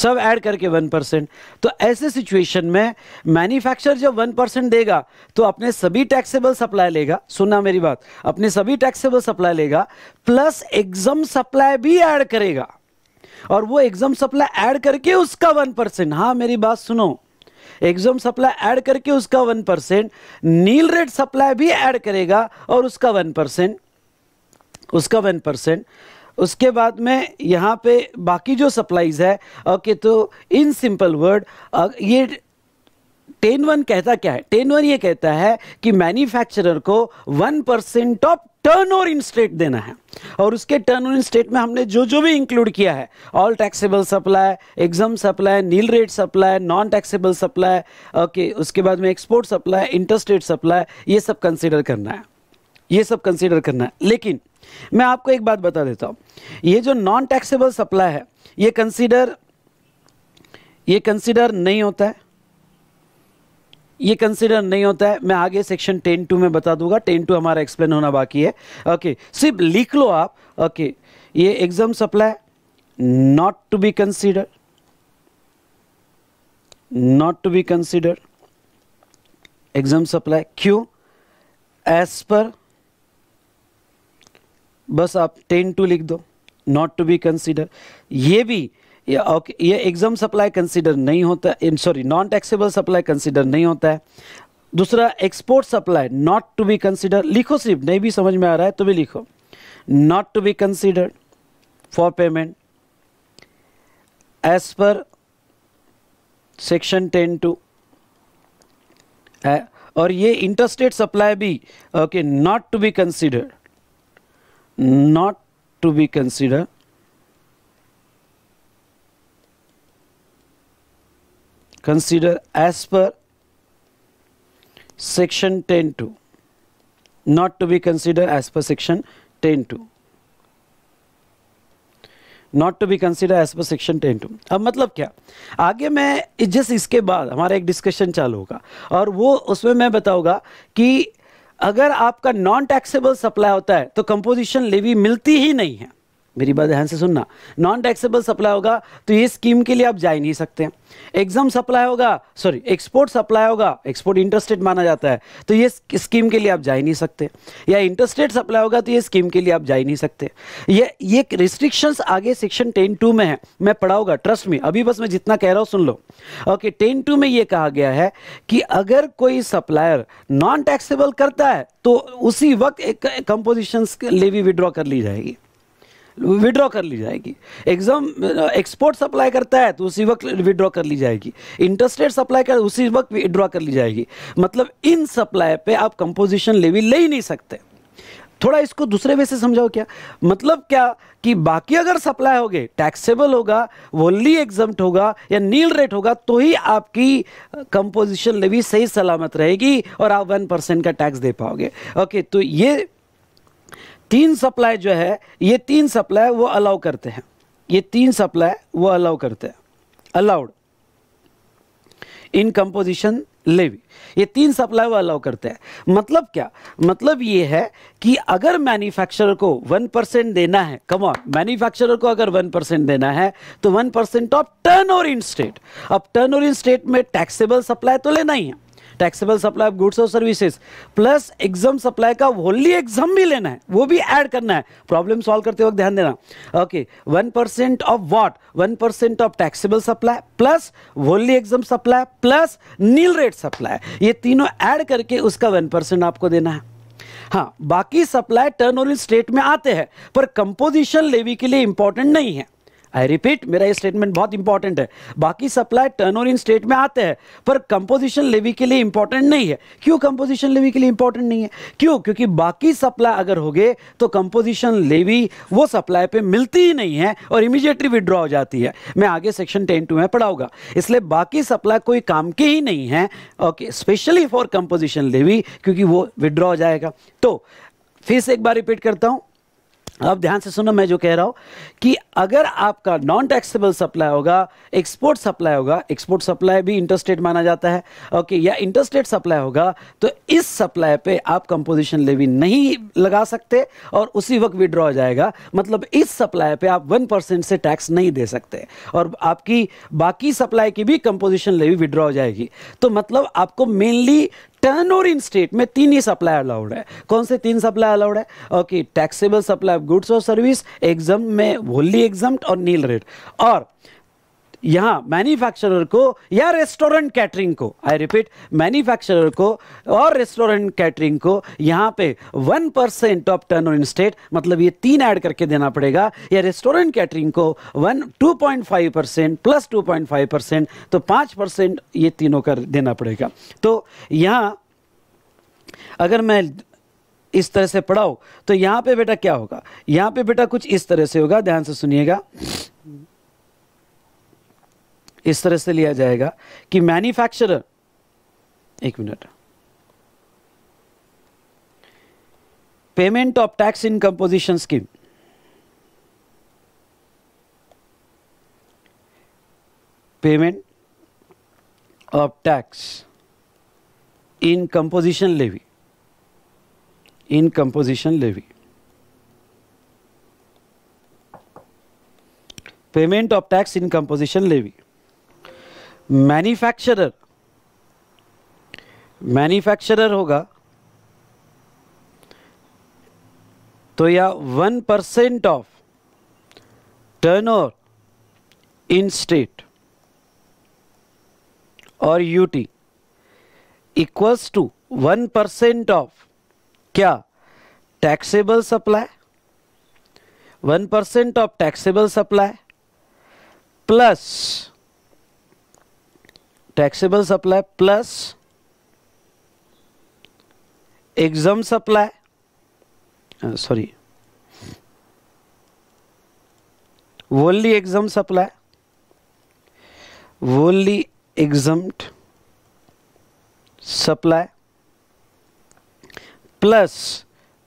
सब ऐड करके वन परसेंट तो ऐसे सिचुएशन में मैन्युफैक्चर जब वन परसेंट देगा तो अपने सभी टैक्सेबल सप्लाई लेगा सुनना मेरी बात अपने सभी टैक्सेबल सप्लाई लेगा प्लस एग्जाम सप्लाई भी ऐड करेगा और वो एग्जाम सप्लाई ऐड करके उसका वन परसेंट हाँ मेरी बात सुनो एग्जाम सप्लाई ऐड करके उसका one percent nil rate supply भी ऐड करेगा और उसका वन परसेंट उसका वन परसेंट उसके बाद में यहाँ पे बाकी जो सप्लाईज है ओके तो इन सिंपल वर्ड ये टेन वन कहता क्या है टेन वन ये कहता है कि मैन्युफैक्चरर को one percent of turn over in state देना है और उसके टर्न ओवर इन स्टेट में हमने जो जो भी इंक्लूड किया है all taxable supply exempt supply nil rate supply non taxable supply okay उसके बाद में एक्सपोर्ट सप्लाई इंटरस्टेट सप्लाई ये सब कंसिडर करना है ये सब कंसिडर करना है लेकिन मैं आपको एक बात बता देता हूं ये जो नॉन टैक्सेबल सप्लाई है ये कंसिडर ये कंसिडर नहीं होता है ये कंसिडर नहीं होता है मैं आगे सेक्शन टेन टू में बता दूंगा टेन टू हमारा एक्सप्लेन होना बाकी है ओके सिर्फ लिख लो आप ओके ये exempt supply not to be consider not to be consider exempt supply क्यों एज पर बस आप टेन टू लिख दो नॉट टू बी कंसिडर ये भी ये ओके ये एग्जाम सप्लाई कंसिडर नहीं होता sorry non taxable supply consider नहीं होता है दूसरा export supply not to be consider लिखो सिर्फ नहीं भी समझ में आ रहा है तो भी लिखो not to be consider for payment as per section ten two और ये इंटरस्टेट सप्लाई भी okay not to be considered not to be considered consider as per section 10.2 not to be considered as per section 10.2 Not to be considered as per section ten two अब मतलब क्या आगे मैं जस्ट इसके बाद हमारा एक डिस्कशन चालू होगा और वो उसमें मैं बताऊंगा कि अगर आपका नॉन टैक्सेबल सप्लाई होता है तो कंपोजिशन लेवी मिलती ही नहीं है मेरी बात ध्यान से सुनना नॉन टैक्सेबल सप्लाई होगा तो ये स्कीम के लिए आप जा ही नहीं सकते एग्जाम सप्लाई होगा सॉरी एक्सपोर्ट सप्लाई होगा एक्सपोर्ट इंटरेस्टेड माना जाता है तो ये स्कीम के लिए आप जा ही नहीं सकते या इंटरेस्टेड सप्लाई होगा तो ये स्कीम के लिए आप जा ही नहीं सकते ये ये रिस्ट्रिक्शंस आगे सेक्शन टेन टू में है मैं पढ़ाऊंगा ट्रस्ट में अभी बस मैं जितना कह रहा हूँ सुन लो ओके टेन टू में ये कहा गया है कि अगर कोई सप्लायर नॉन टैक्सेबल करता है तो उसी वक्त एक कंपोजिशन लेवी विड्रॉ कर ली जाएगी विड्रॉ कर ली जाएगी एग्जाम एक्सपोर्ट सप्लाई करता है तो उसी वक्त विड्रॉ कर ली जाएगी इंटरस्टेट सप्लाई कर उसी वक्त विड्रॉ कर ली जाएगी मतलब इन सप्लाई पे आप कंपोजिशन लेवी ले ही नहीं सकते थोड़ा इसको दूसरे वे से समझाओ क्या मतलब क्या कि बाकी अगर सप्लाई हो गए टैक्सेबल होगा वोली एग्जाम होगा या नील रेट होगा तो ही आपकी कंपोजिशन लेवी सही सलामत रहेगी और आप वन परसेंट का टैक्स दे पाओगे ओके तो ये तीन सप्लाई जो है ये तीन सप्लाई वो अलाउ करते हैं ये तीन सप्लाई वो अलाउ करते हैं अलाउड इन कंपोजिशन लेवी ये तीन सप्लाई वो अलाउ करते हैं मतलब क्या मतलब ये है कि अगर मैन्युफैक्चरर को वन परसेंट देना है कम ऑन मैन्युफैक्चरर को अगर वन परसेंट देना है तो one percent of turn over in state अब टर्न ओवर इन स्टेट में टैक्सेबल सप्लाई तो लेना ही है टैक्सेबल सप्लाई ऑफ गुड्स और सर्विसेज प्लस एग्जाम सप्लाई का होली एग्जाम भी लेना है वो भी ऐड करना है प्रॉब्लम सॉल्व करते वक्त ध्यान देना okay one percent of what one percent of taxable supply plus wholly exempt supply plus nil rate supply ये तीनों ऐड करके उसका वन परसेंट आपको देना है हाँ बाकी सप्लाई टर्न ओवर स्टेट में आते हैं पर कंपोजिशन लेवी के लिए इंपॉर्टेंट नहीं है आई रिपीट मेरा ये स्टेटमेंट बहुत इंपॉर्टेंट है बाकी सप्लाई टर्न इन स्टेट में आते हैं पर कंपोजिशन लेवी के लिए इंपॉर्टेंट नहीं है क्यों कंपोजिशन लेवी के लिए इंपॉर्टेंट नहीं है क्यों क्योंकि बाकी सप्लाई अगर हो गए तो कंपोजिशन लेवी वो सप्लाई पे मिलती ही नहीं है और इमीजिएटली विड्रॉ हो जाती है मैं आगे सेक्शन टेन टू में पढ़ाऊंगा इसलिए बाकी सप्लाई कोई काम के ही नहीं है okay specially for composition levy क्योंकि वो विड्रॉ हो जाएगा तो फिर से एक बार रिपीट करता हूँ अब ध्यान से सुनो मैं जो कह रहा हूं कि अगर आपका नॉन टैक्सेबल सप्लाई होगा एक्सपोर्ट सप्लाई होगा एक्सपोर्ट सप्लाई भी इंटरस्टेट माना जाता है ओके या इंटरस्टेट सप्लाई होगा तो इस सप्लाई पे आप कंपोजिशन लेवी नहीं लगा सकते और उसी वक्त विड्रॉ हो जाएगा मतलब इस सप्लाई पे आप वन परसेंट से टैक्स नहीं दे सकते और आपकी बाकी सप्लाई की भी कंपोजिशन लेवी विड्रॉ हो जाएगी तो मतलब आपको मेनली टर्नओवर स्टेट में तीन ही सप्लाई अलाउड है कौन से तीन सप्लाई अलाउड है okay taxable supply of goods और सर्विस एग्जाम में होली एग्जाम और नील रेट और यहाँ मैन्युफैक्चरर को या रेस्टोरेंट कैटरिंग को आई रिपीट मैन्युफैक्चरर को और रेस्टोरेंट कैटरिंग को यहां पे one percent of turn in state मतलब ये तीन ऐड करके देना पड़ेगा या रेस्टोरेंट कैटरिंग को one two point five percent plus two point five percent तो पांच परसेंट ये तीनों का देना पड़ेगा तो यहां अगर मैं इस तरह से पढ़ाऊ तो यहाँ पे बेटा क्या होगा यहाँ पे बेटा कुछ इस तरह से होगा ध्यान से सुनिएगा इस तरह से लिया जाएगा कि मैन्युफैक्चरर एक minute payment of tax in composition scheme payment of tax in composition levy in composition levy payment of tax in composition levy manufacturer manufacturer होगा तो या one percent of turnover in state और UT equals to one percent of क्या taxable supply one percent of taxable supply plus taxable supply plus exempt supply sorry wholly exempt supply wholly exempted supply plus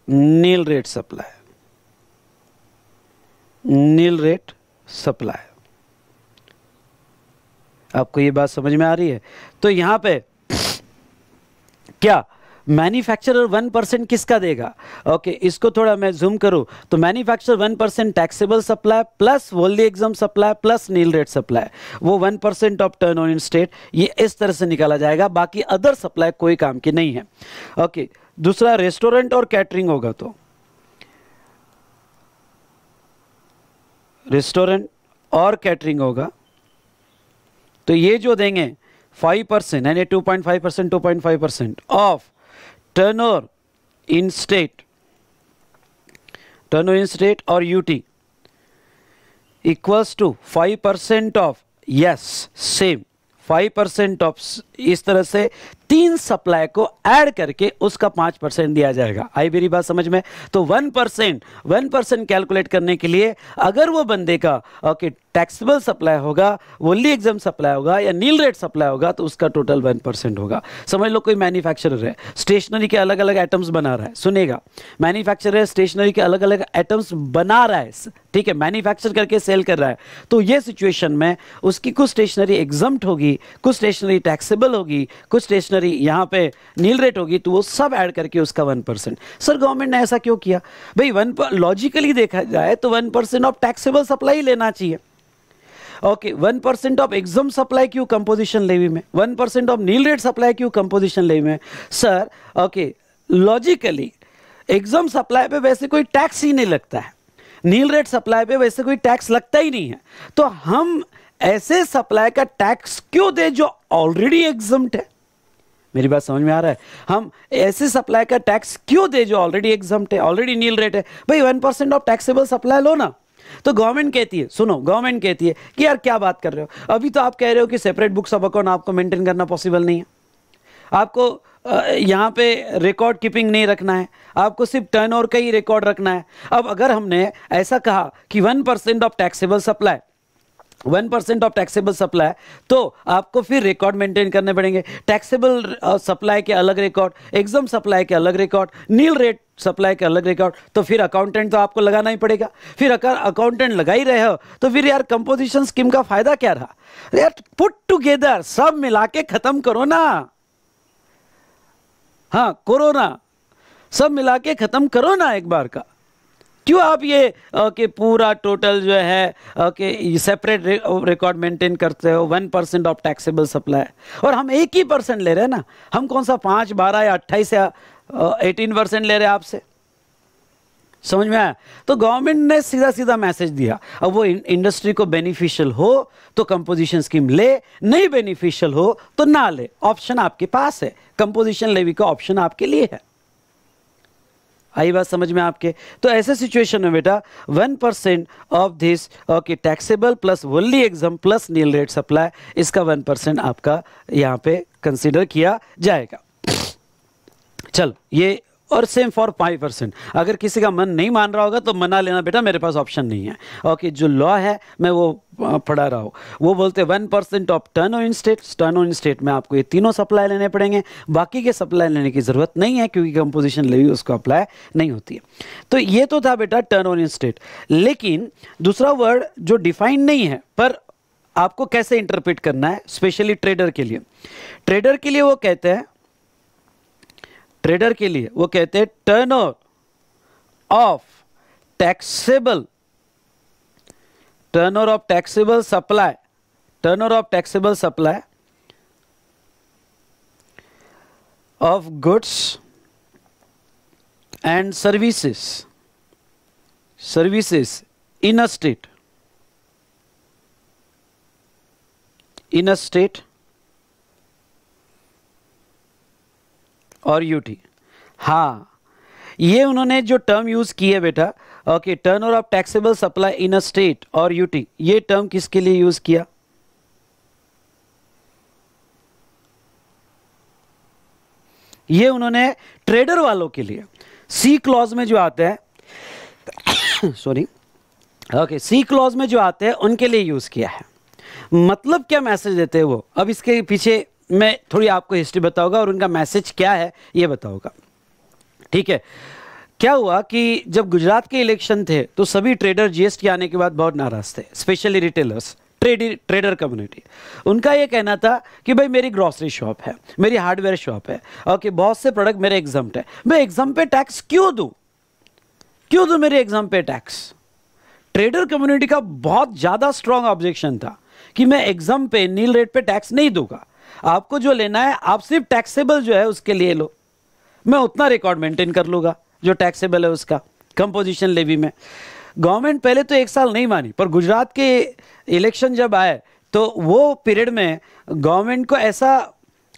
nil rate supply nil rate supply आपको ये बात समझ में आ रही है तो यहाँ पे क्या मैन्युफैक्चरर वन परसेंट किसका देगा ओके okay, इसको थोड़ा मैं जूम करूँ तो manufacturer one percent taxable supply plus wholly exempt supply plus nil rate supply वो one percent of turn on in state ये इस तरह से निकाला जाएगा बाकी अदर सप्लाई कोई काम की नहीं है ओके okay, दूसरा रेस्टोरेंट और कैटरिंग होगा तो रेस्टोरेंट और कैटरिंग होगा तो ये जो देंगे फाइव परसेंट यानी two point five percent two point five percent of turn over in state turn over in state और UT equals to five percent of yes same five percent of इस तरह से तीन सप्लाई को ऐड करके उसका पांच परसेंट दिया जाएगा आई मेरी बात समझ में तो one percent one percent calculate करने के लिए अगर वो बंदे का ओके टैक्सेबल सप्लाई होगा वोली एग्जाम सप्लाई होगा या नील रेट सप्लाई होगा तो उसका टोटल वन परसेंट होगा समझ लो कोई मैन्युफैक्चरर है स्टेशनरी के अलग अलग आइटम्स बना रहा है सुनेगा मैन्युफैक्चरर स्टेशनरी के अलग अलग आइटम्स बना रहा है ठीक है मैन्युफैक्चर करके सेल कर रहा है तो ये सिचुएशन में उसकी कुछ स्टेशनरी एग्जाम होगी कुछ स्टेशनरी टैक्सेबल होगी कुछ स्टेशनरी स्टेशनरी यहाँ पे नील रेट होगी तो वो सब ऐड करके उसका वन परसेंट सर गवर्नमेंट ने ऐसा क्यों किया भाई वन लॉजिकली देखा जाए तो one percent of taxable supply लेना चाहिए okay one percent of exam supply क्यों कंपोजिशन लेवी में one percent of nil rate supply क्यों कंपोजिशन लेवी में sir okay logically exempt supply पे वैसे कोई टैक्स ही नहीं लगता है नील रेट सप्लाई पे वैसे कोई टैक्स लगता ही नहीं है तो हम ऐसे सप्लाई का टैक्स क्यों दे जो ऑलरेडी एग्जम्प्ट है मेरी बात समझ में आ रहा है हम ऐसे सप्लाई का टैक्स क्यों दे जो ऑलरेडी एग्जाम है ऑलरेडी नील रेट है भाई one percent of taxable supply लो ना तो गवर्नमेंट कहती है सुनो गवर्नमेंट कहती है कि यार क्या बात कर रहे हो अभी तो आप कह रहे हो कि सेपरेट बुक्स ऑफ अकाउंट आपको मेंटेन करना पॉसिबल नहीं है आपको यहाँ पे रिकॉर्ड कीपिंग नहीं रखना है आपको सिर्फ टर्न ओवर का ही रिकॉर्ड रखना है अब अगर हमने ऐसा कहा कि one percent of taxable supply one percent of taxable supply तो आपको फिर रिकॉर्ड मेंटेन करने पड़ेंगे टैक्सेबल सप्लाई के अलग रिकॉर्ड एग्जाम सप्लाई के अलग रिकॉर्ड नील रेट सप्लाई के अलग रिकॉर्ड तो फिर अकाउंटेंट तो आपको लगाना ही पड़ेगा फिर अगर अकाउंटेंट लगा ही रहे हो तो फिर यार कंपोजिशन स्कीम का फायदा क्या रहा यार पुट टुगेदर सब मिला के खत्म करो ना हाँ कोरोना सब मिला के खत्म करो ना एक बार का क्यों आप ये कि पूरा टोटल जो है कि सेपरेट रिकॉर्ड मेंटेन करते हो one percent of taxable supply और हम एक ही परसेंट ले रहे हैं ना हम कौन सा पाँच बारह या अट्ठाईस या एटीन परसेंट ले रहे हैं आपसे समझ में आया तो गवर्नमेंट ने सीधा सीधा मैसेज दिया अब वो इंडस्ट्री को बेनिफिशियल हो तो कंपोजिशन स्कीम ले नहीं बेनिफिशियल हो तो ना ले ऑप्शन आपके पास है कंपोजिशन लेवी का ऑप्शन आपके लिए है आई बात समझ में आपके तो ऐसे सिचुएशन में बेटा one percent of this okay taxable plus wholly exempt plus nil rate supply इसका वन परसेंट आपका यहाँ पे कंसिडर किया जाएगा चल ये और सेम फॉर फाइव परसेंट अगर किसी का मन नहीं मान रहा होगा तो मना लेना बेटा मेरे पास ऑप्शन नहीं है ओके जो लॉ है मैं वो पढ़ा रहा हूँ वो बोलते हैं one percent of turn on state turn on state में आपको ये तीनों सप्लाई लेने पड़ेंगे बाकी के सप्लाई लेने की ज़रूरत नहीं है क्योंकि कंपोजिशन ले उसको अप्लाई नहीं होती है तो ये तो था बेटा टर्न ऑन स्टेट लेकिन दूसरा वर्ड जो डिफाइंड नहीं है पर आपको कैसे इंटरप्रिट करना है स्पेशली ट्रेडर के लिए ट्रेडर के लिए वो कहते हैं ट्रेडर के लिए वो कहते हैं turn of taxable turn of taxable supply turn of taxable supply of goods and services services in a state in a state और यूटी हाँ ये उन्होंने जो टर्म यूज़ किया बेटा okay turn over of taxable supply in a state और यूटी ये टर्म किसके लिए यूज़ किया ये उन्होंने ट्रेडर वालों के लिए सी क्लॉज में जो आते हैं सॉरी ओके सी क्लॉज में जो आते हैं उनके लिए यूज़ किया है मतलब क्या मैसेज देते हैं वो अब इसके पीछे मैं थोड़ी आपको हिस्ट्री बताऊंगा और उनका मैसेज क्या है ये बताऊंगा ठीक है क्या हुआ कि जब गुजरात के इलेक्शन थे तो सभी ट्रेडर जीएसटी आने के बाद बहुत नाराज थे specially retailers trader trader community उनका ये कहना था कि भाई मेरी ग्रॉसरी शॉप है मेरी हार्डवेयर शॉप है ओके बहुत से प्रोडक्ट मेरे एग्जाम है मैं एग्जाम पे टैक्स क्यों दू क्यों दू मेरे एग्जाम पे टैक्स ट्रेडर कम्युनिटी का बहुत ज़्यादा स्ट्रांग ऑब्जेक्शन था कि मैं एग्जाम पे नील रेट पे टैक्स नहीं दूंगा आपको जो लेना है आप सिर्फ टैक्सेबल जो है उसके लिए लो मैं उतना रिकॉर्ड मेंटेन कर लूँगा जो टैक्सेबल है उसका कंपोजिशन लेवी में गवर्नमेंट पहले तो एक साल नहीं मानी पर गुजरात के इलेक्शन जब आए तो वो पीरियड में गवर्नमेंट को ऐसा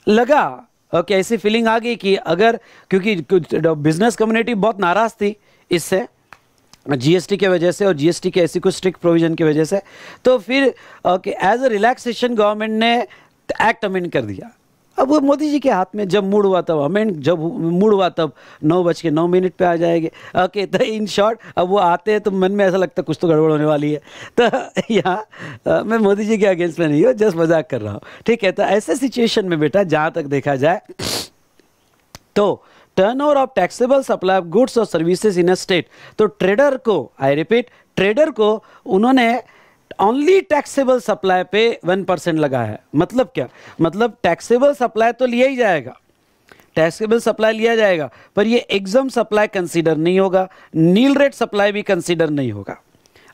लगा ओके ऐसी फीलिंग आ गई कि अगर क्योंकि बिजनेस कम्युनिटी बहुत नाराज़ थी इससे जीएसटी के वजह से और जीएसटी के ऐसी कुछ स्ट्रिक्ट प्रोविज़न की वजह से तो फिर okay as a relaxation government ने तो एक्ट अमेंड कर दिया अब वो मोदी जी के हाथ में जब मूड हुआ तब अमेंड जब मूड हुआ तब नौ बज के नौ मिनट पे आ जाएंगे ओके तो इन शॉर्ट अब वो आते हैं तो मन में ऐसा लगता है कुछ तो गड़बड़ होने वाली है तो यहाँ मैं मोदी जी के अगेंस्ट में नहीं हूँ जस्ट मजाक कर रहा हूँ ठीक है तो ऐसे सिचुएशन में बेटा जहाँ तक देखा जाए तो over of taxable supply of goods और सर्विसेज इन अ स्टेट तो ट्रेडर को आई रिपीट ट्रेडर को उन्होंने ओनली टैक्सेबल सप्लाई पे वन परसेंट लगा है मतलब क्या मतलब टैक्सेबल सप्लाई तो लिया ही जाएगा टैक्सेबल सप्लाई लिया जाएगा पर ये एग्जाम सप्लाई कंसीडर नहीं होगा नील रेट सप्लाई भी कंसीडर नहीं होगा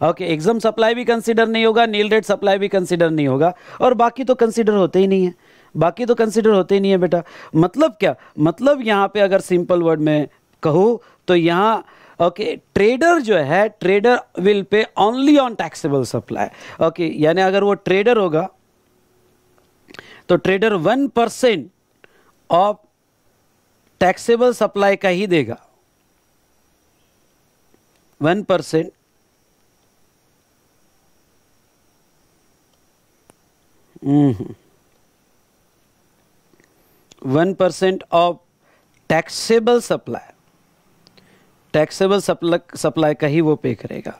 ओके एग्जाम सप्लाई भी कंसीडर नहीं होगा नील रेट सप्लाई भी कंसीडर नहीं होगा और बाकी तो कंसीडर होते ही नहीं है बाकी तो कंसीडर होते ही नहीं है बेटा मतलब क्या मतलब यहाँ पे अगर सिंपल वर्ड में कहूँ तो यहाँ ओके ट्रेडर जो है trader will pay only on taxable supply okay यानी अगर वो ट्रेडर होगा तो trader one percent of taxable supply का ही देगा one percent one percent of taxable supply taxable supply का ही वो पे करेगा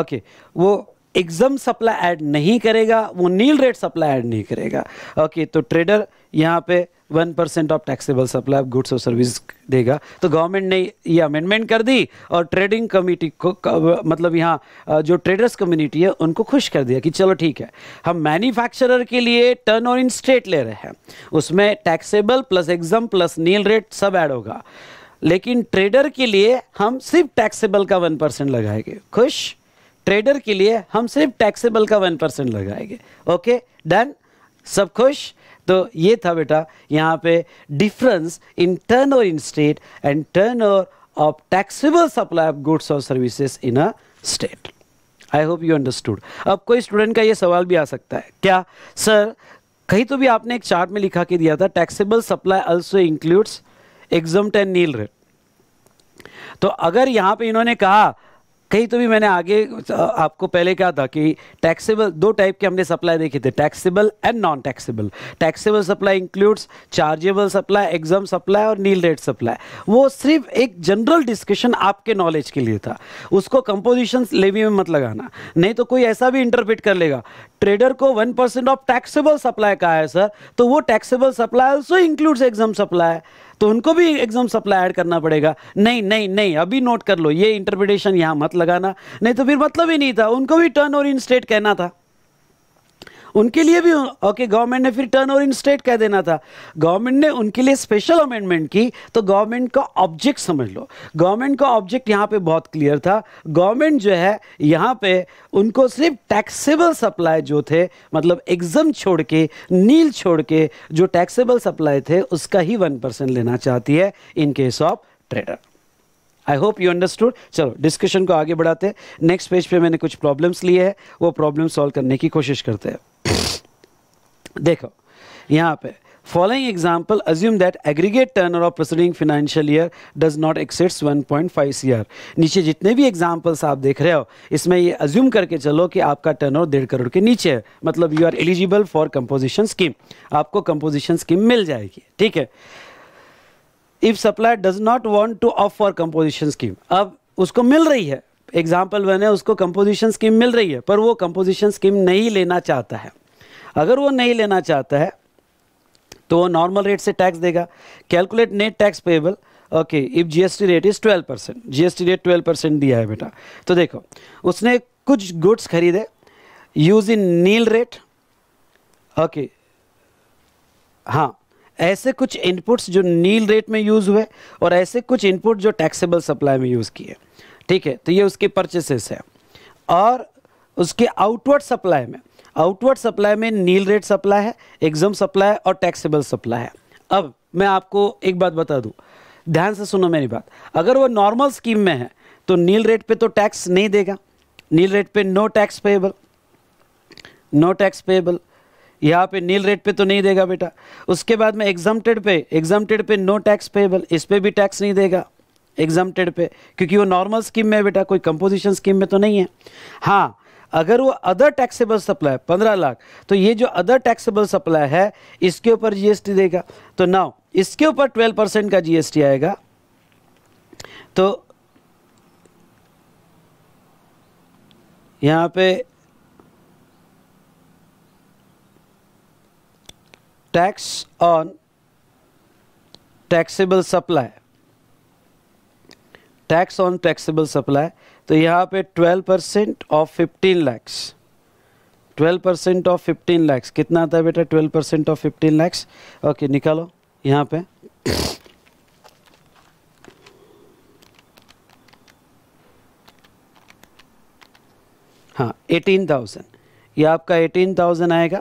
ओके वो एग्जम सप्लाई ऐड नहीं करेगा वो नील रेट सप्लाई ऐड नहीं करेगा ओके तो ट्रेडर यहाँ पे one percent of taxable supply of goods और सर्विस देगा तो गवर्नमेंट ने ये अमेंडमेंट कर दी और ट्रेडिंग कमिटी को मतलब यहाँ जो ट्रेडर्स कम्युनिटी है उनको खुश कर दिया कि चलो ठीक है हम मैन्युफैक्चरर के लिए टर्न और इन स्ट्रेट ले रहे हैं उसमें taxable plus exempt plus nil rate सब ऐड होगा लेकिन ट्रेडर के लिए हम सिर्फ टैक्सेबल का वन परसेंट लगाएंगे खुश ट्रेडर के लिए हम सिर्फ टैक्सेबल का वन परसेंट लगाएंगे ओके डन सब खुश तो ये था बेटा यहाँ पे difference in turn over in state and turn over of taxable supply of goods और services in a state I hope you understood अब कोई स्टूडेंट का ये सवाल भी आ सकता है क्या सर कहीं तो भी आपने एक चार्ट में लिखा के दिया था taxable supply also includes exempt and nil rate तो अगर यहाँ पे इन्होंने कहा कहीं तो भी मैंने आगे आपको पहले कहा था कि टैक्सेबल दो टाइप के हमने सप्लाई देखे थे taxable and non taxable taxable supply includes chargeable supply exempt supply और नील रेट सप्लाई वो सिर्फ एक जनरल डिस्कशन आपके नॉलेज के लिए था उसको कंपोजिशन लेवी में मत लगाना नहीं तो कोई ऐसा भी इंटरप्रिट कर लेगा ट्रेडर को one percent of taxable supply कहा है सर तो वो taxable supply also includes exempt supply तो उनको भी एग्जाम सप्लाई ऐड करना पड़ेगा नहीं नहीं नहीं अभी नोट कर लो ये इंटरप्रिटेशन यहाँ मत लगाना नहीं तो फिर मतलब ही नहीं था उनको भी टर्न और इन स्टेट कहना था उनके लिए भी ओके गवर्नमेंट ने फिर टर्न ओवर इन स्टेट कह देना था गवर्नमेंट ने उनके लिए स्पेशल अमेंडमेंट की तो गवर्नमेंट का ऑब्जेक्ट समझ लो गवर्नमेंट का ऑब्जेक्ट यहाँ पे बहुत क्लियर था गवर्नमेंट जो है यहाँ पे उनको सिर्फ टैक्सेबल सप्लाई जो थे मतलब एग्जम छोड़ के नील छोड़ के जो टैक्सेबल सप्लाई थे उसका ही वन परसेंट लेना चाहती है in case of trader I hope you understood चलो डिस्कशन को आगे बढ़ाते हैं नेक्स्ट पेज पे मैंने कुछ प्रॉब्लम्स लिए हैं वो प्रॉब्लम सॉल्व करने की कोशिश करते हैं [coughs] देखो यहाँ पे following example assume that aggregate turn of preceding financial year does not exceeds one point five नीचे जितने भी एग्जाम्पल्स आप देख रहे हो इसमें ये अज्यूम करके चलो कि आपका टर्न टर्नर डेढ़ करोड़ के नीचे है मतलब you are eligible for composition scheme आपको कंपोजिशन स्कीम मिल जाएगी ठीक है if supplier does not want to opt for composition scheme अब उसको मिल रही है एग्जाम्पल बने उसको कंपोजिशन स्कीम मिल रही है पर वो कंपोजिशन स्कीम नहीं लेना चाहता है अगर वो नहीं लेना चाहता है तो वो नॉर्मल रेट से टैक्स देगा calculate net tax payable okay if GST rate is twelve percent GST rate twelve percent दिया है बेटा तो देखो उसने कुछ गुड्स खरीदे use in nil rate okay हाँ ऐसे कुछ इनपुट्स जो नील रेट में यूज़ हुए और ऐसे कुछ इनपुट जो टैक्सेबल सप्लाई में यूज़ किए ठीक है तो ये उसकी परचेसेस है और उसके आउटवर्ड सप्लाई में आउटवर्ड सप्लाई में नील रेट सप्लाई है एग्जाम सप्लाई और टैक्सेबल सप्लाई है अब मैं आपको एक बात बता दूं ध्यान से सुनो मेरी बात अगर वो नॉर्मल स्कीम में है तो नील रेट पे तो टैक्स नहीं देगा नील रेट पे no tax payable no tax payable यहाँ पे नील रेट पे तो नहीं देगा बेटा उसके बाद में एग्जामटेड पे एग्जामटेड पे नो टैक्स पेएबल इस पे भी टैक्स नहीं देगा एग्जामटेड पे क्योंकि वो नॉर्मल स्कीम में बेटा कोई कंपोजिशन स्कीम में तो नहीं है हाँ अगर वो अदर टैक्सेबल सप्लाई पंद्रह लाख तो ये जो अदर टैक्सेबल सप्लाई है इसके ऊपर जीएसटी देगा तो नाउ इसके ऊपर ट्वेल्व परसेंट का जीएसटी आएगा तो यहां पे tax on taxable supply tax on taxable supply तो यहाँ पे 12 percent of 15 lakhs 12 percent of 15 lakhs कितना आता है बेटा 12 परसेंट ऑफ 15 लैक्स ओके निकालो यहाँ पे हाँ 18,000 ये आपका 18,000 आएगा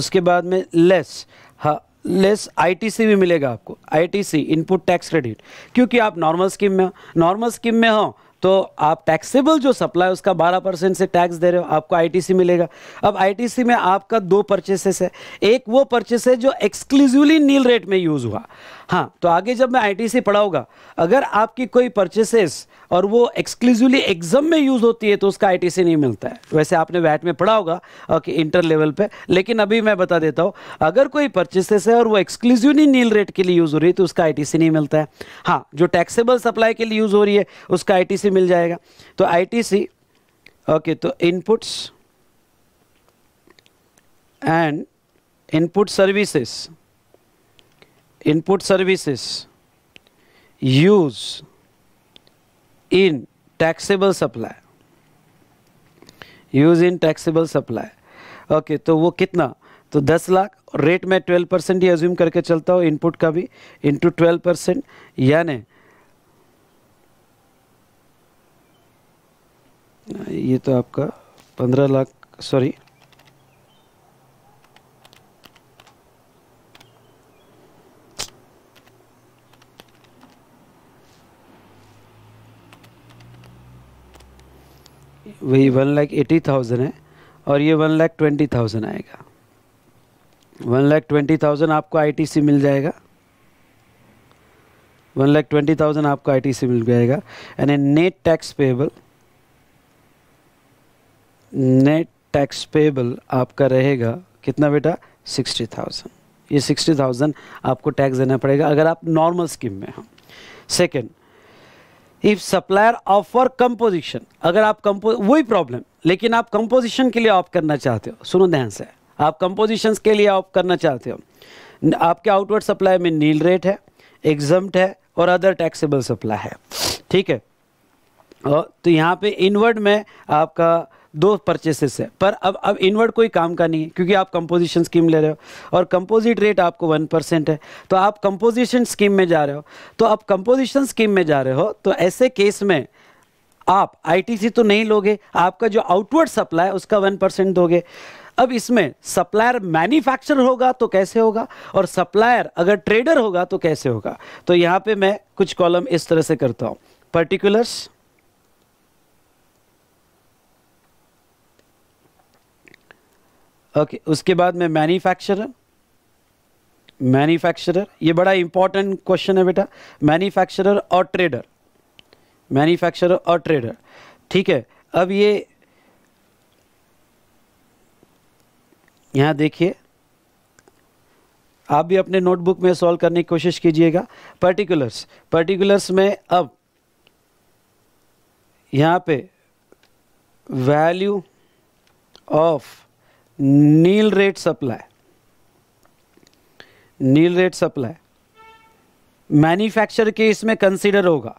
उसके बाद में लेस हाँ लेस आईटीसी भी मिलेगा आपको आईटीसी इनपुट टैक्स क्रेडिट क्योंकि आप नॉर्मल स्कीम में हो नॉर्मल स्कीम में हो तो आप टैक्सेबल जो सप्लाई उसका 12 परसेंट से टैक्स दे रहे हो आपको आईटीसी मिलेगा अब आईटीसी में आपका दो परचेसेस है एक वो परचेस जो एक्सक्लूसिवली नील रेट में यूज़ हुआ हाँ तो आगे जब मैं आई से पढ़ा होगा अगर आपकी कोई परचेसेस और वो एक्सक्लूसिवली एग्जाम में यूज़ होती है तो उसका आई से नहीं मिलता है वैसे आपने वैट में पढ़ा होगा ओके इंटर लेवल पे लेकिन अभी मैं बता देता हूँ अगर कोई परचेसेस है और वो एक्सक्लूसिवली नील रेट के लिए यूज़ हो रही है तो उसका आई नहीं मिलता है हाँ जो टैक्सेबल सप्लाई के लिए यूज़ हो रही है उसका आई मिल जाएगा तो आई ओके तो inputs and input services input services use in taxable supply use in taxable supply okay okay, तो वो कितना तो दस लाख रेट में ट्वेल्व परसेंट ही एज्यूम करके चलता हूँ इनपुट का भी इनटू ट्वेल्व परसेंट यानी ये तो आपका पंद्रह लाख सॉरी वही वन लाख एटी थाउजेंड है और ये वन लाख ट्वेंटी थाउजेंड आएगा वन लाख ट्वेंटी थाउजेंड आपको आईटीसी मिल जाएगा वन लाख ट्वेंटी थाउजेंड आपको आईटीसी मिल जाएगा and net tax payable net tax payable आपका रहेगा कितना बेटा सिक्सटी थाउजेंड ये सिक्सटी थाउजेंड आपको टैक्स देना पड़ेगा अगर आप नॉर्मल स्कीम में हो second if supplier offer composition अगर आप कंपो वही प्रॉब्लम लेकिन आप कंपोजिशन के लिए ऑफ करना चाहते हो सुनो ध्यान से आप कंपोजिशन के लिए ऑफ करना चाहते हो आपके आउटवर्ड सप्लाई में नील रेट है एग्जम्प्ट है और अदर टैक्सेबल सप्लाई है ठीक है तो यहाँ पे इनवर्ड में आपका दो परचेसेस है पर अब अब इनवर्ड कोई काम का नहीं है क्योंकि आप कंपोजिशन स्कीम ले रहे हो और कंपोजिट रेट आपको वन परसेंट है तो आप कंपोजिशन स्कीम में जा रहे हो तो आप कंपोजिशन स्कीम में जा रहे हो तो ऐसे केस में आप आईटीसी तो नहीं लोगे आपका जो आउटवर्ड सप्लाई उसका वन परसेंट दोगे अब इसमें सप्लायर मैन्युफैक्चर होगा तो कैसे होगा और सप्लायर अगर ट्रेडर होगा तो कैसे होगा तो यहाँ पे मैं कुछ कॉलम इस तरह से करता हूँ पर्टिकुलर्स ओके okay, उसके बाद में मैन्युफैक्चरर मैन्युफैक्चरर ये बड़ा इंपॉर्टेंट क्वेश्चन है बेटा मैन्युफैक्चरर और ट्रेडर मैन्युफैक्चरर और ट्रेडर ठीक है अब ये यहां देखिए आप भी अपने नोटबुक में सॉल्व करने की कोशिश कीजिएगा पर्टिकुलर्स पर्टिकुलर्स में अब यहां पे value of nil rate supply nil rate supply manufacture के इसमें कंसीडर होगा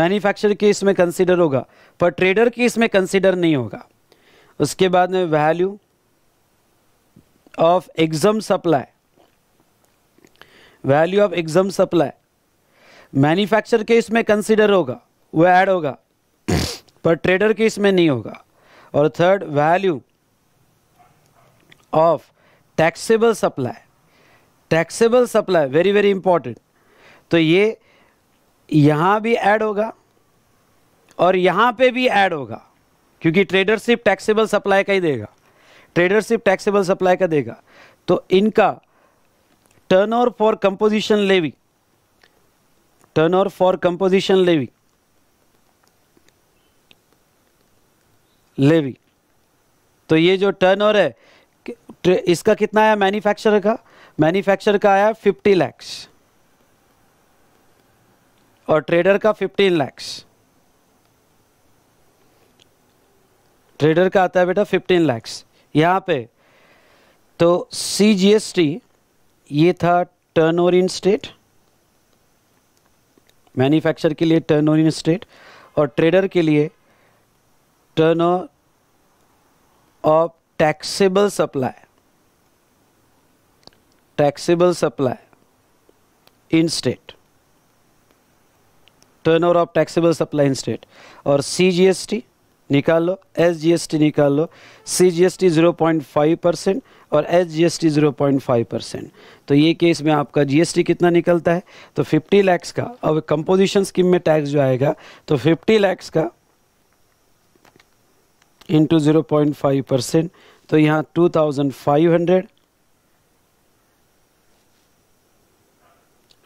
मैन्युफैक्चर केस इसमें कंसीडर होगा पर ट्रेडर की इसमें कंसीडर नहीं होगा उसके बाद में value of exempt supply value of exempt supply manufacture के इसमें कंसीडर होगा वो ऐड होगा पर ट्रेडर के इसमें नहीं होगा और third value of taxable supply taxable supply very very important तो ये यहाँ भी ऐड होगा और यहाँ पे भी ऐड होगा क्योंकि ट्रेडर सिर्फ टैक्सेबल सप्लाई का ही देगा ट्रेडर सिर्फ टैक्सेबल सप्लाई का देगा तो इनका turnover for composition levy turnover for composition levy levy तो ये जो टर्न ओवर है इसका कितना आया मैन्युफैक्चरर का मैन्युफैक्चरर का आया फिफ्टी लैक्स और ट्रेडर का फिफ्टीन लैक्स ट्रेडर का आता है बेटा फिफ्टीन लैक्स यहां पे तो सी जी एस टी ये था turn over in state manufacture के लिए टर्न ओवर इन स्टेट और ट्रेडर के लिए of of supply taxable taxable in state turn over of taxable supply in state और सी जी एस टी निकाल लो एस जी एस टी निकाल लो C G S T zero point five percent और S G S T zero point five percent तो ये केस में आपका जी एस टी कितना निकलता है तो फिफ्टी लैक्स का अब कंपोजिशन स्कीम में टैक्स जो आएगा तो फिफ्टी लैक्स का into zero point five percent तो यहाँ टू थाउजेंड फाइव हंड्रेड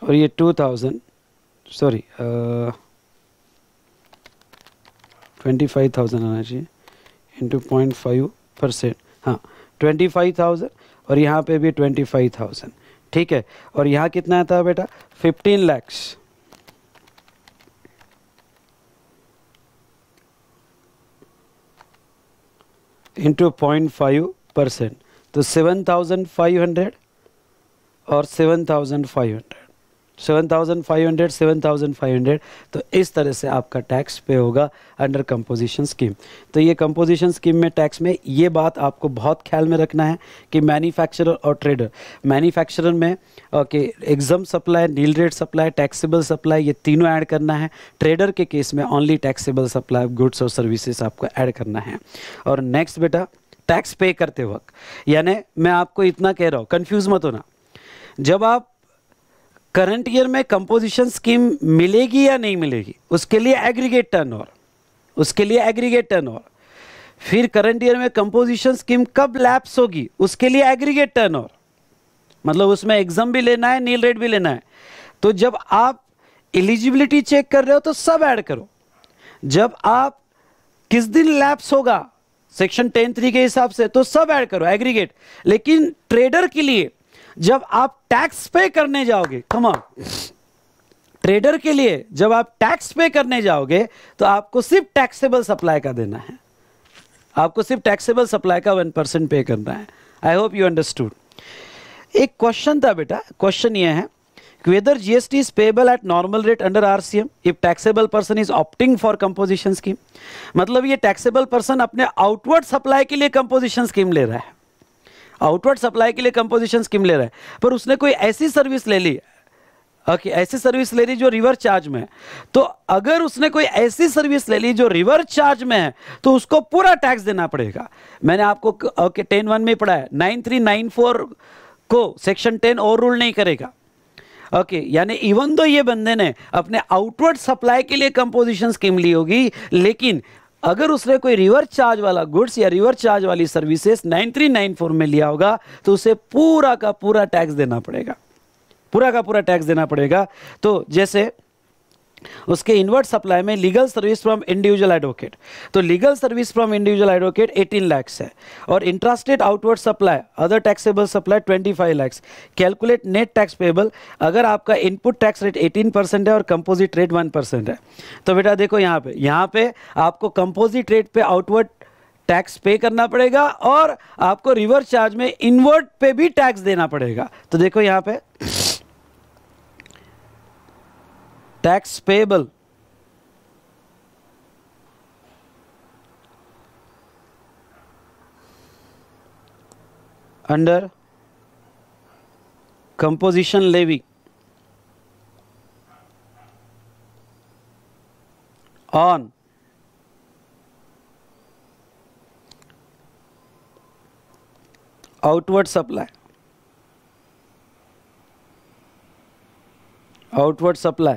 और ये two thousand sorry twenty five thousand आना चाहिए इंटू पॉइंट फाइव परसेंट हाँ ट्वेंटी फाइव थाउजेंड और यहाँ पे भी ट्वेंटी फाइव थाउजेंड ठीक है और यहाँ कितना आता है बेटा fifteen lakhs into point five percent तो सेवन थाउजेंड फाइव हंड्रेड और seven thousand five hundred seven thousand five hundred seven thousand five hundred तो इस तरह से आपका टैक्स पे होगा अंडर कंपोजिशन स्कीम तो ये कंपोजिशन स्कीम में टैक्स में ये बात आपको बहुत ख्याल में रखना है कि मैन्युफैक्चरर और ट्रेडर मैन्युफैक्चरर में okay exempt supply nil rate supply taxable supply ये तीनों ऐड करना है ट्रेडर के केस में ओनली टैक्सेबल सप्लाई गुड्स और सर्विसेज आपको ऐड करना है और नेक्स्ट बेटा टैक्स पे करते वक्त यानी मैं आपको इतना कह रहा हूँ कन्फ्यूज़ मत होना जब आप करंट ईयर में कंपोजिशन स्कीम मिलेगी या नहीं मिलेगी उसके लिए एग्रीगेट टर्न ओवर उसके लिए एग्रीगेट टर्न ओवर फिर करंट ईयर में कंपोजिशन स्कीम कब लैप्स होगी उसके लिए एग्रीगेट टर्न ओवर मतलब उसमें एग्जाम भी लेना है नील रेट भी लेना है तो जब आप एलिजिबिलिटी चेक कर रहे हो तो सब ऐड करो जब आप किस दिन लैप्स होगा सेक्शन टेन थ्री के हिसाब से तो सब ऐड करो एग्रीगेट लेकिन ट्रेडर के लिए जब आप टैक्स पे करने जाओगे कम ट्रेडर के लिए जब आप टैक्स पे करने जाओगे तो आपको सिर्फ टैक्सेबल सप्लाई का देना है आपको सिर्फ टैक्सेबल सप्लाई का वन परसेंट पे करना है आई होप यू अंडरस्टूड एक क्वेश्चन था बेटा क्वेश्चन ये है whether GST at normal rate under R C M if taxable person is opting for composition scheme मतलब ये टैक्सेबल पर्सन अपने आउटवर्ड सप्लाई के लिए कंपोजिशन स्कीम ले रहा है आउटवर्ड सप्लाई के लिए कंपोजिशन स्कीम ले रहा है पर उसने कोई ऐसी सर्विस ले ली ओके okay, ऐसी सर्विस ले ली जो रिवर चार्ज में तो अगर उसने कोई ऐसी सर्विस ले ली जो रिवर चार्ज में है तो उसको पूरा टैक्स देना पड़ेगा मैंने आपको ओके टेन वन में पढ़ा है नाइन थ्री नाइन फोर को सेक्शन टेन और रूल नहीं करेगा ओके okay, यानी इवन दो ये बंदे ने अपने आउटवर्ड सप्लाई के लिए कंपोजिशन स्कीम ली होगी लेकिन अगर उसने कोई रिवर्स चार्ज वाला गुड्स या रिवर्स चार्ज वाली सर्विसेज 9394 में लिया होगा तो उसे पूरा का पूरा टैक्स देना पड़ेगा पूरा का पूरा टैक्स देना पड़ेगा तो जैसे उसके इनवर्ट सप्लाई में legal service from individual advocate तो legal service from individual advocate 18 lakhs है और interested outward supply other taxable supply 25 lakhs calculate net tax payable अगर आपका इनपुट टैक्स रेट 18 परसेंट है और कंपोजिट रेट 1 परसेंट है तो बेटा देखो यहाँ पे यहाँ पे आपको कंपोजिट रेट पे आउटवर्ड टैक्स पे करना पड़ेगा और आपको रिवर्स चार्ज में इनवर्ट पे भी टैक्स देना पड़ेगा तो देखो यहाँ पे tax payable under composition levy on outward supply outward supply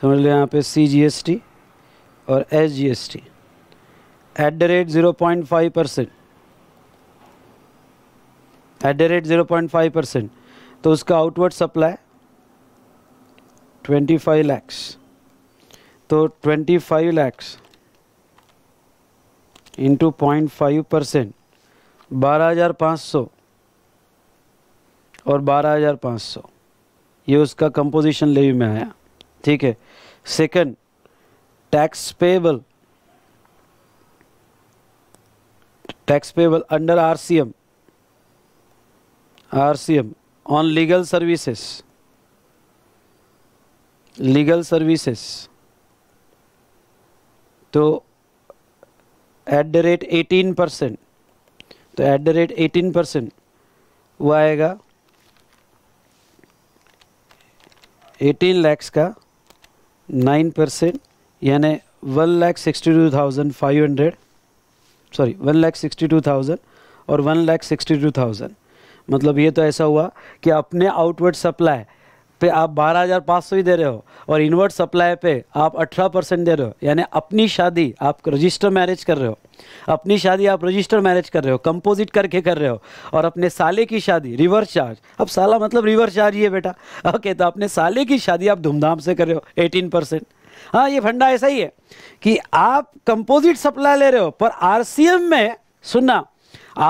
समझ लो यहाँ पे सी जी एस टी और S G S T at the rate zero point five percent at the rate zero point five percent तो उसका outward supply twenty five lakhs तो twenty five lakhs into point five percent बारह हज़ार पाँच सौ और बारह हज़ार पाँच सौ ये उसका कंपोजिशन लेवी में आया ठीक है second tax payable tax payable under RCM RCM on legal services legal services तो at the rate eighteen percent तो at the rate eighteen percent वो आएगा एटीन लैक्स का नाइन परसेंट यानि one lakh sixty two thousand five hundred sorry one lakh sixty two thousand और one lakh sixty two thousand मतलब ये तो ऐसा हुआ कि अपने आउटवर्ड सप्लाई पे आप बारह हज़ार पाँच सौ ही दे रहे हो और इन्वर्ट सप्लाई पे आप अठारह परसेंट दे रहे हो यानी अपनी शादी आप रजिस्टर मैरिज कर रहे हो अपनी शादी आप रजिस्टर मैरिज कर रहे हो कंपोजिट करके कर रहे हो और अपने साले की शादी रिवर्स चार्ज अब साला मतलब रिवर्स चार्ज ही है बेटा ओके तो अपने साले की शादी आप धूमधाम से कर रहे हो एटीन परसेंट हाँ ये फंडा ऐसा ही है कि आप कंपोजिट सप्लाई ले रहे हो पर आर में सुनना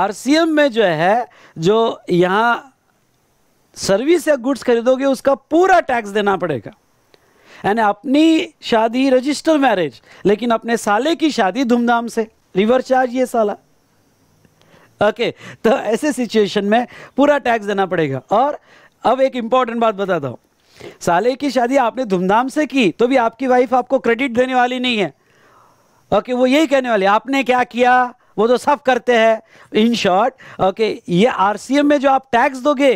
आर में जो है जो यहाँ सर्विस या गुड्स खरीदोगे उसका पूरा टैक्स देना पड़ेगा यानी अपनी शादी रजिस्टर मैरिज लेकिन अपने साले की शादी धूमधाम से रिवर चार्ज ये साला ओके तो ऐसे सिचुएशन में पूरा टैक्स देना पड़ेगा और अब एक इंपॉर्टेंट बात बताता हूँ साले की शादी आपने धूमधाम से की तो भी आपकी वाइफ आपको क्रेडिट देने वाली नहीं है ओके वो यही कहने वाली आपने क्या किया वो तो सब करते हैं इन शॉर्ट ओके ये आरसीएम में जो आप टैक्स दोगे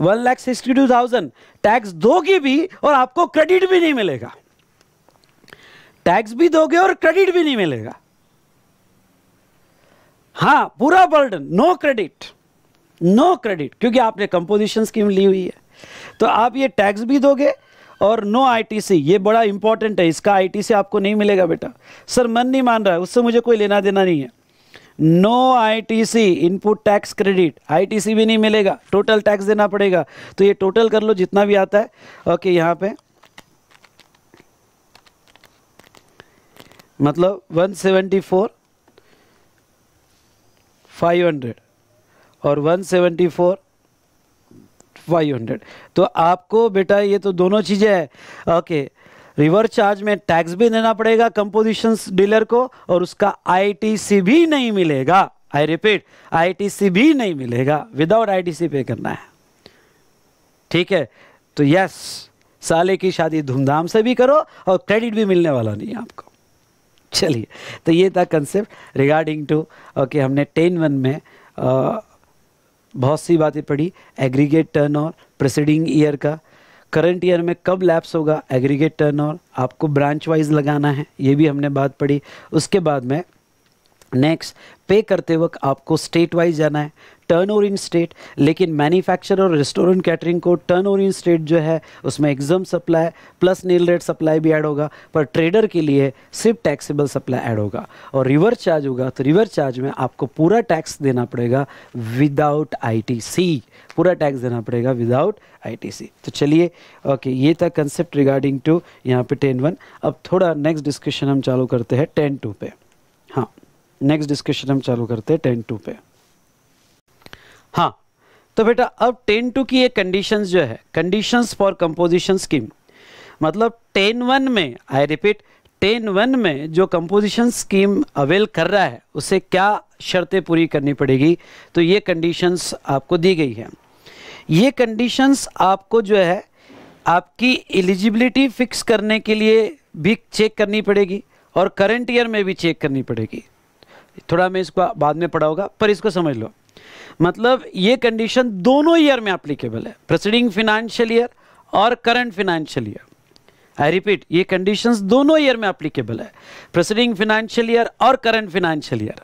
one lakh sixty two thousand tax दोगे भी और आपको क्रेडिट भी नहीं मिलेगा टैक्स भी दोगे और क्रेडिट भी नहीं मिलेगा हाँ पूरा burden no credit no credit क्योंकि आपने कंपोजिशन स्कीम ली हुई है तो आप ये टैक्स भी दोगे और नो आईटीसी ये बड़ा इंपॉर्टेंट है इसका आईटीसी आपको नहीं मिलेगा बेटा सर मन नहीं मान रहा है उससे मुझे कोई लेना देना नहीं है no ITC input tax credit ITC भी नहीं मिलेगा टोटल टैक्स देना पड़ेगा तो ये टोटल कर लो जितना भी आता है ओके यहाँ पे मतलब 174 500 और 174 500 तो आपको बेटा ये तो दोनों चीज़ें हैं ओके okay. रिवर्स चार्ज में टैक्स भी देना पड़ेगा कंपोजिशन डीलर को और उसका आईटीसी भी नहीं मिलेगा आई रिपीट आईटीसी भी नहीं मिलेगा विदाउट आईटीसी पे करना है ठीक है तो यस साले की शादी धूमधाम से भी करो और क्रेडिट भी मिलने वाला नहीं है आपको चलिए तो ये था कंसेप्ट रिगार्डिंग टू ओके हमने टेन वन में आ, uh, बहुत सी बातें पढ़ी एग्रीगेट टर्न और प्रेसिडिंग ईयर का करंट ईयर में कब लैप्स होगा एग्रीगेट टर्न आपको ब्रांच वाइज लगाना है ये भी हमने बात पढ़ी उसके बाद में नेक्स्ट पे करते वक्त आपको स्टेट वाइज जाना है टर्न ओवर इन स्टेट लेकिन मैन्युफैक्चर और रेस्टोरेंट कैटरिंग को टर्न ओवर इन स्टेट जो है उसमें exempt supply plus nil rate supply भी ऐड होगा पर ट्रेडर के लिए सिर्फ टैक्सेबल सप्लाई ऐड होगा और रिवर्स चार्ज होगा तो रिवर्स चार्ज में आपको पूरा टैक्स देना पड़ेगा विदाउट आई पूरा टैक्स देना पड़ेगा विदाउट आई तो चलिए ओके ये था कंसेप्ट रिगार्डिंग टू यहाँ पे टेन वन अब थोड़ा नेक्स्ट डिस्कशन हम चालू करते हैं टेन टू पे नेक्स्ट डिस्कशन हम चालू करते हैं टेन टू पे हाँ तो बेटा अब टेन टू की ये कंडीशंस जो है कंडीशंस फॉर कंपोजिशन स्कीम मतलब टेन वन में आई रिपीट टेन वन में जो कंपोजिशन स्कीम अवेल कर रहा है उसे क्या शर्तें पूरी करनी पड़ेगी तो ये कंडीशंस आपको दी गई है ये कंडीशंस आपको जो है आपकी एलिजिबिलिटी फिक्स करने के लिए भी चेक करनी पड़ेगी और करंट ईयर में भी चेक करनी पड़ेगी थोड़ा मैं इसको बाद में पढ़ा होगा पर इसको समझ लो मतलब ये कंडीशन दोनों ईयर में अप्लीकेबल है प्रसिडिंग फिनेंशियल ईयर और current financial year I repeat ये कंडीशंस दोनों ईयर में अप्लीकेबल है प्रसिडिंग फिनेंशियल ईयर और करंट फिनेंशियल ईयर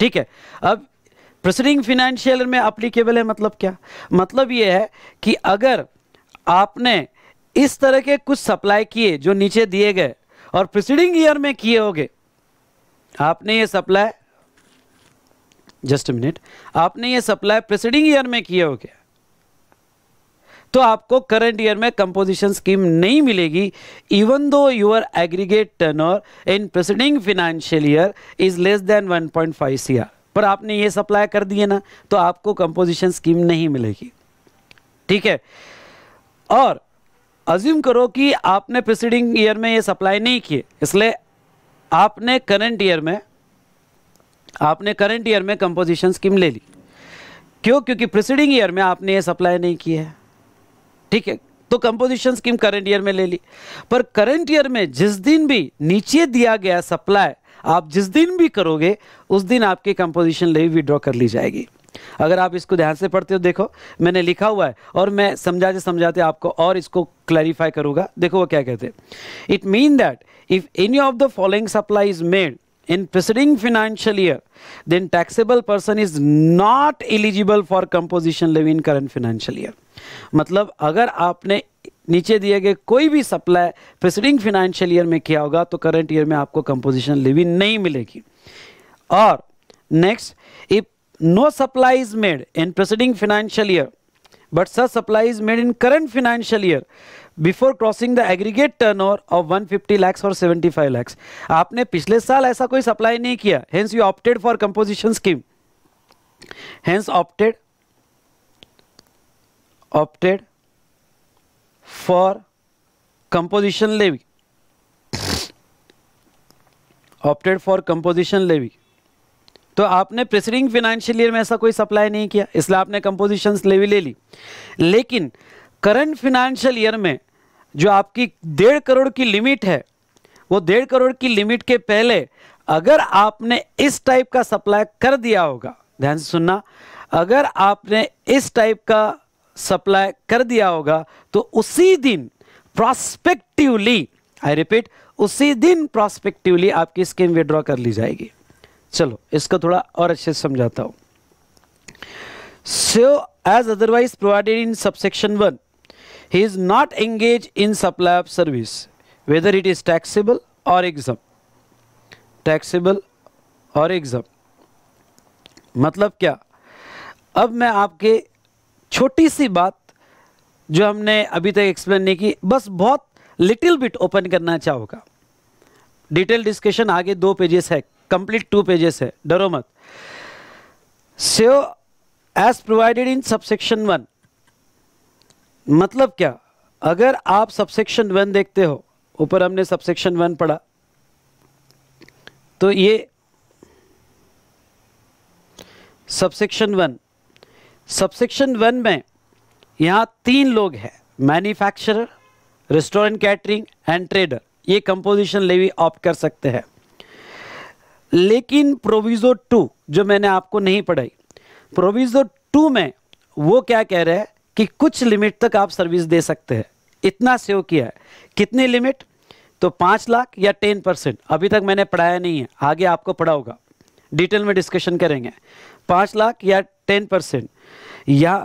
ठीक है अब प्रसिडिंग फिनेंशियल ईयर में अप्लीकेबल है मतलब क्या मतलब ये है कि अगर आपने इस तरह के कुछ सप्लाई किए जो नीचे दिए गए और प्रिसीडिंग ईयर में किए होगे आपने ये सप्लाई जस्ट मिनट आपने ये सप्लाई प्रेसिडिंग ईयर में किया हो क्या तो आपको करंट ईयर में कंपोजिशन स्कीम नहीं मिलेगी even though your aggregate turnover in preceding financial year is less than 1.5 point पर आपने ये सप्लाई कर दिए ना तो आपको कंपोजिशन स्कीम नहीं मिलेगी ठीक है और अज्यूम करो कि आपने प्रेसिडिंग ईयर में ये सप्लाई नहीं किए इसलिए आपने करंट ईयर में आपने करंट ईयर में कंपोजिशन स्कीम ले ली क्यों क्योंकि प्रिसीडिंग ईयर में आपने ये सप्लाई नहीं की है ठीक है तो कंपोजिशन स्कीम करंट ईयर में ले ली पर करंट ईयर में जिस दिन भी नीचे दिया गया सप्लाई आप जिस दिन भी करोगे उस दिन आपकी कंपोजिशन ले विड्रॉ कर ली जाएगी अगर आप इसको ध्यान से पढ़ते हो देखो मैंने लिखा हुआ है और मैं समझाते समझाते आपको और इसको क्लैरिफाई करूंगा देखो वो क्या कहते हैं it mean that If any of the following supply is made in preceding financial year, then taxable person is not eligible for composition levy in current financial year. मतलब अगर आपने नीचे दिए गए कोई भी सप्लाई प्रेसिडिंग फाइनेंशियल ईयर में किया होगा तो करंट ईयर में आपको कंपोजिशन लिविंग नहीं मिलेगी और next if no supply is made in preceding financial year but such supply is made in current financial year before crossing the aggregate turn of one fifty lakhs और सेवेंटी फाइव लैक्स आपने पिछले साल ऐसा कोई सप्लाई नहीं किया hence you opted for composition scheme hence opted opted for composition levy opted for composition levy तो आपने प्रेसिडिंग फिनेंशियल ईयर में ऐसा कोई सप्लाई नहीं किया इसलिए आपने कंपोजिशन लेवी ले ली लेकिन करंट फिनेंशियल ईयर में जो आपकी डेढ़ करोड़ की लिमिट है वो डेढ़ करोड़ की लिमिट के पहले अगर आपने इस टाइप का सप्लाई कर दिया होगा ध्यान से सुनना अगर आपने इस टाइप का सप्लाई कर दिया होगा तो उसी दिन प्रॉस्पेक्टिवली आई रिपीट उसी दिन प्रॉस्पेक्टिवली आपकी स्कीम विड्रॉ कर ली जाएगी चलो इसको थोड़ा और अच्छे से समझाता हूं so as otherwise provided in subsection one he is not engaged in supply of service whether it is taxable or exempt taxable और एग्ज़ाम मतलब क्या अब मैं आपके छोटी सी बात जो हमने अभी तक एक्सप्लेन नहीं की बस बहुत लिटिल बिट ओपन करना चाहूँगा डिटेल डिस्कशन आगे दो पेजेस है कंप्लीट टू पेजेस है डरो मत save as provided in subsection one मतलब क्या अगर आप सबसेक्शन वन देखते हो ऊपर हमने सबसेक्शन वन पढ़ा तो ये सबसेक्शन वन सबसेक्शन वन में यहां तीन लोग हैं manufacturer restaurant catering and trader ये कंपोजिशन लेवी ऑप्ट कर सकते हैं लेकिन प्रोविज़ो टू जो मैंने आपको नहीं पढ़ाई प्रोविज़ो टू में वो क्या कह रहे हैं कि कुछ लिमिट तक आप सर्विस दे सकते हैं इतना सेव किया है कितनी लिमिट तो पाँच लाख या टेन परसेंट अभी तक मैंने पढ़ाया नहीं है आगे आपको पढ़ा होगा डिटेल में डिस्कशन करेंगे पाँच लाख या टेन परसेंट या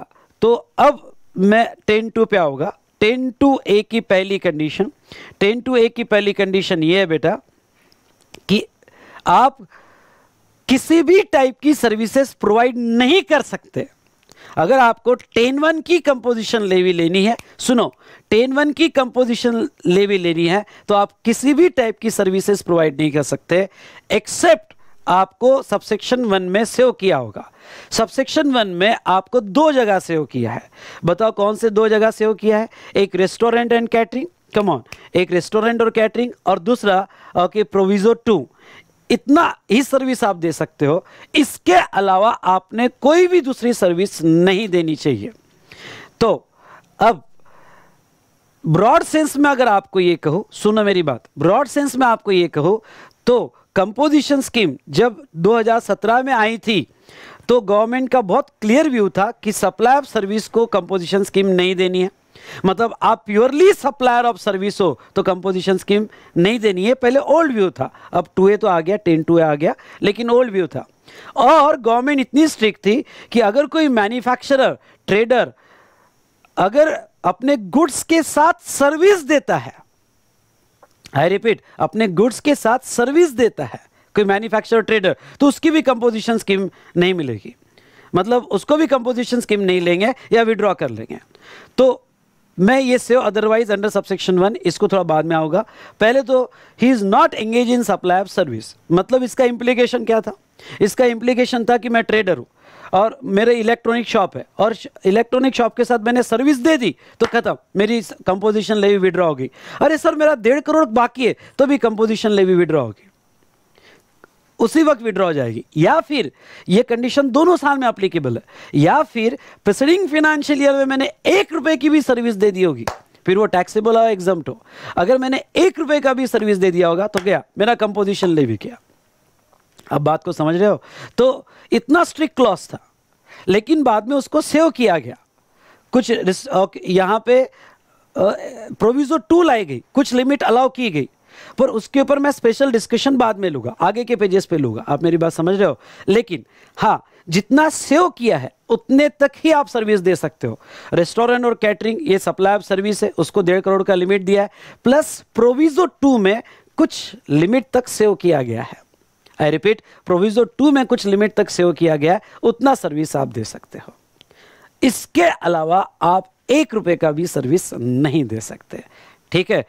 तो अब मैं टेन टू पे आऊँगा टेन टू ए की पहली कंडीशन टेन टू ए की पहली कंडीशन ये है बेटा कि आप किसी भी टाइप की सर्विसेज प्रोवाइड नहीं कर सकते अगर आपको टेन वन की कंपोजिशन लेवी लेनी है सुनो टेन वन की कंपोजिशन लेवी लेनी है तो आप किसी भी टाइप की सर्विसेज प्रोवाइड नहीं कर सकते एक्सेप्ट आपको सबसेक्शन वन में सेव किया होगा सबसेक्शन वन में आपको दो जगह सेव किया है बताओ कौन से दो जगह सेव किया है एक रेस्टोरेंट एंड कैटरिंग कमॉन एक रेस्टोरेंट और कैटरिंग और दूसरा ओके प्रोविजो टू इतना ही सर्विस आप दे सकते हो इसके अलावा आपने कोई भी दूसरी सर्विस नहीं देनी चाहिए तो अब ब्रॉड सेंस में अगर आपको ये कहो सुनो मेरी बात ब्रॉड सेंस में आपको ये कहो तो कंपोजिशन स्कीम जब 2017 में आई थी तो गवर्नमेंट का बहुत क्लियर व्यू था कि सप्लाई ऑफ सर्विस को कंपोजिशन स्कीम नहीं देनी है मतलब आप प्योरली सप्लायर ऑफ सर्विस हो तो कंपोजिशन स्कीम नहीं देनी है पहले ओल्ड व्यू था अब टू ए तो आ गया टेन टू ए आ गया लेकिन ओल्ड व्यू था और गवर्नमेंट इतनी स्ट्रिक्ट थी कि अगर कोई मैन्युफैक्चरर ट्रेडर अगर अपने गुड्स के साथ सर्विस देता है आई रिपीट अपने गुड्स के साथ सर्विस देता है कोई मैन्युफैक्चरर ट्रेडर तो उसकी भी कंपोजिशन स्कीम नहीं मिलेगी मतलब उसको भी कंपोजिशन स्कीम नहीं लेंगे या विड्रॉ कर लेंगे तो मैं ये save otherwise under subsection one इसको थोड़ा बाद में आऊंगा पहले तो he is not engage in supply of service मतलब इसका इम्प्लीकेशन क्या था इसका इम्प्लीकेशन था कि मैं ट्रेडर हूँ और मेरे इलेक्ट्रॉनिक शॉप है और इलेक्ट्रॉनिक शॉप के साथ मैंने सर्विस दे दी तो खत्म मेरी कंपोजिशन लेवी विड्रॉ होगी अरे सर मेरा डेढ़ करोड़ बाकी है तो भी कंपोजिशन लेवी विड्रॉ होगी उसी वक्त विड्रॉ हो जाएगी या फिर ये कंडीशन दोनों साल में अप्लीकेबल है या फिर प्रिसडिंग फाइनेंशियल ईयर में मैंने एक रुपए की भी सर्विस दे दी होगी फिर वो टैक्सेबल हो एग्जाम हो अगर मैंने एक रुपए का भी सर्विस दे दिया होगा तो क्या मेरा कंपोजिशन ले भी क्या अब बात को समझ रहे हो तो इतना स्ट्रिक्ट क्लॉज था लेकिन बाद में उसको सेव किया गया कुछ यहाँ पे प्रोविजो टू लाई गई कुछ लिमिट अलाउ की गई पर उसके ऊपर मैं स्पेशल डिस्कशन बाद में लूंगा आगे के पेजेस पे लूंगा आप मेरी बात समझ रहे हो लेकिन हाँ जितना सेव किया है उतने तक ही आप सर्विस दे सकते हो रेस्टोरेंट और कैटरिंग ये सप्लाई ऑफ सर्विस है उसको डेढ़ करोड़ का लिमिट दिया है प्लस प्रोविजो टू में कुछ लिमिट तक सेव किया गया है आई रिपीट प्रोविजो टू में कुछ लिमिट तक सेव किया गया है उतना सर्विस आप दे सकते हो इसके अलावा आप एक रुपए का भी सर्विस नहीं दे सकते ठीक है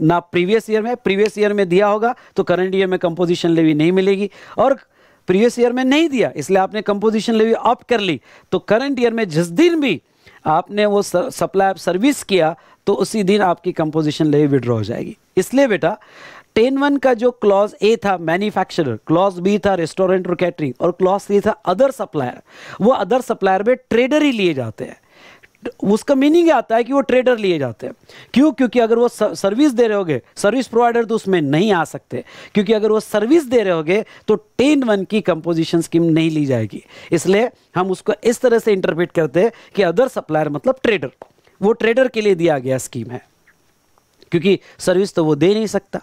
ना प्रीवियस ईयर में प्रीवियस ईयर में दिया होगा तो करंट ईयर में कंपोजिशन लेवी नहीं मिलेगी और प्रीवियस ईयर में नहीं दिया इसलिए आपने कंपोजिशन लेवी ऑप्ट कर ली तो करंट ईयर में जिस दिन भी आपने वो सप्लाई सर्विस किया तो उसी दिन आपकी कंपोजिशन लेवी विड्रॉ हो जाएगी इसलिए बेटा टेन वन का जो क्लॉज ए था मैन्युफैक्चरर क्लॉज बी था रेस्टोरेंट और कैटरिंग और क्लॉज सी था अदर सप्लायर वो अदर सप्लायर में ट्रेडर ही लिए जाते हैं उसका मीनिंग आता है कि वो ट्रेडर लिए जाते हैं क्यों क्योंकि अगर वो सर्विस दे रहे होगे सर्विस प्रोवाइडर तो उसमें नहीं आ सकते क्योंकि अगर वो सर्विस दे रहे होगे तो टेन वन की कंपोजिशन स्कीम नहीं ली जाएगी इसलिए हम उसको इस तरह से इंटरप्रेट करते हैं कि अदर सप्लायर मतलब ट्रेडर वो ट्रेडर के लिए दिया गया स्कीम है क्योंकि सर्विस तो वो दे नहीं सकता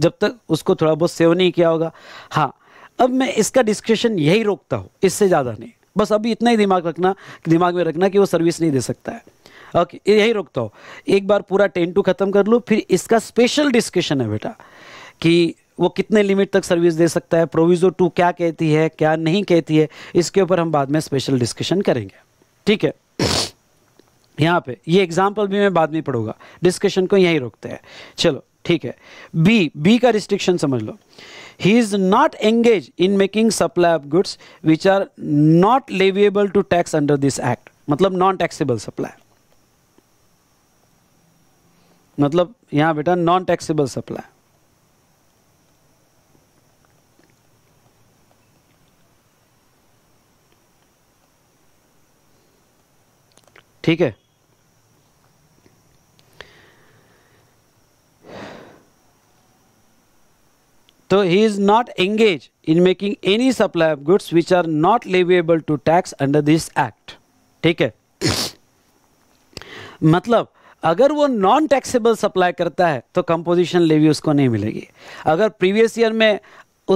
जब तक उसको थोड़ा बहुत सेव नहीं किया होगा हाँ अब मैं इसका डिस्कशन यही रोकता हूँ इससे ज़्यादा नहीं बस अभी इतना ही दिमाग रखना दिमाग में रखना कि वो सर्विस नहीं दे सकता है ओके यही रोकता हूँ एक बार पूरा टेन टू ख़त्म कर लूँ फिर इसका स्पेशल डिस्कशन है बेटा कि वो कितने लिमिट तक सर्विस दे सकता है प्रोविज़ो टू क्या कहती है क्या नहीं कहती है इसके ऊपर हम बाद में स्पेशल डिस्कशन करेंगे ठीक है [clears throat] यहाँ पे ये एग्जाम्पल भी मैं बाद में पढ़ूंगा डिस्कशन को यहीं रोकते हैं चलो ठीक है बी बी का रिस्ट्रिक्शन समझ लो He is not engaged in making supply of goods which are not leviable to tax under this act. matlab non taxable supply matlab yahan beta non taxable supply ठीक है तो he is not engage in making any supply of goods which are not leviable to tax under this act ठीक है मतलब अगर वो नॉन टैक्सेबल सप्लाई करता है तो कंपोजिशन लेवी उसको नहीं मिलेगी अगर प्रीवियस ईयर में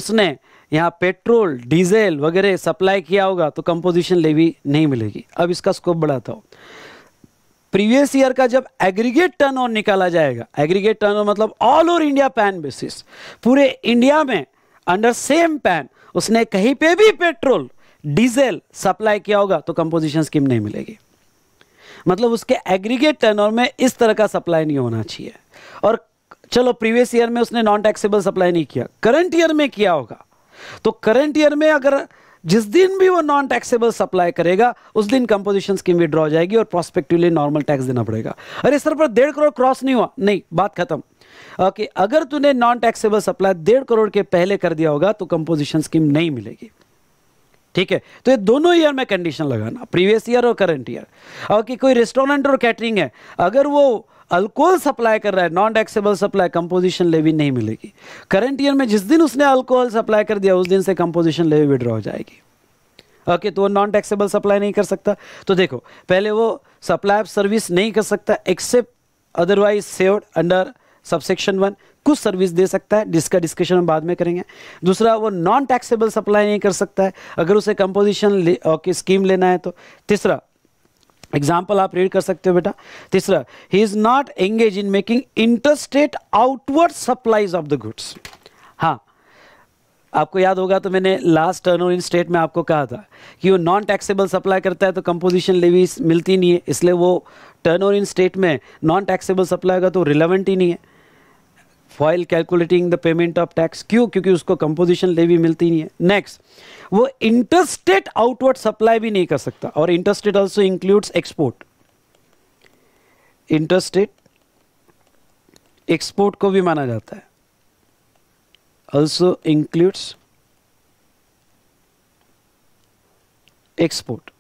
उसने यहाँ पेट्रोल डीजल वगैरह सप्लाई किया होगा तो कंपोजिशन लेवी नहीं मिलेगी अब इसका स्कोप बढ़ाता हूँ प्रीवियस ईयर का जब एग्रीगेट टर्न ऑन निकाला जाएगा एग्रीगेट टर्न मतलब all over India PAN basis पूरे इंडिया में अंडर सेम पैन उसने कहीं पे भी पेट्रोल डीजल सप्लाई किया होगा तो कंपोजिशन स्कीम नहीं मिलेगी मतलब उसके एग्रीगेट टर्न ऑन में इस तरह का सप्लाई नहीं होना चाहिए और चलो प्रीवियस ईयर में उसने नॉन टैक्सेबल सप्लाई नहीं किया करंट ईयर में किया होगा तो करंट ईयर में अगर जिस दिन भी वो नॉन टैक्सेबल सप्लाई करेगा उस दिन कंपोजिशन स्कीम विड्रॉ हो जाएगी और प्रोस्पेक्टिवली नॉर्मल टैक्स देना पड़ेगा अरे सर पर डेढ़ करोड़ क्रॉस नहीं हुआ नहीं बात खत्म ओके अगर तूने नॉन टैक्सेबल सप्लाई डेढ़ करोड़ के पहले कर दिया होगा तो कंपोजिशन स्कीम नहीं मिलेगी ठीक है तो ये दोनों ईयर में कंडीशन लगाना प्रीवियस ईयर और करंट ईयर और कि कोई रेस्टोरेंट और कैटरिंग है अगर वो अल्कोहल सप्लाई कर रहा है non taxable supply composition levy नहीं मिलेगी करंट ईयर में जिस दिन उसने अल्कोहल सप्लाई कर दिया उस दिन से कंपोजिशन लेवी विड्रॉ हो जाएगी ओके okay, तो वो नॉन टैक्सेबल सप्लाई नहीं कर सकता तो देखो पहले वो सप्लाई ऑफ सर्विस नहीं कर सकता except otherwise saved under subsection one कुछ सर्विस दे सकता है जिसका डिस्कशन हम बाद में करेंगे दूसरा वो नॉन टैक्सेबल सप्लाई नहीं कर सकता है अगर उसे कंपोजिशन ले, स्कीम लेना है तो तीसरा एग्जाम्पल आप रीड कर सकते हो बेटा तीसरा he is not engage in making interstate outward supplies of the goods हाँ आपको याद होगा तो मैंने लास्ट टर्न इन स्टेट में आपको कहा था कि वो नॉन टैक्सेबल सप्लाई करता है तो कंपोजिशन लेवी मिलती नहीं है इसलिए वो टर्न इन स्टेट में नॉन टैक्सेबल सप्लाई होगा तो रिलेवेंट ही नहीं है foil calculating the payment of tax क्यों क्योंकि उसको कंपोजिशन लेवी मिलती नहीं है नेक्स्ट वो इंटरस्टेट आउटवर्ड सप्लाई भी नहीं कर सकता और interstate also includes export interstate export को भी माना जाता है ऑल्सो इंक्लूड्स एक्सपोर्ट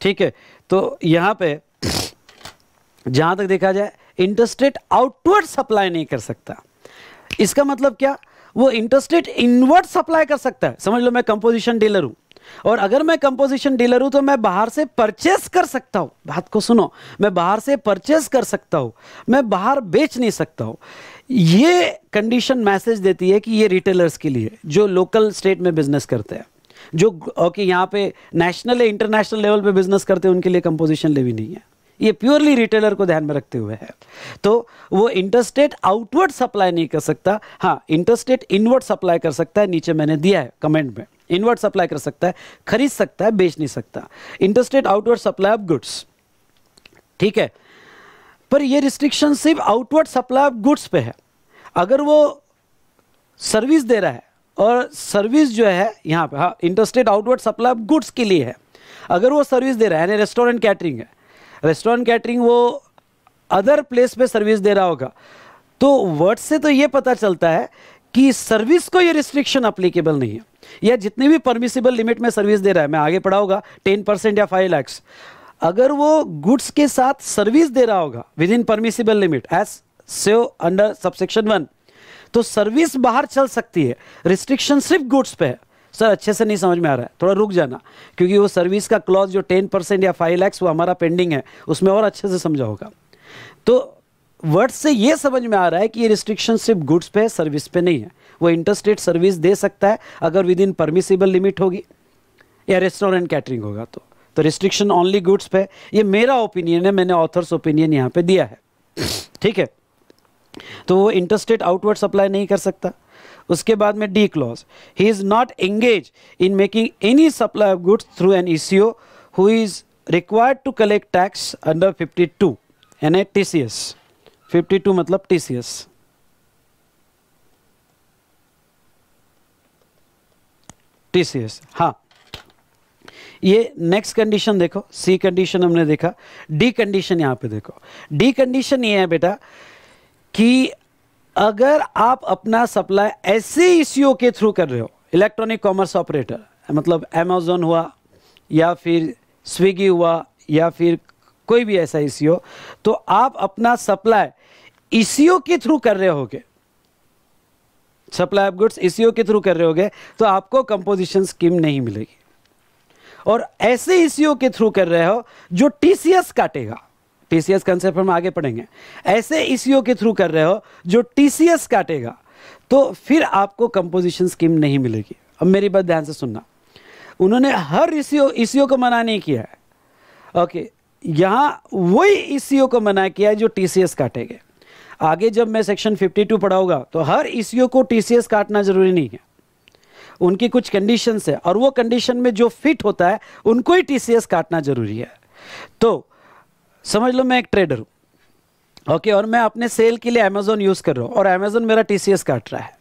ठीक है तो यहां पे जहां तक देखा जाए इंटरस्टेट आउटवर्ड सप्लाई नहीं कर सकता इसका मतलब क्या वो इंटरेस्ट रेट इनवर्ट सप्लाई कर सकता है समझ लो मैं कंपोजिशन डीलर हूँ और अगर मैं कंपोजिशन डीलर हूं तो मैं बाहर से परचेस कर सकता हूं बात को सुनो मैं बाहर से परचेस कर सकता हूं मैं बाहर बेच नहीं सकता हूं ये कंडीशन मैसेज देती है कि ये रिटेलर्स के लिए जो लोकल स्टेट में बिजनेस करते हैं जो ओके यहाँ पे नेशनल या इंटरनेशनल लेवल पे बिजनेस करते हैं उनके लिए कंपोजिशन लेवी नहीं है ये प्योरली रिटेलर को ध्यान में रखते हुए है तो वो इंटरस्टेट आउटवर्ड सप्लाई नहीं कर सकता हाँ इंटरस्टेट इनवर्ड सप्लाई कर सकता है नीचे मैंने दिया है कमेंट में इनवर्ड सप्लाई कर सकता है खरीद सकता है बेच नहीं सकता interstate outward supply of goods ठीक है पर यह रिस्ट्रिक्शन सिर्फ आउटवर्ड सप्लाई ऑफ गुड्स पे है अगर वो सर्विस दे रहा है और सर्विस जो है यहाँ पे हाँ interstate outward supply of goods के लिए है अगर वो सर्विस दे रहा है यानी रेस्टोरेंट कैटरिंग है रेस्टोरेंट कैटरिंग वो अदर प्लेस पे सर्विस दे रहा होगा तो वर्ड से तो ये पता चलता है कि सर्विस को ये रिस्ट्रिक्शन अप्लीकेबल नहीं है या जितनी भी परमिसिबल लिमिट में सर्विस दे रहा है मैं आगे पढ़ाऊंगा टेन परसेंट या फाइव लैक्स अगर वो गुड्स के साथ सर्विस दे रहा होगा within permissible limit as save under subsection one तो सर्विस बाहर चल सकती है रिस्ट्रिक्शन सिर्फ गुड्स पे है सर अच्छे से नहीं समझ में आ रहा है थोड़ा रुक जाना क्योंकि वो सर्विस का क्लॉज जो टेन परसेंट या फाइव लैक्स वो हमारा पेंडिंग है उसमें और अच्छे से समझा होगा तो वर्ड्स से ये समझ में आ रहा है कि ये रिस्ट्रिक्शन सिर्फ गुड्स पे है सर्विस पे नहीं है वो इंटरस्टेट सर्विस दे सकता है अगर विद इन परमिसिबल लिमिट होगी या रेस्टोरेंट कैटरिंग होगा तो तो रिस्ट्रिक्शन ओनली गुड्स पे ये मेरा ओपिनियन है मैंने ऑथर्स ओपिनियन यहाँ पे दिया है ठीक है तो वो इंटरस्टेट आउटवर्ड सप्लाई नहीं कर सकता उसके बाद में D clause he is not engage in making any supply of goods through an E who is required to collect tax under 52 two A T मतलब टी सी हाँ ये नेक्स्ट कंडीशन देखो सी कंडीशन हमने देखा डी कंडीशन यहां पे देखो डी कंडीशन ये है बेटा कि अगर आप अपना सप्लाई ऐसे ईसीओ के थ्रू कर रहे हो इलेक्ट्रॉनिक कॉमर्स ऑपरेटर मतलब अमेजोन हुआ या फिर स्विगी हुआ या फिर कोई भी ऐसा ईसीओ तो आप अपना सप्लाई ईसीओ के थ्रू कर रहे होगे सप्लाई ऑफ गुड्स ईसीओ के थ्रू कर रहे होगे तो आपको कंपोजिशन स्कीम नहीं मिलेगी और ऐसे ईसीओ के थ्रू कर रहे हो जो टी काटेगा टीसीएस कंसेप्ट हम आगे पढ़ेंगे ऐसे ईसीओ e के थ्रू कर रहे हो जो टीसीएस काटेगा तो फिर आपको कंपोजिशन स्कीम नहीं मिलेगी अब मेरी बात ध्यान से सुनना उन्होंने हर ईसीओ e ईसीओ e को मना नहीं किया है ओके यहाँ वही ईसीओ को मना किया है जो टीसीएस काटेगा आगे जब मैं सेक्शन 52 पढ़ाऊंगा तो हर ईसीओ को टीसीएस काटना जरूरी नहीं है उनकी कुछ कंडीशन है और वो कंडीशन में जो फिट होता है उनको ही टीसीएस काटना जरूरी है तो समझ लो मैं एक ट्रेडर हूँ ओके और मैं अपने सेल के लिए अमेजोन यूज़ कर रहा हूँ और अमेजोन मेरा टी काट रहा है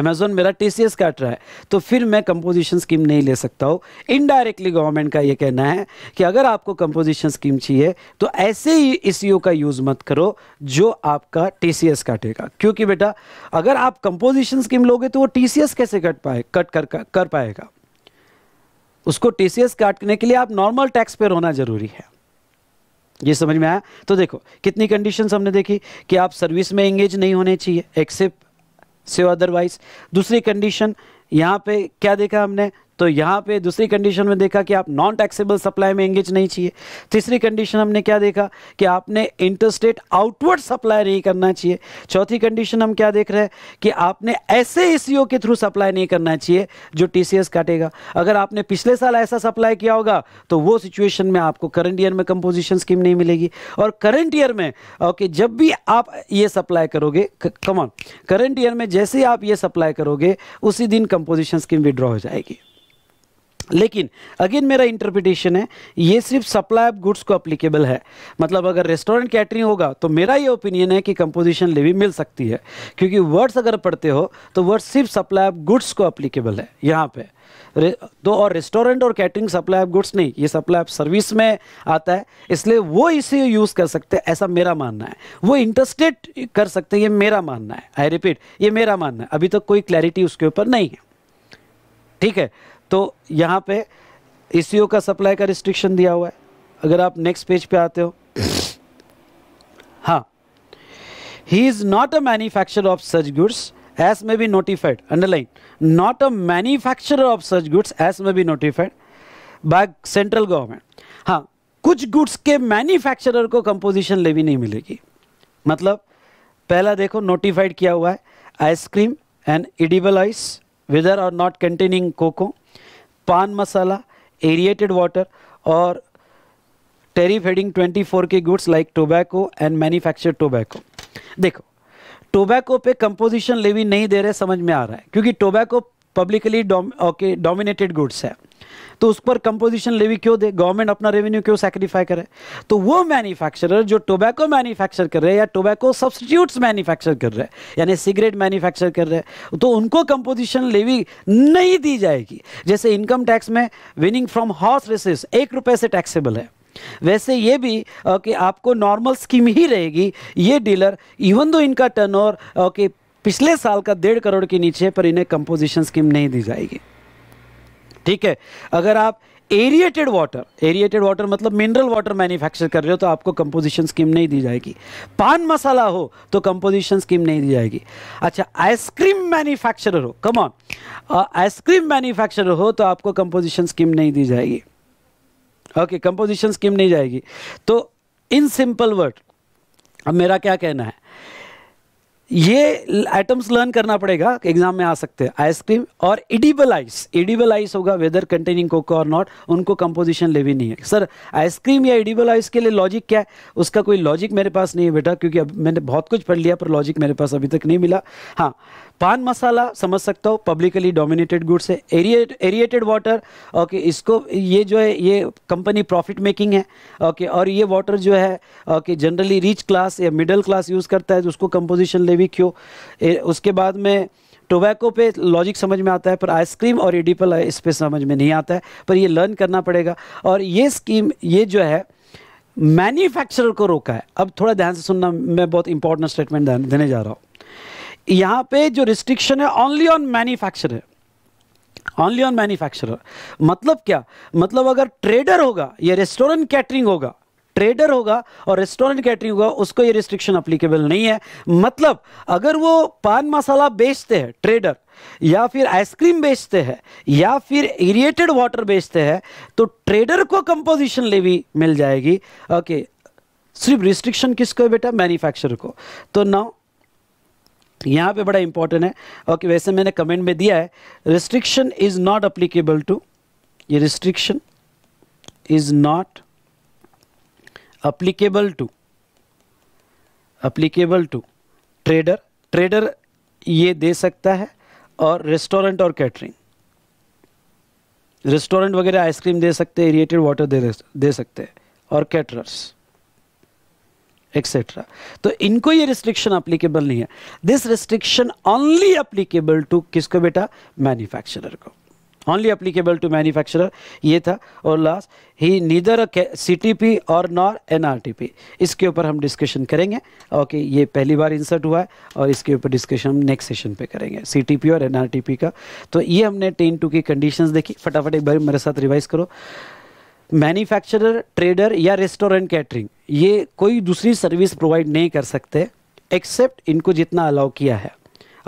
Amazon मेरा टी काट रहा है तो फिर मैं कंपोजिशन स्कीम नहीं ले सकता हूँ इनडायरेक्टली गवर्नमेंट का ये कहना है कि अगर आपको कंपोजिशन स्कीम चाहिए तो ऐसे ही इस का यूज़ मत करो जो आपका टी काटेगा क्योंकि बेटा अगर आप कंपोजिशन स्कीम लोगे तो वो टी कैसे कट पाए कट कर कर पाएगा उसको टी काटने के लिए आप नॉर्मल टैक्स पेयर होना ज़रूरी है ये समझ में आया तो देखो कितनी कंडीशन हमने देखी कि आप सर्विस में एंगेज नहीं होने चाहिए एक्सेप्ट से अदरवाइज दूसरी कंडीशन यहाँ पे क्या देखा हमने तो यहाँ पे दूसरी कंडीशन में देखा कि आप नॉन टैक्सेबल सप्लाई में एंगेज नहीं चाहिए तीसरी कंडीशन हमने क्या देखा कि आपने इंटरस्टेट आउटवर्ड सप्लाई नहीं करना चाहिए चौथी कंडीशन हम क्या देख रहे हैं कि आपने ऐसे ए e के थ्रू सप्लाई नहीं करना चाहिए जो टी काटेगा अगर आपने पिछले साल ऐसा सप्लाई किया होगा तो वो सिचुएशन में आपको करंट ईयर में कंपोजिशन स्कीम नहीं मिलेगी और करंट ईयर में ओके जब भी आप ये सप्लाई करोगे कमॉन करंट ईयर में जैसे आप ये सप्लाई करोगे उसी दिन कंपोजिशन स्कीम विड्रॉ हो जाएगी लेकिन अगेन मेरा इंटरप्रिटेशन है ये सिर्फ सप्लाई ऑफ गुड्स को अप्लीकेबल है मतलब अगर रेस्टोरेंट कैटरिंग होगा तो मेरा ये ओपिनियन है कि कंपोजिशन लेवी मिल सकती है क्योंकि वर्ड्स अगर पढ़ते हो तो वर्ड्स सिर्फ सप्लाई ऑफ गुड्स को अप्लीकेबल है यहाँ पे तो और रेस्टोरेंट और कैटरिंग सप्लाई ऑफ गुड्स नहीं ये सप्लाई ऑफ सर्विस में आता है इसलिए वो इसे यूज़ कर सकते हैं ऐसा मेरा मानना है वो इंटरेस्टेड कर सकते हैं ये मेरा मानना है आई रिपीट ये मेरा मानना है अभी तक तो कोई क्लैरिटी उसके ऊपर नहीं है ठीक है तो यहाँ पे ई e का सप्लाई का रिस्ट्रिक्शन दिया हुआ है अगर आप नेक्स्ट पेज पे आते हो हाँ he is not a manufacture of such goods as may be notified underline not a manufacture of such goods as may be notified by central government हाँ कुछ गुड्स के मैन्युफैक्चरर को कंपोजिशन लेवी नहीं मिलेगी मतलब पहला देखो नोटिफाइड किया हुआ है ice cream and edible ice whether और not containing cocoa pan masala aerated water और फेडिंग ट्वेंटी 24 के goods like tobacco and manufactured tobacco देखो टोबैको पे कंपोजिशन लेवी नहीं दे रहे समझ में आ रहा है क्योंकि टोबैको पब्लिकली डोमिनेटेड गुड्स है तो उस पर कंपोजिशन लेवी क्यों दे गवर्नमेंट अपना रेवेन्यू क्यों सेक्रीफाई करे तो वो मैन्युफैक्चरर जो टोबैको मैन्युफैक्चर कर रहे हैं या टोबैको सब्सटीट्यूट्स मैन्युफैक्चर कर रहे हैं यानी सिगरेट मैन्युफैक्चर कर रहे हैं तो उनको कंपोजिशन लेवी नहीं दी जाएगी जैसे इनकम टैक्स में विनिंग फ्रॉम हॉर्स रेसेस एक रुपये से टैक्सेबल है वैसे ये भी कि आपको नॉर्मल स्कीम ही रहेगी ये डीलर इवन दो इनका टर्न ओके पिछले साल का डेढ़ करोड़ के नीचे पर इन्हें कंपोजिशन स्कीम नहीं दी जाएगी ठीक है अगर आप एरिएटेड वाटर एरिएटेड वाटर मतलब मिनरल वाटर मैन्युफैक्चर कर रहे हो तो आपको कंपोजिशन स्कीम नहीं दी जाएगी पान मसाला हो तो कंपोजिशन स्कीम नहीं दी जाएगी अच्छा आइसक्रीम मैन्युफैक्चरर हो कम ऑन आइसक्रीम मैन्युफैक्चरर हो तो आपको कंपोजिशन स्कीम नहीं दी जाएगी ओके कंपोजिशन स्कीम नहीं जाएगी तो इन सिंपल वर्ड अब मेरा क्या कहना है ये आइटम्स लर्न करना पड़ेगा एग्जाम में आ सकते हैं आइसक्रीम और इडिबल आइस इडिबल आइस होगा वेदर कंटेनिंग कोको और नॉट उनको कंपोजिशन ले भी नहीं है सर आइसक्रीम या इडिबल आइस के लिए लॉजिक क्या है उसका कोई लॉजिक मेरे पास नहीं है बेटा क्योंकि अब मैंने बहुत कुछ पढ़ लिया पर लॉजिक मेरे पास अभी तक नहीं मिला हाँ पान मसाला समझ सकता हो पब्लिकली डोमिनेटेड गुड्स है एरिएट एरिएटेड वाटर ओके इसको ये जो है ये कंपनी प्रॉफिट मेकिंग है ओके और ये वाटर जो है ओके जनरली रिच क्लास या मिडिल क्लास यूज़ करता है तो उसको कंपोजिशन लेवी क्यों उसके बाद में टोबैको पे लॉजिक समझ में आता है पर आइसक्रीम और एडिपल इस पर समझ में नहीं आता है पर ये लर्न करना पड़ेगा और ये स्कीम ये जो है मैन्युफैक्चरर को रोका है अब थोड़ा ध्यान से सुनना मैं बहुत इंपॉर्टेंट स्टेटमेंट देने जा रहा हूँ यहां पे जो रिस्ट्रिक्शन है only on manufacturer only on manufacturer मतलब क्या मतलब अगर ट्रेडर होगा या रेस्टोरेंट कैटरिंग होगा ट्रेडर होगा और रेस्टोरेंट कैटरिंग होगा उसको ये रिस्ट्रिक्शन अप्लीकेबल नहीं है मतलब अगर वो पान मसाला बेचते हैं ट्रेडर या फिर आइसक्रीम बेचते हैं या फिर इरिएटेड वाटर बेचते हैं तो ट्रेडर को कंपोजिशन लेवी मिल जाएगी ओके सिर्फ रिस्ट्रिक्शन किसको है बेटा मैन्युफैक्चरर को तो नाउ यहाँ पे बड़ा इंपॉर्टेंट है और वैसे मैंने कमेंट में दिया है restriction is not applicable to ये restriction is not applicable to applicable to trader trader ये दे सकता है और रेस्टोरेंट और कैटरिंग रेस्टोरेंट वगैरह आइसक्रीम दे सकते हैं एरिएटेड वाटर दे दे सकते हैं और कैटरर्स एक्सेट्रा तो इनको ये रिस्ट्रिक्शन अप्लीकेबल नहीं है this restriction only applicable to किसको बेटा मैन्युफैक्चरर को ओनली अप्लीकेबल टू मैन्युफैक्चरर ये था और last he neither C T P और nor N R T P इसके ऊपर हम डिस्कशन करेंगे ओके ये पहली बार इंसर्ट हुआ है और इसके ऊपर डिस्कशन हम नेक्स्ट सेशन पे करेंगे सी टी पी और एन आर टी पी का तो ये हमने टेन टू की कंडीशन देखी फटाफट एक बार मेरे साथ रिवाइज़ करो मैन्युफैक्चरर ट्रेडर या रेस्टोरेंट कैटरिंग ये कोई दूसरी सर्विस प्रोवाइड नहीं कर सकते एक्सेप्ट इनको जितना अलाउ किया है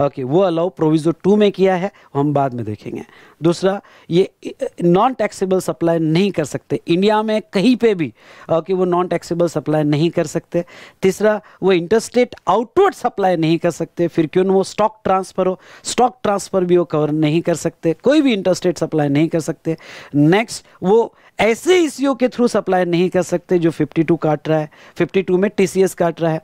ओके okay, वो अलाउ प्रोविजो टू में किया है हम बाद में देखेंगे दूसरा ये नॉन टैक्सेबल सप्लाई नहीं कर सकते इंडिया में कहीं पे भी ओके okay, वो नॉन टैक्सेबल सप्लाई नहीं कर सकते तीसरा वो इंटरस्टेट आउटवर्ड सप्लाई नहीं कर सकते फिर क्यों वो स्टॉक ट्रांसफ़र हो स्टॉक ट्रांसफ़र भी वो कवर नहीं कर सकते कोई भी इंटरस्टेट सप्लाई नहीं कर सकते नेक्स्ट वो ऐसे ई के थ्रू सप्लाई नहीं कर सकते जो 52 काट रहा है 52 में टी काट रहा है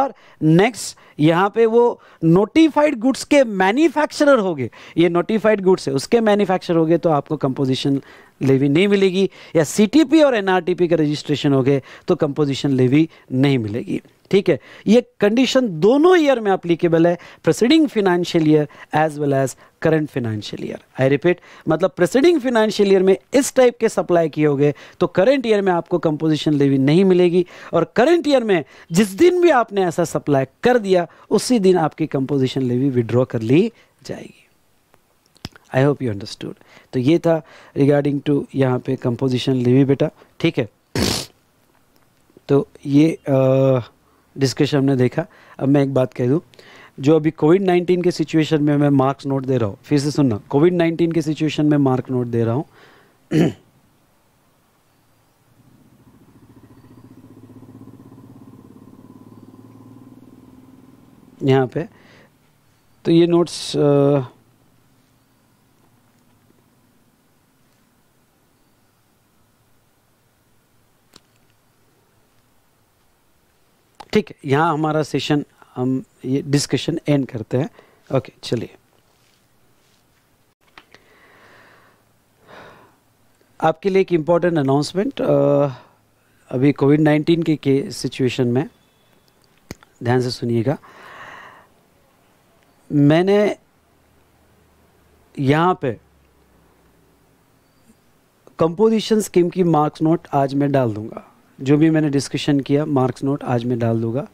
और नेक्स्ट यहाँ पे वो नोटिफाइड गुड्स के मैन्युफैक्चरर हो गए ये नोटिफाइड गुड्स है उसके मैन्युफैक्चर हो गए तो आपको कंपोजिशन लेवी नहीं मिलेगी या सीटीपी और एनआरटीपी का रजिस्ट्रेशन हो गए तो कंपोजिशन लेवी नहीं मिलेगी ठीक है ये कंडीशन दोनों ईयर में अप्लीकेबल है preceding financial year as well as current financial year I repeat मतलब प्रेसिडिंग फाइनेंशियल ईयर में इस टाइप के सप्लाई किए होगे तो करंट ईयर में आपको कंपोजिशन लेवी नहीं मिलेगी और करंट ईयर में जिस दिन भी आपने ऐसा सप्लाई कर दिया उसी दिन आपकी कंपोजिशन लेवी विड्रॉ कर ली जाएगी आई होप यू अंडरस्टूड तो ये था रिगार्डिंग टू यहाँ पे कंपोजिशन लेवी बेटा ठीक है तो ये आ, डिस्कशन हमने देखा अब मैं एक बात कह दूँ जो अभी कोविड नाइन्टीन के सिचुएशन में मैं मार्क्स नोट दे रहा हूँ फिर से सुनना कोविड नाइन्टीन के सिचुएशन में मार्क नोट दे रहा हूँ [clears throat] यहाँ पे तो ये नोट्स आ, ठीक है यहाँ हमारा सेशन हम ये डिस्कशन एंड करते हैं ओके चलिए आपके लिए एक इम्पॉर्टेंट अनाउंसमेंट अभी कोविड नाइन्टीन के, के सिचुएशन में ध्यान से सुनिएगा मैंने यहाँ पे कंपोजिशन स्कीम की मार्क्स नोट आज मैं डाल दूंगा जो भी मैंने डिस्कशन किया मार्क्स नोट आज मैं डाल दूंगा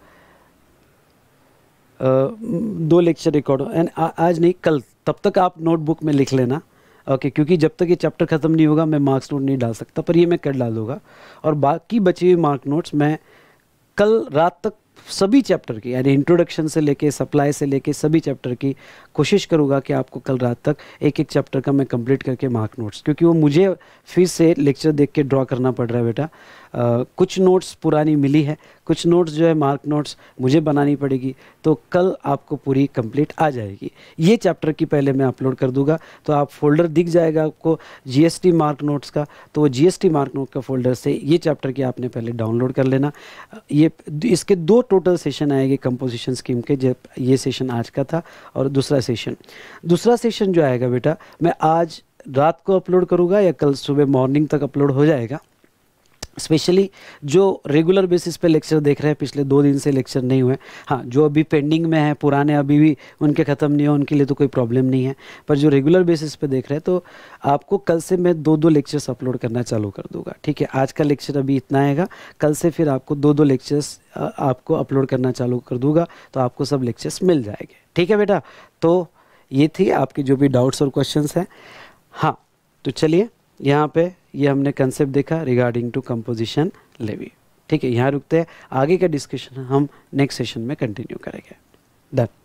दो लेक्चर रिकॉर्ड एंड आज नहीं कल तब तक आप नोटबुक में लिख लेना ओके okay, क्योंकि जब तक ये चैप्टर ख़त्म नहीं होगा मैं मार्क्स नोट नहीं डाल सकता पर ये मैं कर डालूंगा और बाकी बचे हुए मार्क नोट्स मैं कल रात तक सभी चैप्टर की यानी इंट्रोडक्शन से लेके सप्लाई से लेके सभी चैप्टर की कोशिश करूंगा कि आपको कल रात तक एक एक चैप्टर का मैं कंप्लीट करके मार्क नोट्स क्योंकि वो मुझे फिर से लेक्चर देख के ड्रॉ करना पड़ रहा है बेटा कुछ नोट्स पुरानी मिली है कुछ नोट्स जो है मार्क नोट्स मुझे बनानी पड़ेगी तो कल आपको पूरी कंप्लीट आ जाएगी ये चैप्टर की पहले मैं अपलोड कर दूंगा तो आप फोल्डर दिख जाएगा आपको जीएसटी मार्क नोट्स का तो वो जीएसटी मार्क नोट का फोल्डर से ये चैप्टर की आपने पहले डाउनलोड कर लेना ये इसके दो टोटल सेशन आएंगे कंपोजिशन स्कीम के जब ये सेशन आज का था और दूसरा सेशन दूसरा सेशन जो आएगा बेटा मैं आज रात को अपलोड करूँगा या कल सुबह मॉर्निंग तक अपलोड हो जाएगा स्पेशली जो रेगुलर बेसिस पे लेक्चर देख रहे हैं पिछले दो दिन से लेक्चर नहीं हुए हाँ जो अभी पेंडिंग में है पुराने अभी भी उनके ख़त्म नहीं हो उनके लिए तो कोई प्रॉब्लम नहीं है पर जो रेगुलर बेसिस पे देख रहे हैं तो आपको कल से मैं दो दो लेक्चर्स अपलोड करना चालू कर दूंगा ठीक है आज का लेक्चर अभी इतना आएगा कल से फिर आपको दो दो लेक्चर्स आपको अपलोड करना चालू कर दूंगा तो आपको सब लेक्चर्स मिल जाएंगे ठीक है बेटा तो ये थी आपके जो भी डाउट्स और क्वेश्चन हैं हाँ तो चलिए यहाँ पर ये हमने कंसेप्ट देखा रिगार्डिंग टू कंपोजिशन लेवी ठीक है यहाँ रुकते हैं आगे का डिस्कशन हम नेक्स्ट सेशन में कंटिन्यू करेंगे डन